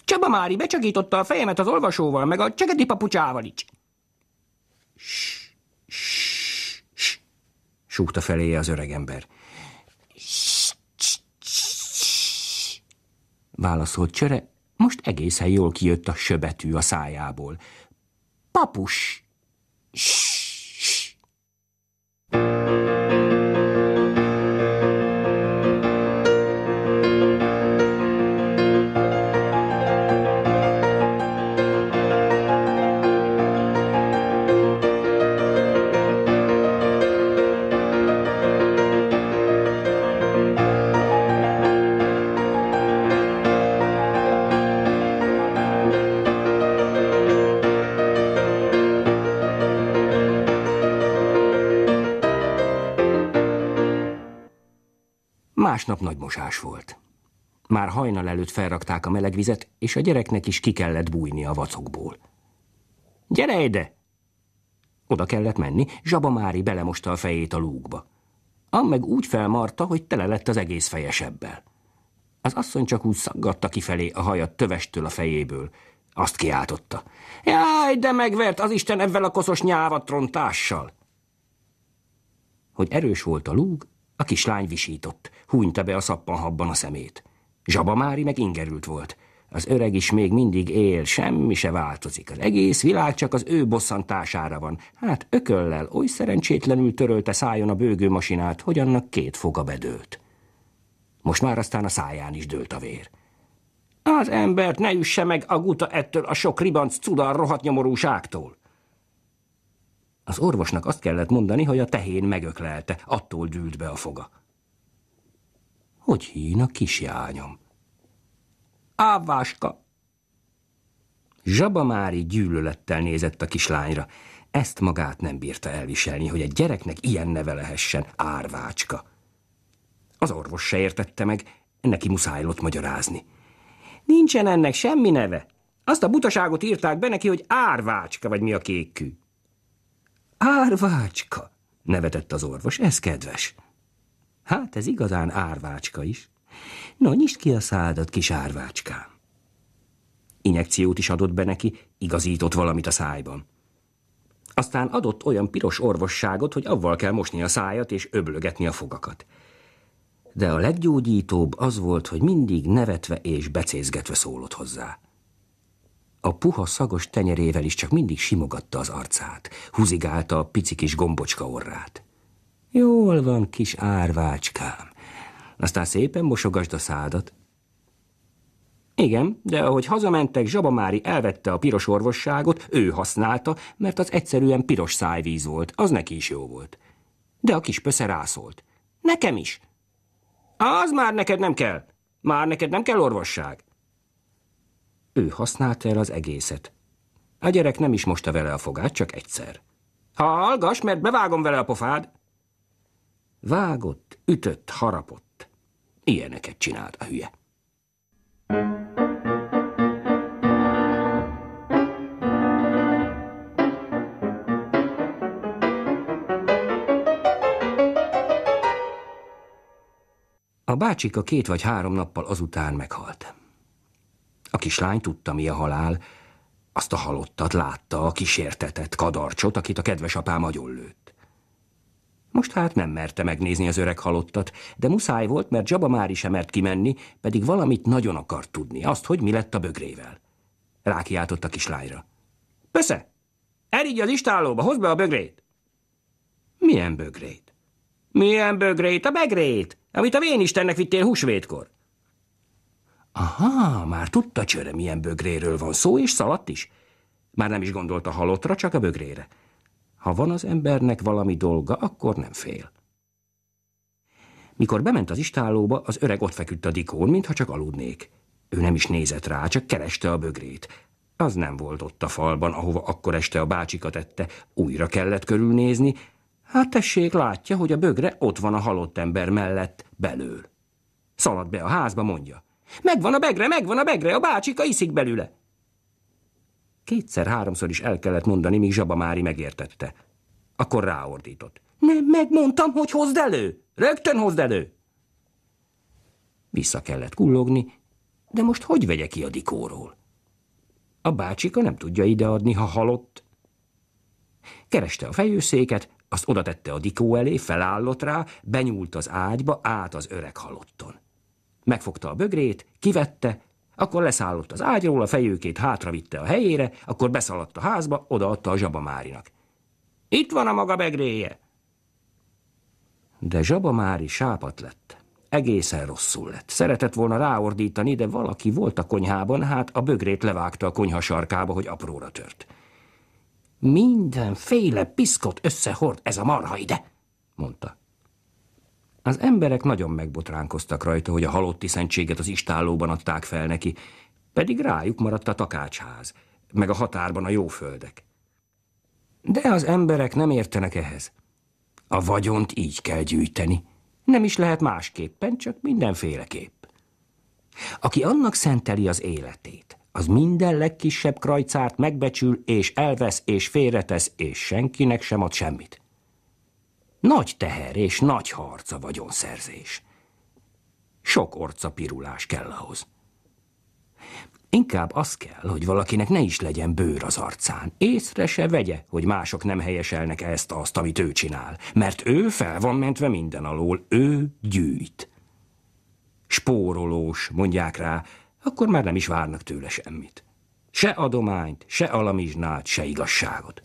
Csaba Mári becsakította a fejemet az olvasóval, meg a csegedi papucsával is. súgta feléje az öregember. Válaszolt csöre, most egészen jól kijött a söbetű a szájából. Papus! Ssss! Másnap nagy mosás volt. Már hajnal előtt felrakták a meleg vizet, és a gyereknek is ki kellett bújni a vacokból. Gyere ide! Oda kellett menni, Zsaba Mári belemosta a fejét a lúgba. Am meg úgy felmarta, hogy tele lett az egész fejesebbel. Az asszony csak úgy szaggatta kifelé a hajat tövestől a fejéből. Azt kiáltotta. Jaj, de megvert az Isten ebben a koszos nyávatrontással! Hogy erős volt a lúg, a kislány visított, hunyta be a szappanhabban a szemét. Zsaba Mári meg ingerült volt. Az öreg is még mindig él, semmi se változik. Az egész világ csak az ő bosszantására van. Hát ököllel oly szerencsétlenül törölte szájon a bőgőmasinát, hogy annak két foga bedőlt. Most már aztán a száján is dőlt a vér. Az embert ne üsse meg a guta ettől a sok ribanc cudar rohadt nyomorúságtól. Az orvosnak azt kellett mondani, hogy a tehén megöklelte, attól dűlt be a foga. Hogy hín a kisjányom? Áváska! Zsabamári gyűlölettel nézett a kislányra. Ezt magát nem bírta elviselni, hogy egy gyereknek ilyen neve lehessen, árvácska. Az orvos se értette meg, neki muszáj ott magyarázni. Nincsen ennek semmi neve. Azt a butaságot írták be neki, hogy árvácska, vagy mi a kékkű. Árvácska, nevetett az orvos, ez kedves. Hát ez igazán árvácska is. Na, nyisd ki a szádat, kis árvácskám. Injekciót is adott be neki, igazított valamit a szájban. Aztán adott olyan piros orvosságot, hogy avval kell mosni a szájat és öblögetni a fogakat. De a leggyógyítóbb az volt, hogy mindig nevetve és becézgetve szólott hozzá. A puha szagos tenyerével is csak mindig simogatta az arcát, húzigálta a pici kis gombocska orrát. Jól van, kis árvácskám. Aztán szépen mosogasd a szádat. Igen, de ahogy hazamentek, Zsabamári elvette a piros orvosságot, ő használta, mert az egyszerűen piros szájvíz volt, az neki is jó volt. De a kis pösze rászólt. Nekem is. Az már neked nem kell. Már neked nem kell orvosság. Ő használta el az egészet. A gyerek nem is mosta vele a fogát, csak egyszer. hallgass, mert bevágom vele a pofád. Vágott, ütött, harapott. Ilyeneket csinált a hülye. A bácsika két vagy három nappal azután meghalt. A kislány tudta, mi a halál, azt a halottat látta, a kísértetett kadarcsot, akit a kedves apám agyonlőtt. Most hát nem merte megnézni az öreg halottat, de muszáj volt, mert Jabba már is emert kimenni, pedig valamit nagyon akart tudni, azt, hogy mi lett a bögrével. Rákiáltott a kislányra. Pösze! Erigy az istállóba, hozd be a bögrét! Milyen bögrét? Milyen bögrét? A begrét, amit a vénistennek Istennek vittél húsvétkor. Aha, már tudta csőre, milyen bögréről van szó, és szaladt is. Már nem is gondolt a halottra, csak a bögrére. Ha van az embernek valami dolga, akkor nem fél. Mikor bement az istállóba, az öreg ott feküdt a dikón, mintha csak aludnék. Ő nem is nézett rá, csak kereste a bögrét. Az nem volt ott a falban, ahova akkor este a bácsika tette. Újra kellett körülnézni. Hát tessék, látja, hogy a bögre ott van a halott ember mellett, belől. Szalad be a házba, mondja. Megvan a begre, megvan a begre, a bácsika iszik belőle. Kétszer-háromszor is el kellett mondani, míg Mári megértette. Akkor ráordított. Nem, megmondtam, hogy hozd elő! Rögtön hozd elő! Vissza kellett kullogni, de most hogy vegye ki a dikóról? A bácsika nem tudja ideadni, ha halott. Kereste a fejőszéket, azt odatette a dikó elé, felállott rá, benyúlt az ágyba, át az öreg halotton. Megfogta a bögrét, kivette, akkor leszállott az ágyról, a fejőkét hátravitte a helyére, akkor beszaladt a házba, odaadta a zsabamárinak. Itt van a maga begréje! De zsabamári sápat lett. Egészen rosszul lett. Szeretett volna ráordítani, de valaki volt a konyhában, hát a bögrét levágta a konyha sarkába, hogy apróra tört. Mindenféle piszkot összehord ez a marha ide, mondta. Az emberek nagyon megbotránkoztak rajta, hogy a halotti szentséget az istállóban adták fel neki, pedig rájuk maradt a takácsház, meg a határban a jóföldek. De az emberek nem értenek ehhez. A vagyont így kell gyűjteni. Nem is lehet másképpen, csak mindenféleképp. Aki annak szenteli az életét, az minden legkisebb krajcárt megbecsül, és elvesz, és félretesz, és senkinek sem ad semmit. Nagy teher és nagy harca vagyonszerzés. Sok orca pirulás kell ahhoz. Inkább az kell, hogy valakinek ne is legyen bőr az arcán. Észre se vegye, hogy mások nem helyeselnek ezt, azt, amit ő csinál. Mert ő fel van mentve minden alól, ő gyűjt. Spórolós, mondják rá, akkor már nem is várnak tőle semmit. Se adományt, se alamizsnát, se igazságot.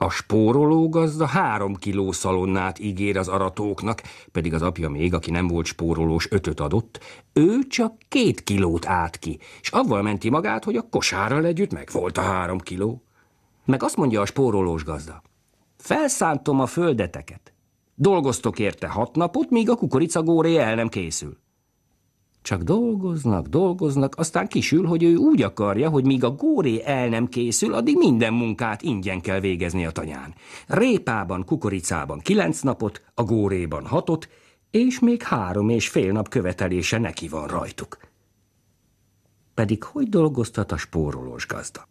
A gazda három kiló szalonnát ígér az aratóknak, pedig az apja még, aki nem volt spórolós, ötöt adott, ő csak két kilót át ki, és avval menti magát, hogy a kosárral együtt meg volt a három kiló. Meg azt mondja a spórolós gazda, felszántom a földeteket, dolgoztok érte hat napot, míg a kukoricagóré el nem készül. Csak dolgoznak, dolgoznak, aztán kisül, hogy ő úgy akarja, hogy míg a góré el nem készül, addig minden munkát ingyen kell végezni a tanyán. Répában, kukoricában kilenc napot, a góréban hatot, és még három és fél nap követelése neki van rajtuk. Pedig hogy dolgoztat a spórolós gazda?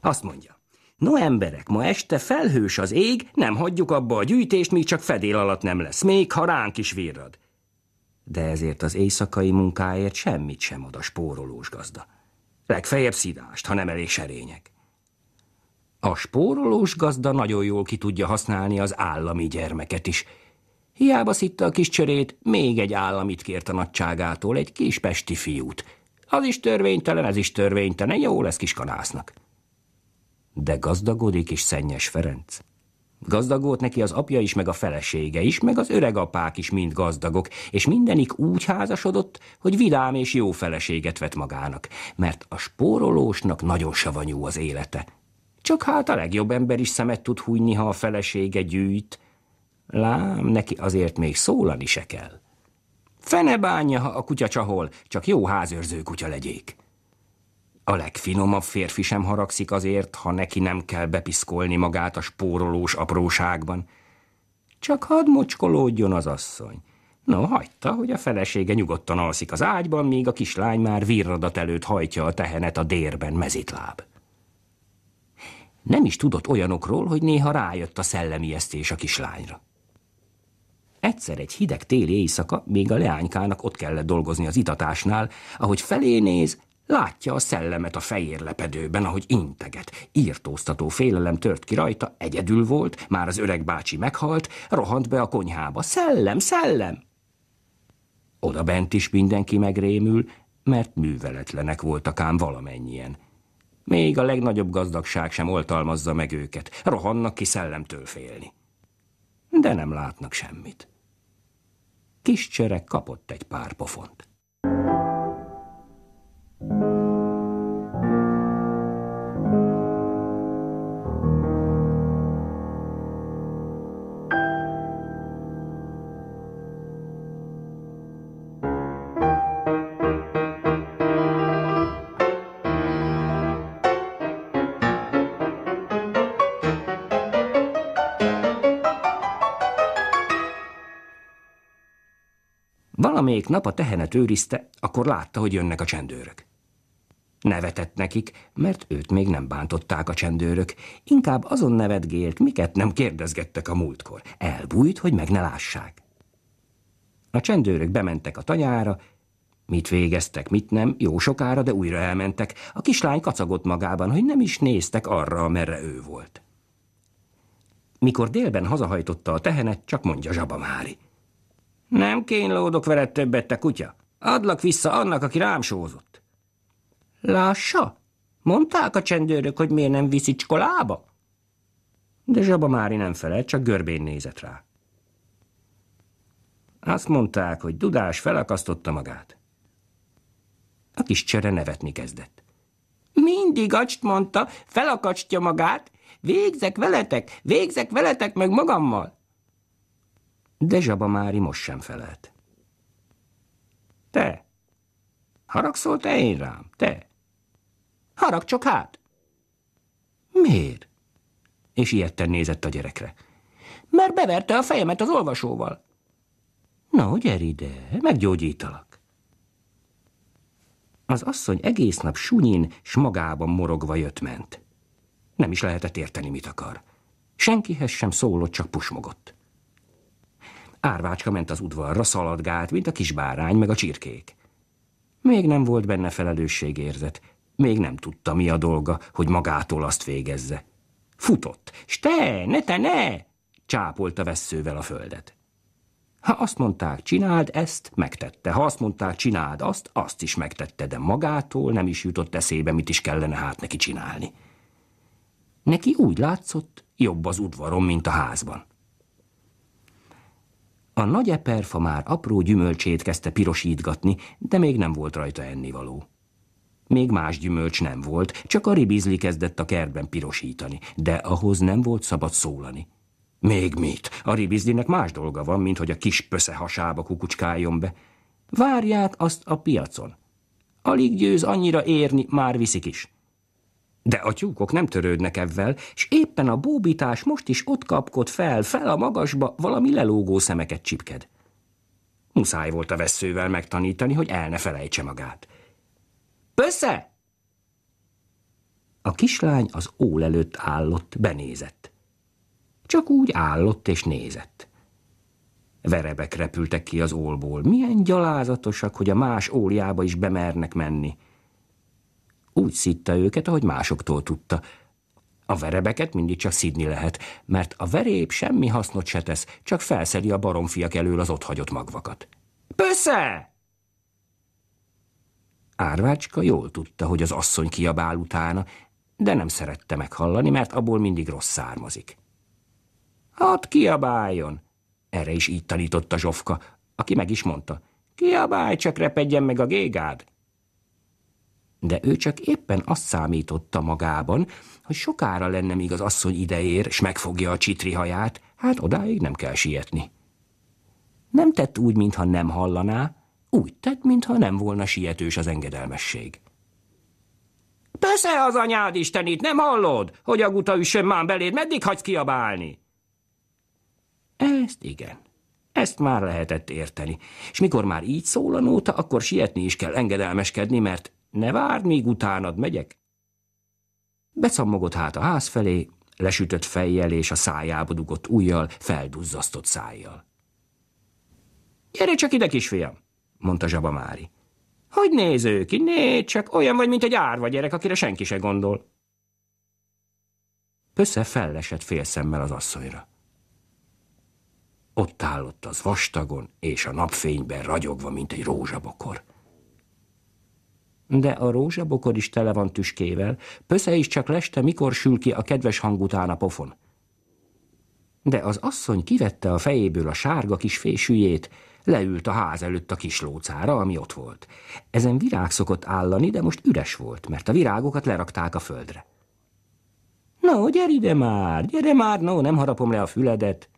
Azt mondja, no emberek, ma este felhős az ég, nem hagyjuk abba a gyűjtést, míg csak fedél alatt nem lesz, még ha ránk is virrad de ezért az éjszakai munkáért semmit sem ad a spórolós gazda. Legfeljebb szidást, ha nem elég serények. A spórolós gazda nagyon jól ki tudja használni az állami gyermeket is. Hiába szitta a kis csörét, még egy államit kért a nagyságától, egy kis pesti fiút. Az is törvénytelen, ez is törvénytelen, jó lesz kis kanásznak. De gazdagodik is Szennyes Ferenc. Gazdag volt neki az apja is, meg a felesége is, meg az öreg apák is mind gazdagok, és mindenik úgy házasodott, hogy vidám és jó feleséget vett magának, mert a spórolósnak nagyon savanyú az élete. Csak hát a legjobb ember is szemet tud hújni, ha a felesége gyűjt. Lám, neki azért még szólani se kell. Fene bánja, ha a kutya csahol, csak jó házőrző kutya legyék. A legfinomabb férfi sem haragszik azért, ha neki nem kell bepiszkolni magát a spórolós apróságban. Csak hadd mocskolódjon az asszony. No, hagyta, hogy a felesége nyugodtan alszik az ágyban, míg a kislány már virradat előtt hajtja a tehenet a dérben mezitláb. Nem is tudott olyanokról, hogy néha rájött a szellemiesztés a kislányra. Egyszer egy hideg téli éjszaka még a leánykának ott kellett dolgozni az itatásnál, ahogy felé néz, Látja a szellemet a fehér lepedőben, ahogy integet. Írtóztató félelem tört ki rajta, egyedül volt, már az öreg bácsi meghalt, rohant be a konyhába. Szellem, szellem! Oda bent is mindenki megrémül, mert műveletlenek voltak ám valamennyien. Még a legnagyobb gazdagság sem oltalmazza meg őket, rohannak ki szellemtől félni. De nem látnak semmit. Kis cserek kapott egy pár pofont. Még nap a tehenet őrizte, akkor látta, hogy jönnek a csendőrök. Nevetett nekik, mert őt még nem bántották a csendőrök, inkább azon nevetgélt, miket nem kérdezgettek a múltkor. Elbújt, hogy meg ne lássák. A csendőrök bementek a tanyára, mit végeztek, mit nem, jó sokára, de újra elmentek. A kislány kacagott magában, hogy nem is néztek arra, merre ő volt. Mikor délben hazahajtotta a tehenet, csak mondja Zsabamári. Nem kínlódok veled többet, te kutya. Adlak vissza annak, aki rám sózott. Lássa, mondták a csendőrök, hogy miért nem viszi iskolába? De Zsaba Mári nem felelt, csak görbén nézett rá. Azt mondták, hogy Dudás felakasztotta magát. A kis csere nevetni kezdett. Mindig azt mondta, felakasztja magát, végzek veletek, végzek veletek meg magammal. De Zsaba Mári most sem felelt. Te! Haragszol te én rám, te! Harag csak hát! Miért? És ilyetten nézett a gyerekre. Mert beverte a fejemet az olvasóval. Na, gyere ide, meggyógyítalak. Az asszony egész nap sunyin s magában morogva jött-ment. Nem is lehetett érteni, mit akar. Senkihez sem szólott, csak pusmogott. Árvácska ment az udvarra, szaladgált, mint a kis bárány meg a csirkék. Még nem volt benne felelősségérzet, még nem tudta, mi a dolga, hogy magától azt végezze. Futott, s te, ne te, ne! Csápolta vesszővel a földet. Ha azt mondták, csináld ezt, megtette. Ha azt mondták, csináld azt, azt is megtette, de magától nem is jutott eszébe, mit is kellene hát neki csinálni. Neki úgy látszott, jobb az udvaron, mint a házban. A nagy eperfa már apró gyümölcsét kezdte pirosítgatni, de még nem volt rajta ennivaló. Még más gyümölcs nem volt, csak a ribizli kezdett a kertben pirosítani, de ahhoz nem volt szabad szólani. Még mit? A ribizlinek más dolga van, mint hogy a kis pösze hasába kukucskáljon be. Várják azt a piacon. Alig győz annyira érni, már viszik is. De a tyúkok nem törődnek ebben, és éppen a bóbítás most is ott kapkod fel, fel a magasba, valami lelógó szemeket csipked. Muszáj volt a veszővel megtanítani, hogy el ne felejtse magát. Pössze! A kislány az ól előtt állott, benézett. Csak úgy állott és nézett. Verebek repültek ki az ólból. Milyen gyalázatosak, hogy a más óljába is bemernek menni. Úgy szitta őket, ahogy másoktól tudta. A verebeket mindig csak szidni lehet, mert a verép semmi hasznot se tesz, csak felszedi a baromfiak elől az otthagyott magvakat. Pössze! Árvácska jól tudta, hogy az asszony kiabál utána, de nem szerette meghallani, mert abból mindig rossz származik. Hadd kiabáljon! Erre is így tanította Zsofka, aki meg is mondta. Kiabálj, csak repedjen meg a gégád! de ő csak éppen azt számította magában, hogy sokára lenne, míg az asszony ideér, és megfogja a csitri haját, hát odáig nem kell sietni. Nem tett úgy, mintha nem hallaná, úgy tett, mintha nem volna sietős az engedelmesség. Persze az anyád istenit, nem hallod, hogy a guta üssön már beléd, meddig hagysz kiabálni? Ezt igen. Ezt már lehetett érteni. És mikor már így a nóta, akkor sietni is kell engedelmeskedni, mert ne várd, míg utánad megyek. Becammogott hát a ház felé, lesütött fejjel és a szájába dugott ujjal, felduzzasztott szájjal. Gyere csak ide, kisfiam, mondta Zsaba Mári. Hogy néző ki, nézd csak, olyan vagy, mint egy árva gyerek, akire senki se gondol. Össze fellesett félszemmel az asszonyra. Ott állott az vastagon, és a napfényben ragyogva, mint egy rózsabokor de a rózsabokor is tele van tüskével, pösze is csak leste, mikor sül ki a kedves hang után a pofon. De az asszony kivette a fejéből a sárga kis fésűjét, leült a ház előtt a kis lócára, ami ott volt. Ezen virág szokott állani, de most üres volt, mert a virágokat lerakták a földre. No, gyere ide már, gyere már, no, nem harapom le a füledet.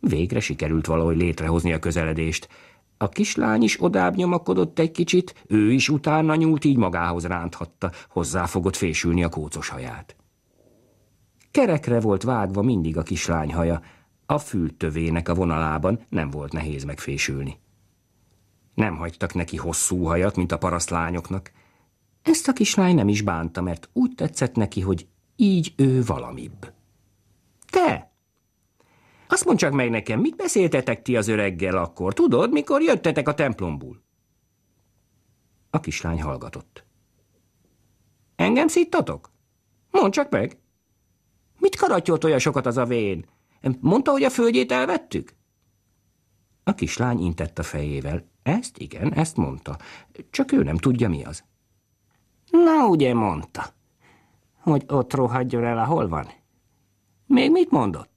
Végre sikerült valahogy létrehozni a közeledést, a kislány is odább nyomakodott egy kicsit, ő is utána nyúlt, így magához ránthatta, hozzá fogott fésülni a kócos haját. Kerekre volt vágva mindig a kislány haja, a fültövének a vonalában nem volt nehéz megfésülni. Nem hagytak neki hosszú hajat, mint a parasztlányoknak. Ezt a kislány nem is bánta, mert úgy tetszett neki, hogy így ő valamibb. Te! Azt mondd csak meg nekem, mit beszéltetek ti az öreggel akkor? Tudod, mikor jöttetek a templomból? A kislány hallgatott. Engem szittatok? Mondd csak meg. Mit karatyolt olyan sokat az a vén? Mondta, hogy a földjét elvettük? A kislány intett a fejével. Ezt igen, ezt mondta. Csak ő nem tudja, mi az. Na, ugye mondta, hogy ott rohadjon el, ahol van. Még mit mondott?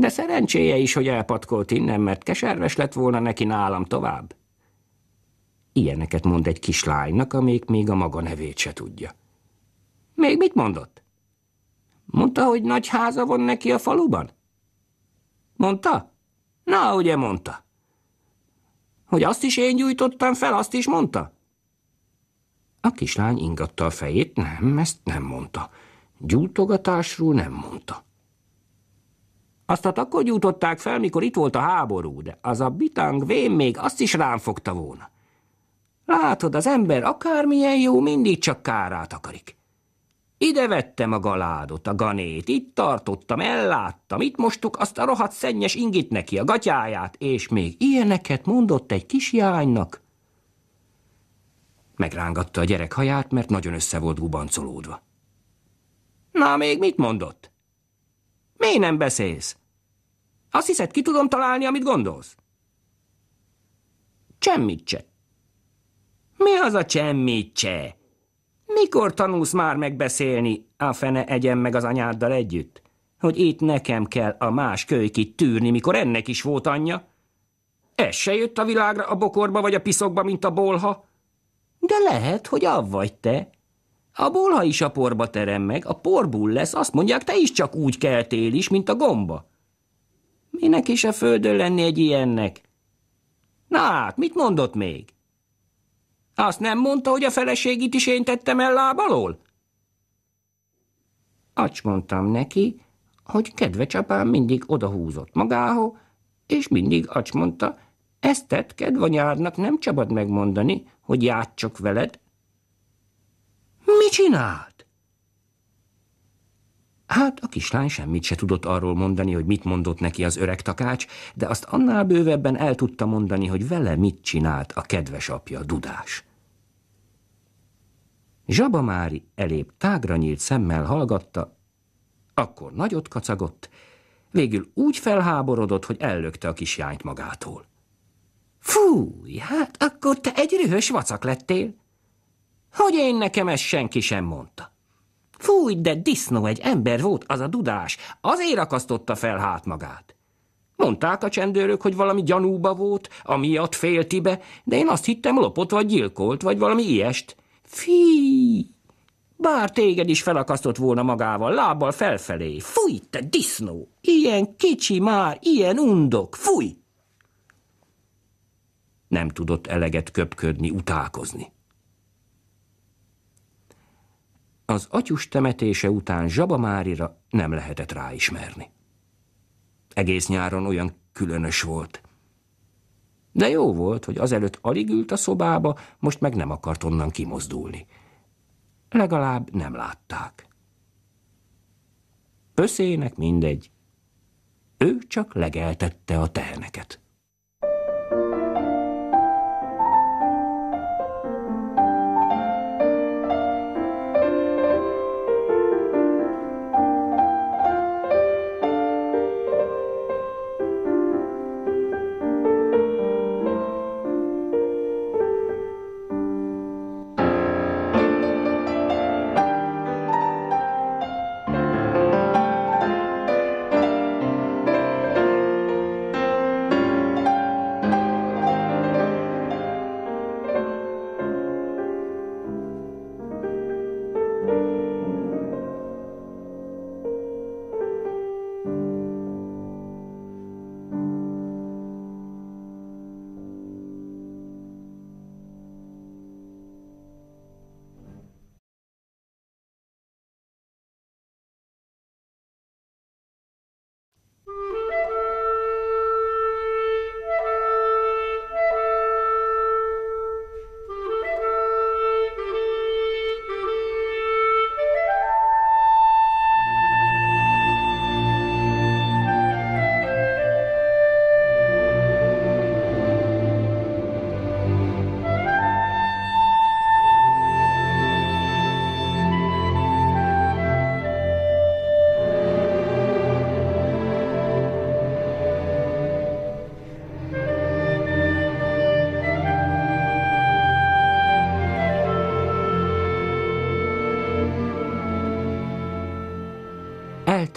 De szerencséje is, hogy elpatkolt innen, mert keserves lett volna neki nálam tovább. Ilyeneket mond egy kislánynak, amik még a maga nevét se tudja. Még mit mondott? Mondta, hogy nagy háza van neki a faluban? Mondta? Na, ugye mondta. Hogy azt is én gyújtottam fel, azt is mondta? A kislány ingatta a fejét, nem, ezt nem mondta. Gyújtogatásról nem mondta. Azt akkor gyújtották fel, mikor itt volt a háború, de az a bitang vén még azt is rám fogta volna. Látod, az ember akármilyen jó, mindig csak kárát akarik. Ide vettem a galádot, a ganét, itt tartottam, elláttam, itt mostuk azt a rohadt szennyes ingit neki, a gatyáját, és még ilyeneket mondott egy kis jánynak. Megrángatta a gyerek haját, mert nagyon össze volt gubancolódva. Na, még mit mondott? Miért nem beszélsz? Azt hiszed, ki tudom találni, amit gondolsz? Csemmit se. Mi az a csemmit se? Mikor tanulsz már megbeszélni, a fene egyen meg az anyáddal együtt? Hogy itt nekem kell a más kölykit tűrni, mikor ennek is volt anyja? Ez se jött a világra a bokorba vagy a piszokba, mint a bolha. De lehet, hogy av te. A bolha is a porba terem meg, a porból lesz, azt mondják, te is csak úgy keltél is, mint a gomba. Minek is a földön lenni egy ilyennek? Na hát, mit mondott még? Azt nem mondta, hogy a feleségit is én tettem el lábalól? Acs mondtam neki, hogy kedve csapám mindig odahúzott magához, és mindig acs mondta, ezt tett kedvanyárnak nem csabad megmondani, hogy játszok veled, mi csinált? Hát a kislány semmit se tudott arról mondani, hogy mit mondott neki az öreg takács, de azt annál bővebben el tudta mondani, hogy vele mit csinált a kedves apja Dudás. Zsabamári elébb tágra nyílt szemmel hallgatta, akkor nagyot kacagott, végül úgy felháborodott, hogy ellökte a kislányt magától. Fúj, hát akkor te egy rühös vacak lettél! Hogy én nekem ezt senki sem mondta. Fúj, de disznó egy ember volt az a dudás, azért akasztotta fel hát magát. Mondták a csendőrök, hogy valami gyanúba volt, amiatt be, de én azt hittem lopott vagy gyilkolt, vagy valami ilyest. Fi! Bár téged is felakasztott volna magával, lábbal felfelé. Fúj, te disznó! Ilyen kicsi már, ilyen undok, fúj! Nem tudott eleget köpködni, utálkozni. az atyus temetése után Zsabamárira nem lehetett ráismerni. Egész nyáron olyan különös volt. De jó volt, hogy azelőtt alig ült a szobába, most meg nem akart onnan kimozdulni. Legalább nem látták. Összének mindegy. Ő csak legeltette a teheneket.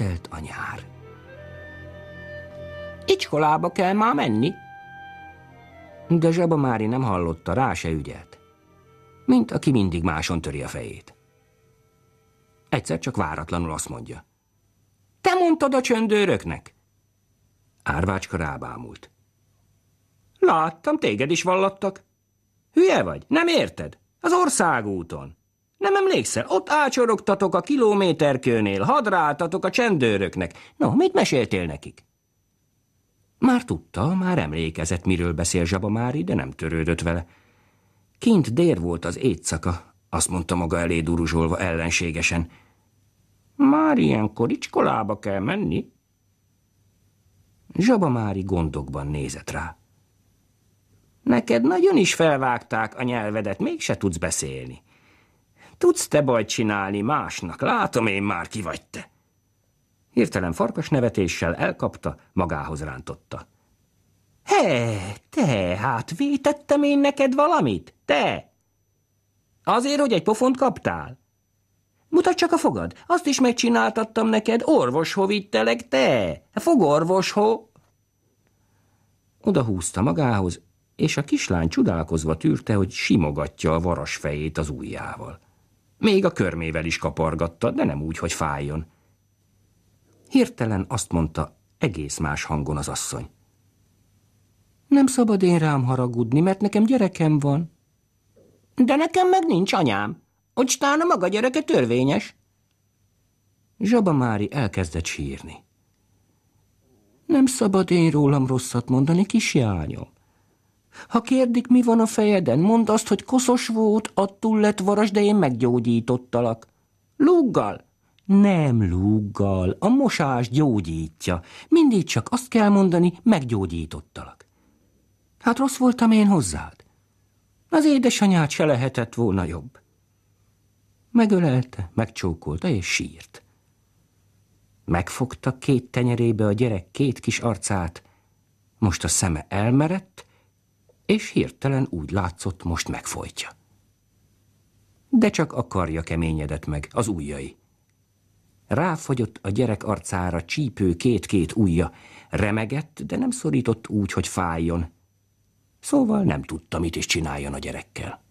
eltelt a nyár. Iskolába kell már menni. De Zsaba Mári nem hallotta, rá se ügyet, Mint aki mindig máson töri a fejét. Egyszer csak váratlanul azt mondja. Te mondtad a csöndőröknek? Árvácska rábámult. Láttam, téged is vallattak. Hülye vagy, nem érted? Az országúton. Nem emlékszel? Ott ácsorogtatok a kilométerkőnél, hadráltatok a csendőröknek. No, mit meséltél nekik? Már tudta, már emlékezett, miről beszél Zsaba Mári, de nem törődött vele. Kint dér volt az éjszaka, azt mondta maga elé duruzsolva ellenségesen. Már ilyenkor iskolába kell menni. Zsaba Mári gondokban nézett rá. Neked nagyon is felvágták a nyelvedet, mégse tudsz beszélni. Tudsz te bajt csinálni másnak, látom én már, ki vagy te. Hirtelen farkas nevetéssel elkapta, magához rántotta. He, te, hát vétettem én neked valamit, te! Azért, hogy egy pofont kaptál? Mutasd csak a fogad, azt is megcsináltattam neked, orvosho vittelek, te! Fogorvosho! Oda húzta magához, és a kislány csodálkozva tűrte, hogy simogatja a varas fejét az ujjával. Még a körmével is kapargatta, de nem úgy, hogy fájjon. Hirtelen azt mondta egész más hangon az asszony. Nem szabad én rám haragudni, mert nekem gyerekem van. De nekem meg nincs anyám. Hogy a maga gyereke törvényes. Zsaba Mári elkezdett sírni. Nem szabad én rólam rosszat mondani, kis jányom. Ha kérdik, mi van a fejeden, mondd azt, hogy koszos volt, attól lett varas, de én meggyógyítottalak. Lúggal? Nem lúggal, a mosás gyógyítja. Mindig csak azt kell mondani, meggyógyítottalak. Hát rossz voltam én hozzád. Az édesanyád se lehetett volna jobb. Megölelte, megcsókolta és sírt. Megfogta két tenyerébe a gyerek két kis arcát, most a szeme elmerett, és hirtelen úgy látszott, most megfojtja. De csak a karja keményedett meg, az ujjai. Ráfagyott a gyerek arcára csípő két-két ujja, remegett, de nem szorított úgy, hogy fájjon. Szóval nem tudta, mit is csináljon a gyerekkel.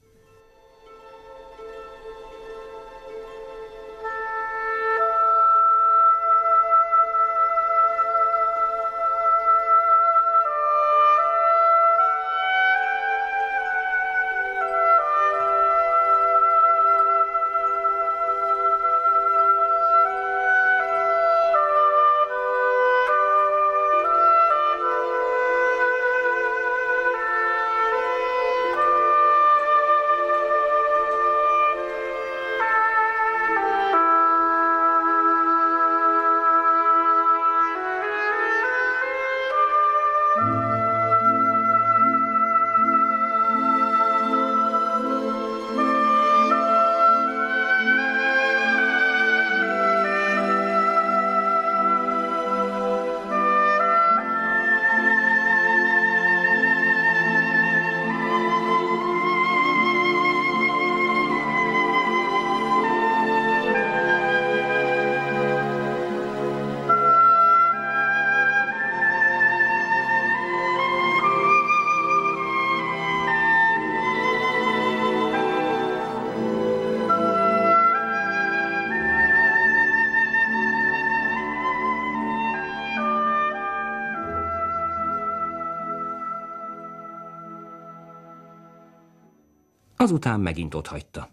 Azután megint ott hagyta.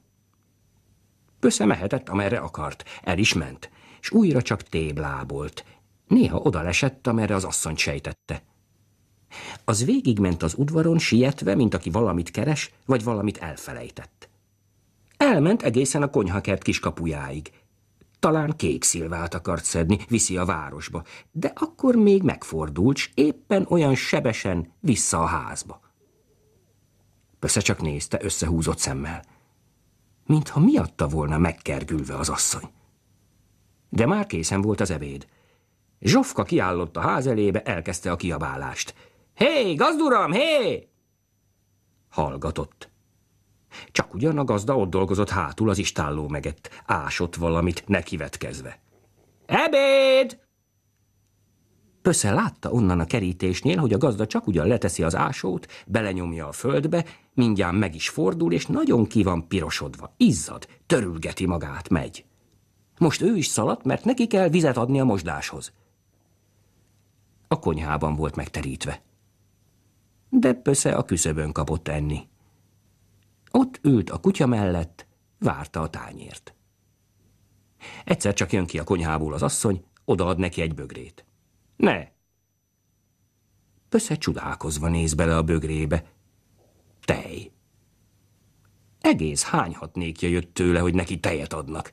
Pösze mehetett, amerre akart, el is ment, és újra csak téblábolt. Néha oda lesett, amerre az asszony sejtette. Az végigment az udvaron, sietve, mint aki valamit keres, vagy valamit elfelejtett. Elment egészen a konyhakert kiskapujáig. Talán kék szilvát akart szedni, viszi a városba, de akkor még megfordult, s éppen olyan sebesen vissza a házba. Persze csak nézte összehúzott szemmel. Mintha miatta volna megkergülve az asszony. De már készen volt az ebéd. Zsofka kiállott a ház elébe, elkezdte a kiabálást. Hé, gazduram, hé! Hallgatott. Csak ugyan a gazda ott dolgozott hátul az istálló megett, ásott valamit nekivetkezve. Ebéd! Pösze látta onnan a kerítésnél, hogy a gazda csak ugyan leteszi az ásót, belenyomja a földbe, mindjárt meg is fordul, és nagyon ki van pirosodva, izzad, törülgeti magát, megy. Most ő is szaladt, mert neki kell vizet adni a mosdáshoz. A konyhában volt megterítve. De Pösze a küszöbön kapott enni. Ott ült a kutya mellett, várta a tányért. Egyszer csak jön ki a konyhából az asszony, odaad neki egy bögrét. Ne. Pösze csodálkozva néz bele a bögrébe. Tej. Egész hányhatnékja jött tőle, hogy neki tejet adnak.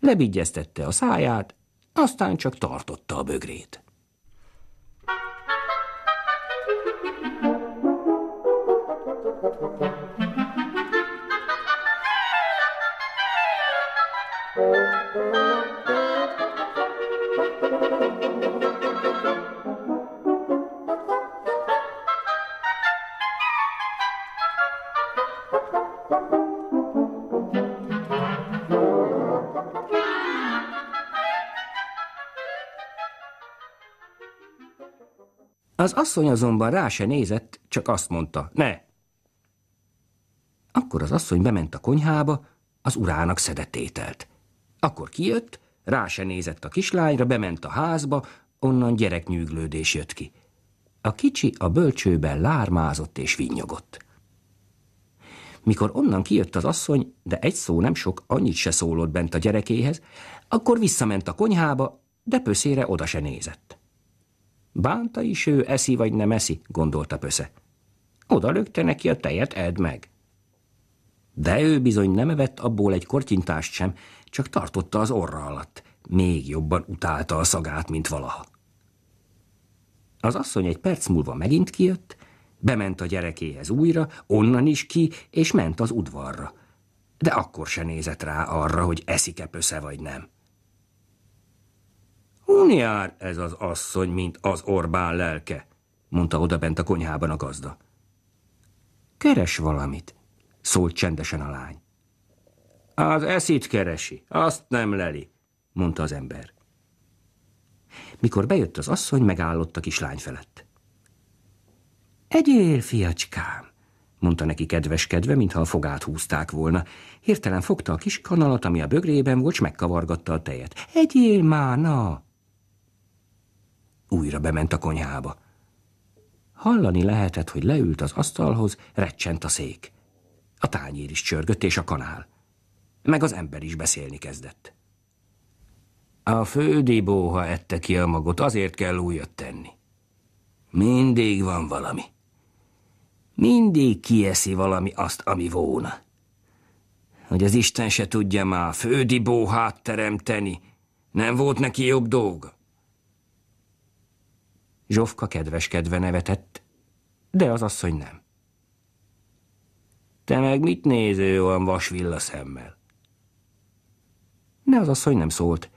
Lebigyeztette a száját, aztán csak tartotta a bögrét. Az asszony azonban rá se nézett, csak azt mondta, ne. Akkor az asszony bement a konyhába, az urának szedett ételt. Akkor kijött, rá se nézett a kislányra, bement a házba, onnan gyereknyűglődés jött ki. A kicsi a bölcsőben lármázott és vinnyogott. Mikor onnan kijött az asszony, de egy szó nem sok, annyit se szólott bent a gyerekéhez, akkor visszament a konyhába, de pöszére oda se nézett. Bánta is ő, eszi vagy nem eszi, gondolta Pösze. Oda lökte neki a tejet, edd meg. De ő bizony nem evett abból egy kortyintást sem, csak tartotta az orra alatt. Még jobban utálta a szagát, mint valaha. Az asszony egy perc múlva megint kijött, bement a gyerekéhez újra, onnan is ki, és ment az udvarra. De akkor se nézett rá arra, hogy eszik-e pösze vagy nem. Hun jár ez az asszony, mint az Orbán lelke? mondta odabent a konyhában a gazda. Keres valamit, szólt csendesen a lány. Az eszit keresi, azt nem leli, mondta az ember. Mikor bejött az asszony, megállott a kislány felett. Egyél, fiacskám, mondta neki kedveskedve, mintha a fogát húzták volna. Hirtelen fogta a kis kanalat, ami a bögrében volt, s megkavargatta a tejet. Egyél már, na! Újra bement a konyhába. Hallani lehetett, hogy leült az asztalhoz, recsent a szék. A tányér is csörgött, és a kanál. Meg az ember is beszélni kezdett. A bóha ette ki a magot, azért kell újat tenni. Mindig van valami. Mindig kieszi valami azt, ami volna. Hogy az Isten se tudja már a bóhát teremteni, nem volt neki jobb dolga. Zsófka kedveskedve nevetett, de az asszony nem. Te meg mit néző olyan vasvilla szemmel? Ne az asszony nem szólt.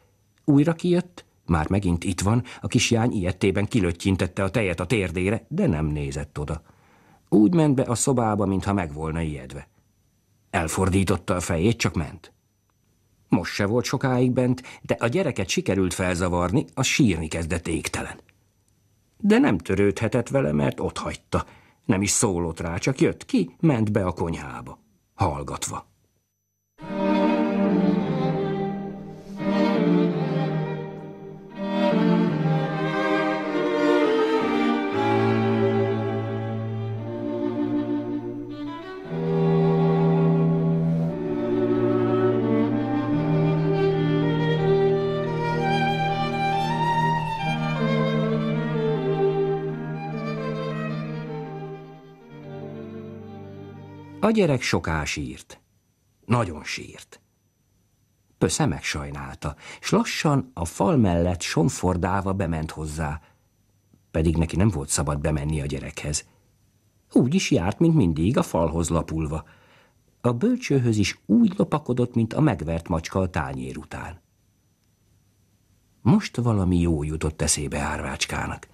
Újra kijött, már megint itt van, a kisjány ilyettében kilöttyintette a tejet a térdére, de nem nézett oda. Úgy ment be a szobába, mintha meg volna ijedve. Elfordította a fejét, csak ment. Most se volt sokáig bent, de a gyereket sikerült felzavarni, a sírni kezdett égtelen de nem törődhetett vele, mert ott hagyta. Nem is szólott rá, csak jött ki, ment be a konyhába, hallgatva. A gyerek soká sírt. Nagyon sírt. Pösze megsajnálta, s lassan a fal mellett somfordálva bement hozzá. Pedig neki nem volt szabad bemenni a gyerekhez. Úgy is járt, mint mindig, a falhoz lapulva. A bölcsőhöz is úgy lopakodott, mint a megvert macska a tányér után. Most valami jó jutott eszébe árvácskának.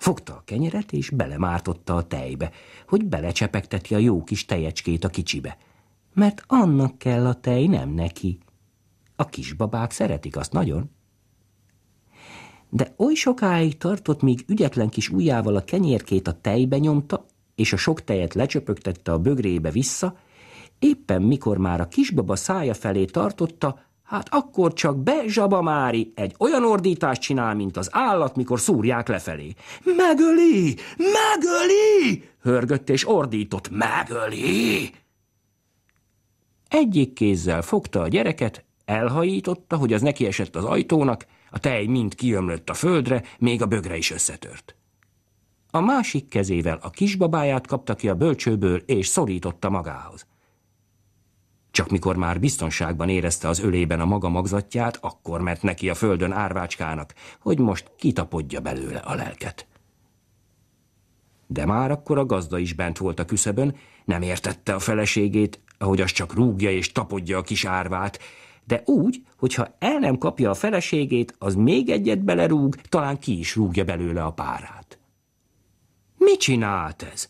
Fogta a kenyeret és belemártotta a tejbe, hogy belecsepegteti a jó kis tejecskét a kicsibe. Mert annak kell a tej, nem neki. A kisbabák szeretik azt nagyon. De oly sokáig tartott, míg ügyetlen kis ujjával a kenyérkét a tejbe nyomta, és a sok tejet lecsöpögtette a bögrébe vissza, éppen mikor már a kisbaba szája felé tartotta, Hát akkor csak be Zsabamári egy olyan ordítást csinál, mint az állat, mikor szúrják lefelé. Megöli! Megöli! Hörgött és ordított. Megöli! Egyik kézzel fogta a gyereket, elhajította, hogy az neki esett az ajtónak, a tej mind kiömlött a földre, még a bögre is összetört. A másik kezével a kisbabáját kapta ki a bölcsőből, és szorította magához. Csak mikor már biztonságban érezte az ölében a maga magzatját, akkor ment neki a földön árvácskának, hogy most kitapodja belőle a lelket. De már akkor a gazda is bent volt a küszöbön, nem értette a feleségét, ahogy az csak rúgja és tapodja a kis árvát, de úgy, hogyha el nem kapja a feleségét, az még egyet belerúg, talán ki is rúgja belőle a párát. Mi csinált ez?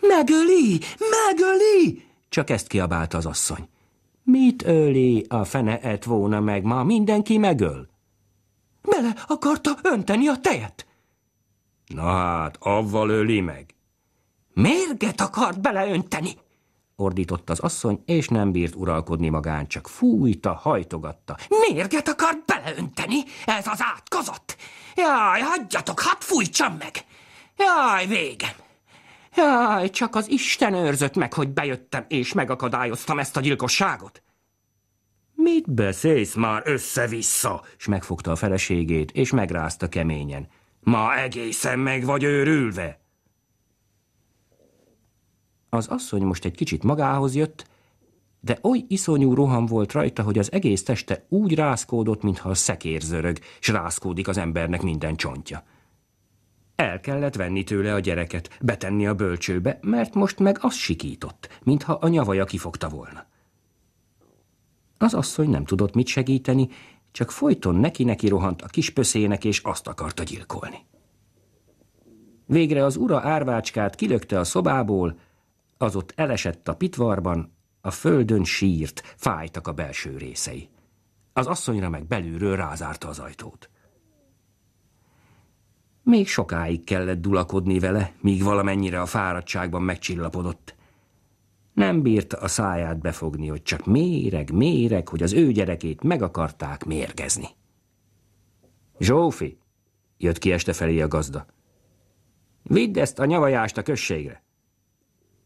Megöli! Megöli! Csak ezt kiabálta az asszony. Mit öli a fene et volna meg ma? Mindenki megöl. Bele akarta önteni a tejet. Na hát, avval öli meg. Mérget akart beleönteni, ordított az asszony, és nem bírt uralkodni magán, csak fújta, hajtogatta. Mérget akart beleönteni? Ez az átkozott? Jaj, hagyjatok, hát fújtsam meg! Jaj, végem! Jaj, csak az Isten őrzött meg, hogy bejöttem és megakadályoztam ezt a gyilkosságot. Mit beszélsz már össze-vissza? S megfogta a feleségét, és megrázta keményen. Ma egészen meg vagy őrülve. Az asszony most egy kicsit magához jött, de oly iszonyú roham volt rajta, hogy az egész teste úgy rázkódott, mintha a szekér zörög, s rázkódik az embernek minden csontja. El kellett venni tőle a gyereket, betenni a bölcsőbe, mert most meg az sikított, mintha a nyavaja kifogta volna. Az asszony nem tudott mit segíteni, csak folyton neki-neki rohant a pöszének, és azt akarta gyilkolni. Végre az ura árvácskát kilökte a szobából, az ott elesett a pitvarban, a földön sírt, fájtak a belső részei. Az asszonyra meg belülről rázárta az ajtót. Még sokáig kellett dulakodni vele, míg valamennyire a fáradtságban megcsillapodott. Nem bírta a száját befogni, hogy csak méreg, méreg, hogy az ő gyerekét meg akarták mérgezni. Zsófi, jött ki este felé a gazda. Vidd ezt a nyavajást a községre.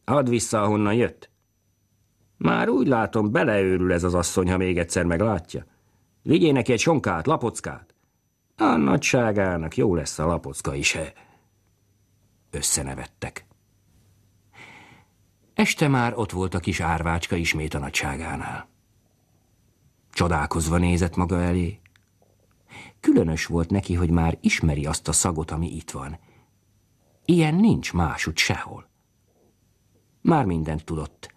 Add vissza, ahonnan jött. Már úgy látom, beleőrül ez az asszony, ha még egyszer meglátja. Vigyél neki egy sonkát, lapockát. A nagyságának jó lesz a lapocka is. Összenevettek. Este már ott volt a kis árvácska ismét a nagyságánál. Csodálkozva nézett maga elé. Különös volt neki, hogy már ismeri azt a szagot, ami itt van. Ilyen nincs másút sehol. Már mindent tudott.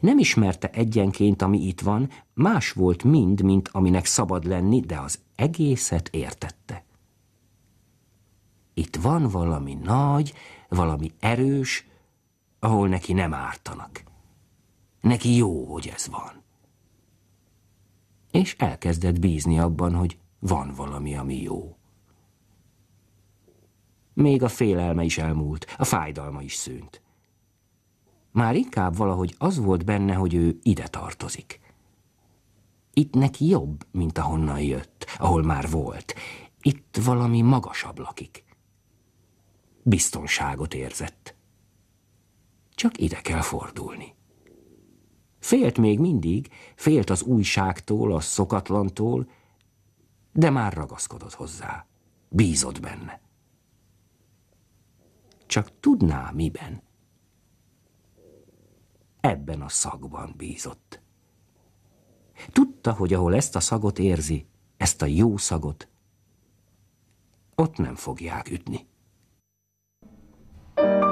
Nem ismerte egyenként, ami itt van, más volt mind, mint aminek szabad lenni, de az egészet értette. Itt van valami nagy, valami erős, ahol neki nem ártanak. Neki jó, hogy ez van. És elkezdett bízni abban, hogy van valami, ami jó. Még a félelme is elmúlt, a fájdalma is szűnt. Már inkább valahogy az volt benne, hogy ő ide tartozik. Itt neki jobb, mint ahonnan jött, ahol már volt. Itt valami magasabb lakik. Biztonságot érzett. Csak ide kell fordulni. Félt még mindig, félt az újságtól, a szokatlantól, de már ragaszkodott hozzá. Bízott benne. Csak tudná miben ebben a szagban bízott. Tudta, hogy ahol ezt a szagot érzi, ezt a jó szagot, ott nem fogják ütni. thank you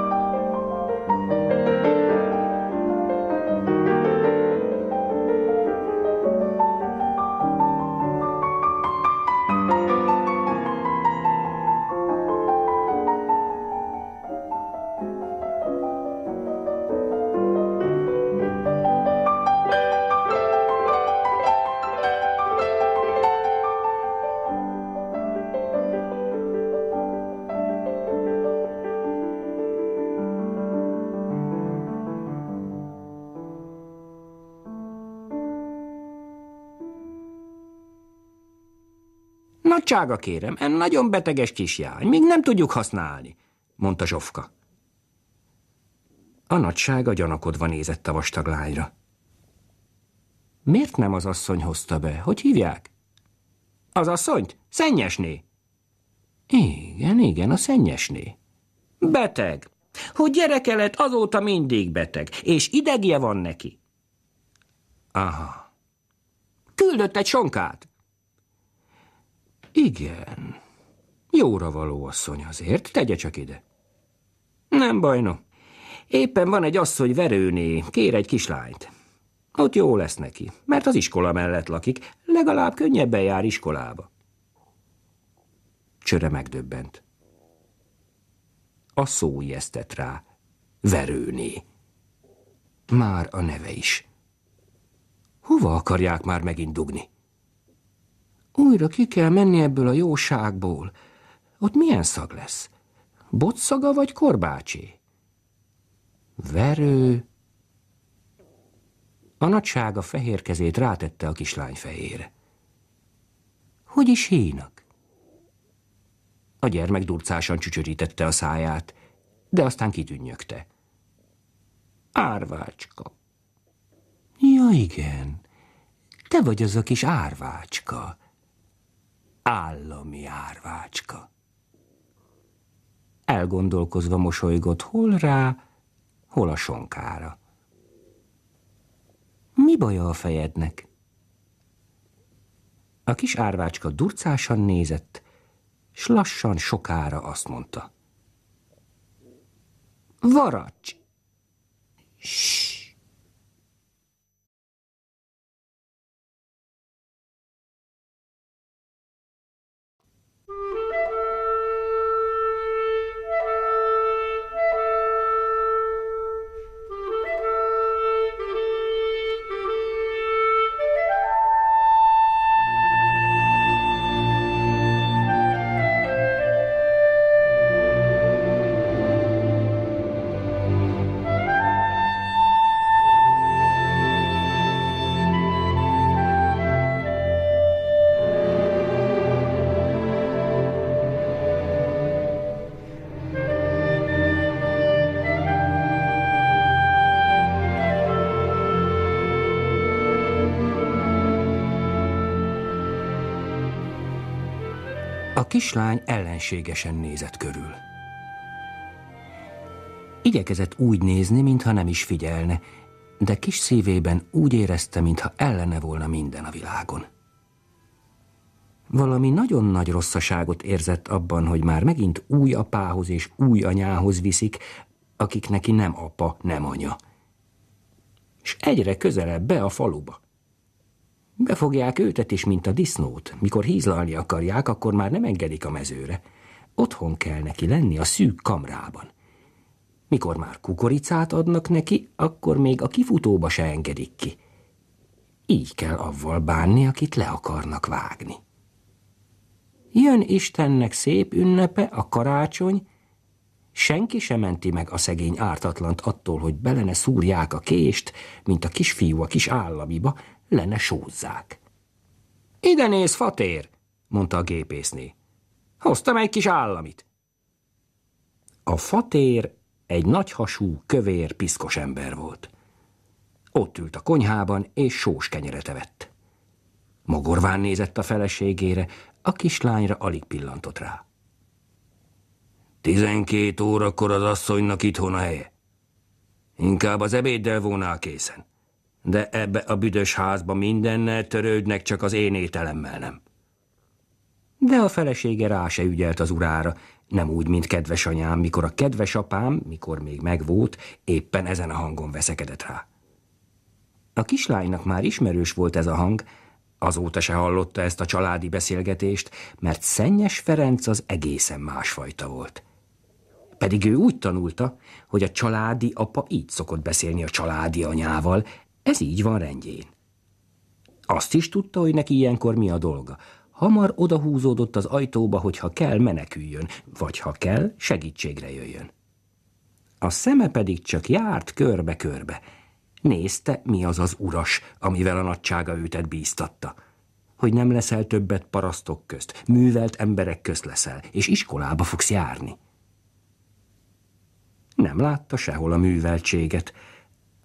Barátsága kérem, en nagyon beteges kisjány, még nem tudjuk használni, mondta Zsofka. A nagysága gyanakodva nézett a vastag lányra. Miért nem az asszony hozta be? Hogy hívják? Az asszonyt? Szennyesné. Igen, igen, a szennyesné. Beteg. Hogy gyereke lett, azóta mindig beteg, és idegje van neki. Aha. Küldött egy sonkát. Igen. Jóra való asszony azért, tegye csak ide. Nem baj no. Éppen van egy asszony verőné, kér egy kislányt. Ott jó lesz neki, mert az iskola mellett lakik, legalább könnyebben jár iskolába. Csöre megdöbbent. A szó ijesztett rá. Verőné. Már a neve is. Hova akarják már megint dugni? Újra ki kell menni ebből a jóságból. Ott milyen szag lesz? Botszaga vagy korbácsi? Verő. A nagysága fehér kezét rátette a kislány fejére. Hogy is hínak? A gyermek durcásan csücsörítette a száját, de aztán kitűnnyögte. Árvácska. Ja igen, te vagy az a kis árvácska állami árvácska. Elgondolkozva mosolygott hol rá, hol a sonkára. Mi baja a fejednek? A kis árvácska durcásan nézett, s lassan sokára azt mondta. Varacs! Shh. Música kislány ellenségesen nézett körül. Igyekezett úgy nézni, mintha nem is figyelne, de kis szívében úgy érezte, mintha ellene volna minden a világon. Valami nagyon nagy rosszaságot érzett abban, hogy már megint új apához és új anyához viszik, akik neki nem apa, nem anya. És egyre közelebb be a faluba. Be őtet is, mint a disznót. Mikor hízlalni akarják, akkor már nem engedik a mezőre. Otthon kell neki lenni a szűk kamrában. Mikor már kukoricát adnak neki, akkor még a kifutóba se engedik ki. Így kell avval bánni, akit le akarnak vágni. Jön Istennek szép ünnepe, a karácsony, senki sem menti meg a szegény ártatlant attól, hogy belene szúrják a kést, mint a kisfiú a kis államiba, lenne sózzák. Ide néz, fatér, mondta a gépészné. Hoztam egy kis államit. A fatér egy nagyhasú, kövér, piszkos ember volt. Ott ült a konyhában, és sós kenyeret evett. Mogorván nézett a feleségére, a kislányra alig pillantott rá. Tizenkét órakor az asszonynak itthon a helye. Inkább az ebéddel volnál készen. De ebbe a büdös házba mindennel törődnek, csak az én ételemmel nem. De a felesége rá se ügyelt az urára, nem úgy, mint kedves anyám, mikor a kedves apám, mikor még megvolt, éppen ezen a hangon veszekedett rá. A kislánynak már ismerős volt ez a hang, azóta se hallotta ezt a családi beszélgetést, mert Szennyes Ferenc az egészen másfajta volt. Pedig ő úgy tanulta, hogy a családi apa így szokott beszélni a családi anyával, ez így van rendjén. Azt is tudta, hogy neki ilyenkor mi a dolga. Hamar odahúzódott az ajtóba, hogyha kell, meneküljön, vagy ha kell, segítségre jöjjön. A szeme pedig csak járt körbe-körbe. Nézte, mi az az uras, amivel a nagysága őtet bíztatta. Hogy nem leszel többet parasztok közt, művelt emberek közt leszel, és iskolába fogsz járni. Nem látta sehol a műveltséget,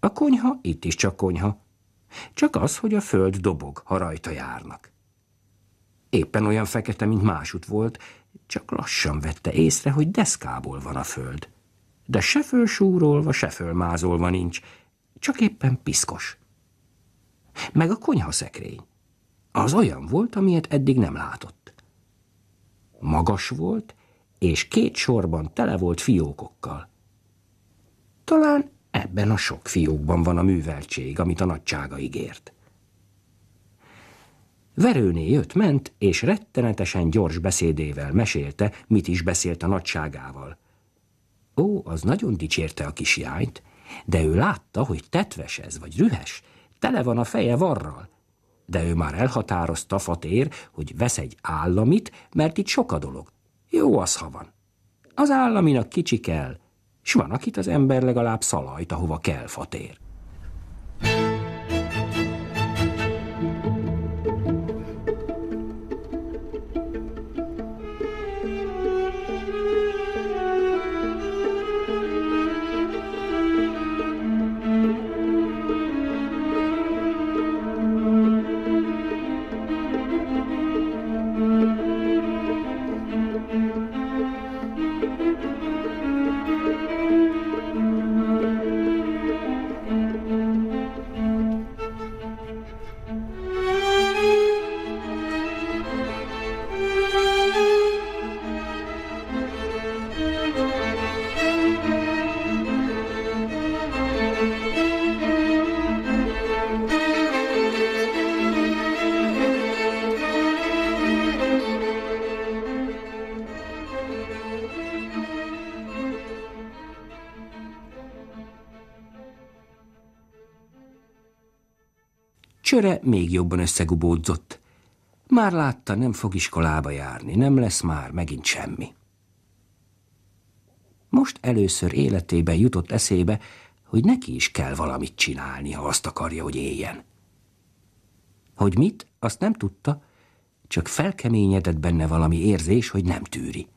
a konyha itt is csak konyha. Csak az, hogy a föld dobog, ha rajta járnak. Éppen olyan fekete, mint másút volt, csak lassan vette észre, hogy deszkából van a föld. De se fölsúrolva, se fölmázolva nincs, csak éppen piszkos. Meg a konyha szekrény. Az olyan volt, amilyet eddig nem látott. Magas volt, és két sorban tele volt fiókokkal. Talán Ebben a sok fiókban van a műveltség, amit a nagysága ígért. Verőné jött, ment, és rettenetesen gyors beszédével mesélte, mit is beszélt a nagyságával. Ó, az nagyon dicsérte a kis jányt, de ő látta, hogy tetves ez, vagy rühes, tele van a feje varral. De ő már elhatározta fatér, hogy vesz egy államit, mert itt sok a dolog. Jó az, ha van. Az államinak kicsi kell, s van, akit az ember legalább szalajt, ahova kell fatér. jobban összegubódzott. Már látta, nem fog iskolába járni, nem lesz már megint semmi. Most először életében jutott eszébe, hogy neki is kell valamit csinálni, ha azt akarja, hogy éljen. Hogy mit, azt nem tudta, csak felkeményedett benne valami érzés, hogy nem tűri.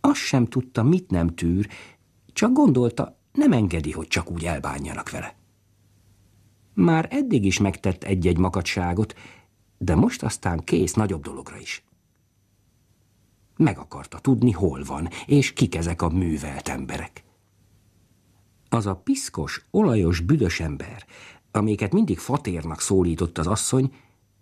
Azt sem tudta, mit nem tűr, csak gondolta, nem engedi, hogy csak úgy elbánjanak vele. Már eddig is megtett egy-egy makadságot, de most aztán kész nagyobb dologra is. Meg akarta tudni, hol van, és kik ezek a művelt emberek. Az a piszkos, olajos, büdös ember, amiket mindig fatérnak szólított az asszony,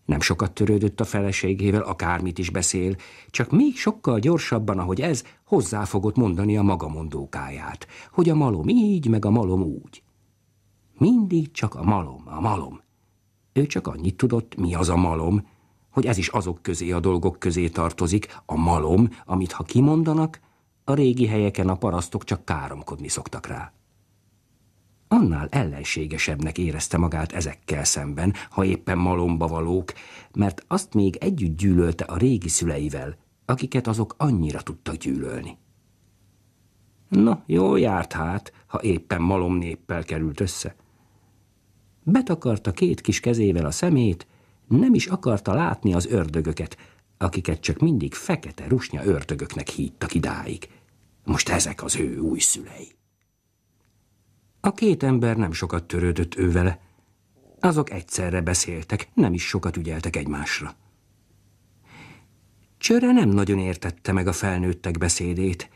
nem sokat törődött a feleségével, akármit is beszél, csak még sokkal gyorsabban, ahogy ez, hozzá fogott mondani a magamondókáját, hogy a malom így, meg a malom úgy. Mindig csak a malom, a malom. Ő csak annyit tudott, mi az a malom, hogy ez is azok közé a dolgok közé tartozik, a malom, amit ha kimondanak, a régi helyeken a parasztok csak káromkodni szoktak rá. Annál ellenségesebbnek érezte magát ezekkel szemben, ha éppen malomba valók, mert azt még együtt gyűlölte a régi szüleivel, akiket azok annyira tudtak gyűlölni. Na, jól járt hát, ha éppen malom néppel került össze. Betakarta két kis kezével a szemét, nem is akarta látni az ördögöket, akiket csak mindig fekete rusnya ördögöknek hittak idáig. Most ezek az ő újszülei. A két ember nem sokat törődött ővele. Azok egyszerre beszéltek, nem is sokat ügyeltek egymásra. Csöre nem nagyon értette meg a felnőttek beszédét,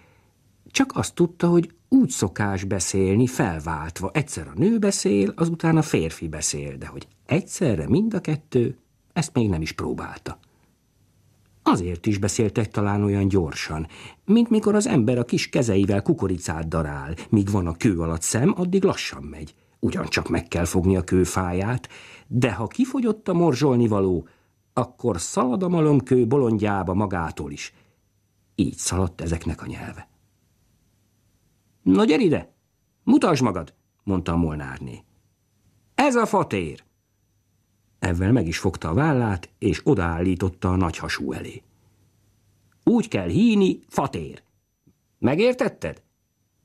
csak azt tudta, hogy úgy szokás beszélni felváltva. Egyszer a nő beszél, azután a férfi beszél, de hogy egyszerre mind a kettő, ezt még nem is próbálta. Azért is beszéltek talán olyan gyorsan, mint mikor az ember a kis kezeivel kukoricát darál, míg van a kő alatt szem, addig lassan megy. Ugyancsak meg kell fogni a kőfáját, de ha kifogyott a morzsolni való, akkor szalad a malomkő bolondjába magától is. Így szaladt ezeknek a nyelve. No gyere ide, mutasd magad, mondta a Molnárné. Ez a fatér! Ezzel meg is fogta a vállát, és odaállította a nagy hasú elé. Úgy kell híni, fatér. Megértetted?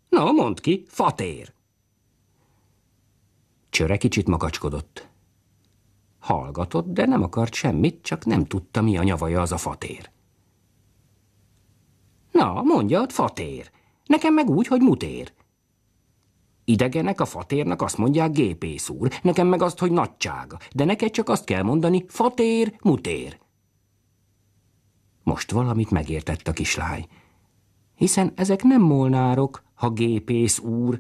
Na, mondd ki, fatér. Csöre kicsit magacskodott. Hallgatott, de nem akart semmit, csak nem tudta, mi a nyavaja az a fatér. Na, mondjad, fatér nekem meg úgy, hogy mutér. Idegenek a fatérnak azt mondják gépész úr, nekem meg azt, hogy nagysága, de neked csak azt kell mondani fatér, mutér. Most valamit megértett a kislány, hiszen ezek nem molnárok, ha gépész úr.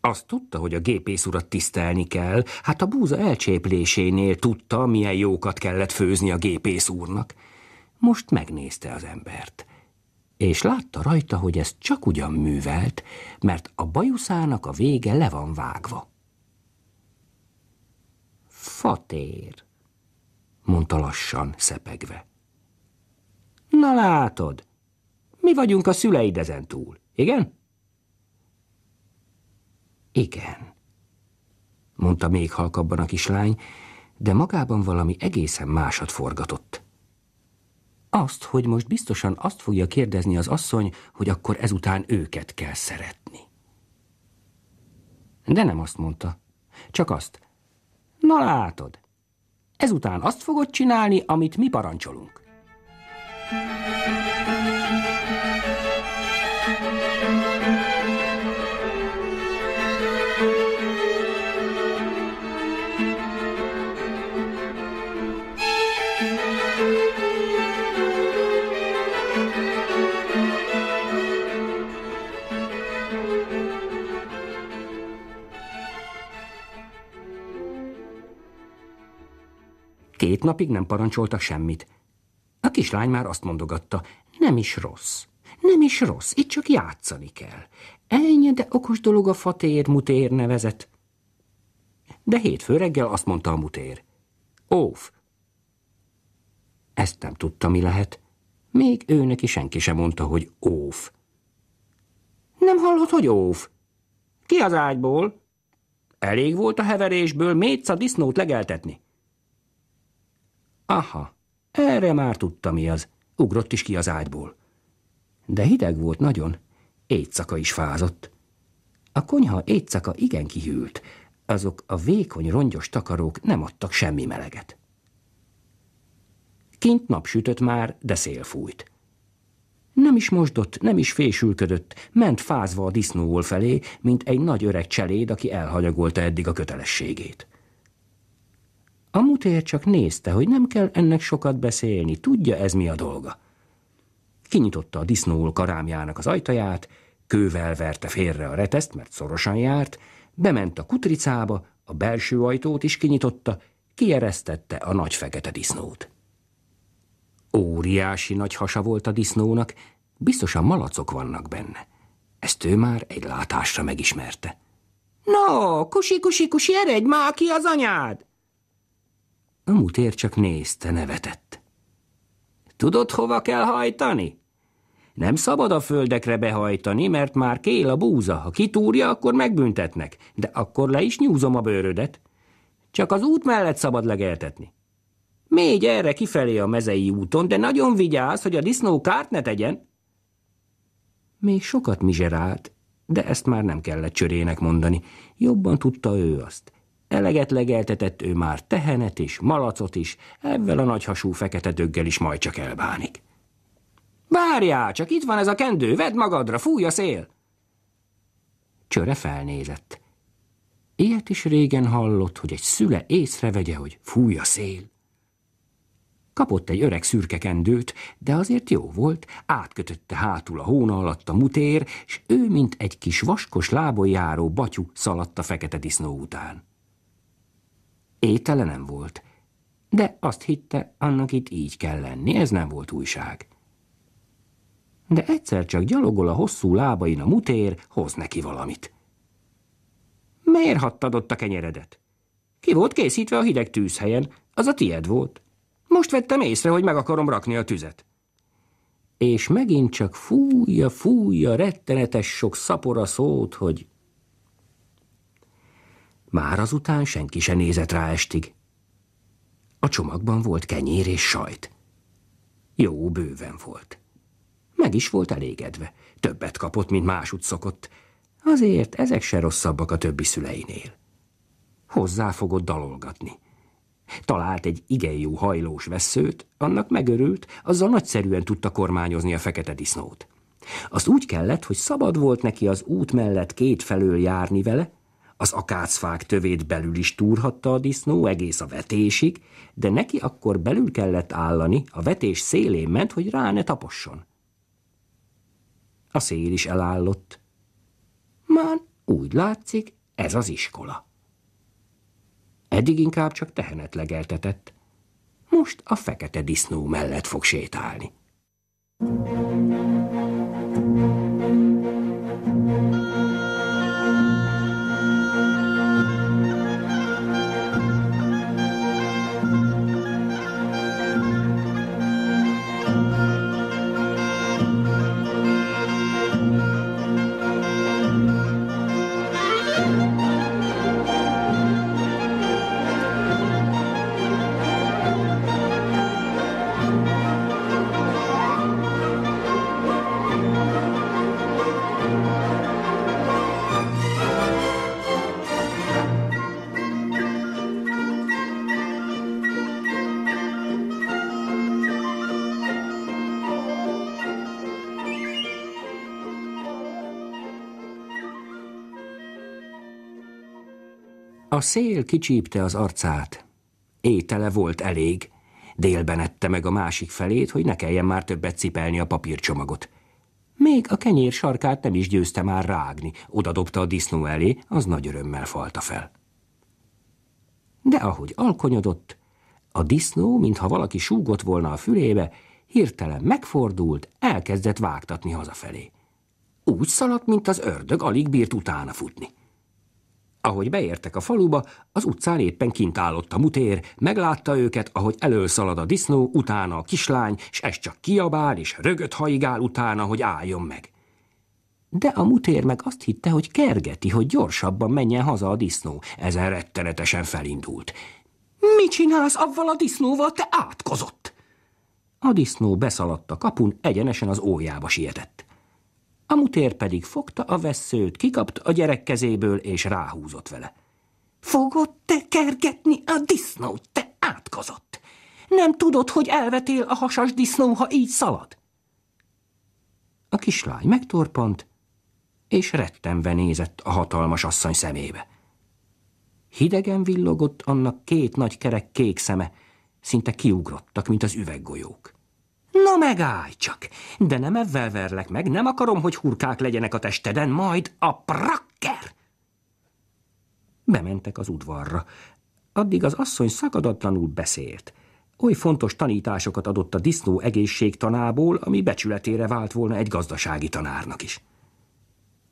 Azt tudta, hogy a gépész urat tisztelni kell, hát a búza elcséplésénél tudta, milyen jókat kellett főzni a gépész úrnak. Most megnézte az embert és látta rajta, hogy ez csak ugyan művelt, mert a bajuszának a vége le van vágva. Fatér, mondta lassan, szepegve. Na látod, mi vagyunk a szüleid ezen túl, igen? Igen, mondta még halkabban a kislány, de magában valami egészen másat forgatott. Azt, hogy most biztosan azt fogja kérdezni az asszony, hogy akkor ezután őket kell szeretni. De nem azt mondta. Csak azt. Na látod, ezután azt fogod csinálni, amit mi parancsolunk. Thank you. Két napig nem parancsolta semmit. A kislány már azt mondogatta, nem is rossz. Nem is rossz, itt csak játszani kell. Ennyi, de okos dolog a fatér, mutér nevezett. De hétfő reggel azt mondta a mutér. Óf! Ezt nem tudta, mi lehet. Még őnek is senki sem mondta, hogy óf. Nem hallod, hogy óf? Ki az ágyból? Elég volt a heverésből mész a disznót legeltetni. Aha, erre már tudta mi az. Ugrott is ki az ágyból. De hideg volt nagyon, éjszaka is fázott. A konyha éjszaka igen kihűlt, azok a vékony, rongyos takarók nem adtak semmi meleget. Kint napsütött már, de szél fújt. Nem is mosdott, nem is fésülködött, ment fázva a disznóól felé, mint egy nagy öreg cseléd, aki elhanyagolta eddig a kötelességét. A mutér csak nézte, hogy nem kell ennek sokat beszélni, tudja ez mi a dolga. Kinyitotta a disznóul karámjának az ajtaját, kővel verte félre a reteszt, mert szorosan járt, bement a kutricába, a belső ajtót is kinyitotta, kieresztette a nagy fekete disznót. Óriási nagy hasa volt a disznónak, biztosan malacok vannak benne. Ezt ő már egy látásra megismerte. – No, kusi, kusi, kusi, eredj már ki az anyád! A mutér csak nézte, nevetett. Tudod, hova kell hajtani? Nem szabad a földekre behajtani, mert már kél a búza. Ha kitúrja, akkor megbüntetnek, de akkor le is nyúzom a bőrödet. Csak az út mellett szabad legeltetni. Mégy erre kifelé a mezei úton, de nagyon vigyázz, hogy a disznó kárt ne tegyen. Még sokat mizserált, de ezt már nem kellett csörének mondani. Jobban tudta ő azt. Eleget legeltetett ő már tehenet is, malacot is, ebben a nagyhasú fekete döggel is majd csak elbánik. Várjál, csak itt van ez a kendő, vedd magadra, fúj a szél! Csöre felnézett. Ilyet is régen hallott, hogy egy szüle észrevegye, hogy fúj a szél. Kapott egy öreg szürke kendőt, de azért jó volt, átkötötte hátul a hóna alatt a mutér, és ő, mint egy kis vaskos lábon járó batyú szaladt a fekete disznó után. Étele nem volt, de azt hitte, annak itt így kell lenni, ez nem volt újság. De egyszer csak gyalogol a hosszú lábain a mutér, hoz neki valamit. Miért hattad ott a kenyeredet? Ki volt készítve a hideg tűzhelyen, az a tied volt. Most vettem észre, hogy meg akarom rakni a tüzet. És megint csak fújja, fújja rettenetes sok szapora szót, hogy már azután senki se nézett rá estig. A csomagban volt kenyér és sajt. Jó bőven volt. Meg is volt elégedve. Többet kapott, mint másút szokott. Azért ezek se rosszabbak a többi szüleinél. Hozzá fogod dalolgatni. Talált egy igen jó hajlós veszőt, annak megörült, azzal nagyszerűen tudta kormányozni a fekete disznót. Azt úgy kellett, hogy szabad volt neki az út mellett két felől járni vele, az akácfák tövét belül is túrhatta a disznó egész a vetésig, de neki akkor belül kellett állani, a vetés szélén ment, hogy rá ne taposson. A szél is elállott. Már úgy látszik, ez az iskola. Eddig inkább csak tehenet legeltetett. Most a fekete disznó mellett fog sétálni. Thank you. A szél kicsípte az arcát. Étele volt elég. Délben ette meg a másik felét, hogy ne kelljen már többet cipelni a papírcsomagot. Még a kenyér sarkát nem is győzte már rágni. Oda dobta a disznó elé, az nagy örömmel falta fel. De ahogy alkonyodott, a disznó, mintha valaki súgott volna a fülébe, hirtelen megfordult, elkezdett vágtatni hazafelé. Úgy szaladt, mint az ördög, alig bírt utána futni. Ahogy beértek a faluba, az utcán éppen kint állott a mutér, meglátta őket, ahogy előszalad a disznó, utána a kislány, és ez csak kiabál, és rögöt haigál utána, hogy álljon meg. De a mutér meg azt hitte, hogy kergeti, hogy gyorsabban menjen haza a disznó. Ezen rettenetesen felindult. – Mi csinálsz avval a disznóval, te átkozott? A disznó beszaladt a kapun, egyenesen az ójába sietett. A mutér pedig fogta a veszőt, kikapta a gyerek kezéből, és ráhúzott vele. Fogod te kergetni a disznót, te átkozott! Nem tudod, hogy elvetél a hasas disznó, ha így szalad? A kislány megtorpant, és rettenve nézett a hatalmas asszony szemébe. Hidegen villogott annak két nagy kerek kék szeme, szinte kiugrottak, mint az üveggolyók. Na megállj csak! De nem ebben verlek meg, nem akarom, hogy hurkák legyenek a testeden, majd a prakker! Bementek az udvarra. Addig az asszony szakadatlanul beszélt. Oly fontos tanításokat adott a disznó egészségtanából, ami becsületére vált volna egy gazdasági tanárnak is.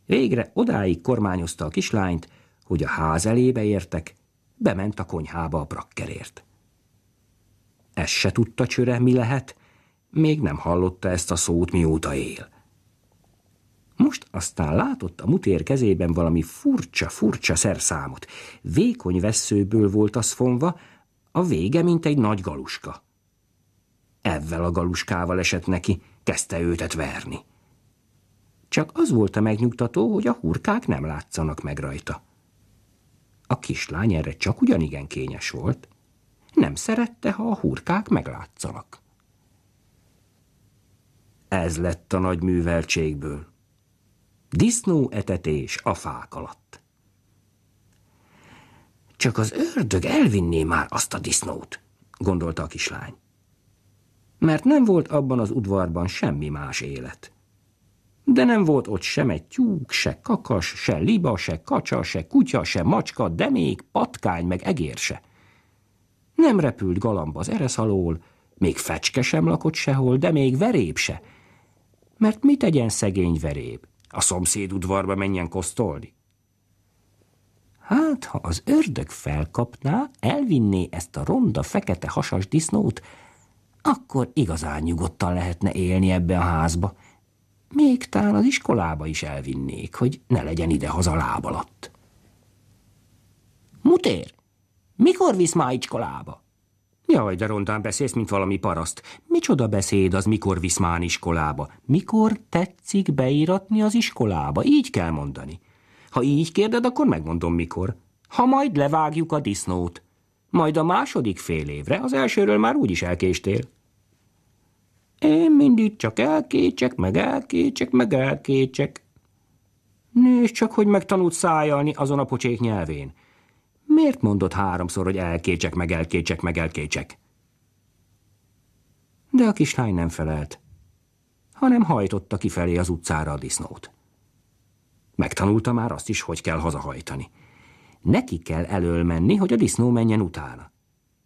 Végre odáig kormányozta a kislányt, hogy a ház elébe értek, bement a konyhába a prakkerért. Ez se tudta csöre, mi lehet – még nem hallotta ezt a szót, mióta él. Most aztán látott a mutér kezében valami furcsa-furcsa szerszámot. Vékony veszőből volt az fonva, a vége, mint egy nagy galuska. Ezzel a galuskával esett neki, kezdte őtet verni. Csak az volt a megnyugtató, hogy a hurkák nem látszanak meg rajta. A kislány erre csak ugyanigen kényes volt. Nem szerette, ha a hurkák meglátszanak. Ez lett a nagy műveltségből. Disznó etetés a fák alatt. Csak az ördög elvinné már azt a disznót, gondolta a kislány. Mert nem volt abban az udvarban semmi más élet. De nem volt ott sem egy tyúk, se kakas, se liba, se kacsa, se kutya, se macska, de még patkány meg egér se. Nem repült galamb az ereszalól, még fecske sem lakott sehol, de még verép se – mert mit tegyen szegény veréb? A szomszéd udvarba menjen kosztolni? Hát, ha az ördög felkapná, elvinné ezt a ronda, fekete hasas disznót, akkor igazán nyugodtan lehetne élni ebbe a házba. Még talán az iskolába is elvinnék, hogy ne legyen haza láb alatt. Mutér, mikor visz már iskolába? Jaj, de rontán beszélsz, mint valami paraszt. Micsoda beszéd az, mikor visz már iskolába? Mikor tetszik beíratni az iskolába? Így kell mondani. Ha így kérded, akkor megmondom mikor. Ha majd levágjuk a disznót. Majd a második fél évre, az elsőről már úgyis elkéstél. Én mindig csak elkécsek, meg elkécsek, meg elkécsek. Nézd csak, hogy megtanult szájalni azon a pocsék nyelvén. Miért mondott háromszor, hogy elkécsek, meg elkécsek, meg elkécsek? De a kislány nem felelt, hanem hajtotta kifelé az utcára a disznót. Megtanulta már azt is, hogy kell hazahajtani. Neki kell elől menni, hogy a disznó menjen utána.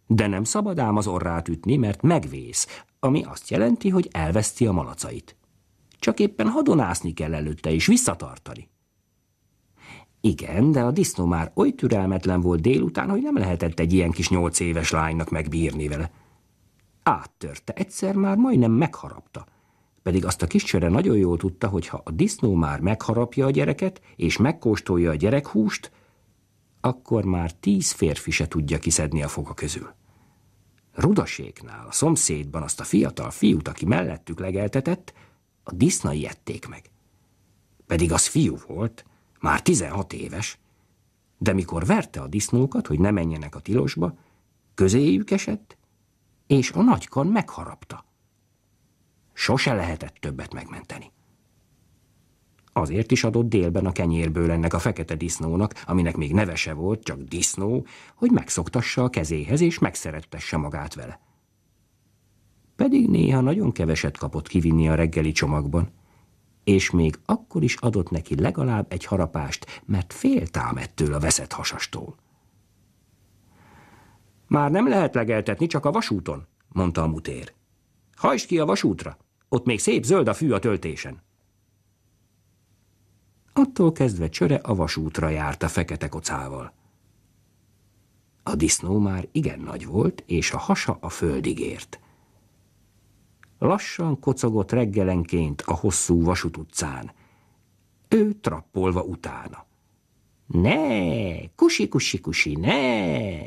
De nem szabad ám az orrát ütni, mert megvész, ami azt jelenti, hogy elveszti a malacait. Csak éppen hadonászni kell előtte és visszatartani. Igen, de a disznó már oly türelmetlen volt délután, hogy nem lehetett egy ilyen kis nyolc éves lánynak megbírni vele. Áttörte, egyszer már majdnem megharapta. Pedig azt a kis csöre nagyon jól tudta, hogy ha a disznó már megharapja a gyereket, és megkóstolja a gyerekhúst, akkor már tíz férfi se tudja kiszedni a foga közül. Rudaséknál, a szomszédban azt a fiatal fiút, aki mellettük legeltetett, a disznai ették meg. Pedig az fiú volt, már 16 éves. De mikor verte a disznókat, hogy ne menjenek a tilosba, közéjük esett, és a nagykan megharapta. Sose lehetett többet megmenteni. Azért is adott délben a kenyérből ennek a fekete disznónak, aminek még nevese volt, csak disznó, hogy megszoktassa a kezéhez és megszerettesse magát vele. Pedig néha nagyon keveset kapott kivinni a reggeli csomagban és még akkor is adott neki legalább egy harapást, mert féltám ettől a veszett hasastól. Már nem lehet legeltetni, csak a vasúton, mondta a mutér. Hajtsd ki a vasútra, ott még szép zöld a fű a töltésen. Attól kezdve csöre a vasútra járt a fekete kocával. A disznó már igen nagy volt, és a hasa a földig ért lassan kocogott reggelenként a hosszú vasút utcán. Ő trappolva utána. Ne, kusi, kusi, kusi, ne!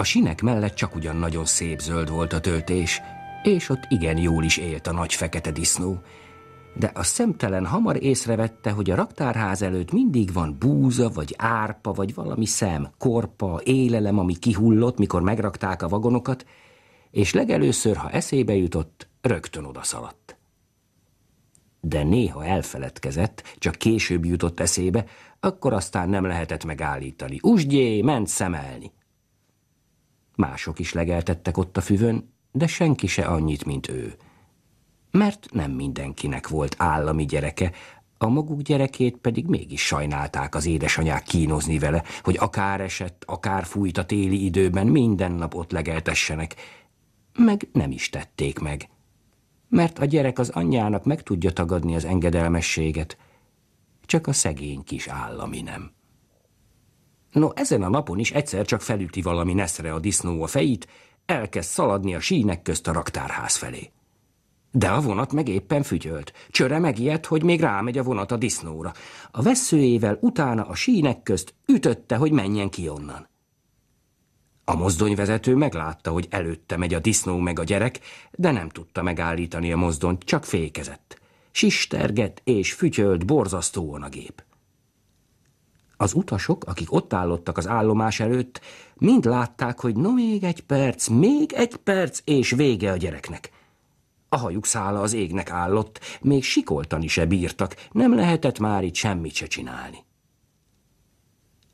A sinek mellett csak ugyan nagyon szép zöld volt a töltés, és ott igen jól is élt a nagy fekete disznó. De a szemtelen hamar észrevette, hogy a raktárház előtt mindig van búza, vagy árpa, vagy valami szem, korpa, élelem, ami kihullott, mikor megrakták a vagonokat, és legelőször, ha eszébe jutott, rögtön odaszaladt. De néha elfeledkezett, csak később jutott eszébe, akkor aztán nem lehetett megállítani. Usgyé, ment szemelni! Mások is legeltettek ott a füvön, de senki se annyit, mint ő. Mert nem mindenkinek volt állami gyereke, a maguk gyerekét pedig mégis sajnálták az édesanyák kínozni vele, hogy akár esett, akár fújt a téli időben, minden nap ott legeltessenek. Meg nem is tették meg. Mert a gyerek az anyjának meg tudja tagadni az engedelmességet, csak a szegény kis állami nem. No, ezen a napon is egyszer csak felüti valami neszre a disznó a fejét, elkezd szaladni a sínek közt a raktárház felé. De a vonat meg éppen fügyölt. Csöre megijedt, hogy még rámegy a vonat a disznóra. A veszőjével utána a sínek közt ütötte, hogy menjen ki onnan. A mozdonyvezető meglátta, hogy előtte megy a disznó meg a gyerek, de nem tudta megállítani a mozdonyt, csak fékezett. Sistergett és fütyölt borzasztóan a gép. Az utasok, akik ott állottak az állomás előtt, mind látták, hogy no még egy perc, még egy perc, és vége a gyereknek. A hajuk szála az égnek állott, még sikoltani se bírtak, nem lehetett már itt semmit se csinálni.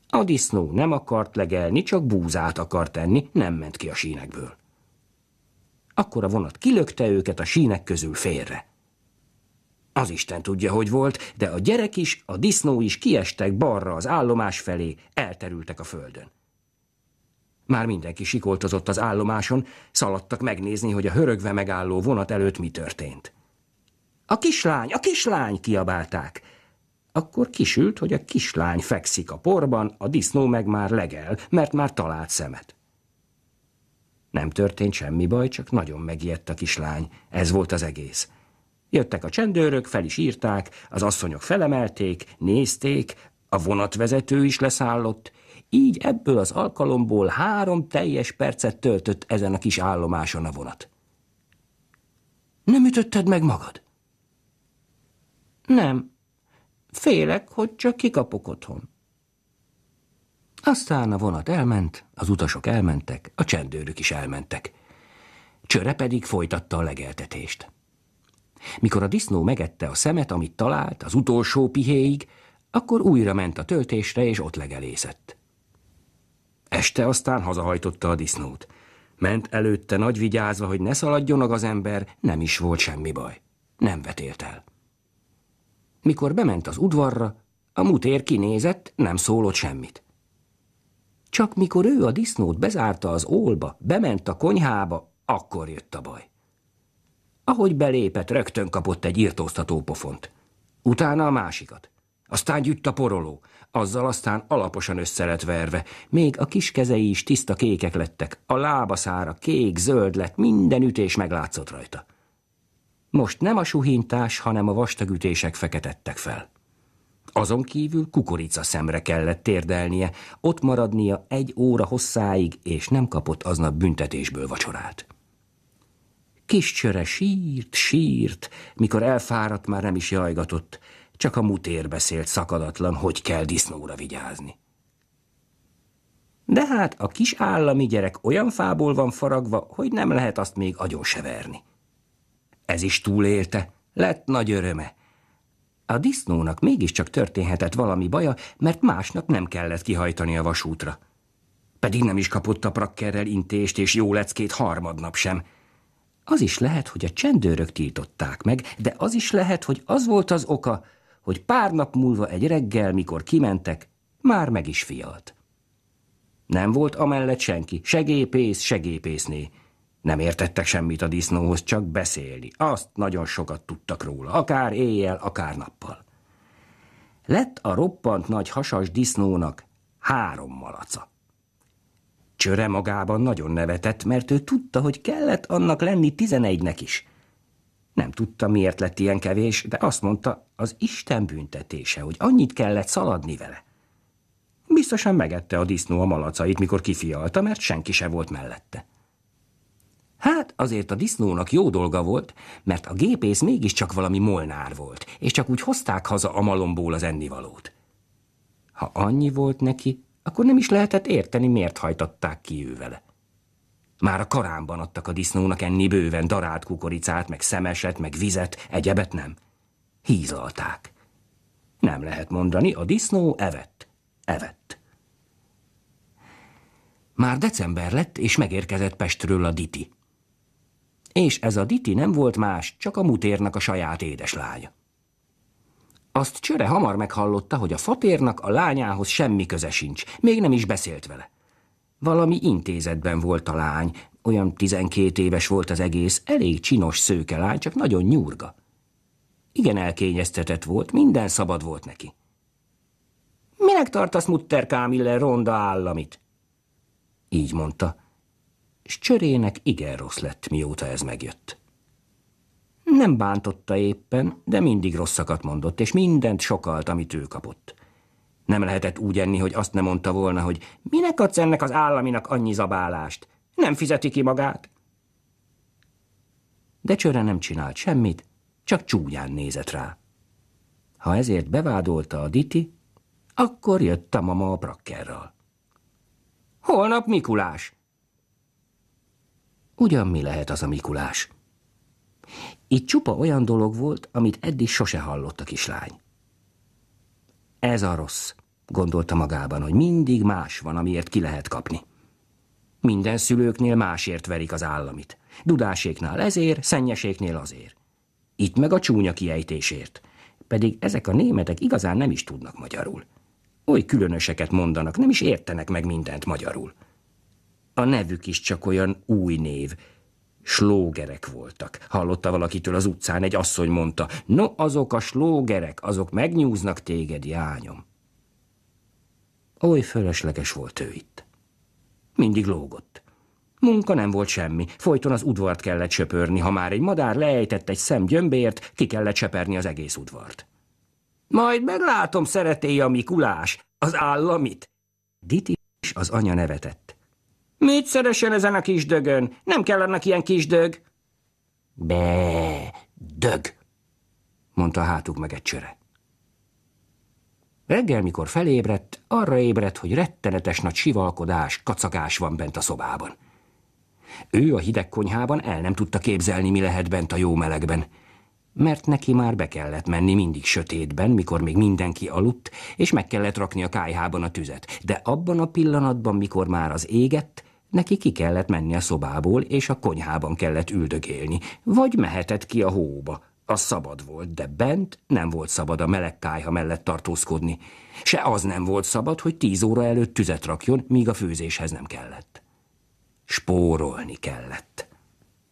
A disznó nem akart legelni, csak búzát akart tenni, nem ment ki a sínekből. Akkor a vonat kilökte őket a sínek közül félre. Az Isten tudja, hogy volt, de a gyerek is, a disznó is kiestek balra az állomás felé, elterültek a földön. Már mindenki sikoltozott az állomáson, szaladtak megnézni, hogy a hörögve megálló vonat előtt mi történt. A kislány, a kislány kiabálták. Akkor kisült, hogy a kislány fekszik a porban, a disznó meg már legel, mert már talált szemet. Nem történt semmi baj, csak nagyon megijedt a kislány. Ez volt az egész. Jöttek a csendőrök, fel is írták, az asszonyok felemelték, nézték, a vonatvezető is leszállott, így ebből az alkalomból három teljes percet töltött ezen a kis állomáson a vonat. Nem ütötted meg magad? Nem. Félek, hogy csak kikapok otthon. Aztán a vonat elment, az utasok elmentek, a csendőrök is elmentek. Csöre pedig folytatta a legeltetést. Mikor a disznó megette a szemet, amit talált, az utolsó pihéig, akkor újra ment a töltésre, és ott legelészett. Este aztán hazahajtotta a disznót. Ment előtte nagy vigyázva, hogy ne szaladjon az ember, nem is volt semmi baj. Nem vetélt el. Mikor bement az udvarra, a mutér kinézett, nem szólott semmit. Csak mikor ő a disznót bezárta az ólba, bement a konyhába, akkor jött a baj. Ahogy belépett, rögtön kapott egy írtóztató pofont. Utána a másikat. Aztán gyűjt a poroló, azzal aztán alaposan össze verve. Még a kis kezei is tiszta kékek lettek, a lábaszára kék-zöld lett, minden ütés meglátszott rajta. Most nem a suhintás, hanem a vastag ütések feketettek fel. Azon kívül kukorica szemre kellett térdelnie, ott maradnia egy óra hosszáig, és nem kapott aznap büntetésből vacsorát. Kis csöre sírt, sírt, mikor elfáradt, már nem is jajgatott, csak a mutér beszélt szakadatlan, hogy kell disznóra vigyázni. De hát a kis állami gyerek olyan fából van faragva, hogy nem lehet azt még agyon severni. Ez is túlélte, lett nagy öröme. A disznónak mégiscsak történhetett valami baja, mert másnak nem kellett kihajtani a vasútra. Pedig nem is kapott a prakkerrel intést és jó leckét harmadnap sem – az is lehet, hogy a csendőrök tiltották meg, de az is lehet, hogy az volt az oka, hogy pár nap múlva egy reggel, mikor kimentek, már meg is fialt. Nem volt amellett senki, segépész, segépészné. Nem értettek semmit a disznóhoz, csak beszélni. Azt nagyon sokat tudtak róla, akár éjjel, akár nappal. Lett a roppant nagy hasas disznónak három malaca. Csöre magában nagyon nevetett, mert ő tudta, hogy kellett annak lenni tizenegynek is. Nem tudta, miért lett ilyen kevés, de azt mondta, az Isten büntetése, hogy annyit kellett szaladni vele. Biztosan megette a disznó a malacait, mikor kifialta, mert senki se volt mellette. Hát azért a disznónak jó dolga volt, mert a gépész mégiscsak valami molnár volt, és csak úgy hozták haza a malomból az ennivalót. Ha annyi volt neki, akkor nem is lehetett érteni, miért hajtatták ki ő vele. Már a karámban adtak a disznónak enni bőven darált kukoricát, meg szemeset, meg vizet, egyebet nem. Hízalták. Nem lehet mondani, a disznó evett. Evett. Már december lett, és megérkezett Pestről a Diti. És ez a Diti nem volt más, csak a mutérnak a saját édeslánya. Azt csöre hamar meghallotta, hogy a fatérnak a lányához semmi köze sincs, még nem is beszélt vele. Valami intézetben volt a lány, olyan tizenkét éves volt az egész, elég csinos szőke lány, csak nagyon nyurga. Igen elkényeztetett volt, minden szabad volt neki. Minek tartasz Mutter Kámille ronda államit? Így mondta, és csörének igen rossz lett, mióta ez megjött. Nem bántotta éppen, de mindig rosszakat mondott, és mindent sokalt, amit ő kapott. Nem lehetett úgy enni, hogy azt nem mondta volna, hogy minek adsz ennek az államinak annyi zabálást? Nem fizeti ki magát. De csőre nem csinált semmit, csak csúnyán nézett rá. Ha ezért bevádolta a Diti, akkor jött a mama a brakkerral. Holnap Mikulás! Ugyan mi lehet az a Mikulás? Itt csupa olyan dolog volt, amit eddig sose hallott a kislány. Ez a rossz, gondolta magában, hogy mindig más van, amiért ki lehet kapni. Minden szülőknél másért verik az államit. Dudáséknál ezért, szennyeséknél azért. Itt meg a csúnya kiejtésért. Pedig ezek a németek igazán nem is tudnak magyarul. Oly különöseket mondanak, nem is értenek meg mindent magyarul. A nevük is csak olyan új név, slógerek voltak. Hallotta valakitől az utcán, egy asszony mondta, no, azok a slógerek, azok megnyúznak téged, jányom. Oly fölösleges volt ő itt. Mindig lógott. Munka nem volt semmi, folyton az udvart kellett söpörni, ha már egy madár leejtett egy szem gyömbért, ki kellett seperni az egész udvart. Majd meglátom, szeretély a Mikulás, az államit. Diti is az anya nevetett. Mit szeresen ezen a kisdögön? Nem kell annak ilyen kisdög. Be, dög, mondta hátuk meg egy csöre. Reggel, mikor felébredt, arra ébredt, hogy rettenetes nagy sivalkodás, kacagás van bent a szobában. Ő a hideg konyhában el nem tudta képzelni, mi lehet bent a jó melegben, mert neki már be kellett menni mindig sötétben, mikor még mindenki aludt, és meg kellett rakni a kájhában a tüzet. De abban a pillanatban, mikor már az égett, Neki ki kellett menni a szobából, és a konyhában kellett üldögélni, vagy mehetett ki a hóba. A szabad volt, de bent nem volt szabad a meleg kájha mellett tartózkodni. Se az nem volt szabad, hogy tíz óra előtt tüzet rakjon, míg a főzéshez nem kellett. Spórolni kellett.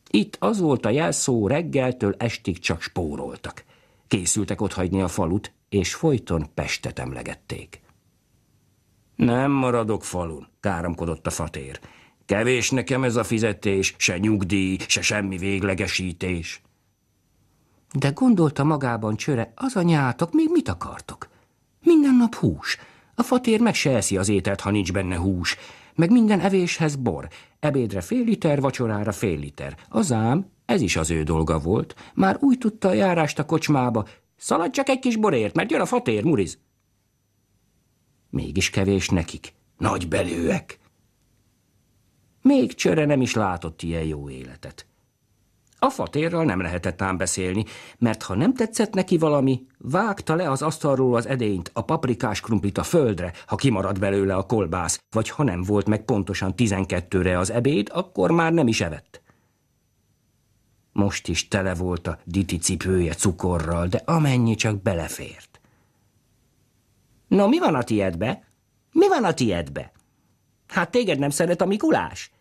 Itt az volt a jelszó, reggeltől estig csak spóroltak. Készültek otthagyni a falut, és folyton Pestet emlegették. Nem maradok falun, káromkodott a fatér. Kevés nekem ez a fizetés, se nyugdíj, se semmi véglegesítés. De gondolta magában csöre, az anyátok, még mit akartok? Minden nap hús. A fatér meg se eszi az ételt, ha nincs benne hús. Meg minden evéshez bor. Ebédre fél liter, vacsorára fél liter. Az ám, ez is az ő dolga volt. Már úgy tudta a járást a kocsmába. Szaladj csak egy kis borért, mert jön a fatér, muriz. Mégis kevés nekik. Nagy belőek. Még csöre nem is látott ilyen jó életet. A fatérral nem lehetett ám beszélni, mert ha nem tetszett neki valami, vágta le az asztalról az edényt, a paprikás krumplit a földre, ha kimaradt belőle a kolbász, vagy ha nem volt meg pontosan tizenkettőre az ebéd, akkor már nem is evett. Most is tele volt a diti cipője cukorral, de amennyi csak belefért. Na, mi van a tiedbe? Mi van a tiedbe? Hát téged nem szeret a Mikulás?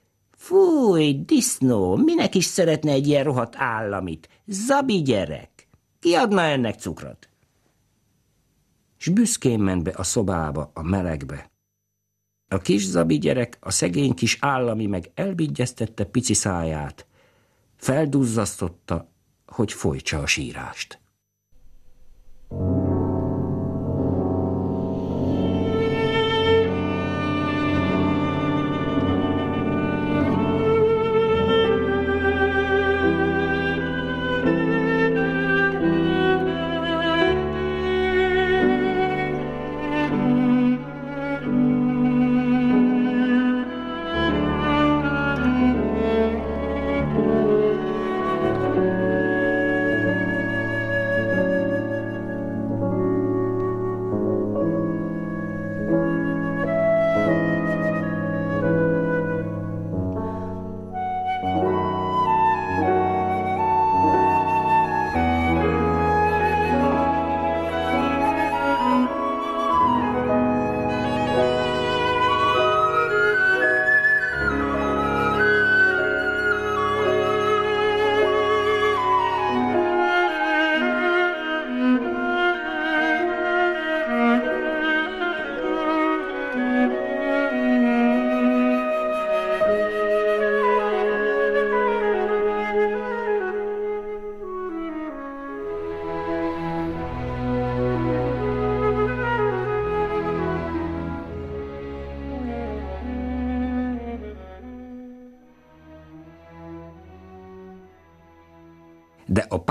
Fúj, disznó, minek is szeretne egy ilyen rohadt államit? Zabi gyerek! Ki adna ennek cukrot? S büszkén ment be a szobába, a melegbe. A kis zabi gyerek, a szegény kis állami meg elbigyeztette pici száját, felduzzasztotta, hogy folytsa a sírást. thank you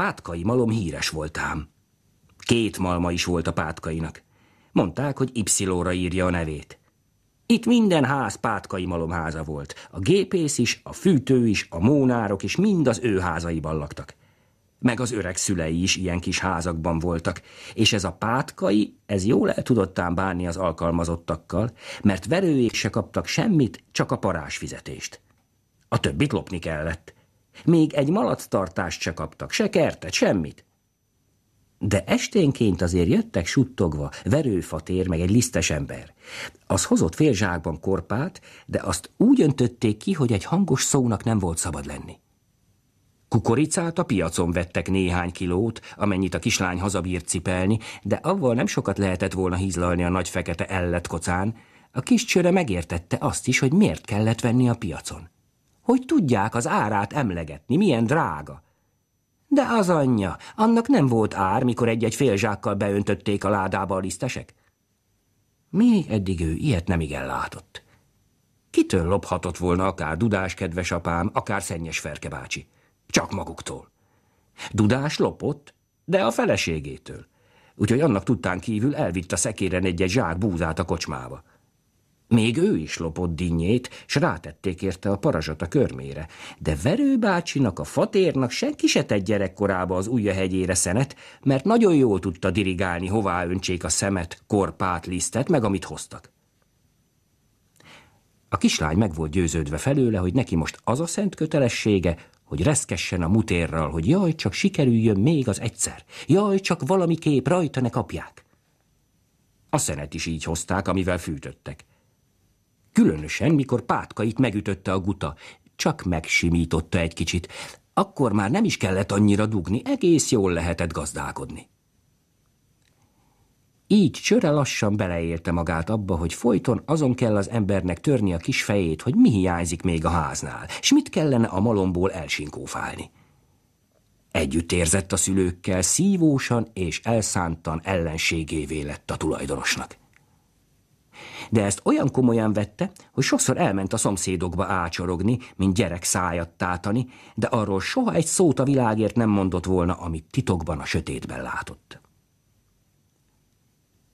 pátkai malom híres voltám. Két malma is volt a pátkainak. Mondták, hogy Y-ra írja a nevét. Itt minden ház pátkai malomháza volt. A gépész is, a fűtő is, a mónárok is mind az ő házaiban laktak. Meg az öreg szülei is ilyen kis házakban voltak, és ez a pátkai, ez jól el tudottán bánni az alkalmazottakkal, mert verőjék se kaptak semmit, csak a parás fizetést. A többit lopni kellett. Még egy malactartást se kaptak, se kertet, semmit. De esténként azért jöttek suttogva verőfatér meg egy lisztes ember. Az hozott fél zsákban korpát, de azt úgy öntötték ki, hogy egy hangos szónak nem volt szabad lenni. Kukoricát a piacon vettek néhány kilót, amennyit a kislány hazabírt cipelni, de avval nem sokat lehetett volna hízlalni a nagy fekete ellet kocán. A kis csőre megértette azt is, hogy miért kellett venni a piacon hogy tudják az árát emlegetni, milyen drága. De az anyja, annak nem volt ár, mikor egy-egy zsákkal beöntötték a ládába a lisztesek. Még eddig ő ilyet nem igen látott. Kitől lophatott volna akár Dudás kedves apám, akár Szennyes Ferke bácsi? Csak maguktól. Dudás lopott, de a feleségétől. Úgyhogy annak tudtán kívül elvitt a szekéren egy-egy zsák búzát a kocsmába. Még ő is lopott dinnyét, s rátették érte a parazsat a körmére. De Verő bácsinak, a fatérnak senki se tett gyerekkorába az ujja hegyére szenet, mert nagyon jól tudta dirigálni, hová öntsék a szemet, korpát, lisztet, meg amit hoztak. A kislány meg volt győződve felőle, hogy neki most az a szent kötelessége, hogy reszkessen a mutérral, hogy jaj, csak sikerüljön még az egyszer, jaj, csak valami kép rajta ne kapják. A szenet is így hozták, amivel fűtöttek. Különösen, mikor Pátkait megütötte a guta, csak megsimította egy kicsit. Akkor már nem is kellett annyira dugni, egész jól lehetett gazdálkodni. Így csöre lassan beleélte magát abba, hogy folyton azon kell az embernek törni a kis fejét, hogy mi hiányzik még a háznál, és mit kellene a malomból elsinkófálni. Együtt érzett a szülőkkel, szívósan és elszántan ellenségévé lett a tulajdonosnak de ezt olyan komolyan vette, hogy sokszor elment a szomszédokba ácsorogni, mint gyerek szájat tátani, de arról soha egy szót a világért nem mondott volna, amit titokban a sötétben látott.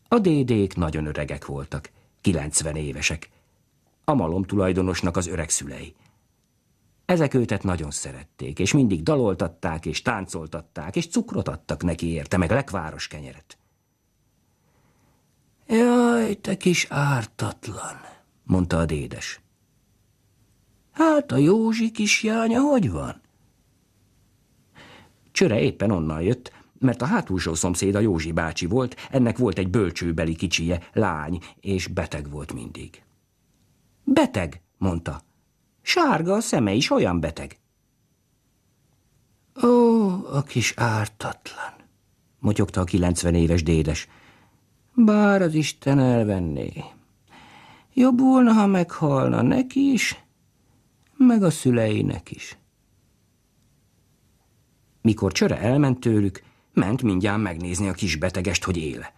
A dédék nagyon öregek voltak, 90 évesek. A malom tulajdonosnak az öreg szülei. Ezek őtet nagyon szerették, és mindig daloltatták, és táncoltatták, és cukrot adtak neki érte, meg lekváros kenyeret. Jaj, te kis ártatlan, mondta a dédes. Hát a Józsi kisjánya hogy van? Csöre éppen onnan jött, mert a hátulsó szomszéd a Józsi bácsi volt, ennek volt egy bölcsőbeli kicsije, lány, és beteg volt mindig. Beteg, mondta. Sárga a szeme is olyan beteg. Ó, a kis ártatlan, motyogta a kilencven éves dédes. Bár az Isten elvenné. Jobb volna, ha meghalna neki is, meg a szüleinek is. Mikor csöre elment tőlük, ment mindjárt megnézni a kis betegest, hogy éle.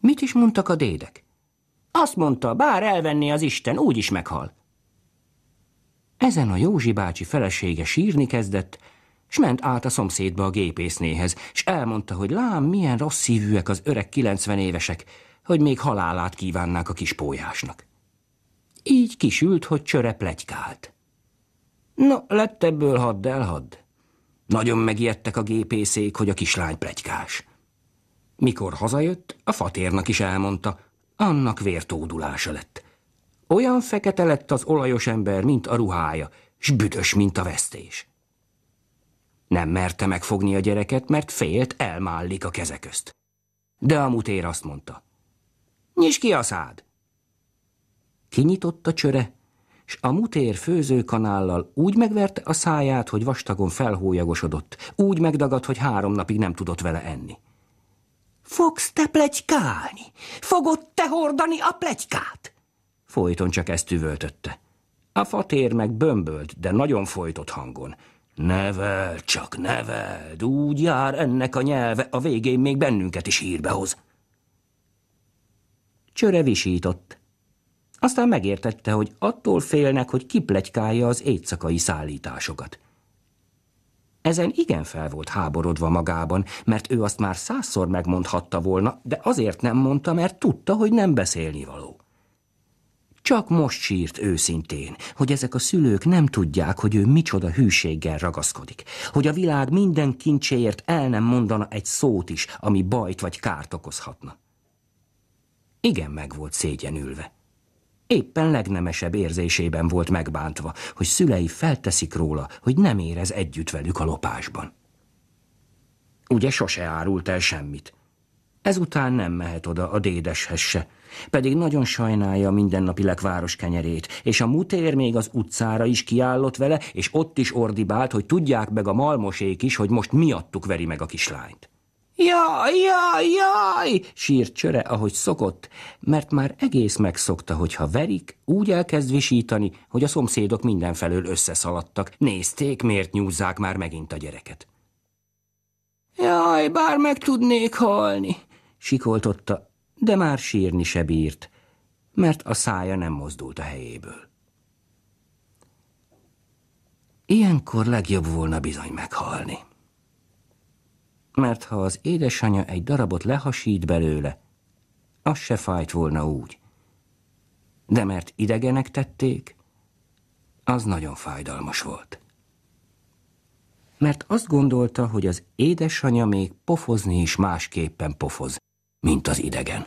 Mit is mondtak a dédek? Azt mondta, bár elvenné az Isten, úgy is meghal. Ezen a Józsi bácsi felesége sírni kezdett, s ment át a szomszédba a gépésznéhez, s elmondta, hogy lám, milyen rossz szívűek az öreg 90 évesek, hogy még halálát kívánnák a kis pólyásnak. Így kisült, hogy csöre plegykált. Na, lett ebből hadd elhadd. Nagyon megijedtek a gépészék, hogy a kislány plegykás. Mikor hazajött, a fatérnak is elmondta, annak vértódulása lett. Olyan fekete lett az olajos ember, mint a ruhája, s büdös, mint a vesztés. Nem merte megfogni a gyereket, mert félt, elmállik a keze közt. De a mutér azt mondta. Nyisd ki a szád! Kinyitott a csöre, s a mutér főzőkanállal úgy megverte a száját, hogy vastagon felhólyagosodott, úgy megdagadt, hogy három napig nem tudott vele enni. Fogsz te plegykálni? Fogod te hordani a plegykát? Folyton csak ezt üvöltötte. A fatér meg bömbölt, de nagyon folytott hangon – Nevel, csak neveld, úgy jár ennek a nyelve, a végén még bennünket is hírbe hoz. Csöre visított. Aztán megértette, hogy attól félnek, hogy kiplegykálja az éjszakai szállításokat. Ezen igen fel volt háborodva magában, mert ő azt már százszor megmondhatta volna, de azért nem mondta, mert tudta, hogy nem beszélni való. Csak most sírt őszintén, hogy ezek a szülők nem tudják, hogy ő micsoda hűséggel ragaszkodik, hogy a világ minden kincséért el nem mondana egy szót is, ami bajt vagy kárt okozhatna. Igen, meg volt szégyenülve. Éppen legnemesebb érzésében volt megbántva, hogy szülei felteszik róla, hogy nem érez együtt velük a lopásban. Ugye sose árult el semmit. Ezután nem mehet oda a dédeshez se, pedig nagyon sajnálja a mindennapileg város kenyerét, és a mutér még az utcára is kiállott vele, és ott is ordibált, hogy tudják meg a malmosék is, hogy most miattuk veri meg a kislányt. Jaj, jaj, jaj, sírt csöre, ahogy szokott, mert már egész megszokta, hogy ha verik, úgy elkezd visítani, hogy a szomszédok mindenfelől összeszaladtak. Nézték, miért nyúzzák már megint a gyereket. Jaj, bár meg tudnék halni, sikoltotta, de már sírni se bírt, mert a szája nem mozdult a helyéből. Ilyenkor legjobb volna bizony meghalni. Mert ha az édesanyja egy darabot lehasít belőle, az se fájt volna úgy. De mert idegenek tették, az nagyon fájdalmas volt. Mert azt gondolta, hogy az édesanyja még pofozni is másképpen pofoz, mint az idegen.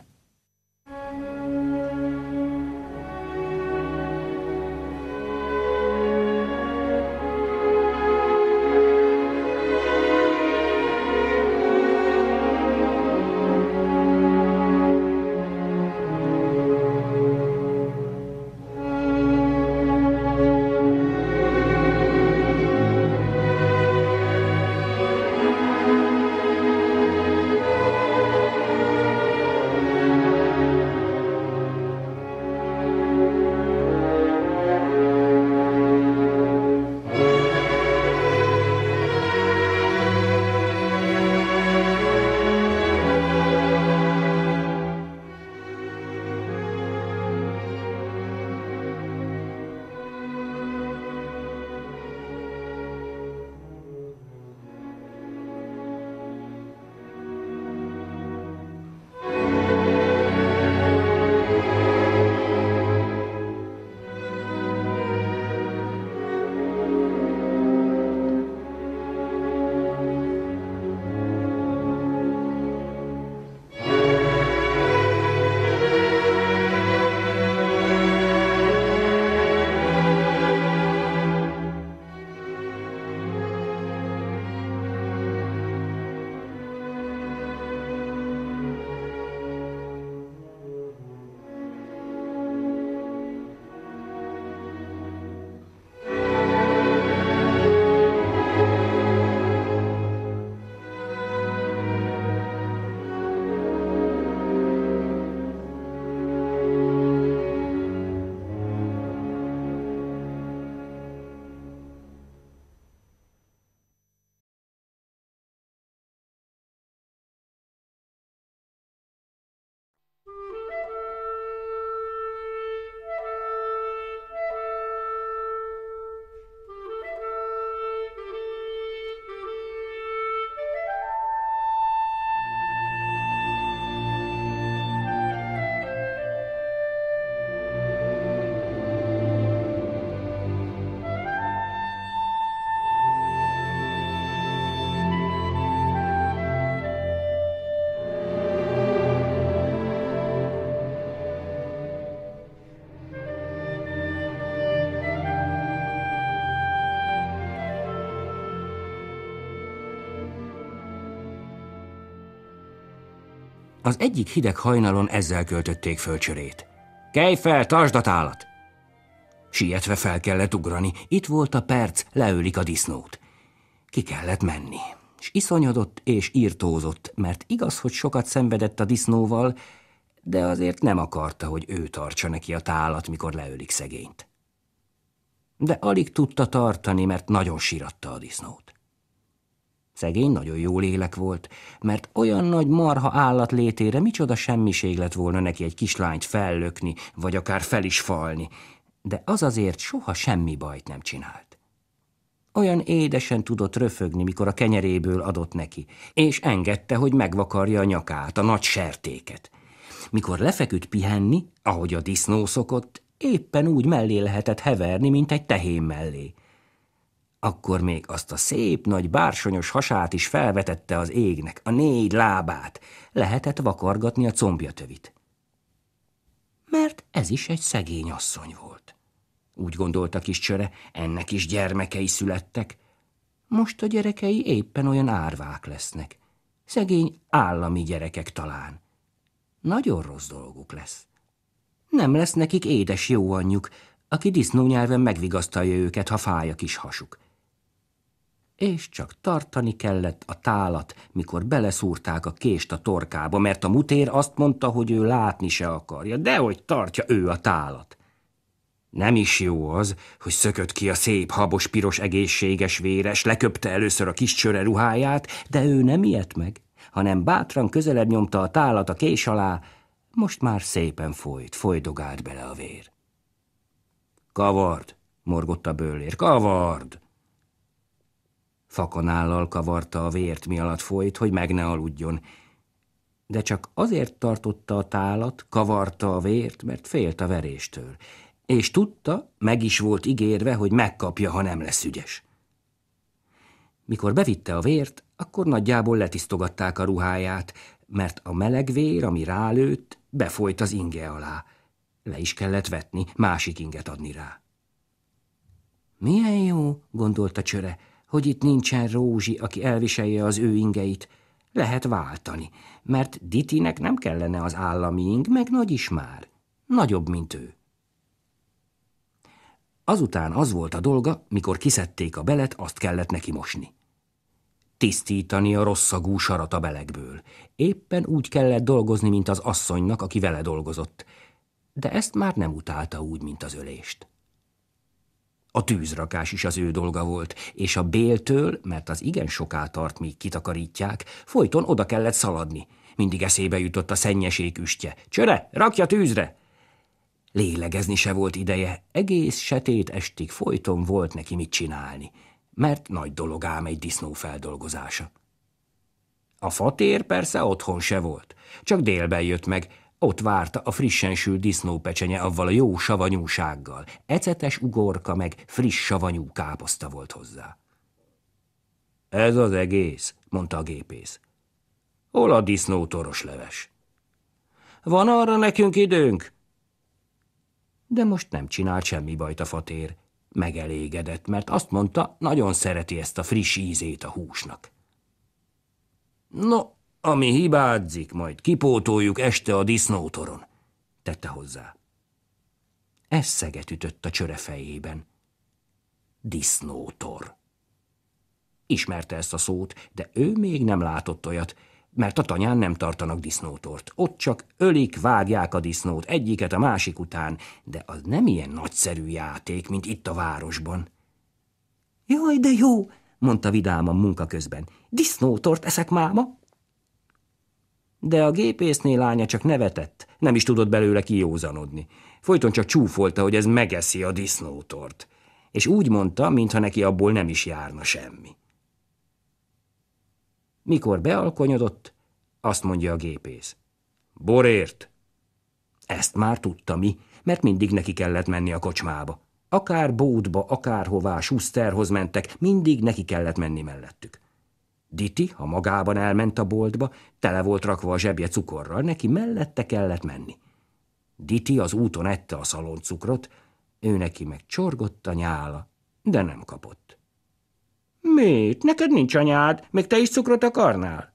Az egyik hideg hajnalon ezzel költötték fölcsörét. Kelj fel, tartsd tálat! Sietve fel kellett ugrani, itt volt a perc, leölik a disznót. Ki kellett menni, és iszonyodott és írtózott, mert igaz, hogy sokat szenvedett a disznóval, de azért nem akarta, hogy ő tartsa neki a tálat, mikor leölik szegényt. De alig tudta tartani, mert nagyon síratta a disznót. Szegény nagyon jó lélek volt, mert olyan nagy marha állat létére micsoda semmiség lett volna neki egy kislányt fellökni, vagy akár fel is falni, de az azért soha semmi bajt nem csinált. Olyan édesen tudott röfögni, mikor a kenyeréből adott neki, és engedte, hogy megvakarja a nyakát, a nagy sertéket. Mikor lefeküdt pihenni, ahogy a disznó szokott, éppen úgy mellé lehetett heverni, mint egy tehén mellé – akkor még azt a szép nagy bársonyos hasát is felvetette az égnek, a négy lábát. Lehetett vakargatni a tövit. Mert ez is egy szegény asszony volt. Úgy gondolta kis csöre, ennek is gyermekei születtek. Most a gyerekei éppen olyan árvák lesznek. Szegény állami gyerekek talán. Nagyon rossz dolguk lesz. Nem lesz nekik édes jó anyjuk, aki disznónyelven megvigasztalja őket, ha fáj a kis hasuk és csak tartani kellett a tálat, mikor beleszúrták a kést a torkába, mert a mutér azt mondta, hogy ő látni se akarja, de hogy tartja ő a tálat. Nem is jó az, hogy szökött ki a szép, habos, piros, egészséges, véres, leköpte először a kis csöre ruháját, de ő nem ilyet meg, hanem bátran közelebb nyomta a tálat a kés alá, most már szépen folyt, folydogált bele a vér. Kavard, morgott a bőlér, kavard! Fakanállal kavarta a vért, mi alatt folyt, hogy meg ne aludjon. De csak azért tartotta a tálat, kavarta a vért, mert félt a veréstől. És tudta, meg is volt ígérve, hogy megkapja, ha nem lesz ügyes. Mikor bevitte a vért, akkor nagyjából letisztogatták a ruháját, mert a meleg vér, ami rálőtt, befolyt az inge alá. Le is kellett vetni, másik inget adni rá. Milyen jó, gondolta csöre, hogy itt nincsen Rózsi, aki elviselje az ő ingeit. Lehet váltani, mert Ditinek nem kellene az állami ing, meg nagy is már. Nagyobb, mint ő. Azután az volt a dolga, mikor kiszedték a belet, azt kellett neki mosni. Tisztítani a rosszagú sarat a belegből. Éppen úgy kellett dolgozni, mint az asszonynak, aki vele dolgozott. De ezt már nem utálta úgy, mint az ölést. A tűzrakás is az ő dolga volt, és a béltől, mert az igen soká tart, míg kitakarítják, folyton oda kellett szaladni. Mindig eszébe jutott a szennyeség üstje. Csöre, rakja tűzre! Lélegezni se volt ideje, egész setét estig folyton volt neki mit csinálni, mert nagy dolog ám egy disznó feldolgozása. A fatér persze otthon se volt, csak délben jött meg, ott várta a frissen sült disznópecsenye avval a jó savanyúsággal. Ecetes ugorka meg friss savanyú káposzta volt hozzá. Ez az egész, mondta a gépész. Hol a disznó toros leves? Van arra nekünk időnk? De most nem csinált semmi bajt a fatér. Megelégedett, mert azt mondta, nagyon szereti ezt a friss ízét a húsnak. No, ami hibádzik, majd kipótoljuk este a disznótoron, tette hozzá. Ez szeget ütött a csöre fejében. Disznótor. Ismerte ezt a szót, de ő még nem látott olyat, mert a tanyán nem tartanak disznótort. Ott csak ölik, vágják a disznót egyiket a másik után, de az nem ilyen nagyszerű játék, mint itt a városban. Jaj, de jó, mondta vidáman munka közben. Disznótort eszek máma, de a gépészné lánya csak nevetett, nem is tudott belőle kijózanodni. Folyton csak csúfolta, hogy ez megeszi a disznótort. És úgy mondta, mintha neki abból nem is járna semmi. Mikor bealkonyodott, azt mondja a gépész. Borért! Ezt már tudta mi, mert mindig neki kellett menni a kocsmába. Akár bódba, akárhová, Schusterhoz mentek, mindig neki kellett menni mellettük. Diti, ha magában elment a boltba, tele volt rakva a zsebje cukorral, neki mellette kellett menni. Diti az úton ette a szaloncukrot, ő neki meg csorgott a nyála, de nem kapott. – Mit? Neked nincs anyád, még te is cukrot akarnál?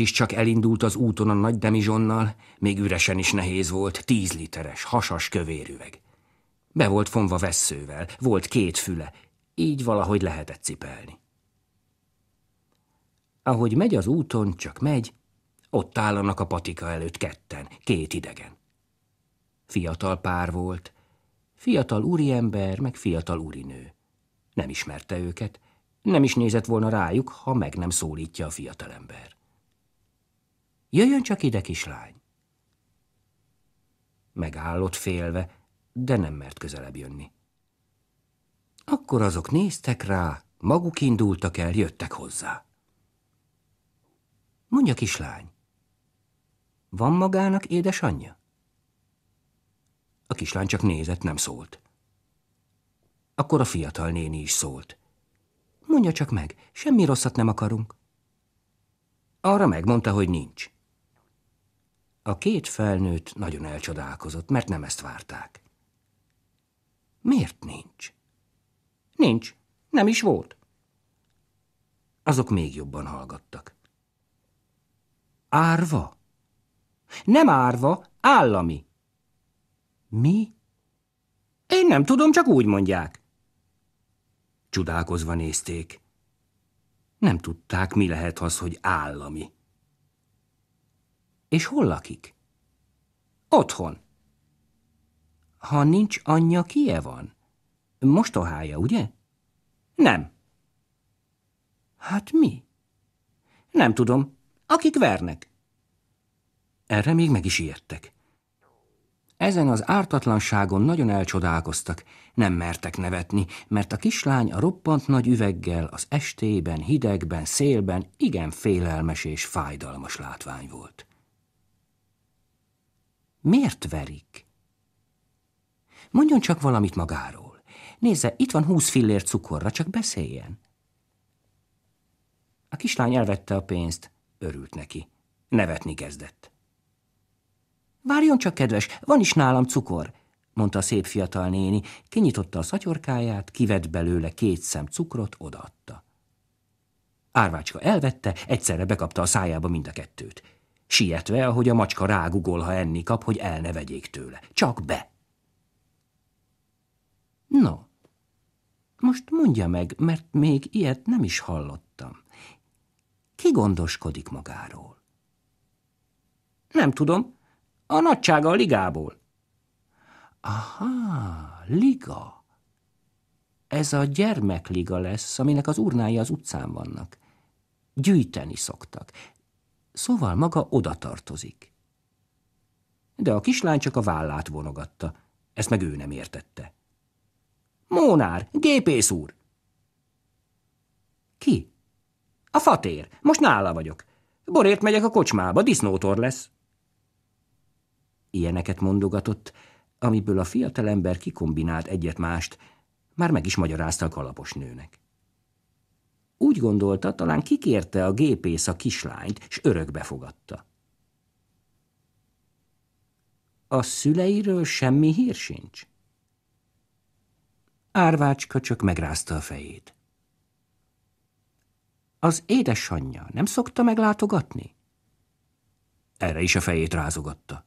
is csak elindult az úton a nagy demizsonnal, még üresen is nehéz volt, tíz literes, hasas kövérüveg. Be volt fonva vesszővel, volt két füle, így valahogy lehetett cipelni. Ahogy megy az úton, csak megy, ott állanak a patika előtt ketten, két idegen. Fiatal pár volt, fiatal úriember, meg fiatal úrinő. Nem ismerte őket, nem is nézett volna rájuk, ha meg nem szólítja a fiatalember. Jöjjön csak ide, kislány! Megállott félve, de nem mert közelebb jönni. Akkor azok néztek rá, maguk indultak el, jöttek hozzá. Mondja, kislány, van magának édesanyja? A kislány csak nézett, nem szólt. Akkor a fiatal néni is szólt. Mondja csak meg, semmi rosszat nem akarunk. Arra megmondta, hogy nincs. A két felnőtt nagyon elcsodálkozott, mert nem ezt várták. Miért nincs? Nincs, nem is volt. Azok még jobban hallgattak. Árva? Nem árva, állami. Mi? Én nem tudom, csak úgy mondják. Csodálkozva nézték. Nem tudták, mi lehet az, hogy állami. És hol lakik? Otthon. Ha nincs anyja, -e van? Mostohája, ugye? Nem. Hát mi? Nem tudom. Akik vernek. Erre még meg is ijedtek. Ezen az ártatlanságon nagyon elcsodálkoztak, nem mertek nevetni, mert a kislány a roppant nagy üveggel az estében, hidegben, szélben igen félelmes és fájdalmas látvány volt. Miért verik? Mondjon csak valamit magáról. Nézze, itt van húsz fillér cukorra, csak beszéljen. A kislány elvette a pénzt, örült neki. Nevetni kezdett. Várjon csak, kedves, van is nálam cukor, mondta a szép fiatal néni, kinyitotta a szatyorkáját, kivett belőle két szem cukrot, odaadta. Árvácska elvette, egyszerre bekapta a szájába mind a kettőt sietve, ahogy a macska rágugol, ha enni kap, hogy el ne vegyék tőle. Csak be! No, most mondja meg, mert még ilyet nem is hallottam. Ki gondoskodik magáról? Nem tudom, a nagysága a ligából. Aha, liga. Ez a gyermekliga lesz, aminek az urnája az utcán vannak. Gyűjteni szoktak. Szóval maga oda tartozik. De a kislány csak a vállát vonogatta, ezt meg ő nem értette. Mónár, gépész úr! Ki? A fatér, most nála vagyok. Borért megyek a kocsmába, disznótor lesz. Ilyeneket mondogatott, amiből a fiatalember kikombinált egyet mást, már meg is magyarázta a kalapos nőnek. Úgy gondolta, talán kikérte a gépész a kislányt, s örökbe fogadta. A szüleiről semmi hír sincs? Árvácska csak megrázta a fejét. Az édesanyja nem szokta meglátogatni? Erre is a fejét rázogatta.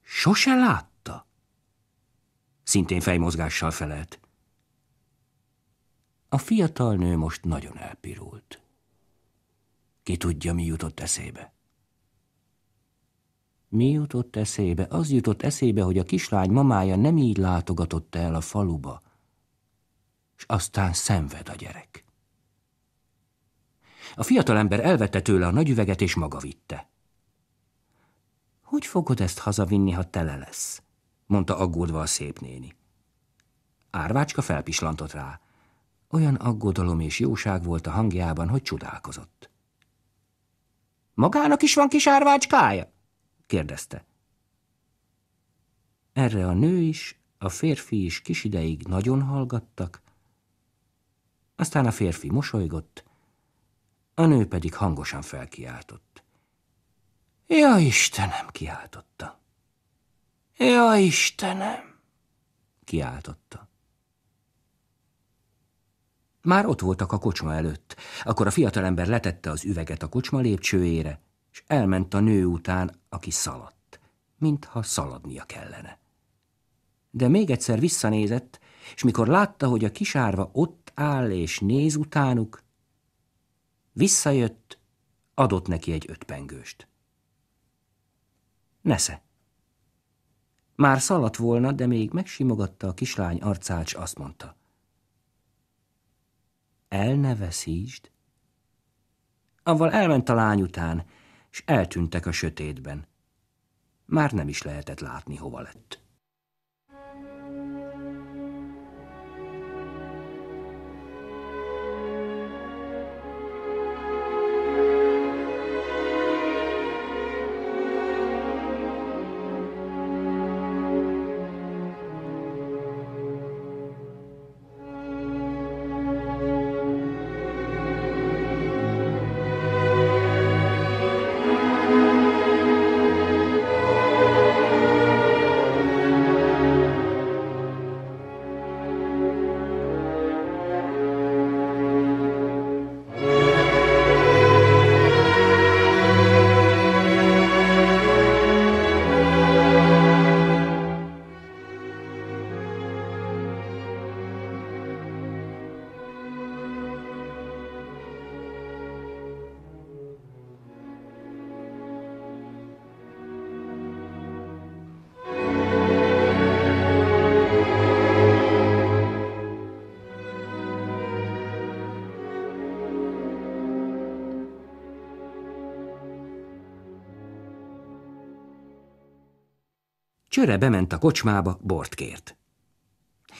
Sose látta? Szintén fejmozgással felelt. A fiatal nő most nagyon elpirult. Ki tudja, mi jutott eszébe? Mi jutott eszébe? Az jutott eszébe, hogy a kislány mamája nem így látogatott el a faluba, és aztán szenved a gyerek. A fiatalember elvette tőle a nagy üveget, és maga vitte. Hogy fogod ezt hazavinni, ha tele lesz? mondta aggódva a szép néni. Árvácska felpislantott rá. Olyan aggodalom és jóság volt a hangjában, hogy csodálkozott. Magának is van kis árvácskája? kérdezte. Erre a nő is, a férfi is kis ideig nagyon hallgattak, aztán a férfi mosolygott, a nő pedig hangosan felkiáltott. Ja Istenem, kiáltotta. Ja Istenem, kiáltotta. Már ott voltak a kocsma előtt. Akkor a fiatalember letette az üveget a kocsma lépcsőjére, és elment a nő után, aki szaladt, mintha szaladnia kellene. De még egyszer visszanézett, és mikor látta, hogy a kisárva ott áll és néz utánuk, visszajött, adott neki egy ötpengőst. Nesze. Már szaladt volna, de még megsimogatta a kislány arcát, és azt mondta – el ne veszítsd. Avval elment a lány után, és eltűntek a sötétben. Már nem is lehetett látni, hova lett. Csöre bement a kocsmába, bort kért.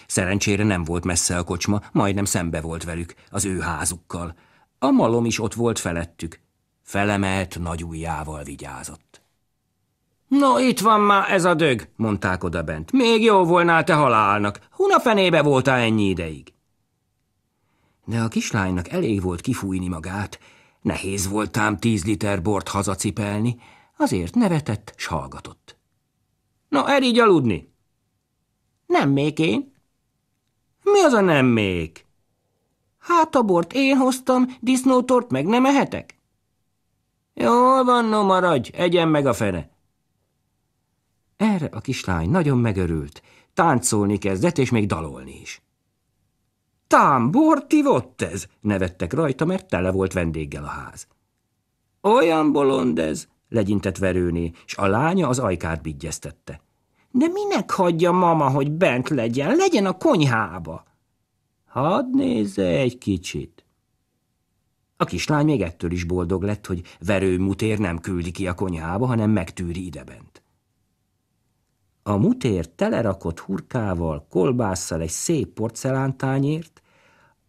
Szerencsére nem volt messze a kocsma, majdnem szembe volt velük, az ő házukkal. A malom is ott volt felettük. Felemelt nagy ujjával vigyázott. No, itt van már ez a dög, mondták odabent. Még jó volna, te halálnak. Huna fenébe voltál ennyi ideig? De a kislánynak elég volt kifújni magát. Nehéz voltám tíz liter bort hazacipelni, azért nevetett, s hallgatott. Na, erígy aludni. Nem még én. Mi az a nem még? Hát a bort én hoztam, disznótort meg nem ehetek. Jól van, no maradj, egyen meg a fene. Erre a kislány nagyon megörült, táncolni kezdett, és még dalolni is. borti volt ez, nevettek rajta, mert tele volt vendéggel a ház. Olyan bolond ez, legyintett verőné, és a lánya az ajkát bigyeztette. De minek hagyja mama, hogy bent legyen? Legyen a konyhába! Hadd nézze egy kicsit. A kislány még ettől is boldog lett, hogy verő mutér nem küldi ki a konyhába, hanem megtűri idebent. A mutér telerakott hurkával, kolbásszal egy szép porcelántányért,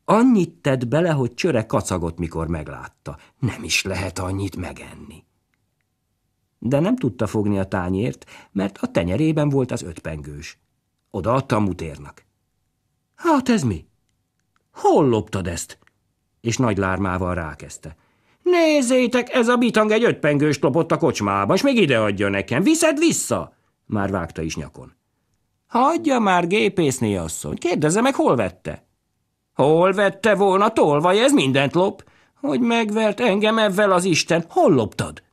annyit tett bele, hogy csöre kacagott, mikor meglátta. Nem is lehet annyit megenni de nem tudta fogni a tányért, mert a tenyerében volt az ötpengős. Odaadta a mutérnak. Hát ez mi? Hol loptad ezt? És nagy lármával rákezdte. Nézzétek, ez a bitang egy ötpengős lopott a kocsmába, és még ide adja nekem. Viszed vissza! Már vágta is nyakon. Hagyja már, gépészné asszony, kérdezze meg, hol vette? Hol vette volna tolvaj, ez mindent lop? Hogy megvert engem ebben az Isten, hol loptad?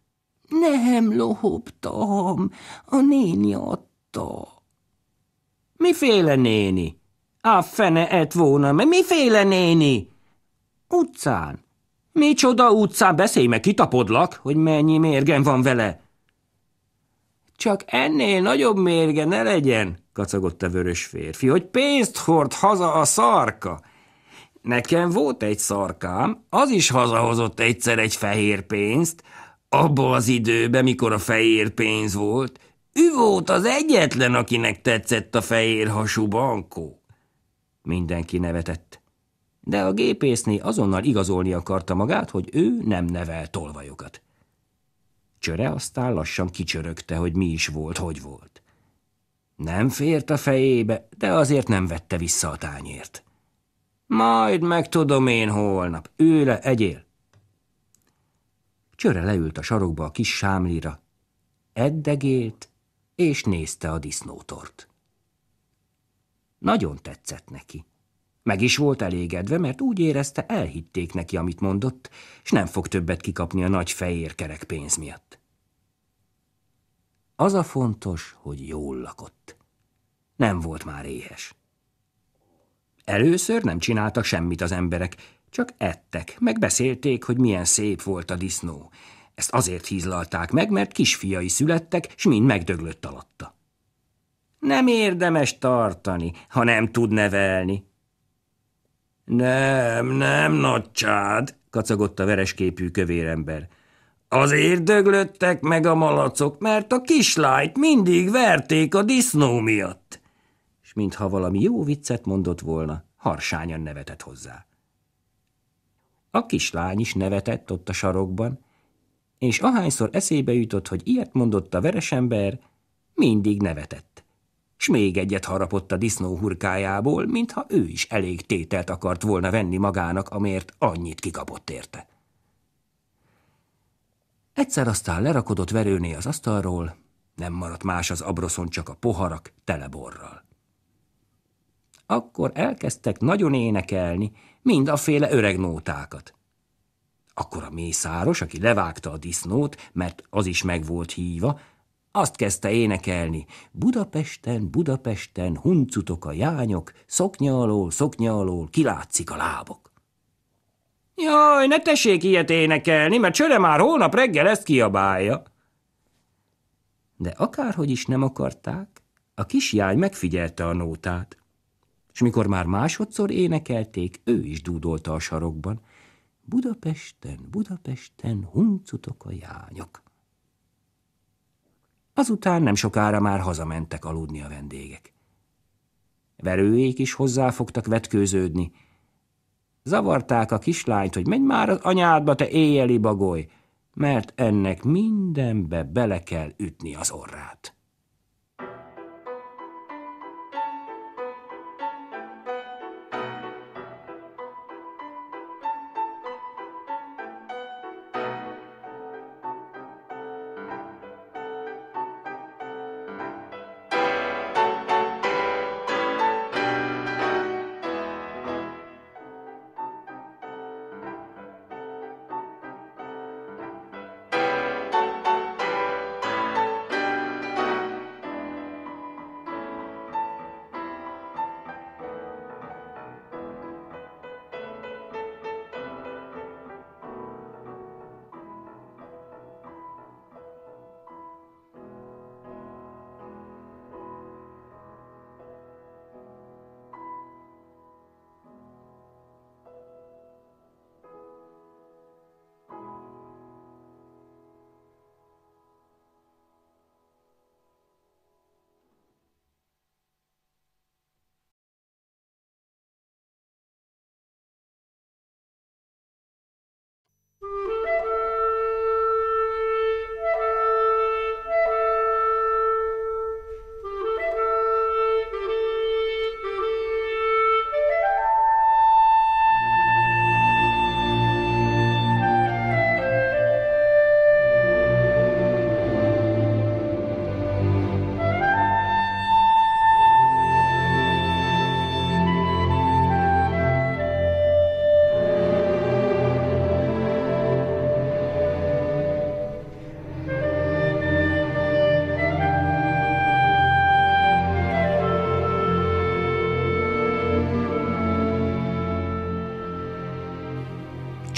Nem lohogtam, a néni adta. Miféle néni? A fene ett volna, mert miféle néni? Utcán. Micsoda utcán? Beszélj meg, kitapodlak, hogy mennyi mérgen van vele. Csak ennél nagyobb mérge ne legyen, kacagott a vörös férfi, hogy pénzt hord haza a szarka. Nekem volt egy szarkám, az is hazahozott egyszer egy fehér pénzt, Abba az időben, mikor a fehér pénz volt, ő volt az egyetlen, akinek tetszett a fehér hasú bankó. Mindenki nevetett. De a gépészné azonnal igazolni akarta magát, hogy ő nem nevel tolvajokat. Csöre aztán lassan kicsörögte, hogy mi is volt, hogy volt. Nem fért a fejébe, de azért nem vette vissza a tányért. Majd megtudom én holnap. Őle, egyél. Csöre leült a sarokba a kis sámlira, eddegélt, és nézte a disznótort. Nagyon tetszett neki. Meg is volt elégedve, mert úgy érezte, elhitték neki, amit mondott, és nem fog többet kikapni a nagy fehér kerek pénz miatt. Az a fontos, hogy jól lakott. Nem volt már éhes. Először nem csináltak semmit az emberek, csak ettek, meg beszélték, hogy milyen szép volt a disznó. Ezt azért hízlalták meg, mert kisfiai születtek, s mind megdöglött alatta. Nem érdemes tartani, ha nem tud nevelni. Nem, nem, nagycsád, kacagott a veresképű kövérember. Azért döglöttek meg a malacok, mert a kislányt mindig verték a disznó miatt. És mintha valami jó viccet mondott volna, harsányan nevetett hozzá. A kislány is nevetett ott a sarokban, és ahányszor eszébe jutott, hogy ilyet mondott a veresember, mindig nevetett. S még egyet harapott a disznó hurkájából, mintha ő is elég tételt akart volna venni magának, amért annyit kikapott érte. Egyszer aztán lerakodott verőné az asztalról, nem maradt más az abroszon, csak a poharak teleborral. Akkor elkezdtek nagyon énekelni, mind a féle öreg nótákat. Akkor a mészáros, aki levágta a disznót, mert az is meg volt híva, azt kezdte énekelni. Budapesten, Budapesten, huncutok a jányok, szoknya alól, szoknya alól, kilátszik a lábok. Jaj, ne tessék ilyet énekelni, mert csöre már holnap reggel ezt kiabálja. De akárhogy is nem akarták, a kis jány megfigyelte a nótát. És mikor már másodszor énekelték, ő is dúdolta a sarokban. Budapesten, Budapesten, huncutok a jányok. Azután nem sokára már hazamentek aludni a vendégek. Verőék is hozzáfogtak vetkőződni. Zavarták a kislányt, hogy menj már az anyádba, te éjjeli bagoly, mert ennek mindenbe bele kell ütni az orrát.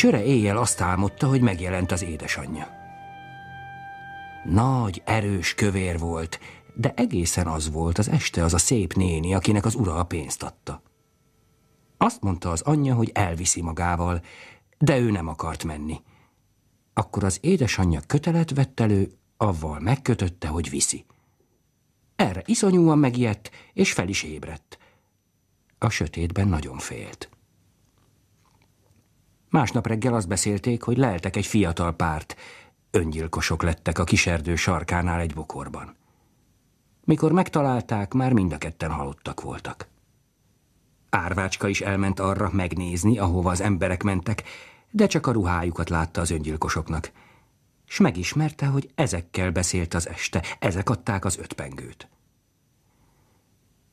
Csöre éjjel azt álmodta, hogy megjelent az édesanyja. Nagy, erős kövér volt, de egészen az volt az este az a szép néni, akinek az ura a pénzt adta. Azt mondta az anyja, hogy elviszi magával, de ő nem akart menni. Akkor az édesanyja kötelet vett elő, avval megkötötte, hogy viszi. Erre iszonyúan megijedt, és fel is ébredt. A sötétben nagyon félt. Másnap reggel azt beszélték, hogy leltek egy fiatal párt. Öngyilkosok lettek a kiserdő sarkánál egy bokorban. Mikor megtalálták, már mind a ketten halottak voltak. Árvácska is elment arra megnézni, ahova az emberek mentek, de csak a ruhájukat látta az öngyilkosoknak. S megismerte, hogy ezekkel beszélt az este, ezek adták az ötpengőt.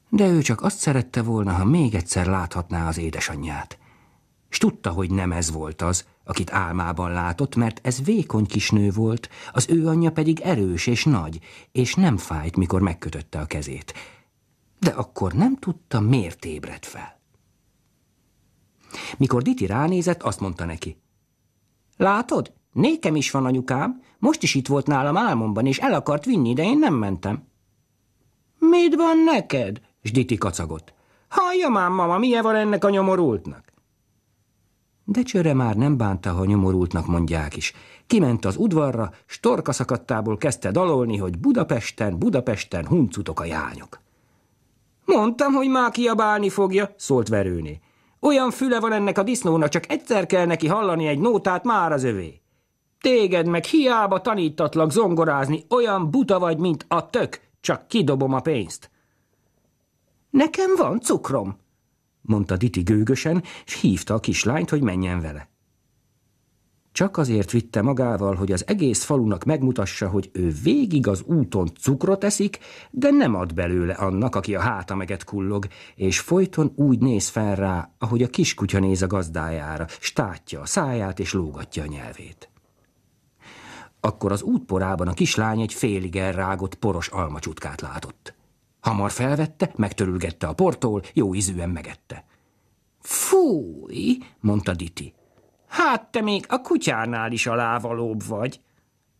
De ő csak azt szerette volna, ha még egyszer láthatná az édesanyját – s tudta, hogy nem ez volt az, akit álmában látott, mert ez vékony kis nő volt, az ő anyja pedig erős és nagy, és nem fájt, mikor megkötötte a kezét. De akkor nem tudta, miért ébredt fel. Mikor Diti ránézett, azt mondta neki. Látod, nékem is van anyukám, most is itt volt nálam álmomban, és el akart vinni, de én nem mentem. Mit van neked? S Diti kacagott. Hallja már, mama, milyen van ennek a nyomorultnak? De csöre már nem bánta, ha nyomorultnak mondják is. Kiment az udvarra, storka szakadtából kezdte dalolni, hogy Budapesten, Budapesten huncutok a jányok. Mondtam, hogy már kiabálni fogja, szólt verőné. Olyan füle van ennek a disznónak, csak egyszer kell neki hallani egy nótát, már az övé. Téged meg hiába tanítatlak zongorázni, olyan buta vagy, mint a tök, csak kidobom a pénzt. Nekem van cukrom, mondta Diti gőgösen, és hívta a kislányt, hogy menjen vele. Csak azért vitte magával, hogy az egész falunak megmutassa, hogy ő végig az úton cukrot eszik, de nem ad belőle annak, aki a háta meget kullog, és folyton úgy néz fel rá, ahogy a kiskutya néz a gazdájára, státja a száját és lógatja a nyelvét. Akkor az útporában a kislány egy félig elrágott poros almacsutkát látott. Hamar felvette, megtörülgette a portól, jó ízűen megette. Fúj, mondta Diti. Hát te még a kutyánál is alávalóbb vagy.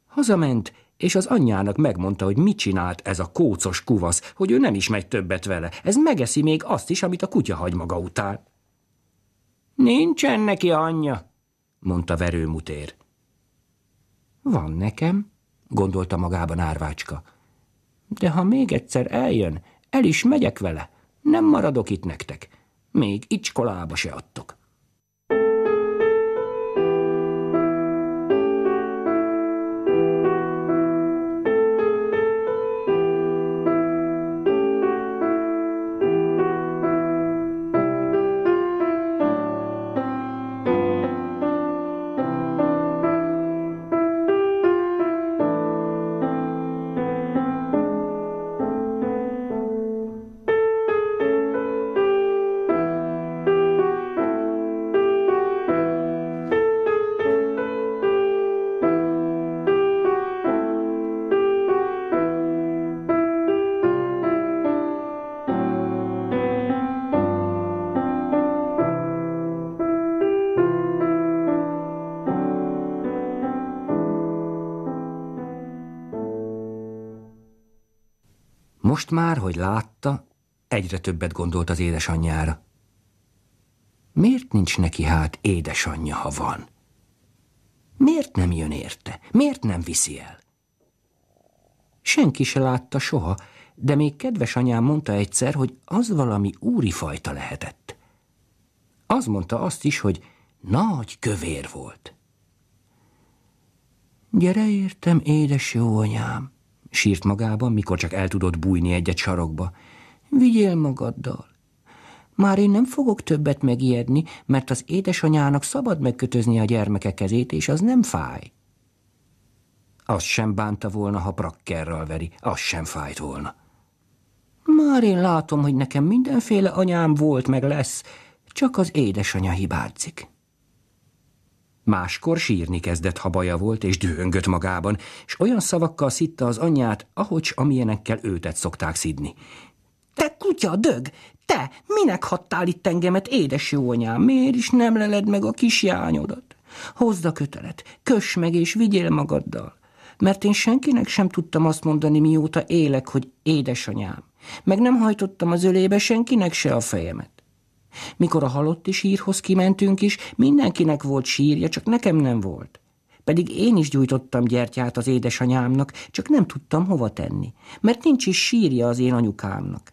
Hazament, és az anyjának megmondta, hogy mit csinált ez a kócos kuvasz, hogy ő nem is megy többet vele, ez megeszi még azt is, amit a kutya hagy maga után. Nincsen neki anyja, mondta verőmutér. Van nekem, gondolta magában árvácska. De ha még egyszer eljön, el is megyek vele. Nem maradok itt nektek. Még icskolába se adtok. Most már, hogy látta, egyre többet gondolt az édesanyjára. Miért nincs neki hát édesanyja, ha van? Miért nem jön érte? Miért nem viszi el? Senki se látta soha, de még kedves anyám mondta egyszer, hogy az valami úri fajta lehetett. Az mondta azt is, hogy nagy kövér volt. Gyere értem, édes jó anyám, Sírt magában, mikor csak el tudott bújni egyet -egy sarokba. Vigyél magaddal. Már én nem fogok többet megijedni, mert az édesanyának szabad megkötözni a gyermeke kezét, és az nem fáj. Az sem bánta volna, ha prakkerral veri, az sem fájt volna. Már én látom, hogy nekem mindenféle anyám volt, meg lesz, csak az édesanya hibázik. Máskor sírni kezdett, ha baja volt, és dühöngött magában, és olyan szavakkal szitta az anyját, ahogy amilyenekkel őtet szokták szidni. Te kutya, dög! Te! Minek hattál itt engemet, édes jó anyám? Miért is nem leled meg a kis jányodat? Hozd a kötelet, kös meg és vigyél magaddal. Mert én senkinek sem tudtam azt mondani, mióta élek, hogy édesanyám. Meg nem hajtottam az ölébe senkinek se a fejemet. Mikor a halotti sírhoz kimentünk is, mindenkinek volt sírja, csak nekem nem volt. Pedig én is gyújtottam gyertyát az édesanyámnak, csak nem tudtam hova tenni, mert nincs is sírja az én anyukámnak.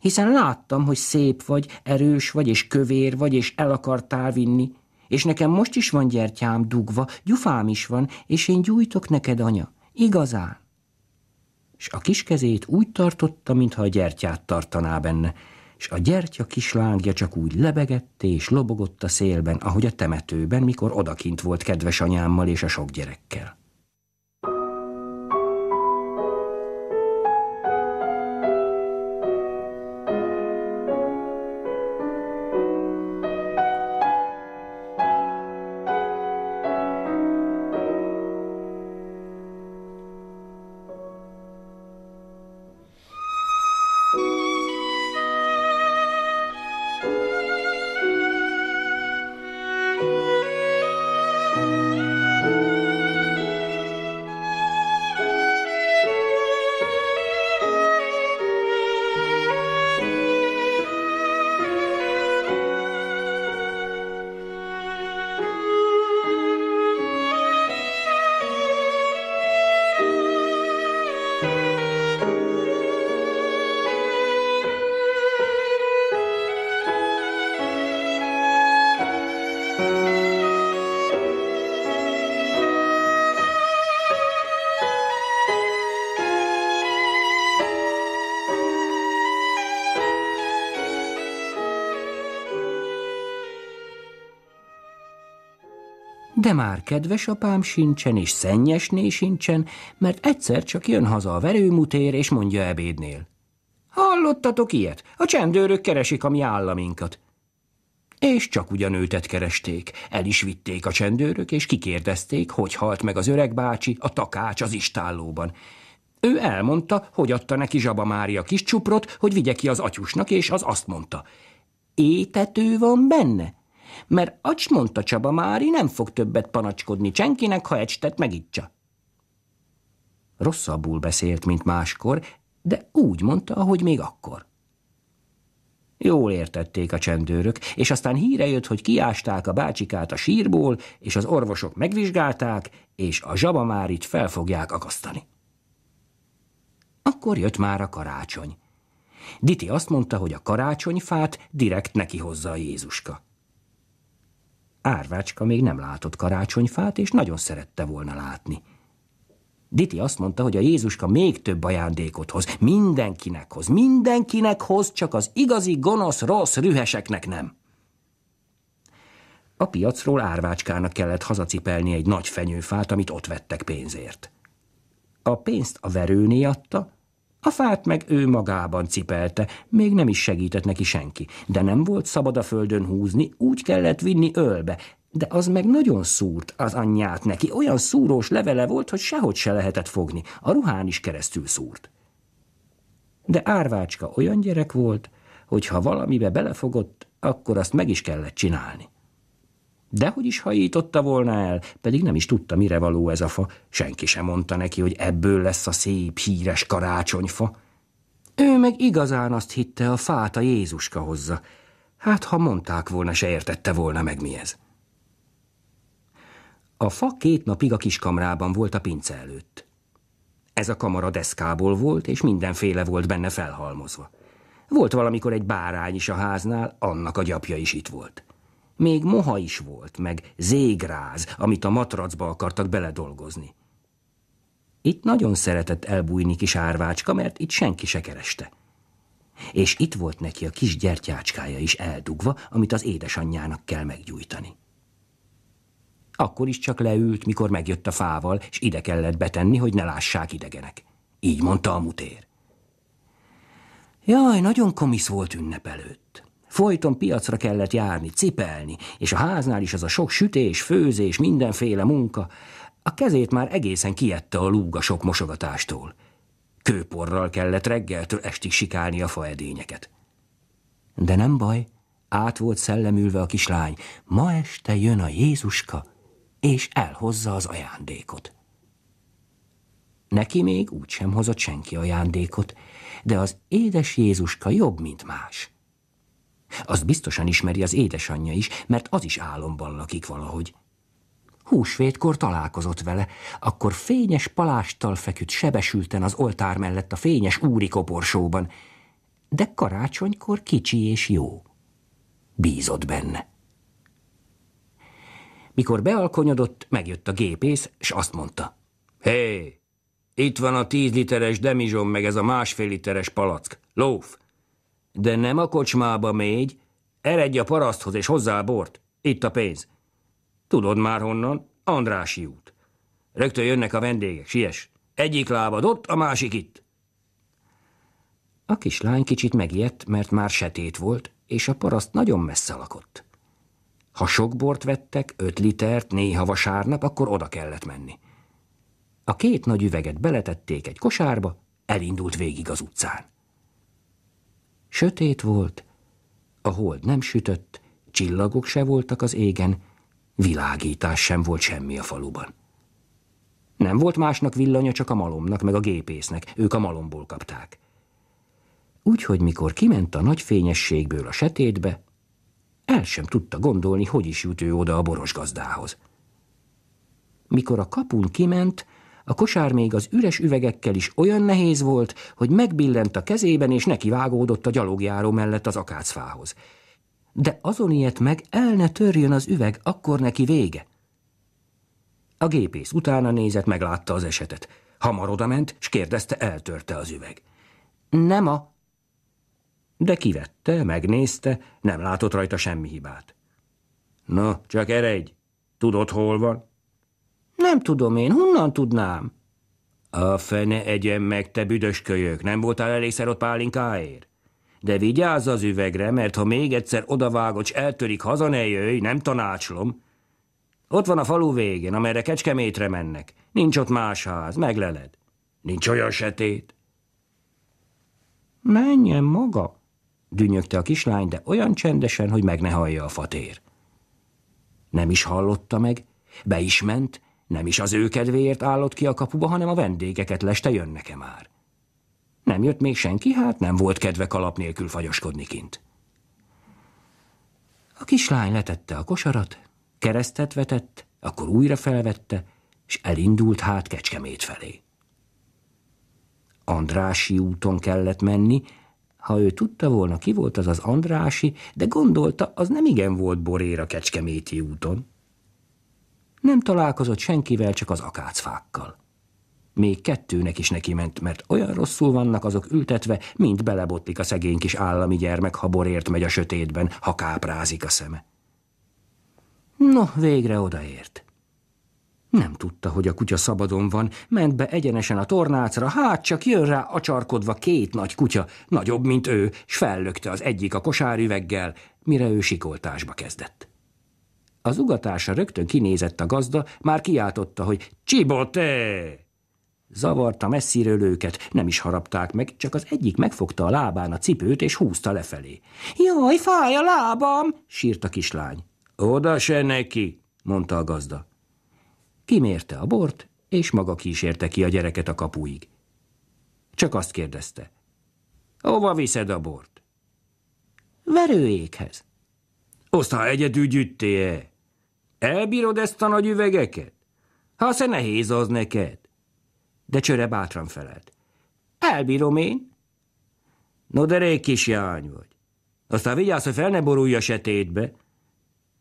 Hiszen láttam, hogy szép vagy, erős vagy, és kövér vagy, és el akartál vinni, és nekem most is van gyertyám dugva, gyufám is van, és én gyújtok neked, anya, igazán. És a kis kezét úgy tartotta, mintha a gyertyát tartaná benne, s a gyertya kislángja csak úgy lebegett és lobogott a szélben, ahogy a temetőben, mikor odakint volt kedves anyámmal és a sok gyerekkel. de már kedves apám sincsen, és szennyesné sincsen, mert egyszer csak jön haza a verőmutér, és mondja ebédnél. Hallottatok ilyet? A csendőrök keresik a mi államinkat. És csak ugyan őtet keresték. El is vitték a csendőrök, és kikérdezték, hogy halt meg az öreg bácsi, a takács az istállóban. Ő elmondta, hogy adta neki Zsaba Mária kis csuprot, hogy vigye ki az atyusnak, és az azt mondta. Étető van benne? mert acs mondta Csaba Mári, nem fog többet panacskodni senkinek, ha ecsetet megítsa. Rosszabbul beszélt, mint máskor, de úgy mondta, ahogy még akkor. Jól értették a csendőrök, és aztán híre jött, hogy kiásták a bácsikát a sírból, és az orvosok megvizsgálták, és a zsabamárit fel fogják akasztani. Akkor jött már a karácsony. Diti azt mondta, hogy a karácsonyfát direkt neki hozza a Jézuska. Árvácska még nem látott karácsonyfát, és nagyon szerette volna látni. Diti azt mondta, hogy a Jézuska még több ajándékot hoz, mindenkinek hoz, mindenkinek hoz, csak az igazi, gonosz, rossz rüheseknek nem. A piacról árvácskának kellett hazacipelni egy nagy fenyőfát, amit ott vettek pénzért. A pénzt a verőné adta, a fát meg ő magában cipelte, még nem is segített neki senki, de nem volt szabad a földön húzni, úgy kellett vinni ölbe, de az meg nagyon szúrt az anyját neki, olyan szúrós levele volt, hogy sehogy se lehetett fogni, a ruhán is keresztül szúrt. De Árvácska olyan gyerek volt, hogy ha valamibe belefogott, akkor azt meg is kellett csinálni. Dehogy is hajította volna el, pedig nem is tudta, mire való ez a fa. Senki sem mondta neki, hogy ebből lesz a szép, híres karácsonyfa. Ő meg igazán azt hitte, a fát a Jézuska hozza. Hát, ha mondták volna, se értette volna meg mi ez. A fa két napig a kiskamrában volt a pince előtt. Ez a kamara deszkából volt, és mindenféle volt benne felhalmozva. Volt valamikor egy bárány is a háznál, annak a gyapja is itt volt. Még moha is volt, meg zégráz, amit a matracba akartak beledolgozni. Itt nagyon szeretett elbújni kis árvácska, mert itt senki se kereste. És itt volt neki a kis gyertyácskája is eldugva, amit az édesanyjának kell meggyújtani. Akkor is csak leült, mikor megjött a fával, és ide kellett betenni, hogy ne lássák idegenek. Így mondta a mutér. Jaj, nagyon komisz volt előtt. Folyton piacra kellett járni, cipelni, és a háznál is az a sok sütés, főzés, mindenféle munka. A kezét már egészen kiette a lúga sok mosogatástól. Kőporral kellett reggeltől estig sikálni a faedényeket. De nem baj, át volt szellemülve a kislány, ma este jön a Jézuska, és elhozza az ajándékot. Neki még úgysem hozott senki ajándékot, de az édes Jézuska jobb, mint más – az biztosan ismeri az édesanyja is, mert az is álomban lakik valahogy. Húsvétkor találkozott vele, akkor fényes palástal feküdt sebesülten az oltár mellett a fényes úri koporsóban, de karácsonykor kicsi és jó. Bízott benne. Mikor bealkonyodott, megjött a gépész, és azt mondta. Hé, hey, itt van a tíz literes demizsom, meg ez a másfél literes palack. Lóf, de nem a kocsmába mégy, eredj a paraszthoz és hozzá bort. Itt a pénz. Tudod már honnan? Andrási út. Rögtön jönnek a vendégek, siess. Egyik lábad ott, a másik itt. A kislány kicsit megijedt, mert már setét volt, és a paraszt nagyon messze lakott. Ha sok bort vettek, öt litert, néha vasárnap, akkor oda kellett menni. A két nagy üveget beletették egy kosárba, elindult végig az utcán. Sötét volt, a hold nem sütött, csillagok se voltak az égen, világítás sem volt semmi a faluban. Nem volt másnak villanya, csak a malomnak, meg a gépésznek, ők a malomból kapták. Úgyhogy mikor kiment a nagy fényességből a setétbe, el sem tudta gondolni, hogy is jut ő oda a boros gazdához. Mikor a kapun kiment, a kosár még az üres üvegekkel is olyan nehéz volt, hogy megbillent a kezében, és neki vágódott a gyalogjáró mellett az akácfához. De azon ilyet meg el ne törjön az üveg, akkor neki vége. A gépész utána nézett, meglátta az esetet. Hamar odament, s kérdezte, eltörte az üveg. Nem a... De kivette, megnézte, nem látott rajta semmi hibát. Na, csak eredj! Tudod, hol van? Nem tudom én, honnan tudnám? A fene egyen meg, te büdös kölyök, nem voltál elégszer ott pálinkáért? De vigyázz az üvegre, mert ha még egyszer odavágod, eltörik, haza ne jöjj, nem tanácslom. Ott van a falu végén, amerre kecskemétre mennek. Nincs ott más ház, megleled. Nincs olyan setét. Menjen maga, dünnyögte a kislány, de olyan csendesen, hogy meg ne hallja a fatér. Nem is hallotta meg, be is ment, nem is az ő kedvéért állott ki a kapuba, hanem a vendégeket leste jön nekem már. Nem jött még senki, hát nem volt kedve kalap nélkül fagyoskodni kint. A kislány letette a kosarat, keresztet vetett, akkor újra felvette, és elindult hát Kecskemét felé. Andrási úton kellett menni, ha ő tudta volna, ki volt az az Andrási, de gondolta, az nem igen volt boréra Kecskeméti úton. Nem találkozott senkivel, csak az akácfákkal. Még kettőnek is neki ment, mert olyan rosszul vannak azok ültetve, mint belebotlik a szegény kis állami gyermek, ha borért megy a sötétben, ha káprázik a szeme. No, végre odaért. Nem tudta, hogy a kutya szabadon van, ment be egyenesen a tornácra, hát csak jön rá acsarkodva két nagy kutya, nagyobb, mint ő, s fellökte az egyik a kosárüveggel, mire ő sikoltásba kezdett. Az ugatása rögtön kinézett a gazda, már kiáltotta, hogy Csibote! Zavarta messziről őket, nem is harapták meg, csak az egyik megfogta a lábán a cipőt és húzta lefelé. Jaj, fáj a lábam! sírt a kislány. Oda se neki, mondta a gazda. Kimérte a bort, és maga kísérte ki a gyereket a kapuig. Csak azt kérdezte. Hova viszed a bort? Verőékhez. Aztán egyedül gyüttéje! Elbírod ezt a nagy üvegeket? Ha se nehéz az neked. De csöre bátran felelt. Elbírom én. No, de rég kis jány vagy. Aztán vigyázz, hogy fel ne borulj a setétbe.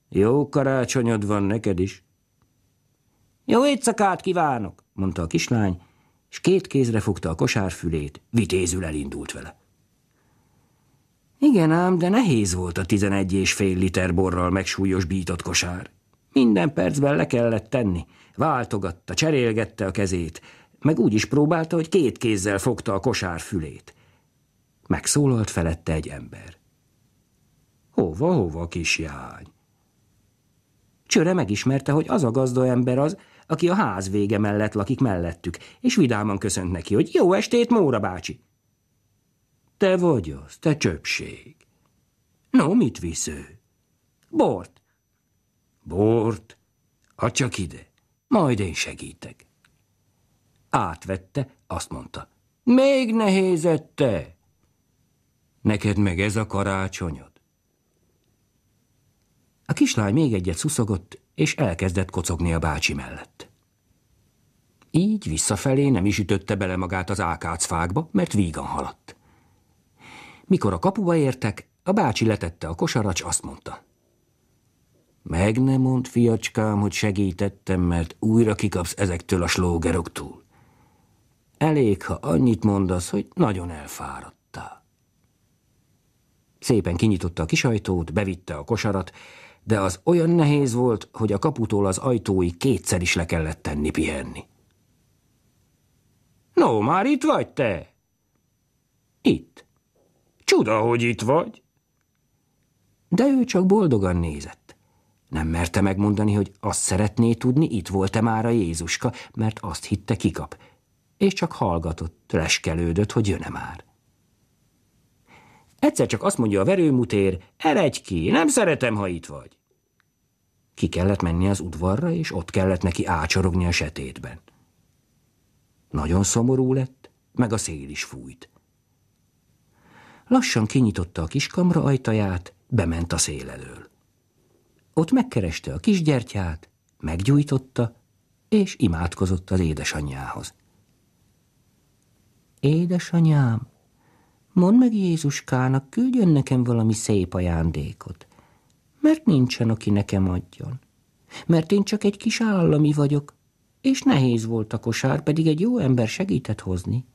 Jó karácsonyod van neked is. Jó éjszakát kívánok, mondta a kislány, és két kézre fogta a kosárfülét, vitézül elindult vele. Igen ám, de nehéz volt a tizenegy és fél liter borral bított kosár. Minden percben le kellett tenni. Váltogatta, cserélgette a kezét, meg úgy is próbálta, hogy két kézzel fogta a kosár fülét. Megszólalt felette egy ember. Hova, hova, kis jány? Csöre megismerte, hogy az a gazda ember az, aki a ház vége mellett lakik mellettük, és vidáman köszönt neki, hogy jó estét, Móra bácsi. Te vagy az, te csöpség. No, mit visző? Bort bort, ha csak ide, majd én segítek. Átvette, azt mondta, még nehézette. Neked meg ez a karácsonyod. A kislány még egyet szuszogott, és elkezdett kocogni a bácsi mellett. Így visszafelé nem is ütötte bele magát az ákácfákba, mert vígan haladt. Mikor a kapuba értek, a bácsi letette a kosaracs, azt mondta – meg nem mond, fiacskám, hogy segítettem, mert újra kikapsz ezektől a slógeroktól. Elég, ha annyit mondasz, hogy nagyon elfáradtál. Szépen kinyitotta a kisajtót, bevitte a kosarat, de az olyan nehéz volt, hogy a kaputól az ajtói kétszer is le kellett tenni pihenni. No, már itt vagy te? Itt. Csuda, hogy itt vagy. De ő csak boldogan nézett. Nem merte megmondani, hogy azt szeretné tudni, itt volt-e már a Jézuska, mert azt hitte kikap. És csak hallgatott, leskelődött, hogy jön-e már. Egyszer csak azt mondja a verőmutér, eredj ki, nem szeretem, ha itt vagy. Ki kellett menni az udvarra, és ott kellett neki ácsorogni a setétben. Nagyon szomorú lett, meg a szél is fújt. Lassan kinyitotta a kiskamra ajtaját, bement a szél elől. Ott megkereste a kisgyertyát, meggyújtotta, és imádkozott az édesanyjához. Édesanyám, mondd meg Jézuskának, küldjön nekem valami szép ajándékot, mert nincsen, aki nekem adjon. Mert én csak egy kis állami vagyok, és nehéz volt a kosár, pedig egy jó ember segített hozni.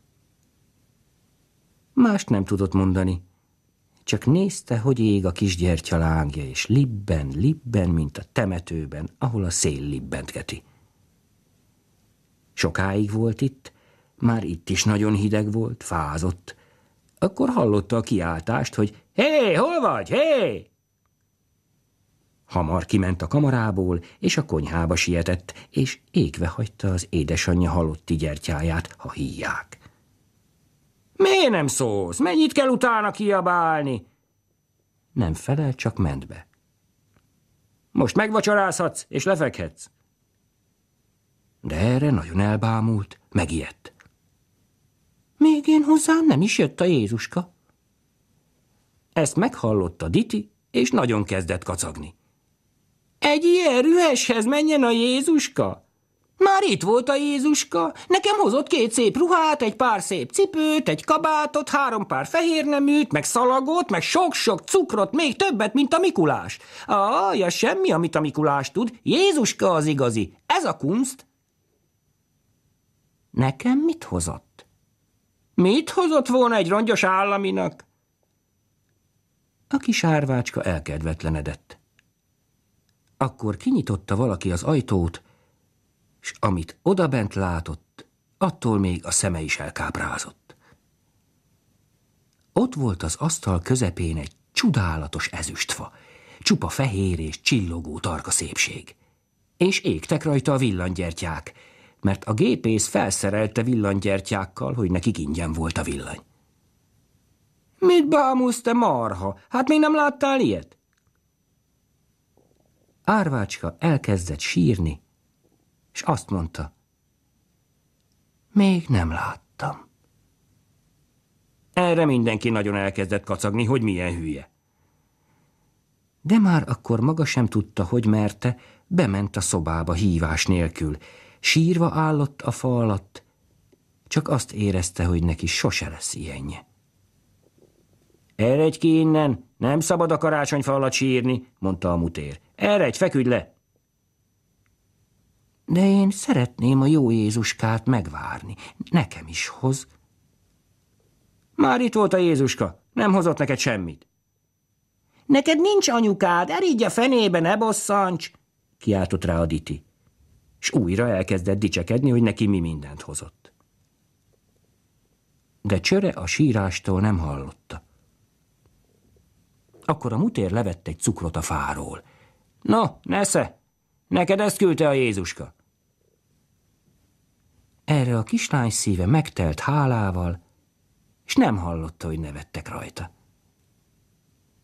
Mást nem tudott mondani, csak nézte, hogy ég a kisgyertya lángja, és libben, libben, mint a temetőben, ahol a szél libbentgeti. Sokáig volt itt, már itt is nagyon hideg volt, fázott. Akkor hallotta a kiáltást, hogy Hé, hol vagy, hé! Hamar kiment a kamarából, és a konyhába sietett, és égve hagyta az édesanyja halotti gyertyáját, ha híják. Miért nem szólsz? Mennyit kell utána kiabálni? Nem felel, csak ment be. Most megvacsorázhatsz, és lefekhetsz. De erre nagyon elbámult, megijedt. Még én hozzám nem is jött a Jézuska. Ezt meghallotta Diti, és nagyon kezdett kacagni. Egy ilyen rüheshez menjen a Jézuska? Már itt volt a Jézuska, nekem hozott két szép ruhát, egy pár szép cipőt, egy kabátot, három pár fehér neműt, meg szalagot, meg sok-sok cukrot, még többet, mint a Mikulás. Aj, ja, semmi, amit a Mikulás tud, Jézuska az igazi, ez a kunst. Nekem mit hozott? Mit hozott volna egy rongyos államinak? A kis árvácska elkedvetlenedett. Akkor kinyitotta valaki az ajtót, s amit odabent látott, attól még a szeme is elkáprázott. Ott volt az asztal közepén egy csodálatos ezüstfa, csupa fehér és csillogó tarka szépség. És égtek rajta a villanygyertyák, mert a gépész felszerelte villanygyertyákkal, hogy nekik ingyen volt a villany. Mit bámulsz, te marha? Hát még nem láttál ilyet? Árvácska elkezdett sírni, és azt mondta, még nem láttam. Erre mindenki nagyon elkezdett kacagni, hogy milyen hülye. De már akkor maga sem tudta, hogy merte, bement a szobába hívás nélkül. Sírva állott a fa alatt, csak azt érezte, hogy neki sose lesz ilyenje. Eredj ki innen, nem szabad a karácsonyfa alatt sírni, mondta a mutér. Eredj, feküdj le! de én szeretném a jó Jézuskát megvárni. Nekem is hoz. Már itt volt a Jézuska, nem hozott neked semmit. Neked nincs anyukád, eridj a fenébe, ne bosszancs, kiáltott rá a Diti. És újra elkezdett dicsekedni, hogy neki mi mindent hozott. De csöre a sírástól nem hallotta. Akkor a mutér levett egy cukrot a fáról. No, nesze, neked ezt küldte a Jézuska. Erre a kislány szíve megtelt hálával, és nem hallotta, hogy nevettek rajta.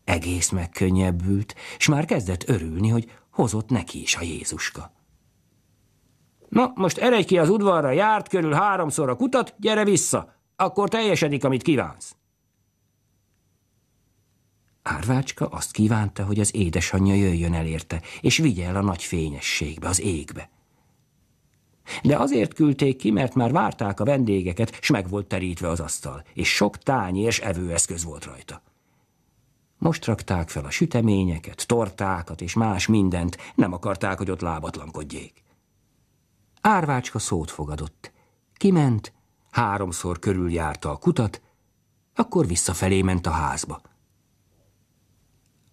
Egész megkönnyebbült, és már kezdett örülni, hogy hozott neki is a Jézuska. Na, most eredj ki az udvarra, járt körül háromszor a kutat, gyere vissza, akkor teljesedik, amit kívánsz. Árvácska azt kívánta, hogy az édesanyja jöjjön elérte, és vigye el a nagy fényességbe, az égbe. De azért küldték ki, mert már várták a vendégeket, s meg volt terítve az asztal, és sok tányi és evőeszköz volt rajta. Most rakták fel a süteményeket, tortákat és más mindent, nem akarták, hogy ott lábatlankodjék. Árvácska szót fogadott. Kiment, háromszor körüljárta a kutat, akkor visszafelé ment a házba.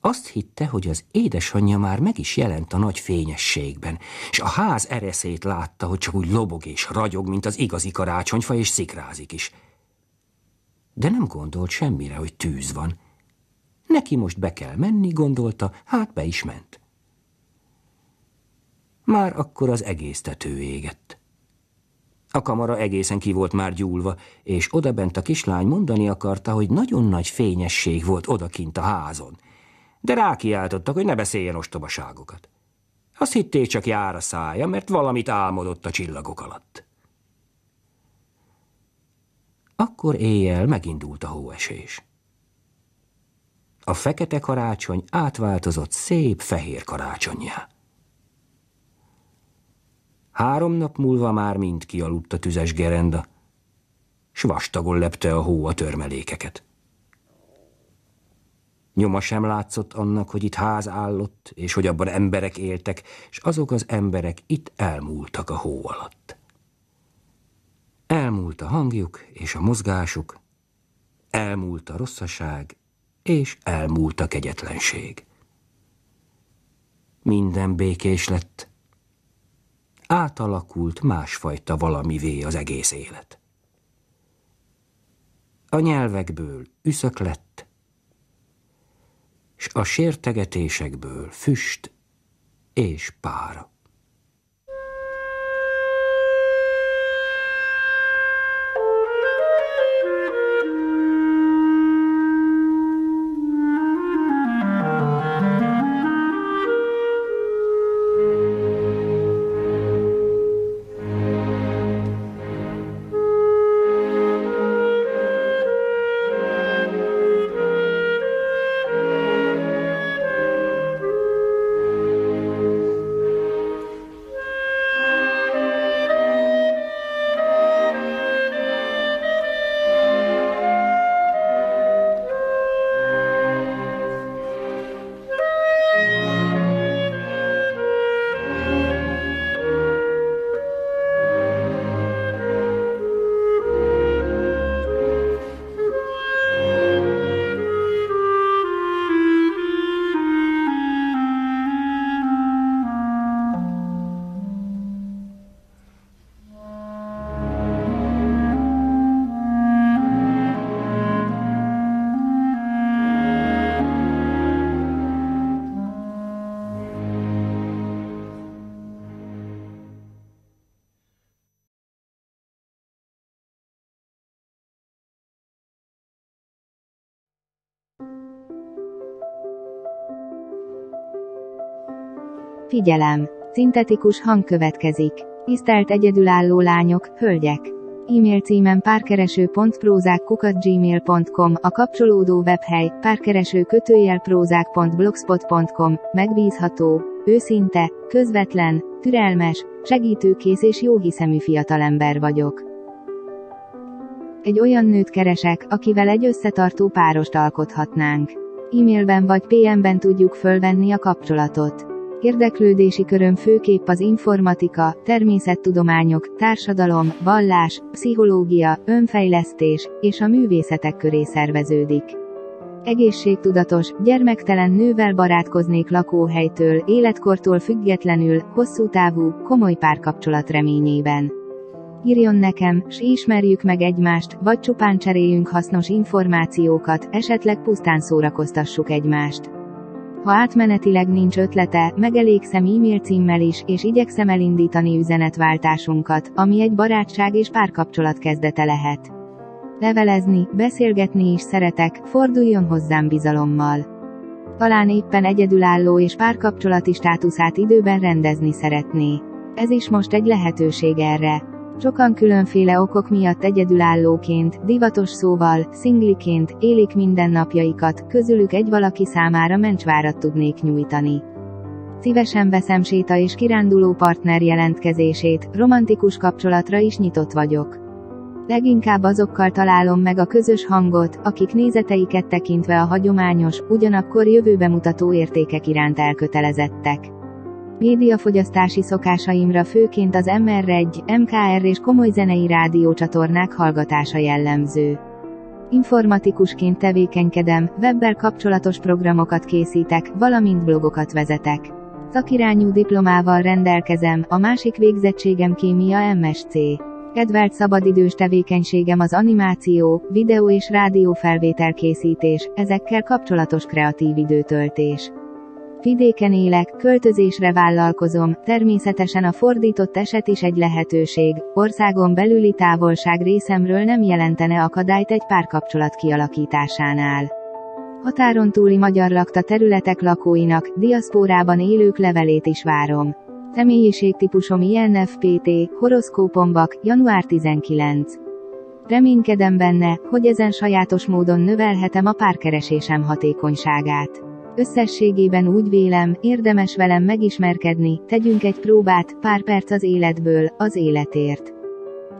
Azt hitte, hogy az édesanyja már meg is jelent a nagy fényességben, és a ház ereszét látta, hogy csak úgy lobog és ragyog, mint az igazi karácsonyfa, és szikrázik is. De nem gondolt semmire, hogy tűz van. Neki most be kell menni, gondolta, hát be is ment. Már akkor az egész tető égett. A kamara egészen ki volt már gyúlva, és odabent a kislány mondani akarta, hogy nagyon nagy fényesség volt odakint a házon de rákiáltottak, hogy ne beszéljen ostobaságokat. Azt hitté csak jár a szája, mert valamit álmodott a csillagok alatt. Akkor éjjel megindult a hóesés. A fekete karácsony átváltozott szép fehér karácsonyjá. Három nap múlva már mind kialudt a tüzes gerenda, s vastagon lepte a hó a törmelékeket. Nyoma sem látszott annak, hogy itt ház állott, és hogy abban emberek éltek, és azok az emberek itt elmúltak a hó alatt. Elmúlt a hangjuk és a mozgásuk, elmúlt a rosszaság, és elmúlt a kegyetlenség. Minden békés lett. Átalakult másfajta valamivé az egész élet. A nyelvekből üszök lett, s a sértegetésekből füst és pára. Figyelem! Szintetikus hang következik. Tisztelt egyedülálló lányok, hölgyek! E-mail címen párkereső.prózák.gmail.com, a kapcsolódó webhely, párkereső kötőjel prózák.blogspot.com, megbízható, őszinte, közvetlen, türelmes, segítőkész és jóhiszemű fiatalember vagyok. Egy olyan nőt keresek, akivel egy összetartó párost alkothatnánk. E-mailben vagy PM-ben tudjuk fölvenni a kapcsolatot Érdeklődési köröm főképp az informatika, természettudományok, társadalom, vallás, pszichológia, önfejlesztés és a művészetek köré szerveződik. Egészségtudatos, gyermektelen nővel barátkoznék lakóhelytől, életkortól függetlenül, hosszú távú, komoly párkapcsolat reményében írjon nekem, s ismerjük meg egymást, vagy csupán cseréljünk hasznos információkat, esetleg pusztán szórakoztassuk egymást. Ha átmenetileg nincs ötlete, megelégszem e-mail címmel is, és igyekszem elindítani üzenetváltásunkat, ami egy barátság és párkapcsolat kezdete lehet. Levelezni, beszélgetni is szeretek, forduljon hozzám bizalommal. Talán éppen egyedülálló és párkapcsolati státuszát időben rendezni szeretné. Ez is most egy lehetőség erre. Sokan különféle okok miatt egyedülállóként, divatos szóval, szingliként, élik mindennapjaikat, közülük egy valaki számára mencsvárat tudnék nyújtani. Szívesen veszem séta és kiránduló partner jelentkezését, romantikus kapcsolatra is nyitott vagyok. Leginkább azokkal találom meg a közös hangot, akik nézeteiket tekintve a hagyományos, ugyanakkor jövőbemutató értékek iránt elkötelezettek médiafogyasztási szokásaimra főként az MR1, MKR és komoly zenei rádiócsatornák hallgatása jellemző. Informatikusként tevékenykedem, webbel kapcsolatos programokat készítek, valamint blogokat vezetek. Szakirányú diplomával rendelkezem, a másik végzettségem kémia MSC. Kedvelt szabadidős tevékenységem az animáció, videó és rádiófelvétel készítés, ezekkel kapcsolatos kreatív időtöltés. Vidéken élek, költözésre vállalkozom, természetesen a fordított eset is egy lehetőség. Országon belüli távolság részemről nem jelentene akadályt egy párkapcsolat kialakításánál. Határon túli magyar lakta területek lakóinak, diaszpórában élők levelét is várom. Személyiségtípusom INFPT, horoszkópombak, január 19. Reménykedem benne, hogy ezen sajátos módon növelhetem a párkeresésem hatékonyságát. Összességében úgy vélem, érdemes velem megismerkedni, tegyünk egy próbát, pár perc az életből, az életért.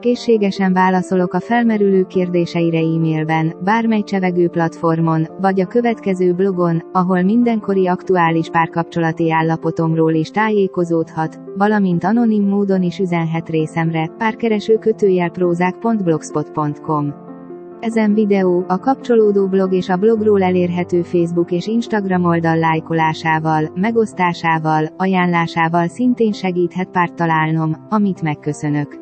Készségesen válaszolok a felmerülő kérdéseire e-mailben, bármely csevegő platformon, vagy a következő blogon, ahol mindenkori aktuális párkapcsolati állapotomról is tájékozódhat, valamint anonim módon is üzenhet részemre, párkereső kötőjel prózák.blogspot.com. Ezen videó, a kapcsolódó blog és a blogról elérhető Facebook és Instagram oldal lájkolásával, megosztásával, ajánlásával szintén segíthet párt találnom, amit megköszönök.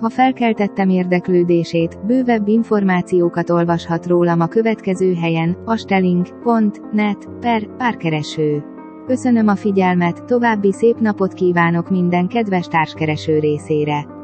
Ha felkeltettem érdeklődését, bővebb információkat olvashat rólam a következő helyen, astelink.net per párkereső. Köszönöm a figyelmet, további szép napot kívánok minden kedves társkereső részére.